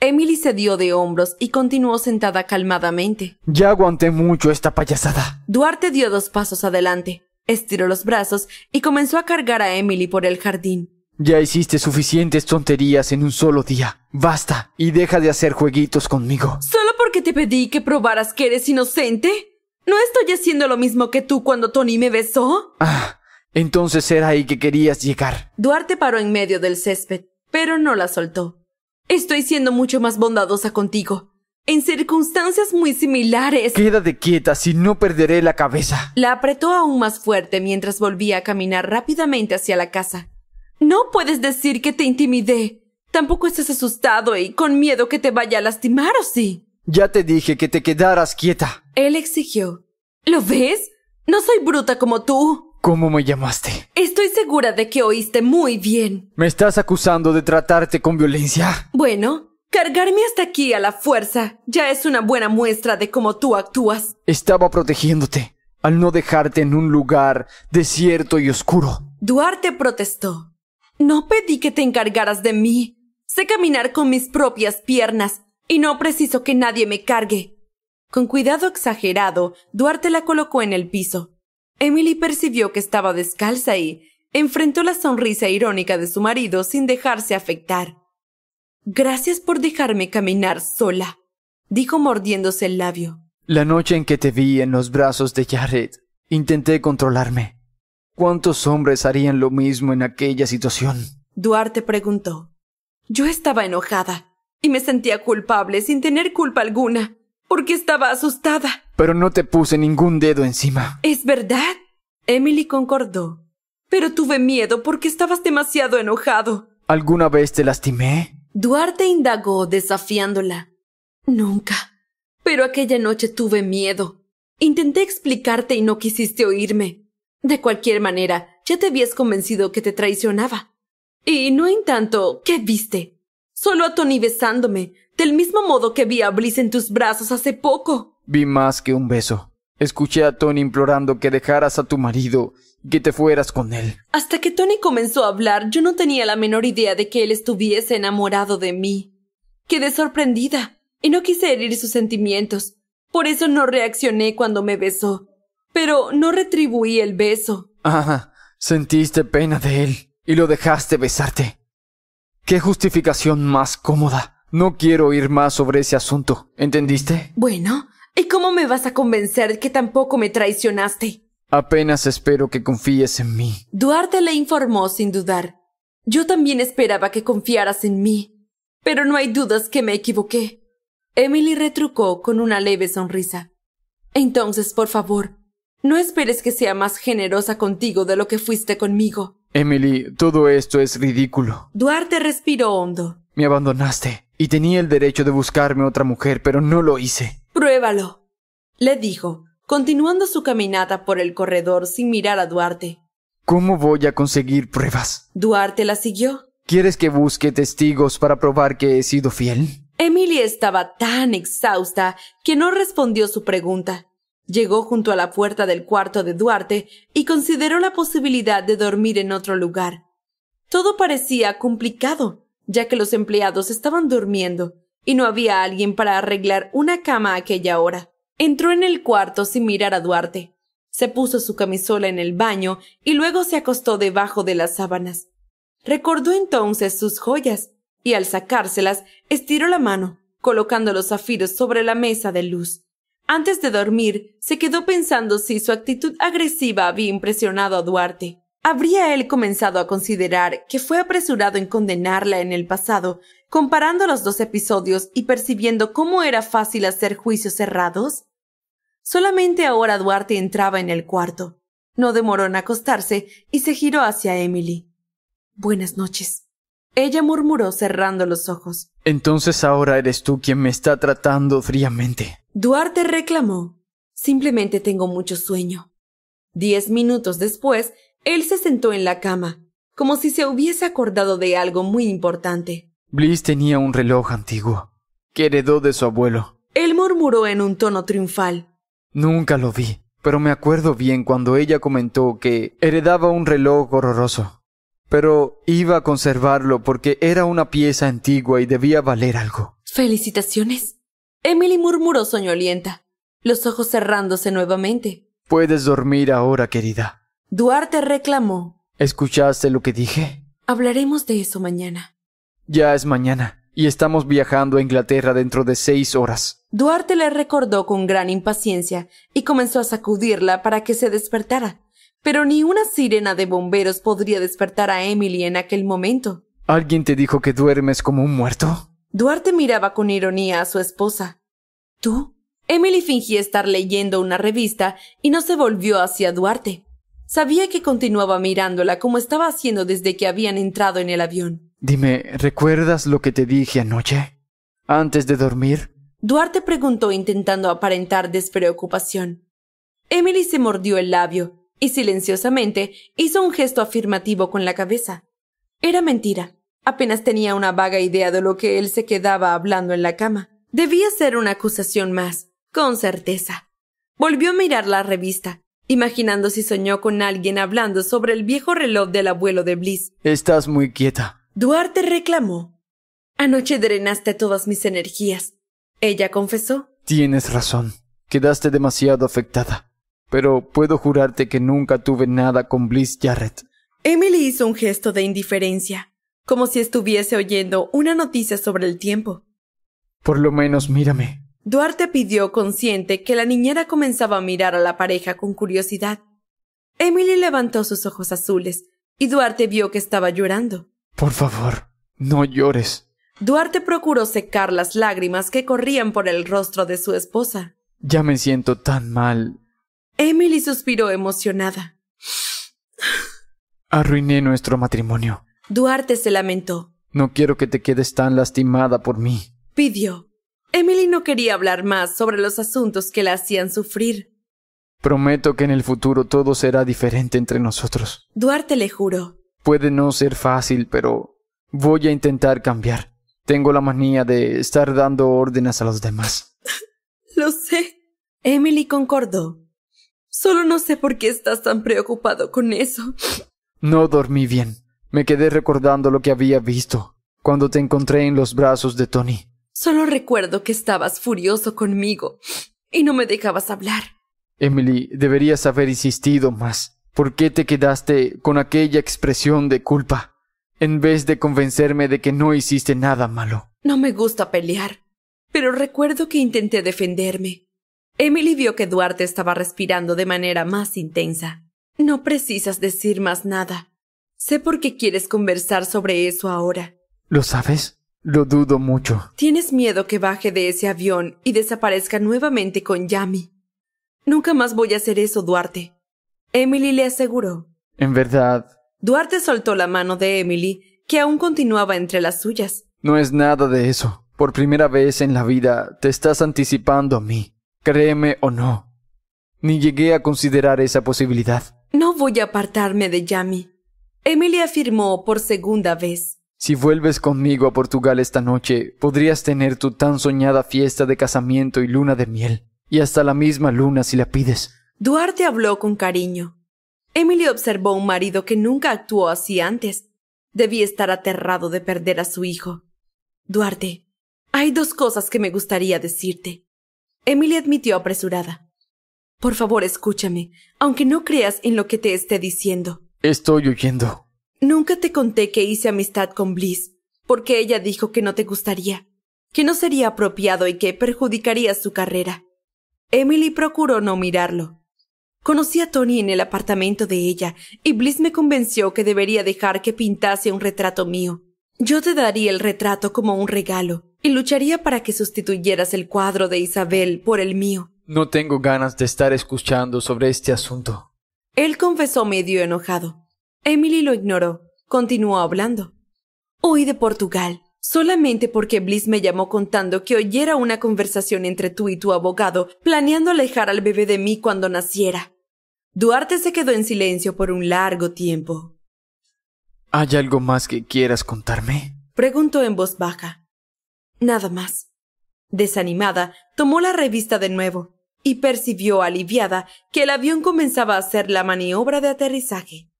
Emily se dio de hombros y continuó sentada calmadamente. Ya aguanté mucho esta payasada. Duarte dio dos pasos adelante, estiró los brazos y comenzó a cargar a Emily por el jardín. Ya hiciste suficientes tonterías en un solo día. Basta y deja de hacer jueguitos conmigo. ¿Solo porque te pedí que probaras que eres inocente? ¿No estoy haciendo lo mismo que tú cuando Tony me besó? Ah, entonces era ahí que querías llegar. Duarte paró en medio del césped, pero no la soltó. Estoy siendo mucho más bondadosa contigo. En circunstancias muy similares. Quédate quieta, si no perderé la cabeza. La apretó aún más fuerte mientras volvía a caminar rápidamente hacia la casa. No puedes decir que te intimidé. Tampoco estás asustado y con miedo que te vaya a lastimar, ¿o sí? Ya te dije que te quedaras quieta. Él exigió. ¿Lo ves? No soy bruta como tú. ¿Cómo me llamaste? Estoy segura de que oíste muy bien. ¿Me estás acusando de tratarte con violencia? Bueno, cargarme hasta aquí a la fuerza ya es una buena muestra de cómo tú actúas. Estaba protegiéndote al no dejarte en un lugar desierto y oscuro. Duarte protestó. No pedí que te encargaras de mí. Sé caminar con mis propias piernas y no preciso que nadie me cargue. Con cuidado exagerado, Duarte la colocó en el piso. Emily percibió que estaba descalza y enfrentó la sonrisa irónica de su marido sin dejarse afectar. Gracias por dejarme caminar sola, dijo mordiéndose el labio. La noche en que te vi en los brazos de Jared, intenté controlarme. ¿Cuántos hombres harían lo mismo en aquella situación? Duarte preguntó. Yo estaba enojada y me sentía culpable sin tener culpa alguna, porque estaba asustada. Pero no te puse ningún dedo encima. ¿Es verdad? Emily concordó. Pero tuve miedo porque estabas demasiado enojado. ¿Alguna vez te lastimé? Duarte indagó desafiándola. Nunca. Pero aquella noche tuve miedo. Intenté explicarte y no quisiste oírme. De cualquier manera, ya te habías convencido que te traicionaba. Y no en tanto, ¿qué viste? Solo a Tony besándome, del mismo modo que vi a Bliss en tus brazos hace poco. Vi más que un beso. Escuché a Tony implorando que dejaras a tu marido y que te fueras con él. Hasta que Tony comenzó a hablar, yo no tenía la menor idea de que él estuviese enamorado de mí. Quedé sorprendida y no quise herir sus sentimientos. Por eso no reaccioné cuando me besó pero no retribuí el beso. Ah, sentiste pena de él y lo dejaste besarte. ¿Qué justificación más cómoda? No quiero oír más sobre ese asunto, ¿entendiste? Bueno, ¿y cómo me vas a convencer que tampoco me traicionaste? Apenas espero que confíes en mí. Duarte le informó sin dudar. Yo también esperaba que confiaras en mí. Pero no hay dudas que me equivoqué. Emily retrucó con una leve sonrisa. Entonces, por favor, no esperes que sea más generosa contigo de lo que fuiste conmigo. Emily, todo esto es ridículo. Duarte respiró hondo. Me abandonaste, y tenía el derecho de buscarme otra mujer, pero no lo hice. Pruébalo, le dijo, continuando su caminata por el corredor sin mirar a Duarte. ¿Cómo voy a conseguir pruebas? Duarte la siguió. ¿Quieres que busque testigos para probar que he sido fiel? Emily estaba tan exhausta que no respondió su pregunta. Llegó junto a la puerta del cuarto de Duarte y consideró la posibilidad de dormir en otro lugar. Todo parecía complicado, ya que los empleados estaban durmiendo y no había alguien para arreglar una cama a aquella hora. Entró en el cuarto sin mirar a Duarte. Se puso su camisola en el baño y luego se acostó debajo de las sábanas. Recordó entonces sus joyas y al sacárselas estiró la mano, colocando los zafiros sobre la mesa de luz. Antes de dormir, se quedó pensando si su actitud agresiva había impresionado a Duarte. Habría él comenzado a considerar que fue apresurado en condenarla en el pasado, comparando los dos episodios y percibiendo cómo era fácil hacer juicios cerrados. Solamente ahora Duarte entraba en el cuarto. No demoró en acostarse y se giró hacia Emily. Buenas noches. Ella murmuró cerrando los ojos. Entonces ahora eres tú quien me está tratando fríamente. Duarte reclamó, simplemente tengo mucho sueño. Diez minutos después, él se sentó en la cama, como si se hubiese acordado de algo muy importante. Bliss tenía un reloj antiguo, que heredó de su abuelo. Él murmuró en un tono triunfal. Nunca lo vi, pero me acuerdo bien cuando ella comentó que heredaba un reloj horroroso. Pero iba a conservarlo porque era una pieza antigua y debía valer algo. Felicitaciones. Emily murmuró soñolienta, los ojos cerrándose nuevamente. Puedes dormir ahora, querida. Duarte reclamó. ¿Escuchaste lo que dije? Hablaremos de eso mañana. Ya es mañana, y estamos viajando a Inglaterra dentro de seis horas. Duarte le recordó con gran impaciencia y comenzó a sacudirla para que se despertara. Pero ni una sirena de bomberos podría despertar a Emily en aquel momento. ¿Alguien te dijo que duermes como un muerto? Duarte miraba con ironía a su esposa. ¿Tú? Emily fingía estar leyendo una revista y no se volvió hacia Duarte. Sabía que continuaba mirándola como estaba haciendo desde que habían entrado en el avión. Dime, ¿recuerdas lo que te dije anoche? Antes de dormir. Duarte preguntó intentando aparentar despreocupación. Emily se mordió el labio y silenciosamente hizo un gesto afirmativo con la cabeza. Era mentira. Apenas tenía una vaga idea de lo que él se quedaba hablando en la cama. Debía ser una acusación más, con certeza. Volvió a mirar la revista, imaginando si soñó con alguien hablando sobre el viejo reloj del abuelo de Bliss. Estás muy quieta. Duarte reclamó. Anoche drenaste todas mis energías. Ella confesó. Tienes razón. Quedaste demasiado afectada. Pero puedo jurarte que nunca tuve nada con Bliss Jarrett. Emily hizo un gesto de indiferencia como si estuviese oyendo una noticia sobre el tiempo. Por lo menos mírame. Duarte pidió consciente que la niñera comenzaba a mirar a la pareja con curiosidad. Emily levantó sus ojos azules y Duarte vio que estaba llorando. Por favor, no llores. Duarte procuró secar las lágrimas que corrían por el rostro de su esposa. Ya me siento tan mal. Emily suspiró emocionada. Arruiné nuestro matrimonio. Duarte se lamentó. No quiero que te quedes tan lastimada por mí. Pidió. Emily no quería hablar más sobre los asuntos que la hacían sufrir. Prometo que en el futuro todo será diferente entre nosotros. Duarte le juró. Puede no ser fácil, pero voy a intentar cambiar. Tengo la manía de estar dando órdenes a los demás. Lo sé. Emily concordó. Solo no sé por qué estás tan preocupado con eso. No dormí bien. Me quedé recordando lo que había visto cuando te encontré en los brazos de Tony. Solo recuerdo que estabas furioso conmigo y no me dejabas hablar. Emily, deberías haber insistido más. ¿Por qué te quedaste con aquella expresión de culpa? En vez de convencerme de que no hiciste nada malo. No me gusta pelear, pero recuerdo que intenté defenderme. Emily vio que Duarte estaba respirando de manera más intensa. No precisas decir más nada. Sé por qué quieres conversar sobre eso ahora. ¿Lo sabes? Lo dudo mucho. Tienes miedo que baje de ese avión y desaparezca nuevamente con Yami. Nunca más voy a hacer eso, Duarte. Emily le aseguró. En verdad. Duarte soltó la mano de Emily, que aún continuaba entre las suyas. No es nada de eso. Por primera vez en la vida te estás anticipando a mí. Créeme o no. Ni llegué a considerar esa posibilidad. No voy a apartarme de Yami. Emilia afirmó por segunda vez. Si vuelves conmigo a Portugal esta noche, podrías tener tu tan soñada fiesta de casamiento y luna de miel, y hasta la misma luna si la pides. Duarte habló con cariño. Emilia observó un marido que nunca actuó así antes. Debía estar aterrado de perder a su hijo. Duarte, hay dos cosas que me gustaría decirte. Emily admitió apresurada. Por favor, escúchame, aunque no creas en lo que te esté diciendo. Estoy huyendo. Nunca te conté que hice amistad con Bliss, porque ella dijo que no te gustaría, que no sería apropiado y que perjudicaría su carrera. Emily procuró no mirarlo. Conocí a Tony en el apartamento de ella, y Bliss me convenció que debería dejar que pintase un retrato mío. Yo te daría el retrato como un regalo, y lucharía para que sustituyeras el cuadro de Isabel por el mío. No tengo ganas de estar escuchando sobre este asunto. Él confesó medio enojado. Emily lo ignoró. Continuó hablando. Huí de Portugal, solamente porque Bliss me llamó contando que oyera una conversación entre tú y tu abogado planeando alejar al bebé de mí cuando naciera. Duarte se quedó en silencio por un largo tiempo. ¿Hay algo más que quieras contarme? preguntó en voz baja. Nada más. Desanimada, tomó la revista de nuevo y percibió aliviada que el avión comenzaba a hacer la maniobra de aterrizaje.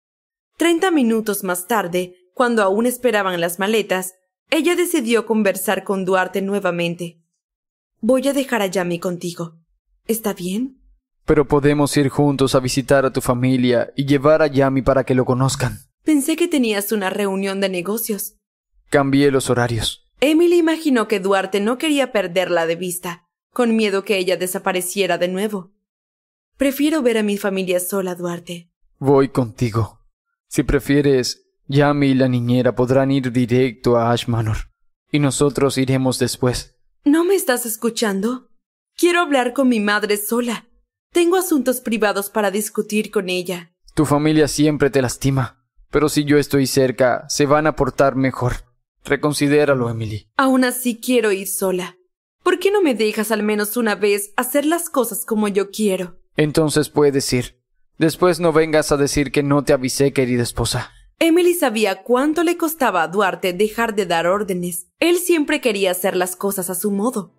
Treinta minutos más tarde, cuando aún esperaban las maletas, ella decidió conversar con Duarte nuevamente. Voy a dejar a Yami contigo. ¿Está bien? Pero podemos ir juntos a visitar a tu familia y llevar a Yami para que lo conozcan. Pensé que tenías una reunión de negocios. Cambié los horarios. Emily imaginó que Duarte no quería perderla de vista, con miedo que ella desapareciera de nuevo. Prefiero ver a mi familia sola, Duarte. Voy contigo. Si prefieres, Yami y la niñera podrán ir directo a Ashmanor, y nosotros iremos después. ¿No me estás escuchando? Quiero hablar con mi madre sola. Tengo asuntos privados para discutir con ella. Tu familia siempre te lastima, pero si yo estoy cerca, se van a portar mejor. Reconsidéralo, Emily. Aún así quiero ir sola. ¿Por qué no me dejas al menos una vez hacer las cosas como yo quiero? Entonces puedes ir. Después no vengas a decir que no te avisé, querida esposa. Emily sabía cuánto le costaba a Duarte dejar de dar órdenes. Él siempre quería hacer las cosas a su modo.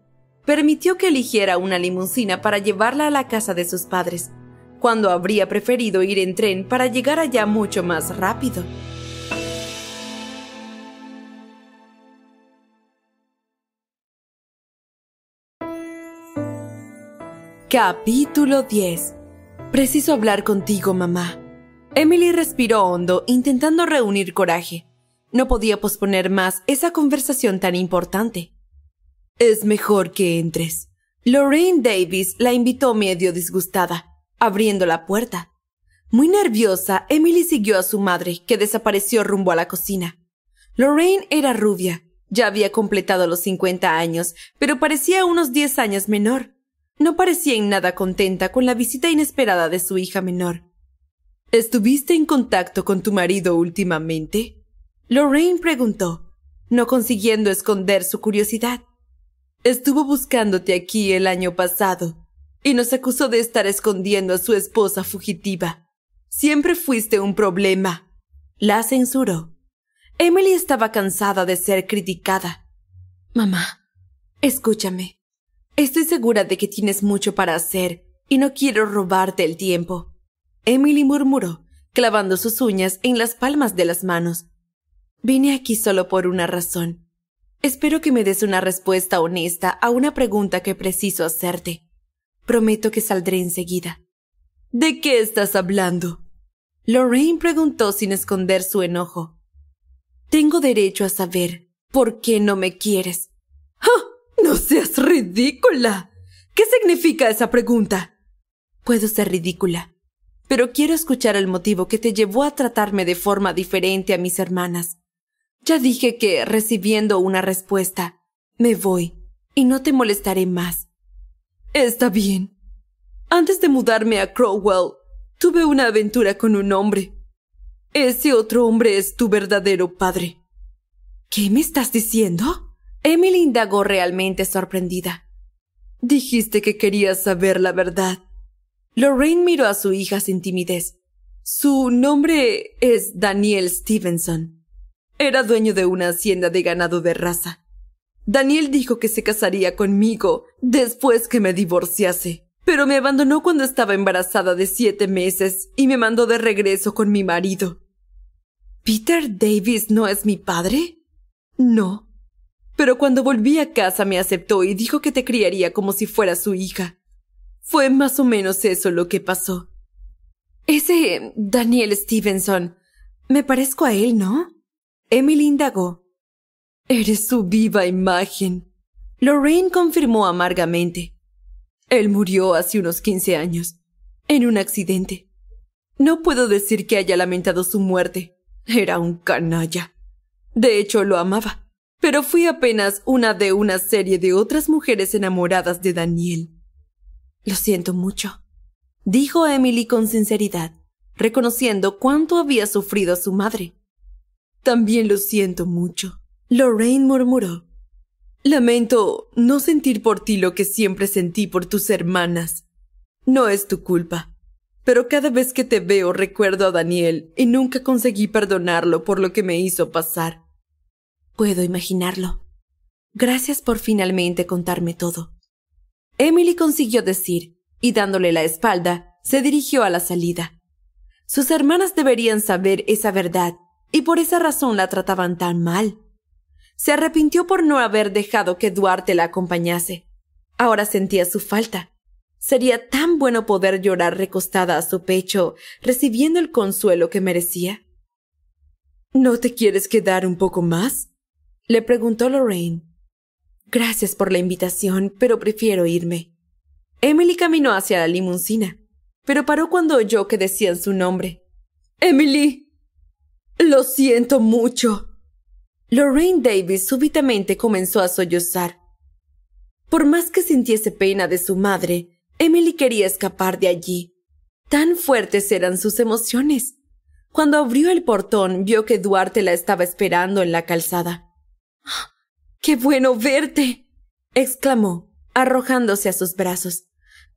Permitió que eligiera una limusina para llevarla a la casa de sus padres, cuando habría preferido ir en tren para llegar allá mucho más rápido. Capítulo 10. Preciso hablar contigo, mamá. Emily respiró hondo, intentando reunir coraje. No podía posponer más esa conversación tan importante. Es mejor que entres. Lorraine Davis la invitó medio disgustada, abriendo la puerta. Muy nerviosa, Emily siguió a su madre, que desapareció rumbo a la cocina. Lorraine era rubia, ya había completado los 50 años, pero parecía unos 10 años menor no parecía en nada contenta con la visita inesperada de su hija menor. ¿Estuviste en contacto con tu marido últimamente? Lorraine preguntó, no consiguiendo esconder su curiosidad. Estuvo buscándote aquí el año pasado y nos acusó de estar escondiendo a su esposa fugitiva. Siempre fuiste un problema. La censuró. Emily estaba cansada de ser criticada. Mamá, escúchame. Estoy segura de que tienes mucho para hacer y no quiero robarte el tiempo. Emily murmuró, clavando sus uñas en las palmas de las manos. Vine aquí solo por una razón. Espero que me des una respuesta honesta a una pregunta que preciso hacerte. Prometo que saldré enseguida. ¿De qué estás hablando? Lorraine preguntó sin esconder su enojo. Tengo derecho a saber por qué no me quieres. No seas ridícula. ¿Qué significa esa pregunta? Puedo ser ridícula, pero quiero escuchar el motivo que te llevó a tratarme de forma diferente a mis hermanas. Ya dije que, recibiendo una respuesta, me voy y no te molestaré más. Está bien. Antes de mudarme a Crowell, tuve una aventura con un hombre. Ese otro hombre es tu verdadero padre. ¿Qué me estás diciendo? Emily indagó realmente sorprendida. Dijiste que querías saber la verdad. Lorraine miró a su hija sin timidez. Su nombre es Daniel Stevenson. Era dueño de una hacienda de ganado de raza. Daniel dijo que se casaría conmigo después que me divorciase, pero me abandonó cuando estaba embarazada de siete meses y me mandó de regreso con mi marido. ¿Peter Davis no es mi padre? No, pero cuando volví a casa me aceptó y dijo que te criaría como si fuera su hija. Fue más o menos eso lo que pasó. Ese Daniel Stevenson, me parezco a él, ¿no? Emily indagó. Eres su viva imagen. Lorraine confirmó amargamente. Él murió hace unos quince años, en un accidente. No puedo decir que haya lamentado su muerte. Era un canalla. De hecho, lo amaba pero fui apenas una de una serie de otras mujeres enamoradas de Daniel. Lo siento mucho, dijo Emily con sinceridad, reconociendo cuánto había sufrido a su madre. También lo siento mucho, Lorraine murmuró. Lamento no sentir por ti lo que siempre sentí por tus hermanas. No es tu culpa. Pero cada vez que te veo recuerdo a Daniel y nunca conseguí perdonarlo por lo que me hizo pasar. Puedo imaginarlo. Gracias por finalmente contarme todo. Emily consiguió decir, y dándole la espalda, se dirigió a la salida. Sus hermanas deberían saber esa verdad, y por esa razón la trataban tan mal. Se arrepintió por no haber dejado que Duarte la acompañase. Ahora sentía su falta. Sería tan bueno poder llorar recostada a su pecho, recibiendo el consuelo que merecía. ¿No te quieres quedar un poco más? Le preguntó Lorraine. Gracias por la invitación, pero prefiero irme. Emily caminó hacia la limusina, pero paró cuando oyó que decían su nombre. Emily. Lo siento mucho. Lorraine Davis súbitamente comenzó a sollozar. Por más que sintiese pena de su madre, Emily quería escapar de allí. Tan fuertes eran sus emociones. Cuando abrió el portón, vio que Duarte la estaba esperando en la calzada. ¡Qué bueno verte! exclamó, arrojándose a sus brazos.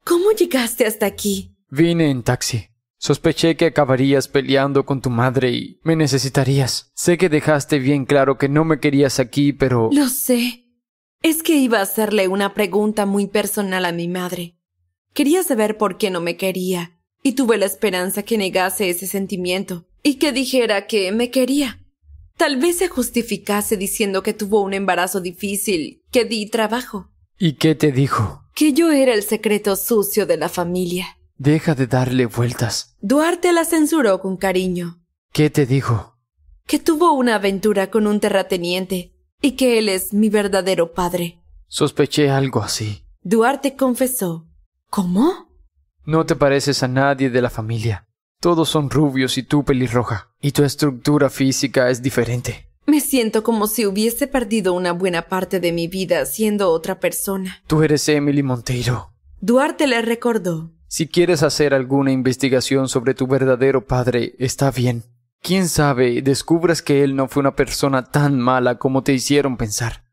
¿Cómo llegaste hasta aquí? Vine en taxi. Sospeché que acabarías peleando con tu madre y me necesitarías. Sé que dejaste bien claro que no me querías aquí, pero... Lo sé. Es que iba a hacerle una pregunta muy personal a mi madre. Quería saber por qué no me quería, y tuve la esperanza que negase ese sentimiento, y que dijera que me quería. Tal vez se justificase diciendo que tuvo un embarazo difícil, que di trabajo. ¿Y qué te dijo? Que yo era el secreto sucio de la familia. Deja de darle vueltas. Duarte la censuró con cariño. ¿Qué te dijo? Que tuvo una aventura con un terrateniente y que él es mi verdadero padre. Sospeché algo así. Duarte confesó. ¿Cómo? No te pareces a nadie de la familia. Todos son rubios y tú pelirroja, y tu estructura física es diferente. Me siento como si hubiese perdido una buena parte de mi vida siendo otra persona. Tú eres Emily Monteiro. Duarte le recordó. Si quieres hacer alguna investigación sobre tu verdadero padre, está bien. Quién sabe, descubras que él no fue una persona tan mala como te hicieron pensar.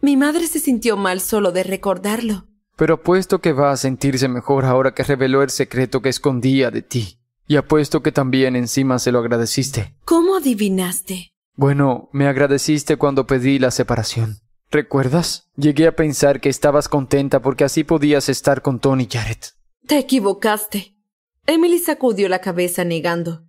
Mi madre se sintió mal solo de recordarlo. Pero apuesto que va a sentirse mejor ahora que reveló el secreto que escondía de ti. Y apuesto que también encima se lo agradeciste. ¿Cómo adivinaste? Bueno, me agradeciste cuando pedí la separación. ¿Recuerdas? Llegué a pensar que estabas contenta porque así podías estar con Tony Jarrett. Te equivocaste. Emily sacudió la cabeza negando.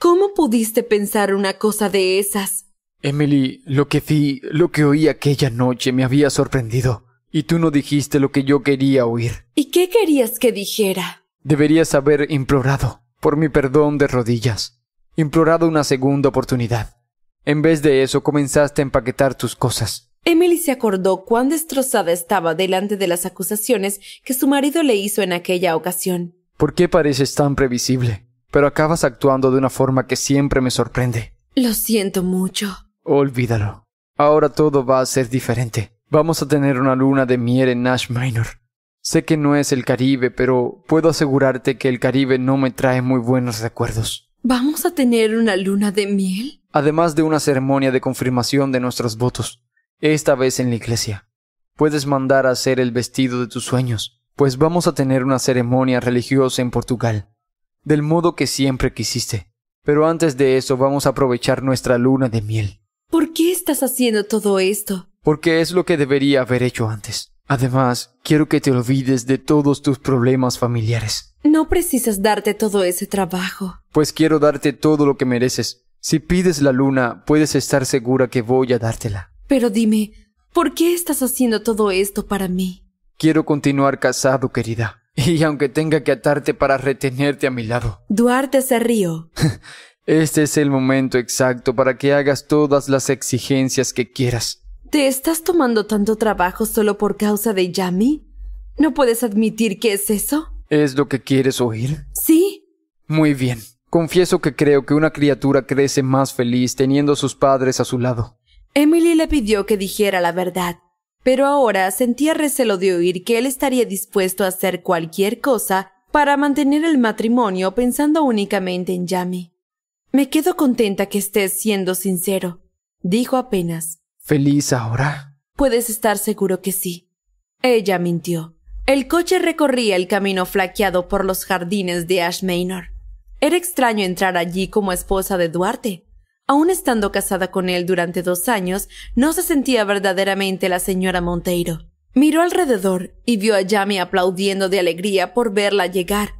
¿Cómo pudiste pensar una cosa de esas? Emily, lo que vi, lo que oí aquella noche me había sorprendido. Y tú no dijiste lo que yo quería oír. ¿Y qué querías que dijera? Deberías haber implorado por mi perdón de rodillas, implorado una segunda oportunidad. En vez de eso comenzaste a empaquetar tus cosas. Emily se acordó cuán destrozada estaba delante de las acusaciones que su marido le hizo en aquella ocasión. ¿Por qué pareces tan previsible? Pero acabas actuando de una forma que siempre me sorprende. Lo siento mucho. Olvídalo. Ahora todo va a ser diferente. Vamos a tener una luna de miel en Nash Minor. Sé que no es el Caribe, pero puedo asegurarte que el Caribe no me trae muy buenos recuerdos. ¿Vamos a tener una luna de miel? Además de una ceremonia de confirmación de nuestros votos, esta vez en la iglesia. Puedes mandar a hacer el vestido de tus sueños, pues vamos a tener una ceremonia religiosa en Portugal, del modo que siempre quisiste. Pero antes de eso vamos a aprovechar nuestra luna de miel. ¿Por qué estás haciendo todo esto? Porque es lo que debería haber hecho antes. Además, quiero que te olvides de todos tus problemas familiares. No precisas darte todo ese trabajo. Pues quiero darte todo lo que mereces. Si pides la luna, puedes estar segura que voy a dártela. Pero dime, ¿por qué estás haciendo todo esto para mí? Quiero continuar casado, querida. Y aunque tenga que atarte para retenerte a mi lado. Duarte se río. Este es el momento exacto para que hagas todas las exigencias que quieras. ¿Te estás tomando tanto trabajo solo por causa de Yami? ¿No puedes admitir que es eso? ¿Es lo que quieres oír? Sí. Muy bien. Confieso que creo que una criatura crece más feliz teniendo a sus padres a su lado. Emily le pidió que dijera la verdad, pero ahora sentía recelo de oír que él estaría dispuesto a hacer cualquier cosa para mantener el matrimonio pensando únicamente en Yami. Me quedo contenta que estés siendo sincero, dijo apenas feliz ahora? Puedes estar seguro que sí. Ella mintió. El coche recorría el camino flaqueado por los jardines de Ash Era extraño entrar allí como esposa de Duarte. Aún estando casada con él durante dos años, no se sentía verdaderamente la señora Monteiro. Miró alrededor y vio a Yami aplaudiendo de alegría por verla llegar.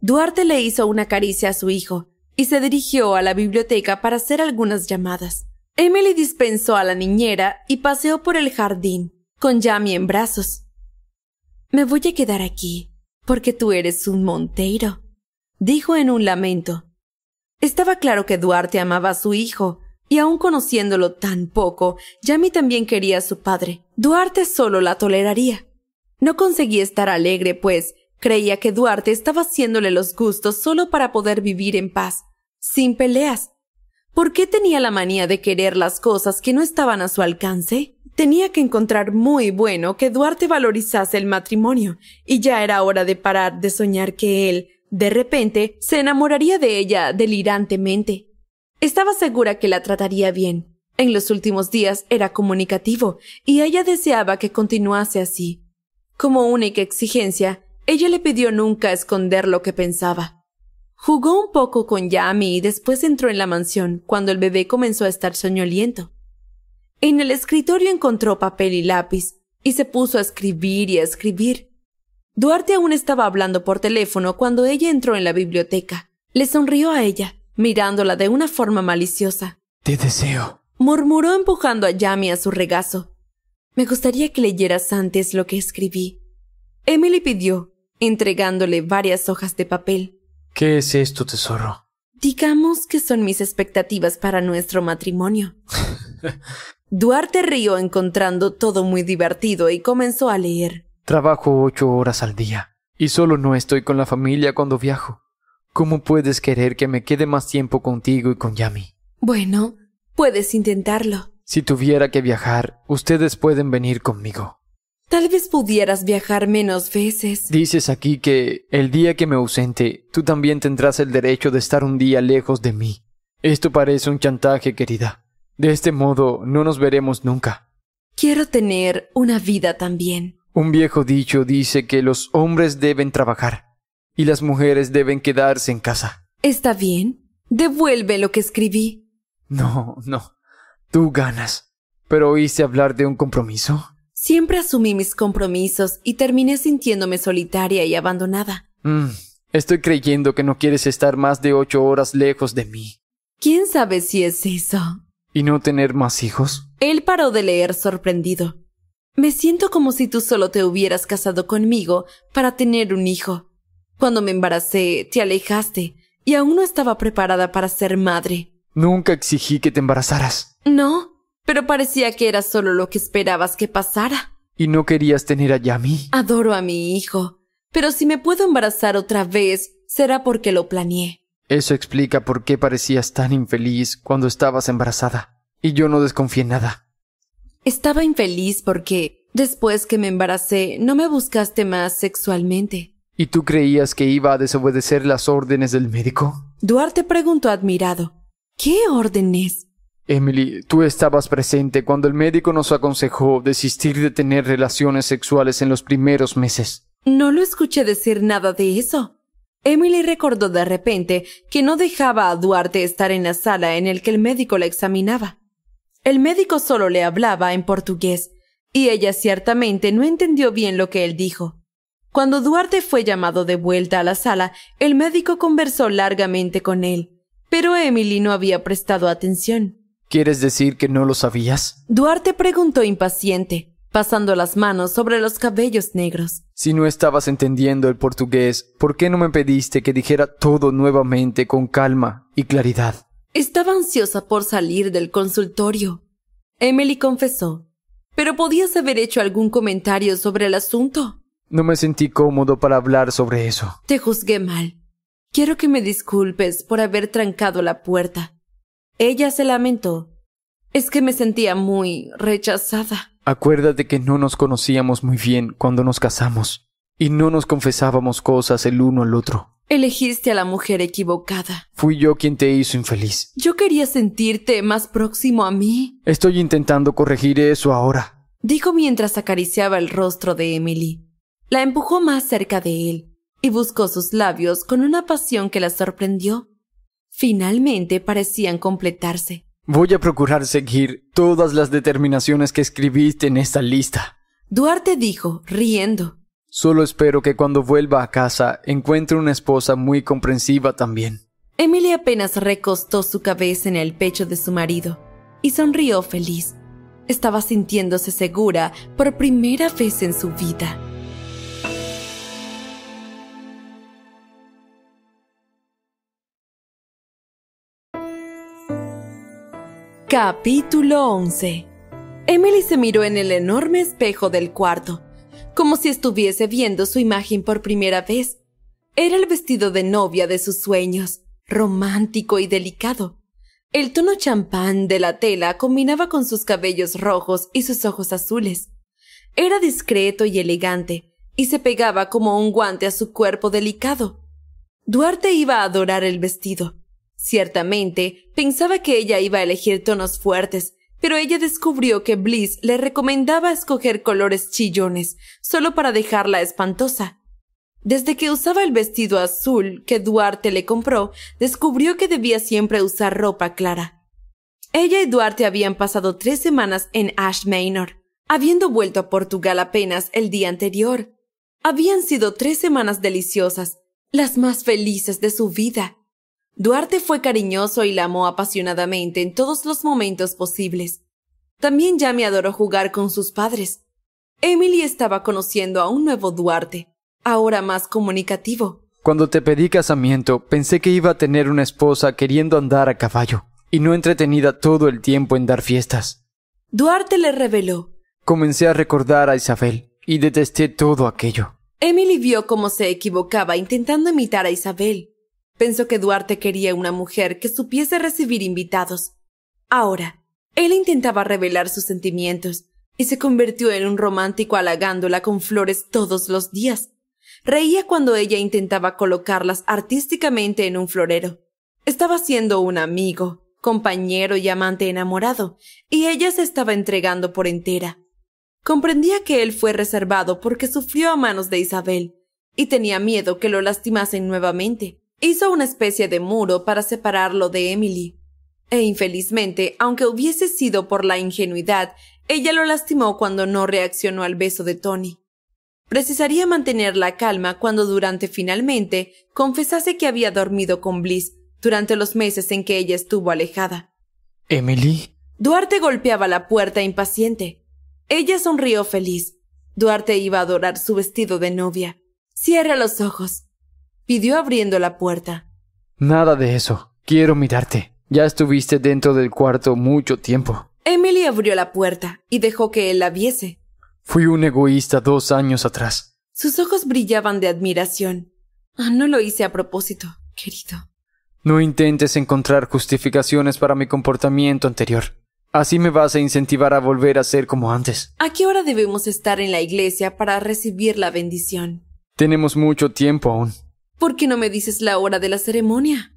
Duarte le hizo una caricia a su hijo y se dirigió a la biblioteca para hacer algunas llamadas. Emily dispensó a la niñera y paseó por el jardín, con Jamie en brazos. Me voy a quedar aquí, porque tú eres un monteiro, dijo en un lamento. Estaba claro que Duarte amaba a su hijo, y aun conociéndolo tan poco, Yami también quería a su padre. Duarte solo la toleraría. No conseguí estar alegre, pues creía que Duarte estaba haciéndole los gustos solo para poder vivir en paz, sin peleas, ¿Por qué tenía la manía de querer las cosas que no estaban a su alcance? Tenía que encontrar muy bueno que Duarte valorizase el matrimonio, y ya era hora de parar de soñar que él, de repente, se enamoraría de ella delirantemente. Estaba segura que la trataría bien. En los últimos días era comunicativo, y ella deseaba que continuase así. Como única exigencia, ella le pidió nunca esconder lo que pensaba. Jugó un poco con Yami y después entró en la mansión cuando el bebé comenzó a estar soñoliento. En el escritorio encontró papel y lápiz y se puso a escribir y a escribir. Duarte aún estaba hablando por teléfono cuando ella entró en la biblioteca. Le sonrió a ella, mirándola de una forma maliciosa. Te deseo. murmuró empujando a Yami a su regazo. Me gustaría que leyeras antes lo que escribí. Emily pidió, entregándole varias hojas de papel. ¿Qué es esto, tesoro? Digamos que son mis expectativas para nuestro matrimonio. Duarte rió encontrando todo muy divertido y comenzó a leer. Trabajo ocho horas al día y solo no estoy con la familia cuando viajo. ¿Cómo puedes querer que me quede más tiempo contigo y con Yami? Bueno, puedes intentarlo. Si tuviera que viajar, ustedes pueden venir conmigo. Tal vez pudieras viajar menos veces. Dices aquí que el día que me ausente, tú también tendrás el derecho de estar un día lejos de mí. Esto parece un chantaje, querida. De este modo, no nos veremos nunca. Quiero tener una vida también. Un viejo dicho dice que los hombres deben trabajar y las mujeres deben quedarse en casa. Está bien. Devuelve lo que escribí. No, no. Tú ganas. Pero oíste hablar de un compromiso. Siempre asumí mis compromisos y terminé sintiéndome solitaria y abandonada. Mm, estoy creyendo que no quieres estar más de ocho horas lejos de mí. ¿Quién sabe si es eso? ¿Y no tener más hijos? Él paró de leer sorprendido. Me siento como si tú solo te hubieras casado conmigo para tener un hijo. Cuando me embaracé, te alejaste y aún no estaba preparada para ser madre. Nunca exigí que te embarazaras. No, pero parecía que era solo lo que esperabas que pasara. ¿Y no querías tener a Yami? Adoro a mi hijo, pero si me puedo embarazar otra vez, será porque lo planeé. Eso explica por qué parecías tan infeliz cuando estabas embarazada. Y yo no desconfié nada. Estaba infeliz porque, después que me embaracé, no me buscaste más sexualmente. ¿Y tú creías que iba a desobedecer las órdenes del médico? Duarte preguntó admirado. ¿Qué órdenes? Emily, tú estabas presente cuando el médico nos aconsejó desistir de tener relaciones sexuales en los primeros meses. No lo escuché decir nada de eso. Emily recordó de repente que no dejaba a Duarte estar en la sala en el que el médico la examinaba. El médico solo le hablaba en portugués, y ella ciertamente no entendió bien lo que él dijo. Cuando Duarte fue llamado de vuelta a la sala, el médico conversó largamente con él, pero Emily no había prestado atención. ¿Quieres decir que no lo sabías? Duarte preguntó impaciente, pasando las manos sobre los cabellos negros. Si no estabas entendiendo el portugués, ¿por qué no me pediste que dijera todo nuevamente con calma y claridad? Estaba ansiosa por salir del consultorio. Emily confesó. Pero podías haber hecho algún comentario sobre el asunto. No me sentí cómodo para hablar sobre eso. Te juzgué mal. Quiero que me disculpes por haber trancado la puerta. Ella se lamentó. Es que me sentía muy rechazada. Acuérdate que no nos conocíamos muy bien cuando nos casamos y no nos confesábamos cosas el uno al otro. Elegiste a la mujer equivocada. Fui yo quien te hizo infeliz. Yo quería sentirte más próximo a mí. Estoy intentando corregir eso ahora. Dijo mientras acariciaba el rostro de Emily. La empujó más cerca de él y buscó sus labios con una pasión que la sorprendió finalmente parecían completarse. Voy a procurar seguir todas las determinaciones que escribiste en esta lista. Duarte dijo, riendo. Solo espero que cuando vuelva a casa encuentre una esposa muy comprensiva también. Emily apenas recostó su cabeza en el pecho de su marido y sonrió feliz. Estaba sintiéndose segura por primera vez en su vida. Capítulo 11 Emily se miró en el enorme espejo del cuarto, como si estuviese viendo su imagen por primera vez. Era el vestido de novia de sus sueños, romántico y delicado. El tono champán de la tela combinaba con sus cabellos rojos y sus ojos azules. Era discreto y elegante, y se pegaba como un guante a su cuerpo delicado. Duarte iba a adorar el vestido Ciertamente, pensaba que ella iba a elegir tonos fuertes, pero ella descubrió que Bliss le recomendaba escoger colores chillones, solo para dejarla espantosa. Desde que usaba el vestido azul que Duarte le compró, descubrió que debía siempre usar ropa clara. Ella y Duarte habían pasado tres semanas en Ash Manor, habiendo vuelto a Portugal apenas el día anterior. Habían sido tres semanas deliciosas, las más felices de su vida. Duarte fue cariñoso y la amó apasionadamente en todos los momentos posibles. También ya me adoró jugar con sus padres. Emily estaba conociendo a un nuevo Duarte, ahora más comunicativo. Cuando te pedí casamiento, pensé que iba a tener una esposa queriendo andar a caballo, y no entretenida todo el tiempo en dar fiestas. Duarte le reveló. Comencé a recordar a Isabel, y detesté todo aquello. Emily vio cómo se equivocaba intentando imitar a Isabel. Pensó que Duarte quería una mujer que supiese recibir invitados. Ahora, él intentaba revelar sus sentimientos y se convirtió en un romántico halagándola con flores todos los días. Reía cuando ella intentaba colocarlas artísticamente en un florero. Estaba siendo un amigo, compañero y amante enamorado, y ella se estaba entregando por entera. Comprendía que él fue reservado porque sufrió a manos de Isabel, y tenía miedo que lo lastimasen nuevamente. Hizo una especie de muro para separarlo de Emily. E infelizmente, aunque hubiese sido por la ingenuidad, ella lo lastimó cuando no reaccionó al beso de Tony. Precisaría mantener la calma cuando Durante finalmente confesase que había dormido con Bliss durante los meses en que ella estuvo alejada. Emily. Duarte golpeaba la puerta impaciente. Ella sonrió feliz. Duarte iba a adorar su vestido de novia. Cierra los ojos pidió abriendo la puerta. Nada de eso. Quiero mirarte. Ya estuviste dentro del cuarto mucho tiempo. Emily abrió la puerta y dejó que él la viese. Fui un egoísta dos años atrás. Sus ojos brillaban de admiración. Ah, no lo hice a propósito, querido. No intentes encontrar justificaciones para mi comportamiento anterior. Así me vas a incentivar a volver a ser como antes. ¿A qué hora debemos estar en la iglesia para recibir la bendición? Tenemos mucho tiempo aún. ¿Por qué no me dices la hora de la ceremonia?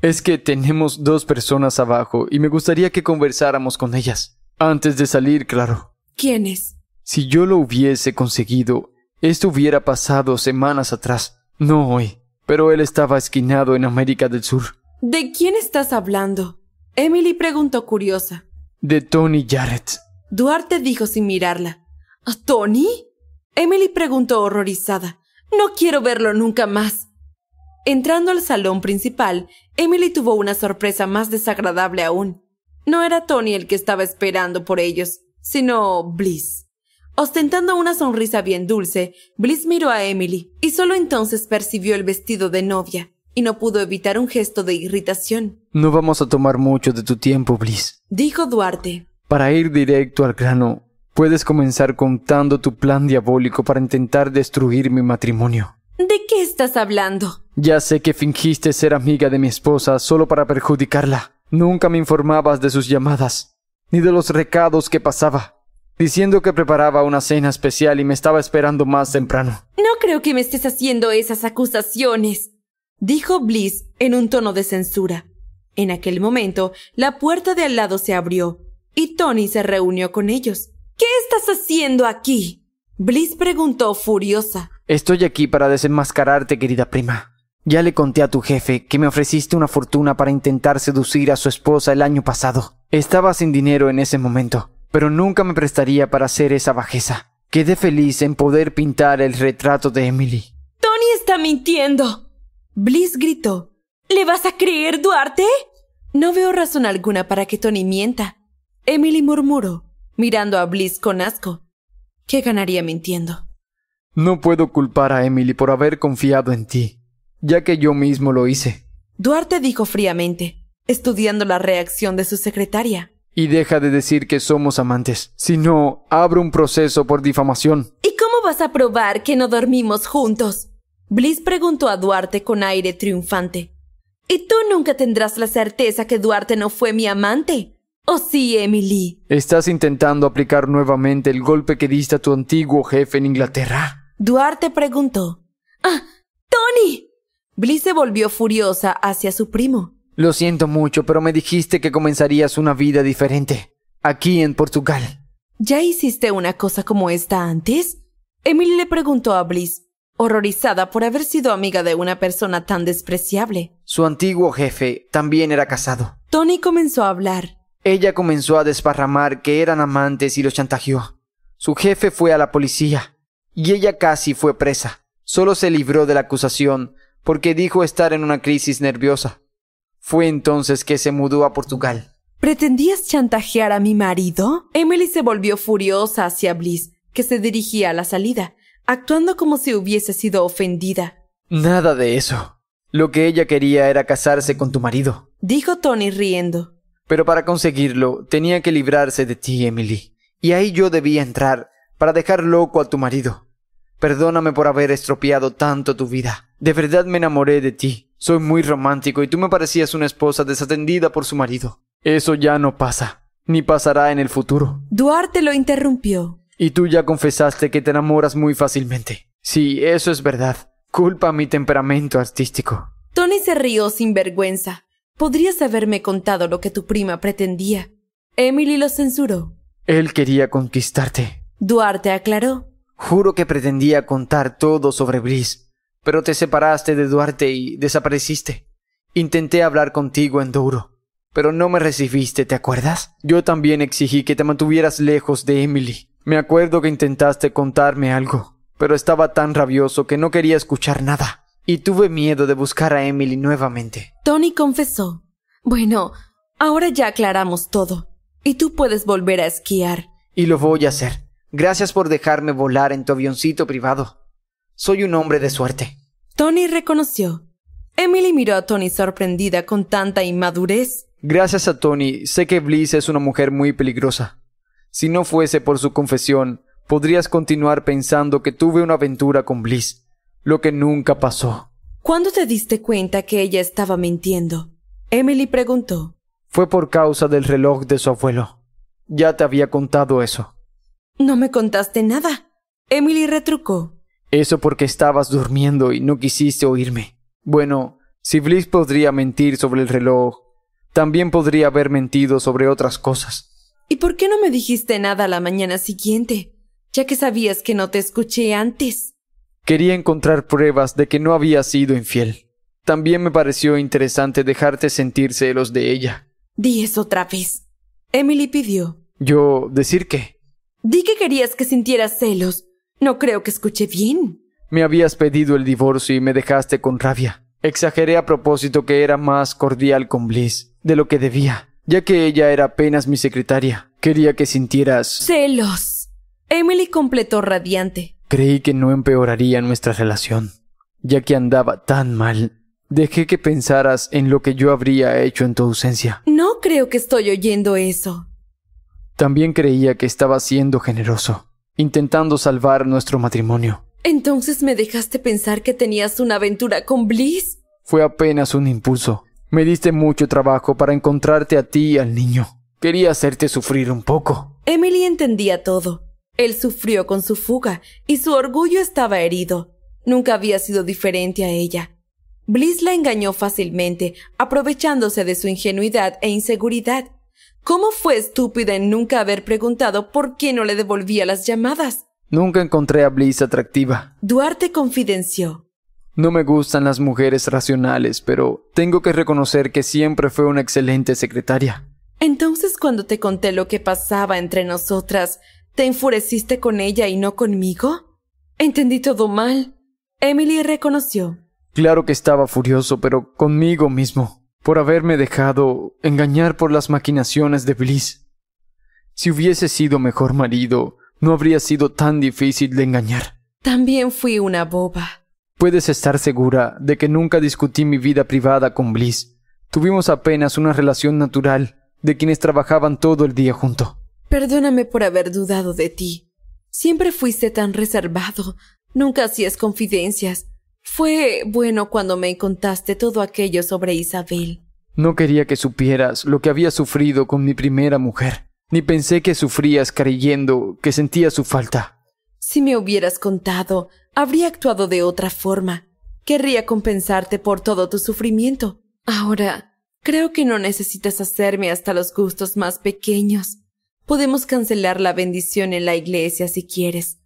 Es que tenemos dos personas abajo y me gustaría que conversáramos con ellas. Antes de salir, claro. ¿Quiénes? Si yo lo hubiese conseguido, esto hubiera pasado semanas atrás, no hoy. Pero él estaba esquinado en América del Sur. ¿De quién estás hablando? Emily preguntó curiosa. De Tony Jarrett. Duarte dijo sin mirarla. ¿A Tony? Emily preguntó horrorizada. No quiero verlo nunca más. Entrando al salón principal, Emily tuvo una sorpresa más desagradable aún. No era Tony el que estaba esperando por ellos, sino Bliss. Ostentando una sonrisa bien dulce, Bliss miró a Emily y solo entonces percibió el vestido de novia y no pudo evitar un gesto de irritación. No vamos a tomar mucho de tu tiempo, Bliss, dijo Duarte. Para ir directo al grano, Puedes comenzar contando tu plan diabólico para intentar destruir mi matrimonio. ¿De qué estás hablando? Ya sé que fingiste ser amiga de mi esposa solo para perjudicarla. Nunca me informabas de sus llamadas, ni de los recados que pasaba, diciendo que preparaba una cena especial y me estaba esperando más temprano. No creo que me estés haciendo esas acusaciones, dijo Bliss en un tono de censura. En aquel momento, la puerta de al lado se abrió y Tony se reunió con ellos. ¿Qué estás haciendo aquí? Bliss preguntó furiosa. Estoy aquí para desenmascararte, querida prima. Ya le conté a tu jefe que me ofreciste una fortuna para intentar seducir a su esposa el año pasado. Estaba sin dinero en ese momento, pero nunca me prestaría para hacer esa bajeza. Quedé feliz en poder pintar el retrato de Emily. Tony está mintiendo. Bliss gritó. ¿Le vas a creer, Duarte? No veo razón alguna para que Tony mienta. Emily murmuró mirando a Bliss con asco. ¿Qué ganaría mintiendo? No puedo culpar a Emily por haber confiado en ti, ya que yo mismo lo hice. Duarte dijo fríamente, estudiando la reacción de su secretaria. Y deja de decir que somos amantes, si no, abro un proceso por difamación. ¿Y cómo vas a probar que no dormimos juntos? Bliss preguntó a Duarte con aire triunfante. Y tú nunca tendrás la certeza que Duarte no fue mi amante. Oh sí, Emily. ¿Estás intentando aplicar nuevamente el golpe que diste a tu antiguo jefe en Inglaterra? Duarte preguntó. ¡Ah! ¡Tony! Bliss se volvió furiosa hacia su primo. Lo siento mucho, pero me dijiste que comenzarías una vida diferente. Aquí en Portugal. ¿Ya hiciste una cosa como esta antes? Emily le preguntó a Bliss, horrorizada por haber sido amiga de una persona tan despreciable. Su antiguo jefe también era casado. Tony comenzó a hablar, ella comenzó a desparramar que eran amantes y los chantajeó. Su jefe fue a la policía y ella casi fue presa. Solo se libró de la acusación porque dijo estar en una crisis nerviosa. Fue entonces que se mudó a Portugal. ¿Pretendías chantajear a mi marido? Emily se volvió furiosa hacia Bliss, que se dirigía a la salida, actuando como si hubiese sido ofendida. Nada de eso. Lo que ella quería era casarse con tu marido, dijo Tony riendo. Pero para conseguirlo tenía que librarse de ti, Emily. Y ahí yo debía entrar, para dejar loco a tu marido. Perdóname por haber estropeado tanto tu vida. De verdad me enamoré de ti. Soy muy romántico y tú me parecías una esposa desatendida por su marido. Eso ya no pasa, ni pasará en el futuro. Duarte lo interrumpió. Y tú ya confesaste que te enamoras muy fácilmente. Sí, eso es verdad. Culpa a mi temperamento artístico. Tony se rió sin vergüenza. Podrías haberme contado lo que tu prima pretendía. Emily lo censuró. Él quería conquistarte. Duarte aclaró. Juro que pretendía contar todo sobre Bliss, pero te separaste de Duarte y desapareciste. Intenté hablar contigo en duro, pero no me recibiste, ¿te acuerdas? Yo también exigí que te mantuvieras lejos de Emily. Me acuerdo que intentaste contarme algo, pero estaba tan rabioso que no quería escuchar nada. Y tuve miedo de buscar a Emily nuevamente. Tony confesó. Bueno, ahora ya aclaramos todo. Y tú puedes volver a esquiar. Y lo voy a hacer. Gracias por dejarme volar en tu avioncito privado. Soy un hombre de suerte. Tony reconoció. Emily miró a Tony sorprendida con tanta inmadurez. Gracias a Tony, sé que Bliss es una mujer muy peligrosa. Si no fuese por su confesión, podrías continuar pensando que tuve una aventura con Bliss lo que nunca pasó. ¿Cuándo te diste cuenta que ella estaba mintiendo? Emily preguntó. Fue por causa del reloj de su abuelo. Ya te había contado eso. No me contaste nada. Emily retrucó. Eso porque estabas durmiendo y no quisiste oírme. Bueno, si Bliss podría mentir sobre el reloj, también podría haber mentido sobre otras cosas. ¿Y por qué no me dijiste nada la mañana siguiente? Ya que sabías que no te escuché antes. Quería encontrar pruebas de que no había sido infiel. También me pareció interesante dejarte sentir celos de ella. Di eso otra vez. Emily pidió. ¿Yo decir qué? Di que querías que sintieras celos. No creo que escuché bien. Me habías pedido el divorcio y me dejaste con rabia. Exageré a propósito que era más cordial con Bliss de lo que debía, ya que ella era apenas mi secretaria. Quería que sintieras... Celos. Emily completó radiante. Creí que no empeoraría nuestra relación, ya que andaba tan mal. Dejé que pensaras en lo que yo habría hecho en tu ausencia. No creo que estoy oyendo eso. También creía que estaba siendo generoso, intentando salvar nuestro matrimonio. Entonces me dejaste pensar que tenías una aventura con Bliss. Fue apenas un impulso. Me diste mucho trabajo para encontrarte a ti y al niño. Quería hacerte sufrir un poco. Emily entendía todo, él sufrió con su fuga y su orgullo estaba herido. Nunca había sido diferente a ella. Bliss la engañó fácilmente, aprovechándose de su ingenuidad e inseguridad. ¿Cómo fue estúpida en nunca haber preguntado por qué no le devolvía las llamadas? Nunca encontré a Bliss atractiva. Duarte confidenció. No me gustan las mujeres racionales, pero tengo que reconocer que siempre fue una excelente secretaria. Entonces cuando te conté lo que pasaba entre nosotras, ¿Te enfureciste con ella y no conmigo? Entendí todo mal. Emily reconoció. Claro que estaba furioso, pero conmigo mismo, por haberme dejado engañar por las maquinaciones de Bliss. Si hubiese sido mejor marido, no habría sido tan difícil de engañar. También fui una boba. Puedes estar segura de que nunca discutí mi vida privada con Bliss. Tuvimos apenas una relación natural de quienes trabajaban todo el día junto. Perdóname por haber dudado de ti. Siempre fuiste tan reservado. Nunca hacías confidencias. Fue bueno cuando me contaste todo aquello sobre Isabel. No quería que supieras lo que había sufrido con mi primera mujer, ni pensé que sufrías creyendo que sentía su falta. Si me hubieras contado, habría actuado de otra forma. Querría compensarte por todo tu sufrimiento. Ahora, creo que no necesitas hacerme hasta los gustos más pequeños. Podemos cancelar la bendición en la iglesia si quieres.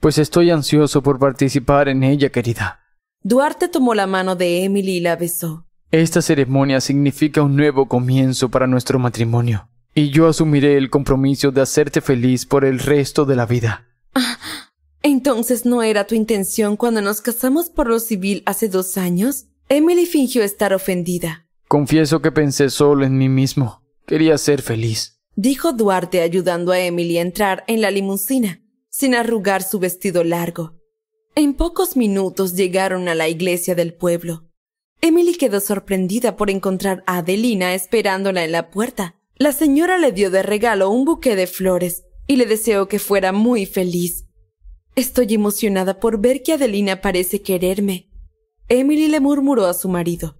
Pues estoy ansioso por participar en ella, querida. Duarte tomó la mano de Emily y la besó. Esta ceremonia significa un nuevo comienzo para nuestro matrimonio, y yo asumiré el compromiso de hacerte feliz por el resto de la vida. Ah, entonces no era tu intención cuando nos casamos por lo civil hace dos años. Emily fingió estar ofendida. Confieso que pensé solo en mí mismo. Quería ser feliz dijo Duarte ayudando a Emily a entrar en la limusina, sin arrugar su vestido largo. En pocos minutos llegaron a la iglesia del pueblo. Emily quedó sorprendida por encontrar a Adelina esperándola en la puerta. La señora le dio de regalo un buque de flores y le deseó que fuera muy feliz. Estoy emocionada por ver que Adelina parece quererme. Emily le murmuró a su marido.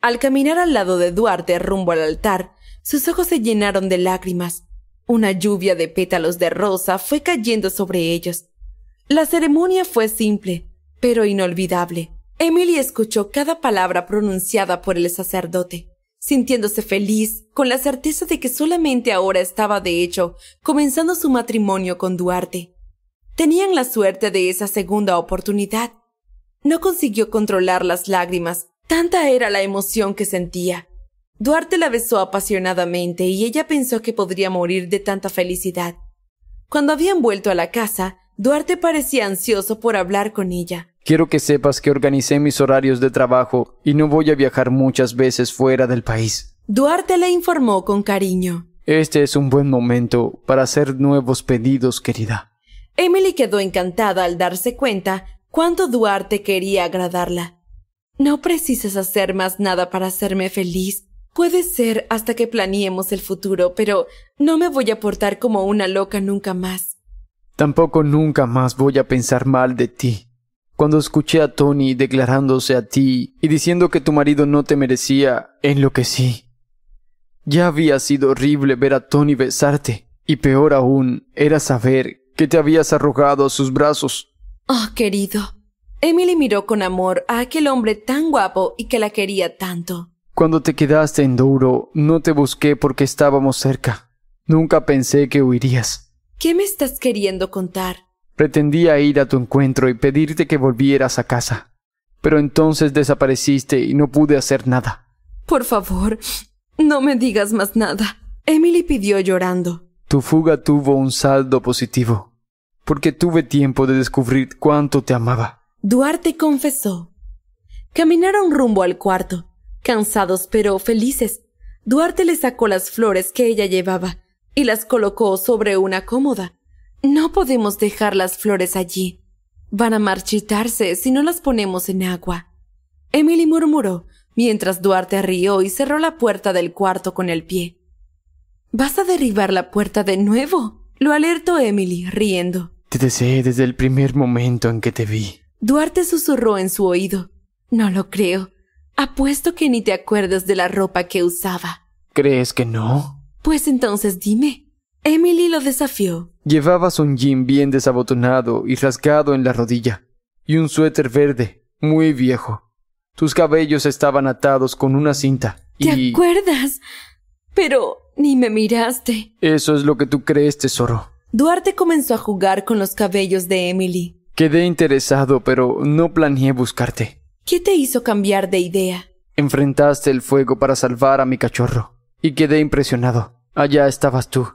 Al caminar al lado de Duarte rumbo al altar, sus ojos se llenaron de lágrimas. Una lluvia de pétalos de rosa fue cayendo sobre ellos. La ceremonia fue simple, pero inolvidable. Emily escuchó cada palabra pronunciada por el sacerdote, sintiéndose feliz con la certeza de que solamente ahora estaba de hecho comenzando su matrimonio con Duarte. Tenían la suerte de esa segunda oportunidad. No consiguió controlar las lágrimas, tanta era la emoción que sentía. Duarte la besó apasionadamente y ella pensó que podría morir de tanta felicidad. Cuando habían vuelto a la casa, Duarte parecía ansioso por hablar con ella. Quiero que sepas que organicé mis horarios de trabajo y no voy a viajar muchas veces fuera del país. Duarte le informó con cariño. Este es un buen momento para hacer nuevos pedidos, querida. Emily quedó encantada al darse cuenta cuánto Duarte quería agradarla. No precisas hacer más nada para hacerme feliz, Puede ser hasta que planeemos el futuro, pero no me voy a portar como una loca nunca más. Tampoco nunca más voy a pensar mal de ti. Cuando escuché a Tony declarándose a ti y diciendo que tu marido no te merecía, enloquecí. Ya había sido horrible ver a Tony besarte, y peor aún era saber que te habías arrojado a sus brazos. Oh, querido. Emily miró con amor a aquel hombre tan guapo y que la quería tanto. Cuando te quedaste en Douro, no te busqué porque estábamos cerca. Nunca pensé que huirías. ¿Qué me estás queriendo contar? Pretendía ir a tu encuentro y pedirte que volvieras a casa. Pero entonces desapareciste y no pude hacer nada. Por favor, no me digas más nada. Emily pidió llorando. Tu fuga tuvo un saldo positivo, porque tuve tiempo de descubrir cuánto te amaba. Duarte confesó. Caminaron rumbo al cuarto. Cansados pero felices, Duarte le sacó las flores que ella llevaba y las colocó sobre una cómoda. No podemos dejar las flores allí. Van a marchitarse si no las ponemos en agua. Emily murmuró, mientras Duarte rió y cerró la puerta del cuarto con el pie. Vas a derribar la puerta de nuevo, lo alertó Emily, riendo. Te deseé desde el primer momento en que te vi. Duarte susurró en su oído. No lo creo. Apuesto que ni te acuerdas de la ropa que usaba. ¿Crees que no? Pues entonces dime. Emily lo desafió. Llevabas un jean bien desabotonado y rasgado en la rodilla, y un suéter verde, muy viejo. Tus cabellos estaban atados con una cinta. ¿Te acuerdas? Pero ni me miraste. Eso es lo que tú crees, tesoro. Duarte comenzó a jugar con los cabellos de Emily. Quedé interesado, pero no planeé buscarte. ¿Qué te hizo cambiar de idea? Enfrentaste el fuego para salvar a mi cachorro. Y quedé impresionado. Allá estabas tú.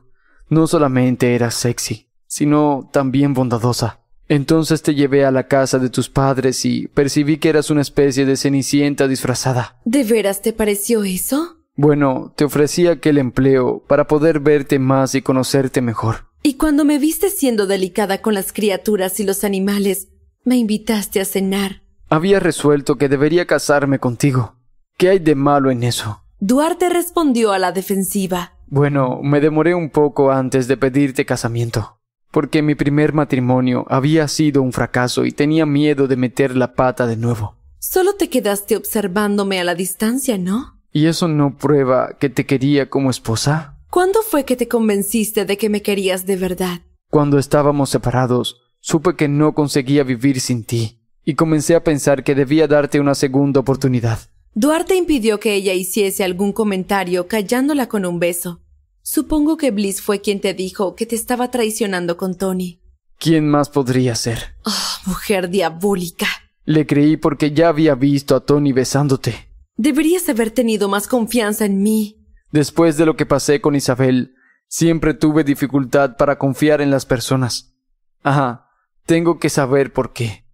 No solamente eras sexy, sino también bondadosa. Entonces te llevé a la casa de tus padres y percibí que eras una especie de cenicienta disfrazada. ¿De veras te pareció eso? Bueno, te ofrecí aquel empleo para poder verte más y conocerte mejor. Y cuando me viste siendo delicada con las criaturas y los animales, me invitaste a cenar. Había resuelto que debería casarme contigo. ¿Qué hay de malo en eso? Duarte respondió a la defensiva. Bueno, me demoré un poco antes de pedirte casamiento, porque mi primer matrimonio había sido un fracaso y tenía miedo de meter la pata de nuevo. Solo te quedaste observándome a la distancia, ¿no? ¿Y eso no prueba que te quería como esposa? ¿Cuándo fue que te convenciste de que me querías de verdad? Cuando estábamos separados, supe que no conseguía vivir sin ti y comencé a pensar que debía darte una segunda oportunidad. Duarte impidió que ella hiciese algún comentario callándola con un beso. Supongo que Bliss fue quien te dijo que te estaba traicionando con Tony. ¿Quién más podría ser? Oh, mujer diabólica. Le creí porque ya había visto a Tony besándote. Deberías haber tenido más confianza en mí. Después de lo que pasé con Isabel, siempre tuve dificultad para confiar en las personas. Ajá, tengo que saber por qué.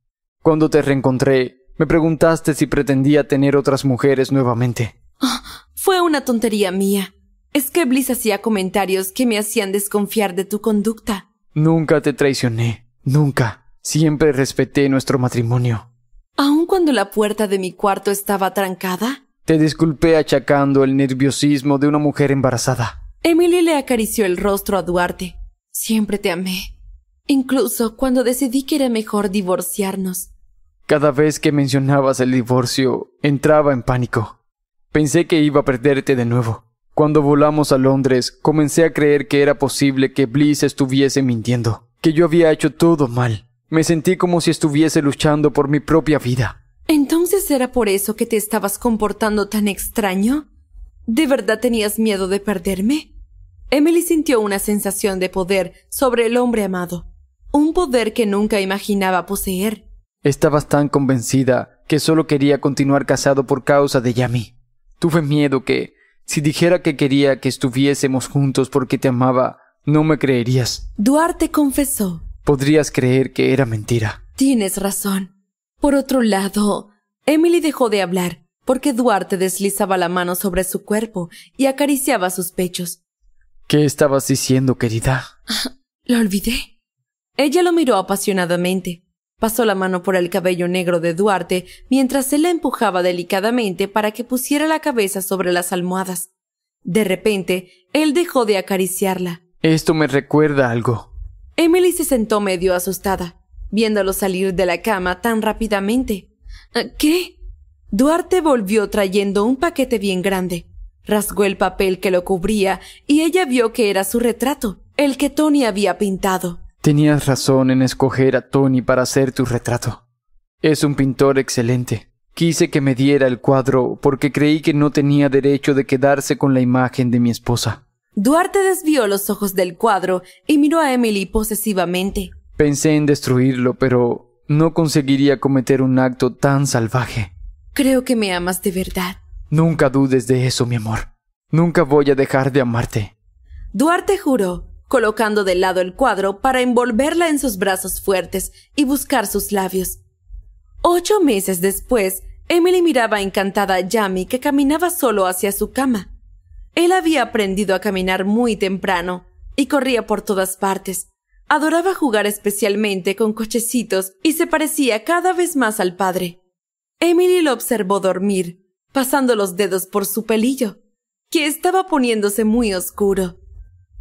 Cuando te reencontré, me preguntaste si pretendía tener otras mujeres nuevamente. Ah, fue una tontería mía. Es que Bliss hacía comentarios que me hacían desconfiar de tu conducta. Nunca te traicioné. Nunca. Siempre respeté nuestro matrimonio. ¿Aun cuando la puerta de mi cuarto estaba trancada? Te disculpé achacando el nerviosismo de una mujer embarazada. Emily le acarició el rostro a Duarte. Siempre te amé. Incluso cuando decidí que era mejor divorciarnos. Cada vez que mencionabas el divorcio, entraba en pánico. Pensé que iba a perderte de nuevo. Cuando volamos a Londres, comencé a creer que era posible que Bliss estuviese mintiendo, que yo había hecho todo mal. Me sentí como si estuviese luchando por mi propia vida. ¿Entonces era por eso que te estabas comportando tan extraño? ¿De verdad tenías miedo de perderme? Emily sintió una sensación de poder sobre el hombre amado, un poder que nunca imaginaba poseer. Estabas tan convencida que solo quería continuar casado por causa de Yami. Tuve miedo que, si dijera que quería que estuviésemos juntos porque te amaba, no me creerías. Duarte confesó. Podrías creer que era mentira. Tienes razón. Por otro lado, Emily dejó de hablar porque Duarte deslizaba la mano sobre su cuerpo y acariciaba sus pechos. ¿Qué estabas diciendo, querida? Lo olvidé. Ella lo miró apasionadamente. Pasó la mano por el cabello negro de Duarte mientras él la empujaba delicadamente para que pusiera la cabeza sobre las almohadas. De repente, él dejó de acariciarla. Esto me recuerda algo. Emily se sentó medio asustada, viéndolo salir de la cama tan rápidamente. Ah, ¿Qué? Duarte volvió trayendo un paquete bien grande. Rasgó el papel que lo cubría y ella vio que era su retrato, el que Tony había pintado. Tenías razón en escoger a Tony para hacer tu retrato. Es un pintor excelente. Quise que me diera el cuadro porque creí que no tenía derecho de quedarse con la imagen de mi esposa. Duarte desvió los ojos del cuadro y miró a Emily posesivamente. Pensé en destruirlo, pero no conseguiría cometer un acto tan salvaje. Creo que me amas de verdad. Nunca dudes de eso, mi amor. Nunca voy a dejar de amarte. Duarte juró, colocando de lado el cuadro para envolverla en sus brazos fuertes y buscar sus labios. Ocho meses después, Emily miraba encantada a Jamie que caminaba solo hacia su cama. Él había aprendido a caminar muy temprano y corría por todas partes. Adoraba jugar especialmente con cochecitos y se parecía cada vez más al padre. Emily lo observó dormir, pasando los dedos por su pelillo, que estaba poniéndose muy oscuro.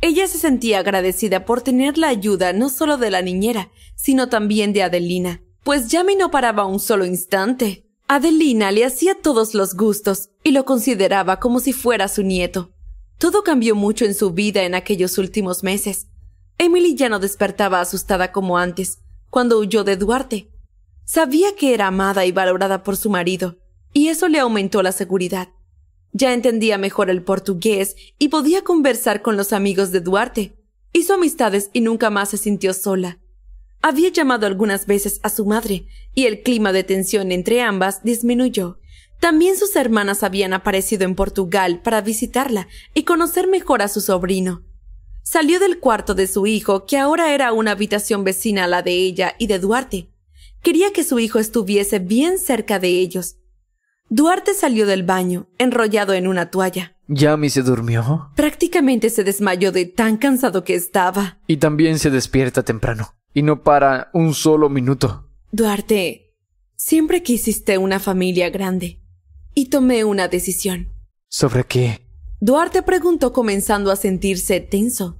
Ella se sentía agradecida por tener la ayuda no solo de la niñera, sino también de Adelina, pues Yami no paraba un solo instante. Adelina le hacía todos los gustos y lo consideraba como si fuera su nieto. Todo cambió mucho en su vida en aquellos últimos meses. Emily ya no despertaba asustada como antes, cuando huyó de Duarte. Sabía que era amada y valorada por su marido, y eso le aumentó la seguridad. Ya entendía mejor el portugués y podía conversar con los amigos de Duarte. Hizo amistades y nunca más se sintió sola. Había llamado algunas veces a su madre, y el clima de tensión entre ambas disminuyó. También sus hermanas habían aparecido en Portugal para visitarla y conocer mejor a su sobrino. Salió del cuarto de su hijo, que ahora era una habitación vecina a la de ella y de Duarte. Quería que su hijo estuviese bien cerca de ellos, Duarte salió del baño, enrollado en una toalla. ¿Yami se durmió? Prácticamente se desmayó de tan cansado que estaba. Y también se despierta temprano. Y no para un solo minuto. Duarte, siempre quisiste una familia grande. Y tomé una decisión. ¿Sobre qué? Duarte preguntó comenzando a sentirse tenso.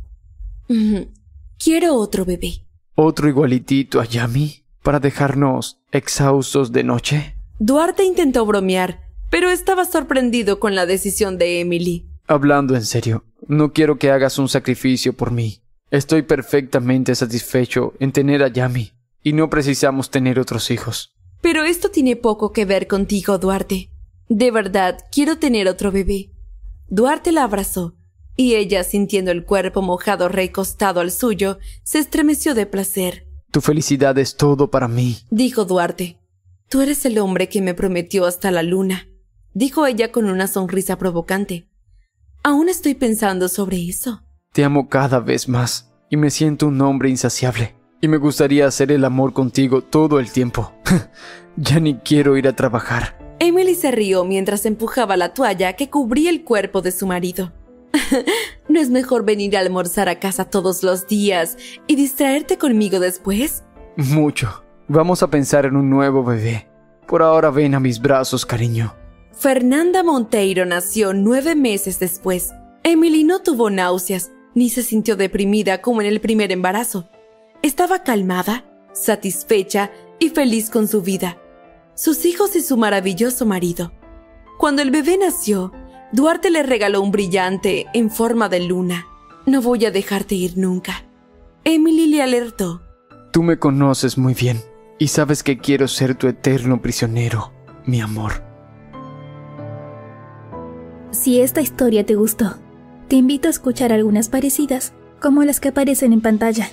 Quiero otro bebé. ¿Otro igualitito a Yami? ¿Para dejarnos exhaustos de noche? Duarte intentó bromear, pero estaba sorprendido con la decisión de Emily. Hablando en serio, no quiero que hagas un sacrificio por mí. Estoy perfectamente satisfecho en tener a Yami, y no precisamos tener otros hijos. Pero esto tiene poco que ver contigo, Duarte. De verdad, quiero tener otro bebé. Duarte la abrazó, y ella, sintiendo el cuerpo mojado recostado al suyo, se estremeció de placer. Tu felicidad es todo para mí, dijo Duarte. Tú eres el hombre que me prometió hasta la luna, dijo ella con una sonrisa provocante. Aún estoy pensando sobre eso. Te amo cada vez más y me siento un hombre insaciable. Y me gustaría hacer el amor contigo todo el tiempo. ya ni quiero ir a trabajar. Emily se rió mientras empujaba la toalla que cubría el cuerpo de su marido. ¿No es mejor venir a almorzar a casa todos los días y distraerte conmigo después? Mucho. Vamos a pensar en un nuevo bebé. Por ahora ven a mis brazos, cariño. Fernanda Monteiro nació nueve meses después. Emily no tuvo náuseas, ni se sintió deprimida como en el primer embarazo. Estaba calmada, satisfecha y feliz con su vida, sus hijos y su maravilloso marido. Cuando el bebé nació, Duarte le regaló un brillante en forma de luna. No voy a dejarte ir nunca. Emily le alertó. Tú me conoces muy bien. Y sabes que quiero ser tu eterno prisionero, mi amor. Si esta historia te gustó, te invito a escuchar algunas parecidas, como las que aparecen en pantalla.